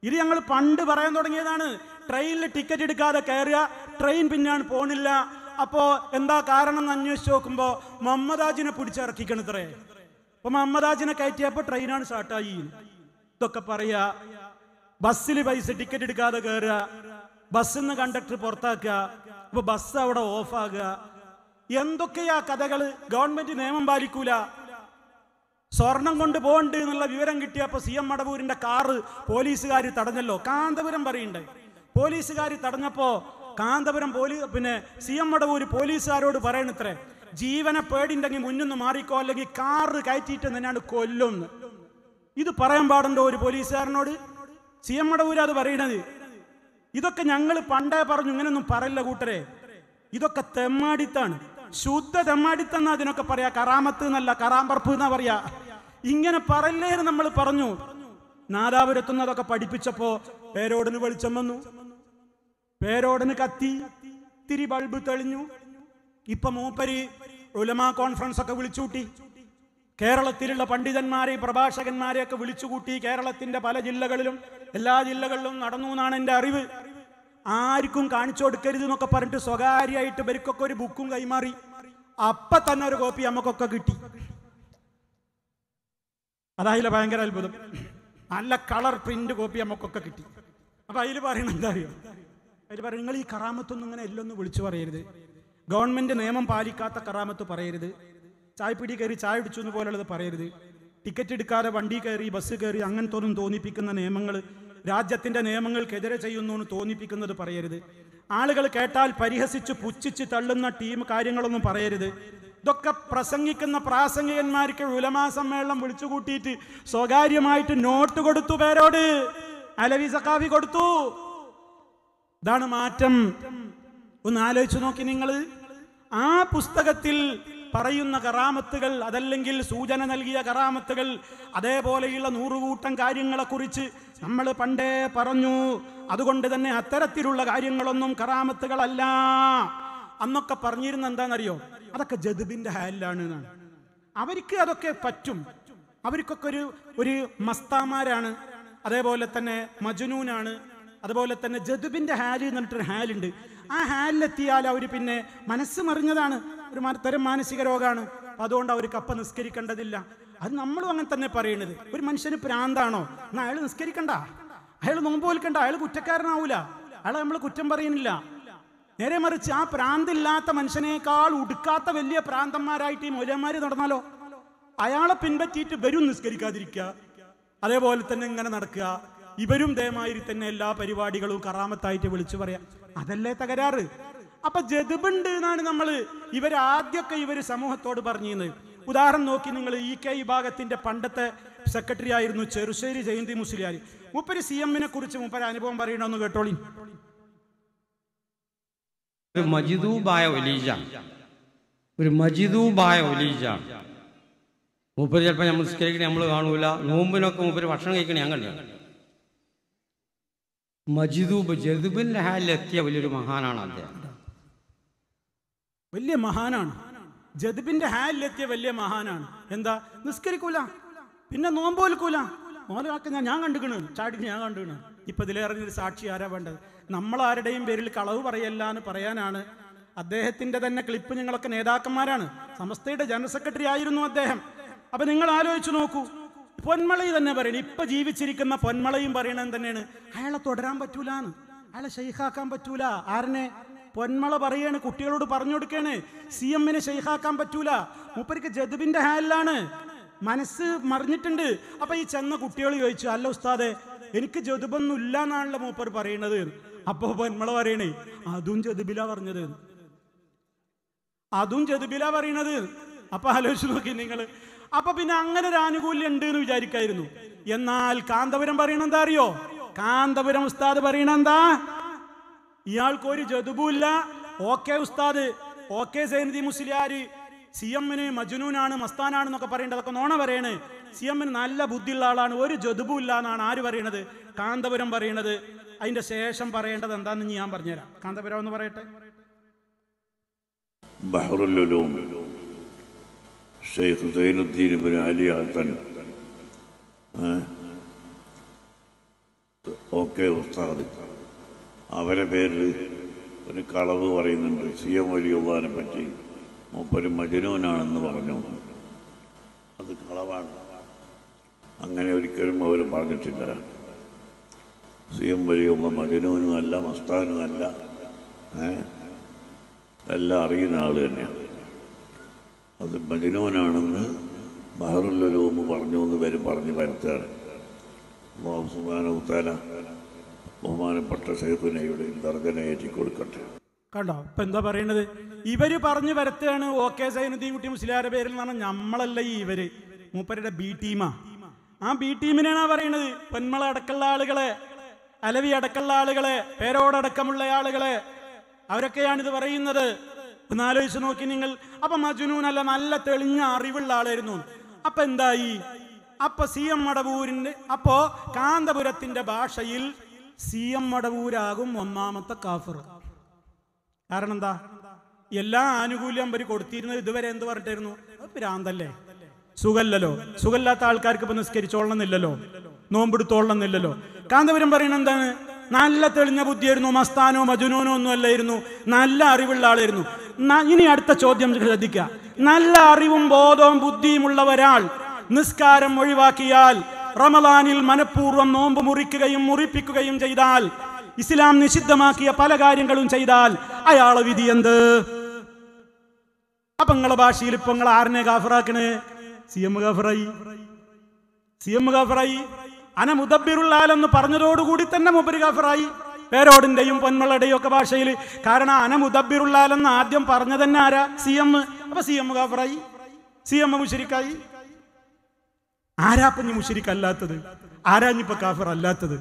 ഇത് ഞങ്ങൾ പണ്ട് പറയാൻ തുടങ്ങിയതാണ് ട്രെയിനിൽ ടിക്കറ്റ് എടുക്കാതെ കയറുക ട്രെയിൻ പിന്നാണ് പോണില്ല അപ്പോൾ എന്താ കാരണം എന്ന് അന്വേഷിച്ച് നോക്കുമ്പോൾ മുഹമ്മദാജിനെ പിടിച്ചിറക്കിക്കണത്രേ അപ്പോൾ മുഹമ്മദാജിനെ കയറ്റിയപ്പോൾ ട്രെയിനാണ് സ്റ്റാർട്ടായി ഇതൊക്കെ പറയാ ബസ്സിൽ പൈസ ടിക്കറ്റ് എടുക്കാതെ കയറുക ബസ്സിൽ നിന്ന് കണ്ടക്ടർ പുറത്താക്കുക അപ്പോൾ ബസ് അവിടെ ഓഫാകുക എന്തൊക്കെയാ കഥകൾ ഗവൺമെന്റ് നിയമം പാലിക്കൂല സ്വർണം കൊണ്ട് പോകണ്ട് എന്നുള്ള വിവരം കിട്ടിയപ്പോൾ സി എം മടവൂരിന്റെ കാറ് പോലീസുകാർ തടഞ്ഞല്ലോ കാന്തപുരം പറയണ്ടേ പോലീസുകാർ തടഞ്ഞപ്പോ കാന്തപുരം പോലീസ് പിന്നെ സി എം മടവൂര് പോലീസുകാരോട് പറയണത്രേ ജീവനെ പേടിണ്ടെങ്കിൽ മുന്നൊന്ന് മാറിക്കോ അല്ലെങ്കിൽ കാറ് കയറ്റിയിട്ട് തന്നെയാണ് കൊല്ലും ഇത് പറയാൻ പാടുണ്ടോ ഒരു പോലീസുകാരനോട് സി എം മടവൂര് അത് പറയണത് ഇതൊക്കെ ഞങ്ങൾ പണ്ടേ പറഞ്ഞു ഇങ്ങനെയൊന്നും പറയില്ല കൂട്ടരെ ഇതൊക്കെ തെമ്മാടിത്താണ് ശുദ്ധ ദമ്മാടിത്തന്ന അതിനൊക്കെ പറയാ കറാമത്ത് എന്നല്ല കറാമ്പർപ്പ് എന്നാ പറയാ ഇങ്ങനെ എന്ന് നമ്മൾ പറഞ്ഞു നാദാപുരത്തുന്നതൊക്കെ പഠിപ്പിച്ചപ്പോ പേരോടിന് വെളിച്ചം വന്നു പേരോടിന് കത്തി ഇത്തിരി ബൾബ് തെളിഞ്ഞു ഇപ്പൊ മൂപ്പരി ഉലമാ കോൺഫറൻസ് ഒക്കെ വിളിച്ചുകൂട്ടി കേരളത്തിലുള്ള പണ്ഡിതന്മാരെ പ്രഭാഷകന്മാരെയൊക്കെ വിളിച്ചുകൂട്ടി കേരളത്തിന്റെ പല ജില്ലകളിലും എല്ലാ ജില്ലകളിലും നടന്നു എന്നാണ് എന്റെ അറിവ് ആർക്കും കാണിച്ചു കൊടുക്കരുത് എന്നൊക്കെ പറഞ്ഞിട്ട് സ്വകാര്യമായിട്ട് ഇവർക്കൊക്കെ ഒരു ബുക്കും കൈമാറി അപ്പൊ തന്നെ ഒരു കോപ്പി നമുക്കൊക്കെ കിട്ടി അതായത് ഭയങ്കര അത്ഭുതം നല്ല കളർ പ്രിന്റ് കോപ്പി നമുക്കൊക്കെ കിട്ടി അപ്പൊ അതിൽ പറയണ എന്താ അറിയോ അതിൽ പറയും നിങ്ങൾ ഈ കറാമത്തൊന്നും ഇങ്ങനെ എല്ലൊന്നും വിളിച്ചു പറയരുത് ഗവൺമെന്റ് നിയമം പാലിക്കാത്ത കറാമത്ത് പറയരുത് ചായപ്പിടി കയറി ചായ പിടിച്ചു എന്ന് പോലുള്ളത് പറയരുത് ടിക്കറ്റ് എടുക്കാതെ വണ്ടി കയറി ബസ് കയറി അങ്ങനത്തെ ഒന്നും തോന്നിപ്പിക്കുന്ന നിയമങ്ങൾ രാജ്യത്തിൻ്റെ നിയമങ്ങൾക്കെതിരെ ചെയ്യുന്നു എന്ന് തോന്നിപ്പിക്കുന്നത് പറയരുത് ആളുകൾ കേട്ടാൽ പരിഹസിച്ച് പുച്ഛിച്ച് തള്ളുന്ന ടീം കാര്യങ്ങളൊന്നും പറയരുത് ഇതൊക്കെ പ്രസംഗിക്കുന്ന പ്രാസംഗികന്മാർക്ക് ഉലമാ സമ്മേളനം വിളിച്ചുകൂട്ടിയിട്ട് സ്വകാര്യമായിട്ട് നോട്ട് കൊടുത്തു പേരോട് അലവി സഖാഫി കൊടുത്തു ഇതാണ് മാറ്റം ഒന്ന് ആലോചിച്ചു നോക്കി നിങ്ങൾ ആ പുസ്തകത്തിൽ പറയുന്ന കറാമത്തുകൾ അതല്ലെങ്കിൽ സൂചന നൽകിയ കറാമത്തുകൾ അതേപോലെയുള്ള നൂറുകൂട്ടം കാര്യങ്ങളെക്കുറിച്ച് നമ്മൾ പണ്ടേ പറഞ്ഞു അതുകൊണ്ട് തന്നെ അത്തരത്തിലുള്ള കാര്യങ്ങളൊന്നും കറാമത്തുകളല്ല അന്നൊക്കെ പറഞ്ഞിരുന്ന എന്താണെന്നറിയോ അതൊക്കെ ജദുബിന്റെ ഹാലിലാണ് എന്നാണ് അവർക്ക് അതൊക്കെ പറ്റും അവർക്കൊക്കെ ഒരു ഒരു മസ്താമാരാണ് അതേപോലെ തന്നെ മജുനൂനാണ് അതുപോലെ തന്നെ ജദുബിന്റെ ഹാല് എന്ന് ഹാലുണ്ട് ആ ഹാലിലെത്തിയാൽ അവർ പിന്നെ മനസ്സ് മറിഞ്ഞതാണ് ഒരു തരം മാനസിക രോഗമാണ് അതുകൊണ്ട് അവർക്ക് അപ്പം നിസ്കരിക്കേണ്ടതില്ല അത് നമ്മളും അങ്ങനെ തന്നെ പറയണത് ഒരു മനുഷ്യന് പ്രാന്താണോ എന്നാൽ അയാൾ നിസ്കരിക്കണ്ട അയാൾ നോമ്പ് അയാൾ കുറ്റക്കാരനാവൂല അയാളെ നമ്മൾ കുറ്റം പറയുന്നില്ല നേരെ മറിച്ച് ആ പ്രാന്തില്ലാത്ത മനുഷ്യനേക്കാൾ ഉടുക്കാത്ത വലിയ പ്രാന്തന്മാരായിട്ട് ഈ മൗലന്മാർ നടന്നാലോ അയാളെ പിൻപറ്റിയിട്ട് വരും നിസ്കരിക്കാതിരിക്കുക അതേപോലെ തന്നെ ഇങ്ങനെ നടക്കുക ഇവരും ദയമാതിരി തന്നെ എല്ലാ പരിപാടികളും കറാമത്തായിട്ട് വിളിച്ചു പറയാം അതല്ലേ തകരാറ് അപ്പൊ ജതുബുണ്ട് എന്നാണ് നമ്മൾ ഇവരാദ്യമൊക്കെ ഇവർ സമൂഹത്തോട് പറഞ്ഞിരുന്നത് ഉദാഹരണം നോക്കി നിങ്ങൾ ഇ കെ വിഭാഗത്തിന്റെ പണ്ടത്തെ സെക്രട്ടറി ആയിരുന്നു ചെറുശ്ശേരി ജയന്തി മുസ്ലിയാർ മുപ്പര് സി എമ്മിനെ കുറിച്ച് മുപ്പര് അനുഭവം പറയണമെന്ന് കേട്ടോളി ഒരു മജിദൂബായ ഒലീജാണ് ഒരു മജിദൂബായ മൂപ്പര് ചിലപ്പോൾ നമ്മൾ സ്കേക്കണേ നമ്മൾ കാണൂല നോമ്പിനൊക്കെ മൂപ്പര് ഭക്ഷണം കഴിക്കണേ ഞാൻ കണ്ടു മജിദൂബ് ജദുബിൻ്റെ ഹാലിലെത്തിയ വലിയൊരു മഹാനാണ് അദ്ദേഹം വലിയ മഹാനാണ് ജതിബിന്റെ ഹാലിലെത്തിയ വലിയ മഹാനാണ് എന്താ നിസ്കരിക്കൂല പിന്നെ നോമ്പോൽക്കൂല മോനാക്ക ഞാൻ ഞാൻ കണ്ടുക്കണ് ചാടി ഞാൻ കണ്ടുക്കണ് ഇപ്പൊ ഒരു സാക്ഷി ആരാ വേണ്ടത് നമ്മളാരുടെയും പേരിൽ കളവ് പറയല്ല എന്ന് പറയാനാണ് അദ്ദേഹത്തിന്റെ തന്നെ ക്ലിപ്പ് ഞങ്ങളൊക്കെ നേതാക്കന്മാരാണ് സമസ്തയുടെ ജനറൽ സെക്രട്ടറി ആയിരുന്നു അദ്ദേഹം അപ്പൊ നിങ്ങൾ ആലോചിച്ചു നോക്കൂ പൊന്മളയി തന്നെ പറയണം ഇപ്പൊ ജീവിച്ചിരിക്കുന്ന പൊന്മളയും പറയണത് തന്നെയാണ് അയാളെ തുടരാൻ പറ്റൂലാന്ന് അയാളെ ഷെയ്ഖാക്കാൻ പറ്റൂല ആരനെ പൊന്മള പറയാണ് കുട്ടികളോട് പറഞ്ഞു കൊടുക്കണേ സി എമ്മിനെ ഷെയ്ഖാക്കാൻ പറ്റൂല മൂപ്പർക്ക് ജദുബിന്റെ ഹാലിലാണ് മനസ്സ് മറിഞ്ഞിട്ടുണ്ട് അപ്പൊ ഈ ചെന്ന കുട്ടികൾ ചോദിച്ചു അല്ല ഉസ്താദെ എനിക്ക് ജതുബൊന്നും ഇല്ല എന്നാണല്ലോ മൂപ്പർ പറയണത് അപ്പൊ പൊന്മള പറയണേ അതും ജതുബില പറഞ്ഞത് അതും ജതുബില പറയണത് അപ്പൊ ആലോചിച്ചു നോക്കി നിങ്ങൾ അപ്പൊ പിന്നെ അങ്ങനെ ഒരു ആനുകൂല്യം ഉണ്ട് എന്ന് വിചാരിക്കായിരുന്നു എന്നാൽ കാന്തപുരം പറയണെന്താ അറിയോ കാന്തപുരം ഉസ്താദ് പറയണെന്താ ഇയാൾക്ക് ഒരു ജതുബുമില്ല ഓക്കെ ഉസ്താദ് ഓക്കെ സൈനദി മുസ്ലിയാര് സി എമ്മിന് മജ്നൂനാണ് എന്നൊക്കെ പറയേണ്ടത് അതൊക്കെ നോണ പറയണ് സി എമ്മിന് നല്ല ബുദ്ധിയുള്ള ആളാണ് ഒരു ജതുബുല്ല എന്നാണ് ആര് പറയണത് കാന്തപുരം പറയണത് അതിന്റെ ശേഷം പറയേണ്ടത് എന്താണെന്ന് ഞാൻ പറഞ്ഞുതരാം കാന്തപുരം എന്ന് പറയട്ടെ ഷെയ്ഖ് സൈനുദ്ദീൻ ഇബ്നു അലി ഹസൻ ഓക്കെ ഉസ്താദ് അവരെ പേരിൽ ഒരു കളവ് പറയുന്നുണ്ട് സി എം വലിയുള്ളതിനെ പറ്റി മൂപ്പര് മജനൂനാണെന്ന് പറഞ്ഞു അത് കളവാണ് അങ്ങനെ ഒരിക്കലും അവർ പറഞ്ഞിട്ടില്ല സി എം വലിയുള്ള മജനൂനുമല്ല മസ്താനുമല്ല എല്ലാം അറിയുന്ന ആൾ തന്നെയാണ് അത് മജനൂനാണെന്ന് ബഹറുല്ലൂമ് പറഞ്ഞു എന്ന് പേര് പറഞ്ഞ് വരുത്താറ് സുബാന ഉത്താന ബഹുമാനപ്പെട്ട സേതുനയുടെയും ദർഗനയേറ്റി കൊടുക്കട്ടെ കണ്ടോ ഇപ്പൊ എന്താ പറയണത് ഇവർ പറഞ്ഞു വരത്താണ് ഒ കെ സൈനുദ്ദീൻ കുട്ടി മുസ്ലിയാരുടെ പേരിൽ എന്ന് പറഞ്ഞാൽ നമ്മളല്ല ഈ ഇവര് മൂപ്പരുടെ ബി ടീമാ ആ ബി ടീമിനാണാ പറയണത് പൊന്മള അടക്കമുള്ള ആളുകളെ അലവി അടക്കമുള്ള ആളുകളെ പേരോടക്കമുള്ള ആളുകളെ അവരൊക്കെയാണ് ഇത് പറയുന്നത് ഒന്ന് ആലോചിച്ച് നോക്കി നിങ്ങൾ അപ്പം അല്ല നല്ല തെളിഞ്ഞ അറിവുള്ള ആളായിരുന്നു അപ്പൊ എന്തായി അപ്പൊ സി എം മടവൂരിന്റെ അപ്പോ കാന്തപുരത്തിന്റെ ഭാഷയിൽ സി എം മടവൂരാകും ഒന്നാമത്തെ കാഫർ കാരണം എന്താ എല്ലാ ആനുകൂല്യം അവർ കൊടുത്തിരുന്നത് ഇതുവരെ എന്ത് പറഞ്ഞിട്ടായിരുന്നു പ്രാന്തല്ലേ സുഖല്ലല്ലോ സുഖല്ലാത്ത ആൾക്കാർക്ക് ഇപ്പൊ നിസ്കരിച്ചോളണമെന്നില്ലല്ലോ എന്നില്ലല്ലോ കാന്തപുരം പറയുന്നത് എന്താണ് നല്ല തെളിഞ്ഞ ബുദ്ധിയായിരുന്നു മസ്താനോ മജുനോനോ ഒന്നും അല്ലായിരുന്നു നല്ല അറിവുള്ള ആളായിരുന്നു ഇനി അടുത്ത ചോദ്യം ശ്രദ്ധിക്കുക നല്ല അറിവും ബോധവും ബുദ്ധിയും ഉള്ള ഒരാൾ നിസ്കാരം ഒഴിവാക്കിയാൽ റമദാനിൽ മനഃപൂർവ്വം നോമ്പ് മുറിക്കുകയും മുറിപ്പിക്കുകയും ചെയ്താൽ ഇസ്ലാം നിഷിദ്ധമാക്കിയ പല കാര്യങ്ങളും ചെയ്താൽ അയാളെ വിധി എന്ത് അപ്പൊ നിങ്ങളെ ഭാഷയിൽ ഇപ്പൊ നിങ്ങൾ ആരനെ ഗാഫറാക്കണേ സി എം ഗാഫറായി സി എം ഗാഫറായി അന മുദബിറുള്ളാലെന്ന് പറഞ്ഞതോടുകൂടി തന്നെ മുബരി ഗാഫറായി പേരോടിന്റെയും പൊന്മളയുടെയും ഒക്കെ ഭാഷയിൽ കാരണം അന മുദബിറുള്ളാലെന്ന് ആദ്യം പറഞ്ഞതന്നെ ആരാ സി എം അപ്പൊ സി എം ഗാഫറായി സി എം മുഷരിക്കായി ആരാപ്പഞ്ഞ് മുഷിരിക്ക് അല്ലാത്തത് ആരാഞ്ഞിപ്പ കാഫർ അല്ലാത്തത്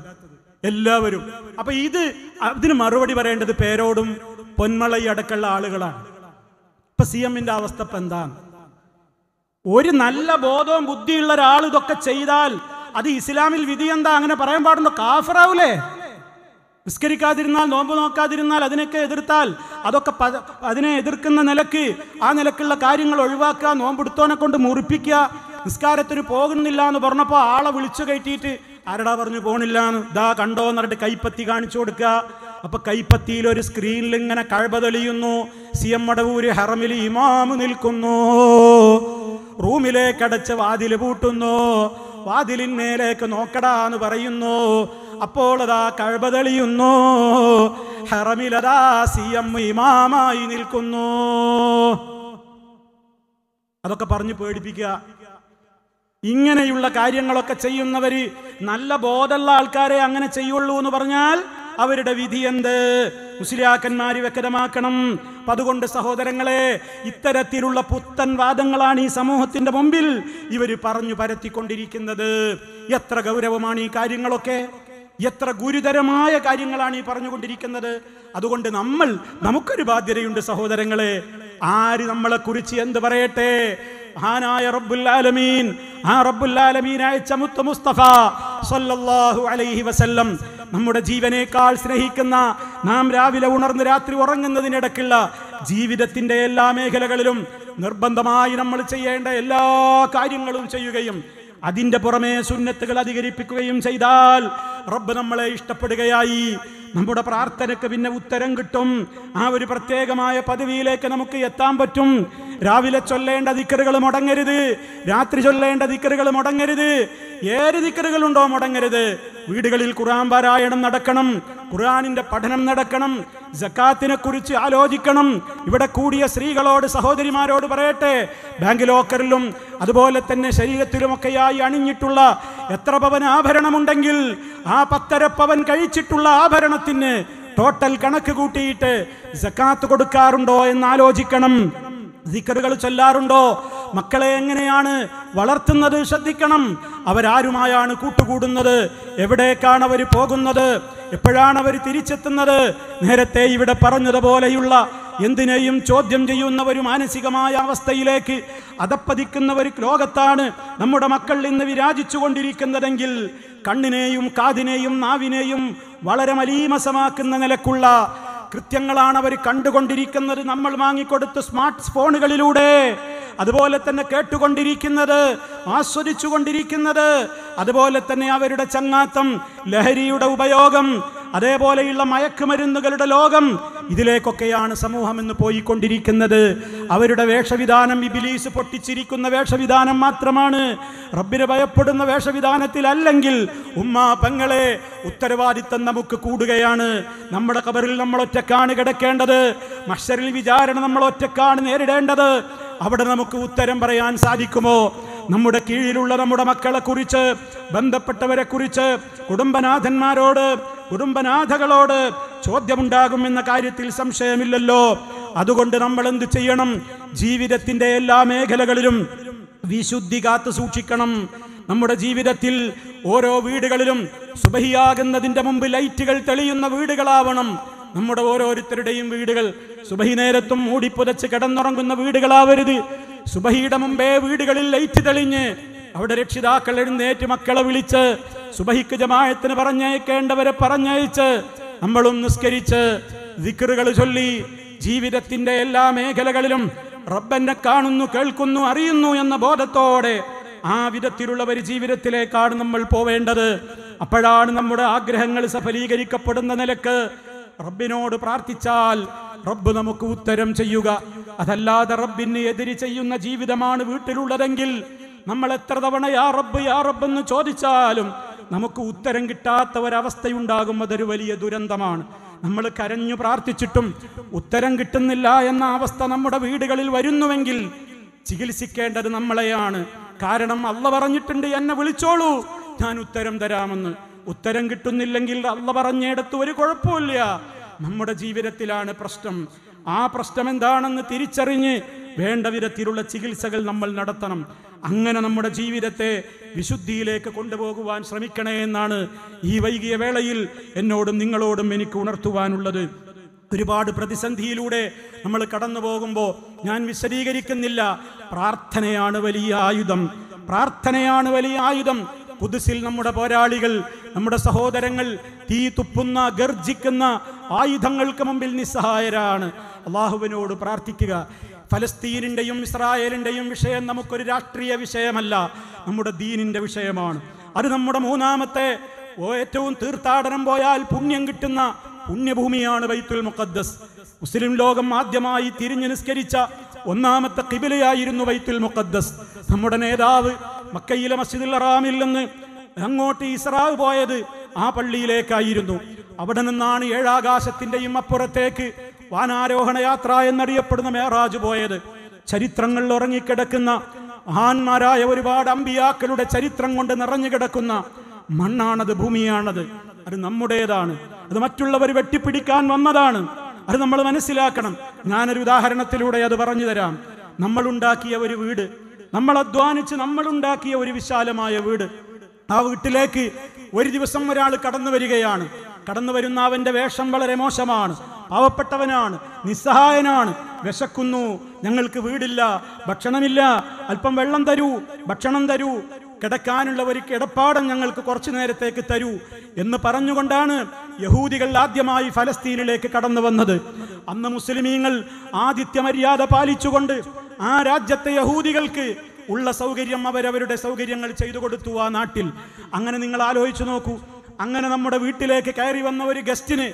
എല്ലാവരും അപ്പൊ ഇത് അതിന് മറുപടി പറയേണ്ടത് പേരോടും അടക്കമുള്ള ആളുകളാണ് ഇപ്പൊ സി എമ്മിന്റെ അവസ്ഥ ഇപ്പൊ എന്താണ് ഒരു നല്ല ബോധവും ബുദ്ധിയുള്ള ഒരാൾ ഇതൊക്കെ ചെയ്താൽ അത് ഇസ്ലാമിൽ വിധി എന്താ അങ്ങനെ പറയാൻ പാടുണ്ടോ കാഫറാവൂലേ നിസ്കരിക്കാതിരുന്നാൽ നോമ്പ് നോക്കാതിരുന്നാൽ അതിനൊക്കെ എതിർത്താൽ അതൊക്കെ അതിനെ എതിർക്കുന്ന നിലക്ക് ആ നിലക്കുള്ള കാര്യങ്ങൾ ഒഴിവാക്കുക നോമ്പെടുത്തോനെ കൊണ്ട് മുറിപ്പിക്കുക നിസ്കാരത്തിന് പോകുന്നില്ല എന്ന് പറഞ്ഞപ്പോൾ ആളെ വിളിച്ചു കയറ്റിയിട്ട് ആരടാ പറഞ്ഞു പോണില്ല എന്ന് ഇതാ കണ്ടോ എന്ന് പറഞ്ഞിട്ട് കൈപ്പത്തി കാണിച്ചു കൊടുക്കുക അപ്പൊ കൈപ്പത്തിയിൽ ഒരു സ്ക്രീനിൽ ഇങ്ങനെ കഴപതൊലിയുന്നു സി എം മടവൂര് ഹറമിൽ ഇമാമ് നിൽക്കുന്നു റൂമിലേക്ക് വാതില് വാതിൽ പൂട്ടുന്നു വാതിലിന്മേലേക്ക് നോക്കടാ എന്ന് പറയുന്നു അപ്പോൾ അതാ കഴപതെളിയുന്നു ഹറമിലതാ സി എം ഇമാമായി നിൽക്കുന്നു അതൊക്കെ പറഞ്ഞ് പേടിപ്പിക്കുക ഇങ്ങനെയുള്ള കാര്യങ്ങളൊക്കെ ചെയ്യുന്നവർ നല്ല ബോധമുള്ള ആൾക്കാരെ അങ്ങനെ ചെയ്യുള്ളൂ എന്ന് പറഞ്ഞാൽ അവരുടെ വിധി എന്ത് മുസ്ലിയാക്കന്മാർ വ്യക്തമാക്കണം അതുകൊണ്ട് സഹോദരങ്ങളെ ഇത്തരത്തിലുള്ള പുത്തൻ വാദങ്ങളാണ് ഈ സമൂഹത്തിന്റെ മുമ്പിൽ ഇവർ പറഞ്ഞു പരത്തിക്കൊണ്ടിരിക്കുന്നത് എത്ര ഗൗരവമാണ് ഈ കാര്യങ്ങളൊക്കെ എത്ര ഗുരുതരമായ കാര്യങ്ങളാണ് ഈ പറഞ്ഞുകൊണ്ടിരിക്കുന്നത് അതുകൊണ്ട് നമ്മൾ നമുക്കൊരു ബാധ്യതയുണ്ട് സഹോദരങ്ങളെ ആര് നമ്മളെ കുറിച്ച് എന്ത് പറയട്ടെ മഹാനായ റബ്ബുൽ ആലമീൻ ആ റബ്ബുൽ ആലമീൻ അയച്ച മുത്ത മുസ്തഫ സല്ലല്ലാഹു അലൈഹി വസല്ലം നമ്മുടെ ജീവനേക്കാൾ സ്നേഹിക്കുന്ന നാം രാവിലെ ഉണർന്ന് രാത്രി ഉറങ്ങുന്നതിനിടയ്ക്കുള്ള ജീവിതത്തിന്റെ എല്ലാ മേഖലകളിലും നിർബന്ധമായി നമ്മൾ ചെയ്യേണ്ട എല്ലാ കാര്യങ്ങളും ചെയ്യുകയും അതിന്റെ പുറമേ സുന്നത്തുകൾ അധികരിപ്പിക്കുകയും ചെയ്താൽ റബ്ബ് നമ്മളെ ഇഷ്ടപ്പെടുകയായി നമ്മുടെ പ്രാർത്ഥനയ്ക്ക് പിന്നെ ഉത്തരം കിട്ടും ആ ഒരു പ്രത്യേകമായ പദവിയിലേക്ക് നമുക്ക് എത്താൻ പറ്റും രാവിലെ ചൊല്ലേണ്ട ദിക്കറുകൾ മുടങ്ങരുത് രാത്രി ചൊല്ലേണ്ട ദിക്കറുകൾ മുടങ്ങരുത് ഏത് ദിക്കറുകളുണ്ടോ മുടങ്ങരുത് വീടുകളിൽ ഖുർആൻ പാരായണം നടക്കണം ഖുറാനിന്റെ പഠനം നടക്കണം ജക്കാത്തിനെ കുറിച്ച് ആലോചിക്കണം ഇവിടെ കൂടിയ സ്ത്രീകളോട് സഹോദരിമാരോട് പറയട്ടെ ബാങ്ക് ലോക്കറിലും അതുപോലെ തന്നെ ശരീരത്തിലുമൊക്കെയായി അണിഞ്ഞിട്ടുള്ള എത്ര പവൻ ആഭരണമുണ്ടെങ്കിൽ ആ പത്തര പവൻ കഴിച്ചിട്ടുള്ള ആഭരണത്തിന് ടോട്ടൽ കണക്ക് കൂട്ടിയിട്ട് ജക്കാത്ത് കൊടുക്കാറുണ്ടോ എന്ന് ആലോചിക്കണം ദിക്കറുകൾ ചൊല്ലാറുണ്ടോ മക്കളെ എങ്ങനെയാണ് വളർത്തുന്നത് ശ്രദ്ധിക്കണം അവരാരുമായാണ് കൂട്ടുകൂടുന്നത് എവിടേക്കാണ് അവർ പോകുന്നത് എപ്പോഴാണ് അവർ തിരിച്ചെത്തുന്നത് നേരത്തെ ഇവിടെ പറഞ്ഞതുപോലെയുള്ള എന്തിനേയും ചോദ്യം ചെയ്യുന്ന ഒരു മാനസികമായ അവസ്ഥയിലേക്ക് അതപ്പതിക്കുന്ന ഒരു ലോകത്താണ് നമ്മുടെ മക്കൾ ഇന്ന് വിരാജിച്ചു കൊണ്ടിരിക്കുന്നതെങ്കിൽ കണ്ണിനെയും കാതിനെയും നാവിനെയും വളരെ മലീമസമാക്കുന്ന നിലക്കുള്ള കൃത്യങ്ങളാണ് അവർ കണ്ടുകൊണ്ടിരിക്കുന്നത് നമ്മൾ വാങ്ങിക്കൊടുത്ത് സ്മാർട്ട് ഫോണുകളിലൂടെ അതുപോലെ തന്നെ കേട്ടുകൊണ്ടിരിക്കുന്നത് ആസ്വദിച്ചു കൊണ്ടിരിക്കുന്നത് അതുപോലെ തന്നെ അവരുടെ ചങ്ങാത്തം ലഹരിയുടെ ഉപയോഗം അതേപോലെയുള്ള മയക്കുമരുന്നുകളുടെ ലോകം ഇതിലേക്കൊക്കെയാണ് സമൂഹം എന്ന് പോയിക്കൊണ്ടിരിക്കുന്നത് അവരുടെ വേഷവിധാനം ഇബിലീസ് പൊട്ടിച്ചിരിക്കുന്ന വേഷവിധാനം മാത്രമാണ് റബ്ബിനെ ഭയപ്പെടുന്ന വേഷവിധാനത്തിൽ അല്ലെങ്കിൽ ഉമ്മാ പെങ്ങളെ ഉത്തരവാദിത്തം നമുക്ക് കൂടുകയാണ് നമ്മുടെ കബറിൽ നമ്മൾ ഒറ്റക്കാണ് കിടക്കേണ്ടത് മഷറിൽ വിചാരണ നമ്മൾ ഒറ്റക്കാണ് നേരിടേണ്ടത് അവിടെ നമുക്ക് ഉത്തരം പറയാൻ സാധിക്കുമോ നമ്മുടെ കീഴിലുള്ള നമ്മുടെ മക്കളെ കുറിച്ച് ബന്ധപ്പെട്ടവരെ കുറിച്ച് കുടുംബനാഥന്മാരോട് കുടുംബനാഥകളോട് ചോദ്യമുണ്ടാകും എന്ന കാര്യത്തിൽ സംശയമില്ലല്ലോ അതുകൊണ്ട് നമ്മൾ എന്ത് ചെയ്യണം ജീവിതത്തിന്റെ എല്ലാ മേഖലകളിലും വിശുദ്ധി കാത്തു സൂക്ഷിക്കണം നമ്മുടെ ജീവിതത്തിൽ ഓരോ വീടുകളിലും സുബഹിയാകുന്നതിന്റെ മുമ്പ് ലൈറ്റുകൾ തെളിയുന്ന വീടുകളാവണം നമ്മുടെ ഓരോരുത്തരുടെയും വീടുകൾ സുബഹി നേരത്തും മൂടിപ്പുതച്ച് കിടന്നുറങ്ങുന്ന വീടുകളാവരുത് സുബഹിയുടെ മുമ്പേ വീടുകളിൽ ലൈറ്റ് തെളിഞ്ഞ് അവിടെ രക്ഷിതാക്കൾ എഴുന്നേറ്റ് മക്കളെ വിളിച്ച് സുബഹിക്ക് ജമായത്തിന് പറഞ്ഞയക്കേണ്ടവരെ പറഞ്ഞയച്ച് നമ്മളും നിസ്കരിച്ച് ദിക്കറുകൾ ചൊല്ലി ജീവിതത്തിന്റെ എല്ലാ മേഖലകളിലും റബ്ബന്നെ കാണുന്നു കേൾക്കുന്നു അറിയുന്നു എന്ന ബോധത്തോടെ ആ വിധത്തിലുള്ള ഒരു ജീവിതത്തിലേക്കാണ് നമ്മൾ പോവേണ്ടത് അപ്പോഴാണ് നമ്മുടെ ആഗ്രഹങ്ങൾ സഫലീകരിക്കപ്പെടുന്ന നിലക്ക് റബ്ബിനോട് പ്രാർത്ഥിച്ചാൽ റബ്ബ് നമുക്ക് ഉത്തരം ചെയ്യുക അതല്ലാതെ റബ്ബിന് എതിരി ചെയ്യുന്ന ജീവിതമാണ് വീട്ടിലുള്ളതെങ്കിൽ നമ്മൾ എത്ര തവണ യാ റബ്ബ് യാ റബ്ബ് എന്ന് ചോദിച്ചാലും നമുക്ക് ഉത്തരം കിട്ടാത്ത ഒരവസ്ഥയുണ്ടാകും അതൊരു വലിയ ദുരന്തമാണ് നമ്മൾ കരഞ്ഞു പ്രാർത്ഥിച്ചിട്ടും ഉത്തരം കിട്ടുന്നില്ല എന്ന അവസ്ഥ നമ്മുടെ വീടുകളിൽ വരുന്നുവെങ്കിൽ ചികിത്സിക്കേണ്ടത് നമ്മളെയാണ് കാരണം അള്ള പറഞ്ഞിട്ടുണ്ട് എന്നെ വിളിച്ചോളൂ ഞാൻ ഉത്തരം തരാമെന്ന് ഉത്തരം കിട്ടുന്നില്ലെങ്കിൽ അള്ള പറഞ്ഞിടത്ത് ഒരു കുഴപ്പമില്ല നമ്മുടെ ജീവിതത്തിലാണ് പ്രശ്നം ആ പ്രശ്നം എന്താണെന്ന് തിരിച്ചറിഞ്ഞ് വേണ്ട വിധത്തിലുള്ള ചികിത്സകൾ നമ്മൾ നടത്തണം അങ്ങനെ നമ്മുടെ ജീവിതത്തെ വിശുദ്ധിയിലേക്ക് കൊണ്ടുപോകുവാൻ ശ്രമിക്കണേ എന്നാണ് ഈ വൈകിയ വേളയിൽ എന്നോടും നിങ്ങളോടും എനിക്ക് ഉണർത്തുവാനുള്ളത് ഒരുപാട് പ്രതിസന്ധിയിലൂടെ നമ്മൾ കടന്നു പോകുമ്പോൾ ഞാൻ വിശദീകരിക്കുന്നില്ല പ്രാർത്ഥനയാണ് വലിയ ആയുധം പ്രാർത്ഥനയാണ് വലിയ ആയുധം പുതുസിൽ നമ്മുടെ പോരാളികൾ നമ്മുടെ സഹോദരങ്ങൾ തീ തുപ്പുന്ന ഗർജിക്കുന്ന ആയുധങ്ങൾക്ക് മുമ്പിൽ നിസ്സഹായരാണ് അള്ളാഹുവിനോട് പ്രാർത്ഥിക്കുക ഫലസ്തീനിൻ്റെയും ഇസ്രായേലിൻ്റെയും വിഷയം നമുക്കൊരു രാഷ്ട്രീയ വിഷയമല്ല നമ്മുടെ ദീനിൻ്റെ വിഷയമാണ് അത് നമ്മുടെ മൂന്നാമത്തെ ഏറ്റവും തീർത്ഥാടനം പോയാൽ പുണ്യം കിട്ടുന്ന പുണ്യഭൂമിയാണ് ബൈത്തുൽ മുഖദ്ദസ് മുസ്ലിം ലോകം ആദ്യമായി തിരിഞ്ഞു നിസ്കരിച്ച ഒന്നാമത്തെ കിബിലയായിരുന്നു ബൈത്തുൽ മുഖദ്ദസ് നമ്മുടെ നേതാവ് മക്കയിലെ മസ്ജിദുൽ അറാമിൽ നിന്ന് അങ്ങോട്ട് ഇസ്രാവ് പോയത് ആ പള്ളിയിലേക്കായിരുന്നു അവിടെ നിന്നാണ് ഏഴാകാശത്തിന്റെയും അപ്പുറത്തേക്ക് വാനാരോഹണ യാത്ര എന്നറിയപ്പെടുന്ന മേറാജ് പോയത് ചരിത്രങ്ങളിൽ ഉറങ്ങിക്കിടക്കുന്ന മഹാന്മാരായ ഒരുപാട് അമ്പിയാക്കളുടെ ചരിത്രം കൊണ്ട് നിറഞ്ഞു കിടക്കുന്ന മണ്ണാണത് ഭൂമിയാണത് അത് നമ്മുടേതാണ് അത് മറ്റുള്ളവർ വെട്ടിപ്പിടിക്കാൻ വന്നതാണ് അത് നമ്മൾ മനസ്സിലാക്കണം ഞാനൊരു ഉദാഹരണത്തിലൂടെ അത് പറഞ്ഞു തരാം നമ്മളുണ്ടാക്കിയ ഒരു വീട് നമ്മൾ അധ്വാനിച്ച് നമ്മളുണ്ടാക്കിയ ഒരു വിശാലമായ വീട് ആ വീട്ടിലേക്ക് ഒരു ദിവസം ഒരാൾ കടന്നു വരികയാണ് കടന്നു വരുന്ന അവൻ്റെ വേഷം വളരെ മോശമാണ് പാവപ്പെട്ടവനാണ് നിസ്സഹായനാണ് വിശക്കുന്നു ഞങ്ങൾക്ക് വീടില്ല ഭക്ഷണമില്ല അല്പം വെള്ളം തരൂ ഭക്ഷണം തരൂ കിടക്കാനുള്ള ഒരു കിടപ്പാടം ഞങ്ങൾക്ക് കുറച്ചു നേരത്തേക്ക് തരൂ എന്ന് പറഞ്ഞുകൊണ്ടാണ് യഹൂദികൾ ആദ്യമായി ഫലസ്തീനിലേക്ക് കടന്നു വന്നത് അന്ന് മുസ്ലിമീങ്ങൾ ആദിത്യ മര്യാദ പാലിച്ചുകൊണ്ട് ആ രാജ്യത്തെ യഹൂദികൾക്ക് ഉള്ള സൗകര്യം അവരവരുടെ സൗകര്യങ്ങൾ ചെയ്തു കൊടുത്തു ആ നാട്ടിൽ അങ്ങനെ നിങ്ങൾ ആലോചിച്ചു നോക്കൂ അങ്ങനെ നമ്മുടെ വീട്ടിലേക്ക് കയറി വന്ന ഒരു ഗസ്റ്റിന്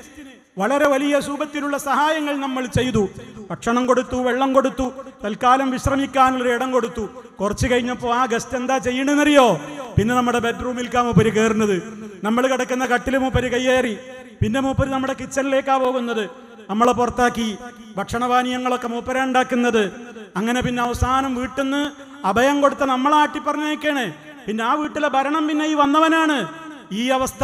വളരെ വലിയ സൂപത്തിലുള്ള സഹായങ്ങൾ നമ്മൾ ചെയ്തു ഭക്ഷണം കൊടുത്തു വെള്ളം കൊടുത്തു തൽക്കാലം വിശ്രമിക്കാനുള്ള ഇടം കൊടുത്തു കുറച്ച് കഴിഞ്ഞപ്പോൾ ആ ഗസ്റ്റ് എന്താ ചെയ്യണെന്നറിയോ പിന്നെ നമ്മുടെ ബെഡ്റൂമിൽ മൂപ്പര് കയറുന്നത് നമ്മൾ കിടക്കുന്ന കട്ടിൽ മൂപ്പര് കയ്യേറി പിന്നെ മൂപ്പര് നമ്മുടെ കിച്ചണിലേക്കാ പോകുന്നത് നമ്മളെ പുറത്താക്കി ഭക്ഷണപാനീയങ്ങളൊക്കെ മൂപ്പര ഉണ്ടാക്കുന്നത് അങ്ങനെ പിന്നെ അവസാനം വീട്ടിൽ നിന്ന് അഭയം കൊടുത്ത നമ്മളാട്ടി പറഞ്ഞേക്കാണ് പിന്നെ ആ വീട്ടിലെ ഭരണം പിന്നെ ഈ വന്നവനാണ് ഈ അവസ്ഥ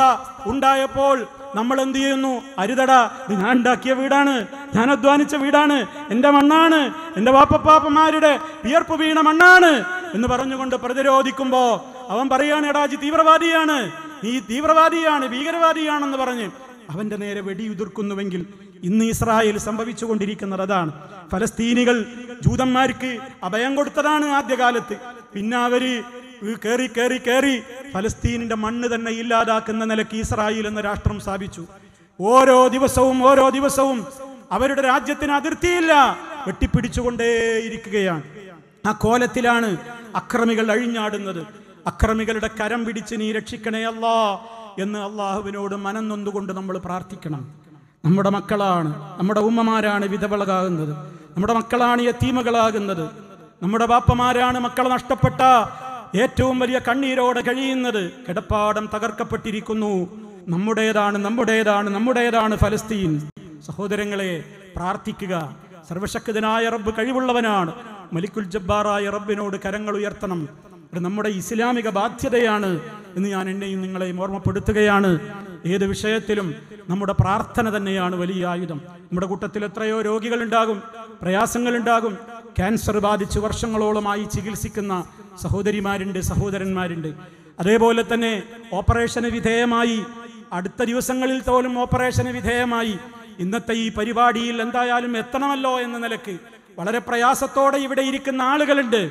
ഉണ്ടായപ്പോൾ നമ്മൾ എന്ത് ചെയ്യുന്നു അരുതടാ ഇത് ഞാൻ ഉണ്ടാക്കിയ വീടാണ് ഞാൻ അധ്വാനിച്ച വീടാണ് എൻ്റെ മണ്ണാണ് എൻ്റെ വാപ്പപ്പാപ്പമാരുടെ വിയർപ്പ് വീണ മണ്ണാണ് എന്ന് പറഞ്ഞുകൊണ്ട് പ്രതിരോധിക്കുമ്പോൾ അവൻ പറയാണ് എടാജി തീവ്രവാദിയാണ് നീ തീവ്രവാദിയാണ് ഭീകരവാദിയാണെന്ന് പറഞ്ഞ് അവന്റെ നേരെ വെടിയുതിർക്കുന്നുവെങ്കിൽ ഇന്ന് ഇസ്രായേൽ സംഭവിച്ചുകൊണ്ടിരിക്കുന്നത് അതാണ് ഫലസ്തീനികൾ ജൂതന്മാർക്ക് അഭയം കൊടുത്തതാണ് ആദ്യകാലത്ത് പിന്നെ അവര് കയറി കയറി കയറി ഫലസ്തീനിന്റെ മണ്ണ് തന്നെ ഇല്ലാതാക്കുന്ന നിലയ്ക്ക് ഇസ്രായേൽ എന്ന രാഷ്ട്രം സ്ഥാപിച്ചു ഓരോ ദിവസവും ഓരോ ദിവസവും അവരുടെ രാജ്യത്തിന് അതിർത്തിയില്ല വെട്ടിപ്പിടിച്ചുകൊണ്ടേയിരിക്കുകയാണ് ആ കോലത്തിലാണ് അക്രമികൾ അഴിഞ്ഞാടുന്നത് അക്രമികളുടെ കരം പിടിച്ച് നീ രക്ഷിക്കണേ അല്ലാ എന്ന് അള്ളാഹുവിനോട് മനന്നൊന്നുകൊണ്ട് നമ്മൾ പ്രാർത്ഥിക്കണം നമ്മുടെ മക്കളാണ് നമ്മുടെ ഉമ്മമാരാണ് വിധവളകാകുന്നത് നമ്മുടെ മക്കളാണ് യത്തീമകളാകുന്നത് നമ്മുടെ ബാപ്പമാരാണ് മക്കളെ നഷ്ടപ്പെട്ട ഏറ്റവും വലിയ കണ്ണീരോടെ കഴിയുന്നത് കിടപ്പാടം തകർക്കപ്പെട്ടിരിക്കുന്നു നമ്മുടേതാണ് നമ്മുടേതാണ് നമ്മുടേതാണ് ഫലസ്തീൻ സഹോദരങ്ങളെ പ്രാർത്ഥിക്കുക സർവശക്തനായ റബ്ബ് കഴിവുള്ളവനാണ് മലിക്കുൽ ജബ്ബാറായ റബ്ബിനോട് കരങ്ങൾ ഉയർത്തണം ഇത് നമ്മുടെ ഇസ്ലാമിക ബാധ്യതയാണ് എന്ന് ഞാൻ എന്നെയും നിങ്ങളെയും ഓർമ്മപ്പെടുത്തുകയാണ് ഏത് വിഷയത്തിലും നമ്മുടെ പ്രാർത്ഥന തന്നെയാണ് വലിയ ആയുധം നമ്മുടെ കൂട്ടത്തിൽ എത്രയോ രോഗികളുണ്ടാകും പ്രയാസങ്ങളുണ്ടാകും ക്യാൻസർ ബാധിച്ച് വർഷങ്ങളോളമായി ചികിത്സിക്കുന്ന സഹോദരിമാരുണ്ട് സഹോദരന്മാരുണ്ട് അതേപോലെ തന്നെ ഓപ്പറേഷന് വിധേയമായി അടുത്ത ദിവസങ്ങളിൽ പോലും ഓപ്പറേഷന് വിധേയമായി ഇന്നത്തെ ഈ പരിപാടിയിൽ എന്തായാലും എത്തണമല്ലോ എന്ന നിലക്ക് വളരെ പ്രയാസത്തോടെ ഇവിടെ ഇരിക്കുന്ന ആളുകളുണ്ട്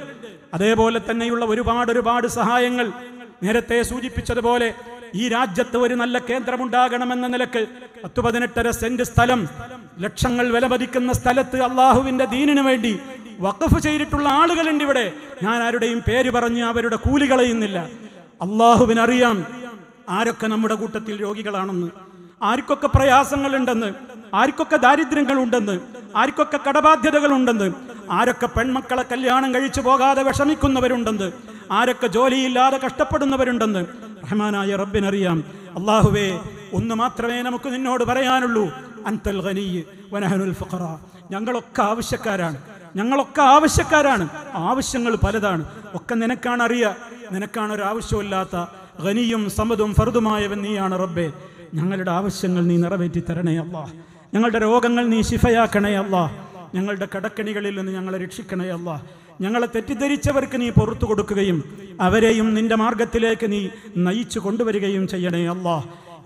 അതേപോലെ തന്നെയുള്ള ഒരുപാട് ഒരുപാട് സഹായങ്ങൾ നേരത്തെ സൂചിപ്പിച്ചതുപോലെ ഈ രാജ്യത്ത് ഒരു നല്ല കേന്ദ്രമുണ്ടാകണമെന്ന നിലക്ക് പത്തു പതിനെട്ടര സെന്റ് സ്ഥലം ലക്ഷങ്ങൾ വിലമതിക്കുന്ന സ്ഥലത്ത് അള്ളാഹുവിന്റെ ദീനിനു വേണ്ടി വഖഫ് ചെയ്തിട്ടുള്ള ആളുകളുണ്ട് ഇവിടെ ഞാൻ ആരുടെയും പേര് പറഞ്ഞ് അവരുടെ കൂലി കളയുന്നില്ല അള്ളാഹുവിനറിയാം ആരൊക്കെ നമ്മുടെ കൂട്ടത്തിൽ രോഗികളാണെന്ന് ആർക്കൊക്കെ പ്രയാസങ്ങളുണ്ടെന്ന് ആർക്കൊക്കെ ദാരിദ്ര്യങ്ങളുണ്ടെന്ന് ആർക്കൊക്കെ കടബാധ്യതകളുണ്ടെന്ന് ആരൊക്കെ പെൺമക്കളെ കല്യാണം കഴിച്ചു പോകാതെ വിഷമിക്കുന്നവരുണ്ടെന്ന് ആരൊക്കെ ജോലിയില്ലാതെ കഷ്ടപ്പെടുന്നവരുണ്ടെന്ന് റഹ്മാനായ റബ്ബിനറിയാം അള്ളാഹുവേ ഒന്ന് മാത്രമേ നമുക്ക് നിന്നോട് പറയാനുള്ളൂ അൻതൽ ഖനി വനഹനുൽ ഫഖറ ഞങ്ങളൊക്കെ ആവശ്യക്കാരാണ് ഞങ്ങളൊക്കെ ആവശ്യക്കാരാണ് ആവശ്യങ്ങൾ പലതാണ് ഒക്കെ നിനക്കാണ് അറിയുക നിനക്കാണ് ഒരു ആവശ്യമില്ലാത്ത ഖനിയും സമതും ഫറുതുമായവൻ നീയാണ് റബ്ബേ ഞങ്ങളുടെ ആവശ്യങ്ങൾ നീ നിറവേറ്റി തരണേ അള്ളാഹ് ഞങ്ങളുടെ രോഗങ്ങൾ നീ ശിഫയാക്കണേ അള്ളാഹ് ഞങ്ങളുടെ കടക്കണികളിൽ നിന്ന് ഞങ്ങളെ രക്ഷിക്കണേ അല്ല ഞങ്ങളെ തെറ്റിദ്ധരിച്ചവർക്ക് നീ പുറത്തു കൊടുക്കുകയും അവരെയും നിന്റെ മാർഗത്തിലേക്ക് നീ നയിച്ചു കൊണ്ടുവരികയും ചെയ്യണേ അല്ല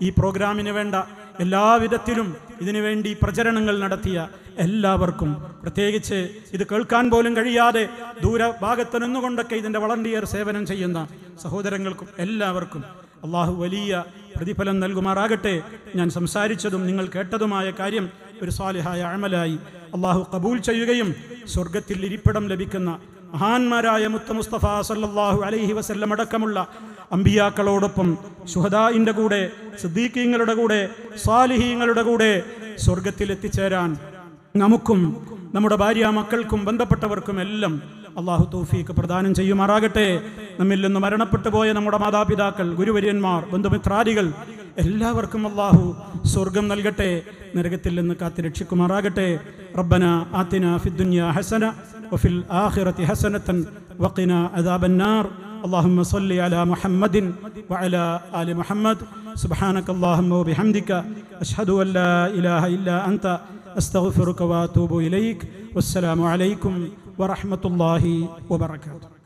ഈ പ്രോഗ്രാമിന് വേണ്ട എല്ലാവിധത്തിലും ഇതിനുവേണ്ടി പ്രചരണങ്ങൾ നടത്തിയ എല്ലാവർക്കും പ്രത്യേകിച്ച് ഇത് കേൾക്കാൻ പോലും കഴിയാതെ ദൂരഭാഗത്ത് നിന്നുകൊണ്ടൊക്കെ ഇതിൻ്റെ വളണ്ടിയർ സേവനം ചെയ്യുന്ന സഹോദരങ്ങൾക്കും എല്ലാവർക്കും അള്ളാഹു വലിയ പ്രതിഫലം നൽകുമാറാകട്ടെ ഞാൻ സംസാരിച്ചതും നിങ്ങൾ കേട്ടതുമായ കാര്യം ഒരു സാലിഹായ അമലായി അള്ളാഹു കബൂൽ ചെയ്യുകയും സ്വർഗത്തിൽ ഇരിപ്പിടം ലഭിക്കുന്ന മഹാന്മാരായ മുത്ത മുസ്തഫ സല്ലാഹു അലൈഹി വസല്ലം അടക്കമുള്ള അമ്പിയാക്കളോടൊപ്പം ഷുഹദായിൻ്റെ കൂടെ സിദ്ദീഖീങ്ങളുടെ കൂടെ സാലിഹീങ്ങളുടെ കൂടെ സ്വർഗത്തിൽ എത്തിച്ചേരാൻ നമുക്കും നമ്മുടെ ഭാര്യ മക്കൾക്കും ബന്ധപ്പെട്ടവർക്കും എല്ലാം അള്ളാഹു തൗഫീക്ക് പ്രദാനം ചെയ്യുമാറാകട്ടെ നമ്മിൽ നിന്ന് മരണപ്പെട്ടു പോയ നമ്മുടെ മാതാപിതാക്കൾ ഗുരുവര്യന്മാർ ബന്ധുമിത്രാദികൾ എല്ലാവർക്കും അള്ളാഹു സ്വർഗം നൽകട്ടെ നരകത്തിൽ നിന്ന് കാത്തിരക്ഷിക്കുമാറാകട്ടെ റബ്ബന ആത്തിന ഫിദ്ദുന്യ ഹസന വഫിൽ ആഖിറത്തി ഹസനത്തൻ വഖിന അദാബന്നാർ اللهم صل على محمد وعلى آل محمد سبحانك اللهم وبحمدك أشهد أن لا إله إلا أنت استغفرك واتوب اليك والسلام عليكم ورحمه الله وبركاته